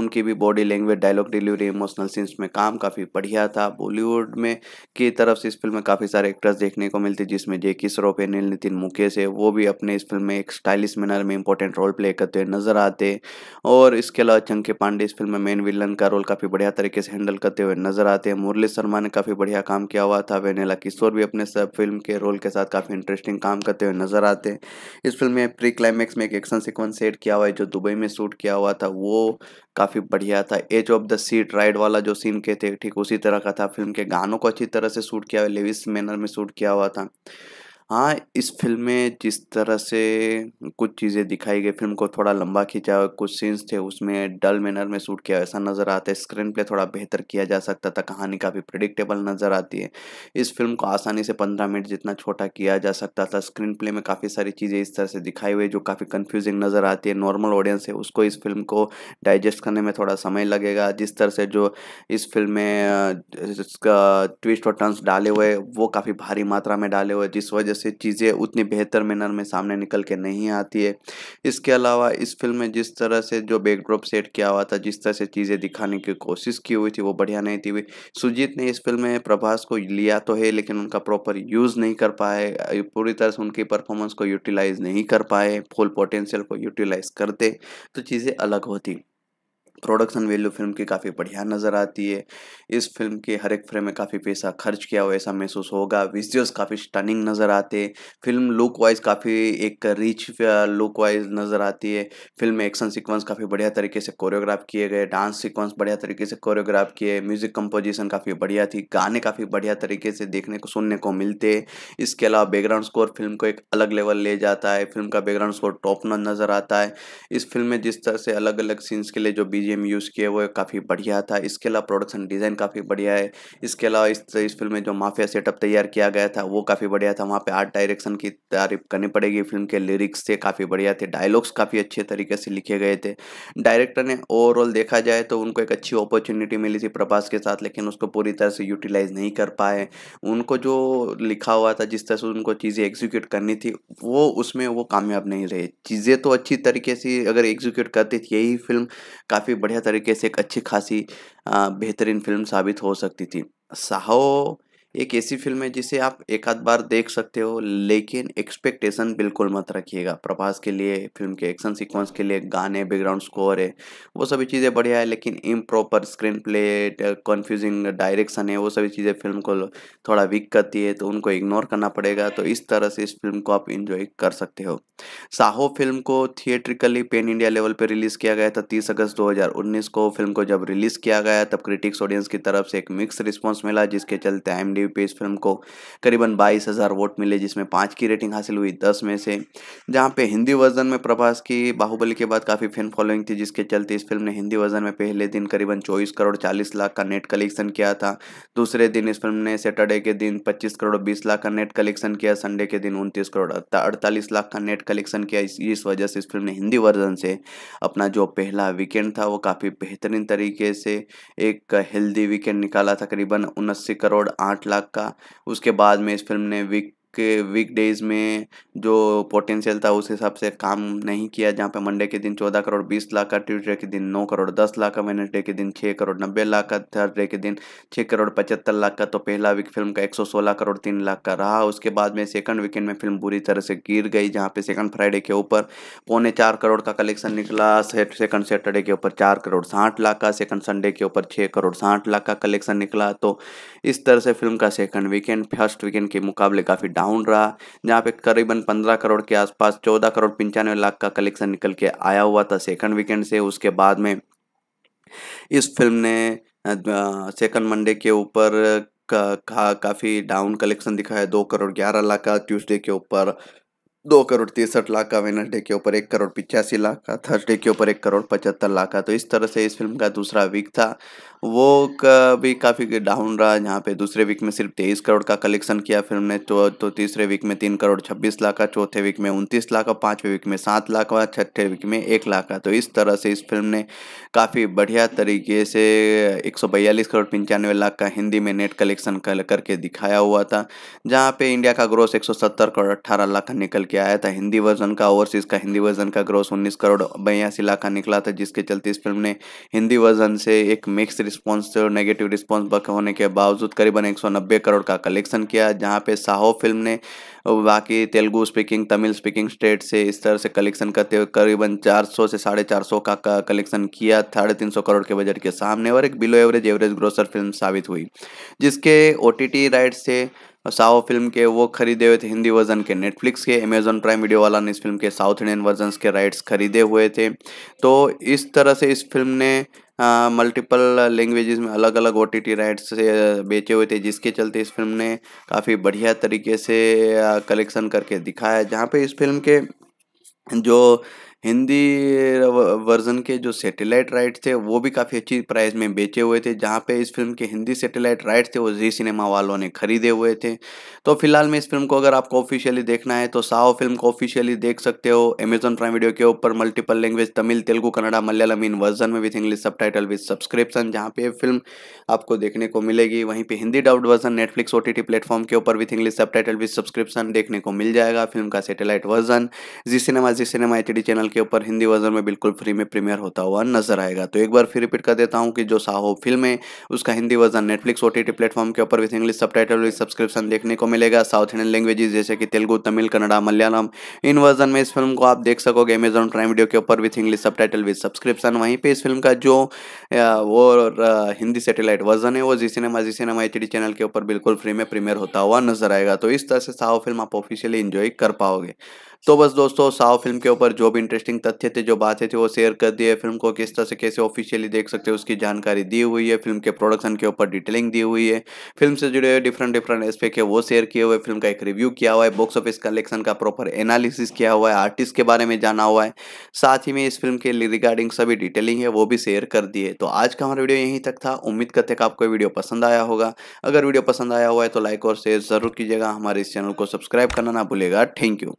उनकी भी body language dialogue delivery emotional scenes में काम काफ़ी बढ़िया था बॉलीवुड में की तरफ से इस फिल्म में काफ़ी सारे एक्टर्स देखने को मिलते जिसमें जेकी श्रॉफ है नील नितिन मुकेश है वो भी अपने इस फिल्म में एक स्टाइलिश मैनर में इंपॉर्टेंट रोल प्ले करते हुए नजर आते और इसके अलावा चंके पांडे इस फिल्म में मेन विलन का रोल काफ़ी बढ़िया तरीके से हैंडल करते करते हुए नजर आते हैं मुरली शर्मा ने काफ़ी बढ़िया काम किया हुआ था वेनेला किशोर भी अपने सब फिल्म के रोल के साथ काफ़ी इंटरेस्टिंग काम करते हुए नजर आते हैं इस फिल्म में प्री क्लाइमैक्स में एक एक्शन सिक्वेंस सेट किया हुआ है जो दुबई में शूट किया हुआ था वो काफ़ी बढ़िया था edge of the seat ride वाला जो सीन के थे ठीक उसी तरह का था फिल्म के गानों को अच्छी तरह से शूट किया हुआ लेविस मैनर में शूट किया हुआ था हाँ इस फिल्म में जिस तरह से कुछ चीज़ें दिखाई गई फिल्म को थोड़ा लंबा खींचा हुआ कुछ सीन्स थे उसमें डल मैनर में शूट किया ऐसा नज़र आता है स्क्रीन प्ले थोड़ा बेहतर किया जा सकता था कहानी काफ़ी प्रडिक्टेबल नज़र आती है इस फिल्म को आसानी से पंद्रह मिनट जितना छोटा किया जा सकता था स्क्रीन प्ले में काफ़ी सारी चीज़ें इस तरह से दिखाई हुई जो काफ़ी कन्फ्यूजिंग नज़र आती है नॉर्मल ऑडियंस है उसको इस फिल्म को डाइजेस्ट करने में थोड़ा समय लगेगा जिस तरह से जो इस फिल्म में इसका ट्विस्ट और टर्न्स डाले हुए वो काफ़ी भारी मात्रा में डाले हुए जिस वजह से चीज़ें उतनी बेहतर मैनर में सामने निकल के नहीं आती है इसके अलावा इस फिल्म में जिस तरह से जो बैकड्रॉप सेट किया हुआ था जिस तरह से चीज़ें दिखाने की कोशिश की हुई थी वो बढ़िया नहीं थी हुई सुजीत ने इस फिल्म में प्रभास को लिया तो है लेकिन उनका प्रॉपर यूज़ नहीं कर पाए पूरी तरह से उनकी परफॉर्मेंस को यूटिलाइज़ नहीं कर पाए फुल पोटेंशियल को यूटिलाइज़ करते तो चीज़ें अलग होती प्रोडक्शन वैल्यू फिल्म की काफ़ी बढ़िया नज़र आती है इस फिल्म के हर एक फ्रेम में काफ़ी पैसा खर्च किया हुआ ऐसा महसूस होगा विजुअल्स काफ़ी स्टनिंग नज़र आते हैं फिल्म लुक वाइज काफ़ी एक रिच लुक वाइज नज़र आती है फिल्म में एक्शन सीक्वेंस काफ़ी बढ़िया तरीके से कोरियोग्राफ किए गए डांस सीक्वेंस बढ़िया तरीके से कोरियोग्राफ किए म्यूज़िक कंपोजिशन काफ़ी बढ़िया थी गाने काफ़ी बढ़िया तरीके से देखने को सुनने को मिलते हैं इसके अलावा बैकग्राउंड स्कोर फिल्म को एक अलग लेवल ले जाता है फिल्म का बैकग्राउंड स्कोर टॉप नजर आता है इस फिल्म में जिस तरह से अलग अलग सीन्स के लिए जो बीजे बीजीएम यूज़ किए हुए काफ़ी बढ़िया था इसके अलावा प्रोडक्शन डिज़ाइन काफ़ी बढ़िया है इसके अलावा इस इस फिल्म में जो माफिया सेटअप तैयार किया गया था वो काफ़ी बढ़िया था वहाँ पे आर्ट डायरेक्शन की तारीफ करनी पड़ेगी फिल्म के लिरिक्स थे काफ़ी बढ़िया थे डायलॉग्स काफ़ी अच्छे तरीके से लिखे गए थे डायरेक्टर ने ओवरऑल देखा जाए तो उनको एक अच्छी अपॉर्चुनिटी मिली थी प्रभास के साथ लेकिन उसको पूरी तरह से यूटिलाइज नहीं कर पाए उनको जो लिखा हुआ था जिस तरह से उनको चीज़ें एग्जीक्यूट करनी थी वो उसमें वो कामयाब नहीं रहे चीज़ें तो अच्छी तरीके से अगर एग्जीक्यूट करती थी यही फिल्म काफ़ी बढ़िया तरीके से एक अच्छी खासी बेहतरीन फिल्म साबित हो सकती थी साहो एक ऐसी फिल्म है जिसे आप एक आध बार देख सकते हो लेकिन एक्सपेक्टेशन बिल्कुल मत रखिएगा प्रभास के लिए फिल्म के एक्शन सीक्वेंस के लिए गाने बैकग्राउंड स्कोर है वो सभी चीज़ें बढ़िया है लेकिन improper screenplay confusing direction है वो सभी चीज़ें फिल्म को थोड़ा वीक करती है तो उनको इग्नोर करना पड़ेगा तो इस तरह से इस फिल्म को आप इन्जॉय कर सकते हो साहो फिल्म को थिएट्रिकली पेन इंडिया लेवल पर रिलीज़ किया गया था तीस अगस्त दो को फिल्म को जब रिलीज़ किया गया तब क्रिटिक्स ऑडियंस की तरफ से एक मिक्स रिस्पॉन्स मिला जिसके चलते आई यूपी इस फिल्म को करीबन बाईस हज़ार वोट मिले जिसमें पाँच की रेटिंग हासिल हुई दस में से जहाँ पे हिंदी वर्जन में प्रभास की बाहुबली के बाद काफ़ी फैन फॉलोइंग थी जिसके चलते इस फिल्म ने हिंदी वर्जन में पहले दिन करीबन चौबीस करोड़ चालीस लाख का नेट कलेक्शन किया था दूसरे दिन इस फिल्म ने सैटरडे के दिन पच्चीस करोड़ बीस लाख का नेट कलेक्शन किया संडे के दिन उनतीस करोड़ अड़तालीस लाख का नेट कलेक्शन किया इस, इस वजह से इस फिल्म ने हिंदी वर्जन से अपना जो पहला वीकेंड था वो काफ़ी बेहतरीन तरीके से एक हेल्दी वीकेंड निकाला था करीबन उन्नासी करोड़ आठ लाख लाख का उसके बाद में इस फिल्म ने वीक के वीक डेज में जो पोटेंशियल था उस हिसाब से काम नहीं किया जहाँ पे मंडे के दिन चौदह करोड़ बीस लाख का ट्यूजडे के दिन नौ करोड़ दस लाख का वेनसडे के दिन छः करोड़ नब्बे लाख का थर्सडे के दिन छः करोड़ पचहत्तर लाख का तो पहला वीक फिल्म का एक सौ सोलह करोड़ तीन लाख का रहा उसके बाद में सेकंड वीकेंड में फिल्म बुरी तरह से गिर गई जहाँ पे सेकंड फ्राइडे के ऊपर पौने चार करोड़ का कलेक्शन निकला सेकंड सैटरडे के ऊपर चार करोड़ साठ लाख का सेकंड संडे के ऊपर छः करोड़ साठ लाख का कलेक्शन निकला तो इस तरह से फिल्म का सेकंड वीकेंड फर्स्ट वीकेंड के मुकाबले काफ़ी डाउन रहा जहाँ पे करीबन पंद्रह करोड़ के आसपास चौदह करोड़ पंचानवे लाख का कलेक्शन निकल के आया हुआ था सेकंड वीकेंड से उसके बाद में इस फिल्म ने सेकंड मंडे के ऊपर का, का काफ़ी डाउन कलेक्शन दिखा है दो करोड़ ग्यारह लाख का ट्यूसडे के ऊपर दो करोड़ तिरसठ लाख का वेनसडे के ऊपर एक करोड़ पिचासी लाख का थर्सडे के ऊपर एक करोड़ पचहत्तर लाख का तो इस तरह से इस फिल्म का दूसरा वीक था वो का भी काफ़ी डाउन रहा जहाँ पे दूसरे वीक में सिर्फ तेईस करोड़ का कलेक्शन किया फिल्म ने तो, तो तीसरे वीक में तीन करोड़ छब्बीस लाख का चौथे वीक में उनतीस लाख का पाँचवें वीक में सात लाख का छठे वीक में एक लाख का तो इस तरह से इस फिल्म ने काफ़ी बढ़िया तरीके से एक करोड़ पंचानवे लाख का हिंदी में नेट कलेक्शन कर, करके दिखाया हुआ था जहाँ पे इंडिया का ग्रोस एक करोड़ अट्ठारह लाख का निकल के आया था हिंदी वर्जन का ओवरसीज़ का हिंदी वर्जन का ग्रोस उन्नीस करोड़ बयासी लाख का निकला था जिसके चलते इस फिल्म ने हिंदी वर्जन से एक मिक्स रिस्पॉन्स नेगेटिव रिस्पॉन्स होने के बावजूद करीबन 190 करोड़ का कलेक्शन किया जहाँ पे साहो फिल्म ने बाकी Telugu speaking Tamil speaking state से इस तरह से कलेक्शन करते हुए करीबन 400 से साढ़े चार का, कलेक्शन किया साढ़े तीन करोड़ के बजट के सामने और एक below average average grosser film साबित हुई जिसके ओ राइट्स से साओ फिल्म के वो खरीदे हुए थे हिंदी वर्जन के नेटफ्लिक्स के अमेजन प्राइम वीडियो वाला ने इस फिल्म के साउथ इंडियन वर्जन के राइट्स खरीदे हुए थे तो इस तरह से इस फिल्म ने मल्टीपल लैंग्वेजेस में अलग अलग ओ टी राइट्स से बेचे हुए थे जिसके चलते इस फिल्म ने काफ़ी बढ़िया तरीके से कलेक्शन करके दिखाया जहाँ पे इस फिल्म के जो हिंदी वर्जन के जो सेटेलाइट राइट थे वो भी काफ़ी अच्छी प्राइस में बेचे हुए थे जहाँ पे इस फिल्म के हिंदी सेटेलाइट राइट थे वो जी सिनेमा वालों ने खरीदे हुए थे तो फिलहाल में इस फिल्म को अगर आपको ऑफिशियली देखना है तो साओ फिल्म को ऑफिशियली देख सकते हो अमेजन प्राइम वीडियो के ऊपर मल्टीपल लैंग्वेज तमिल तेलुगू कन्नडा मलयालम इन वर्जन में with English subtitle with subscription जहाँ पे फिल्म आपको देखने को मिलेगी वहीं पर हिंदी डाउट version Netflix O T platform के ऊपर with English subtitle with subscription देखने को मिल जाएगा फिल्म का सेटेलाइट वर्जन जी सिनेमा जी सिनेमा एच चैनल के ऊपर हिंदी वर्जन में बिल्कुल फ्री में प्रीमियर होता हुआ नजर आएगा तो एक बार फिर रिपीट कर देता हूँ कि जो साहो फिल्म है उसका Hindi version Netflix O T platform के ऊपर with English subtitle subscription देखने को मिलेगा साउथ इंडियन लैंग्वेजेस जैसे कि तेलुगु तमिल कन्नडा मलयालम इन वर्जन में इस फिल्म को आप देख सकोगे अमेजॉन प्राइम वीडियो के ऊपर with English subtitle with subscription वहीं पर इस फिल्म का जो वो हिंदी सेटेलाइट वर्जन है वो जी सिनेमा जी सिनेमा एच चैनल के ऊपर बिल्कुल फ्री में प्रीमियर होता हुआ नजर आएगा तो इस तरह से साहो फिल्म आप ऑफिशियली इंजॉय कर पाओगे तो बस दोस्तों साव फिल्म के ऊपर जो भी इंटरेस्टिंग तथ्य थे जो बातें थी वो शेयर कर दिए फिल्म को किस तरह से कैसे ऑफिशियली देख सकते हो उसकी जानकारी दी हुई है फिल्म के प्रोडक्शन के ऊपर डिटेलिंग दी हुई है फिल्म से जुड़े हुए डिफरेंट डिफरेंट एस्पेक्ट है वो शेयर किए हुए फिल्म का एक रिव्यू किया हुआ है बॉक्स ऑफिस कलेक्शन का प्रॉपर एनालिसिस किया हुआ है आर्टिस्ट के बारे में जाना हुआ है साथ ही में इस फिल्म के रिगार्डिंग सभी डिटेलिंग है वो भी शेयर कर दिए तो आज का हमारा वीडियो यहीं तक था उम्मीद करते हैं आपको वीडियो पसंद आया होगा अगर वीडियो पसंद आया हुआ है तो लाइक और शेयर जरूर कीजिएगा हमारे इस चैनल को सब्सक्राइब करना ना भूलेगा थैंक यू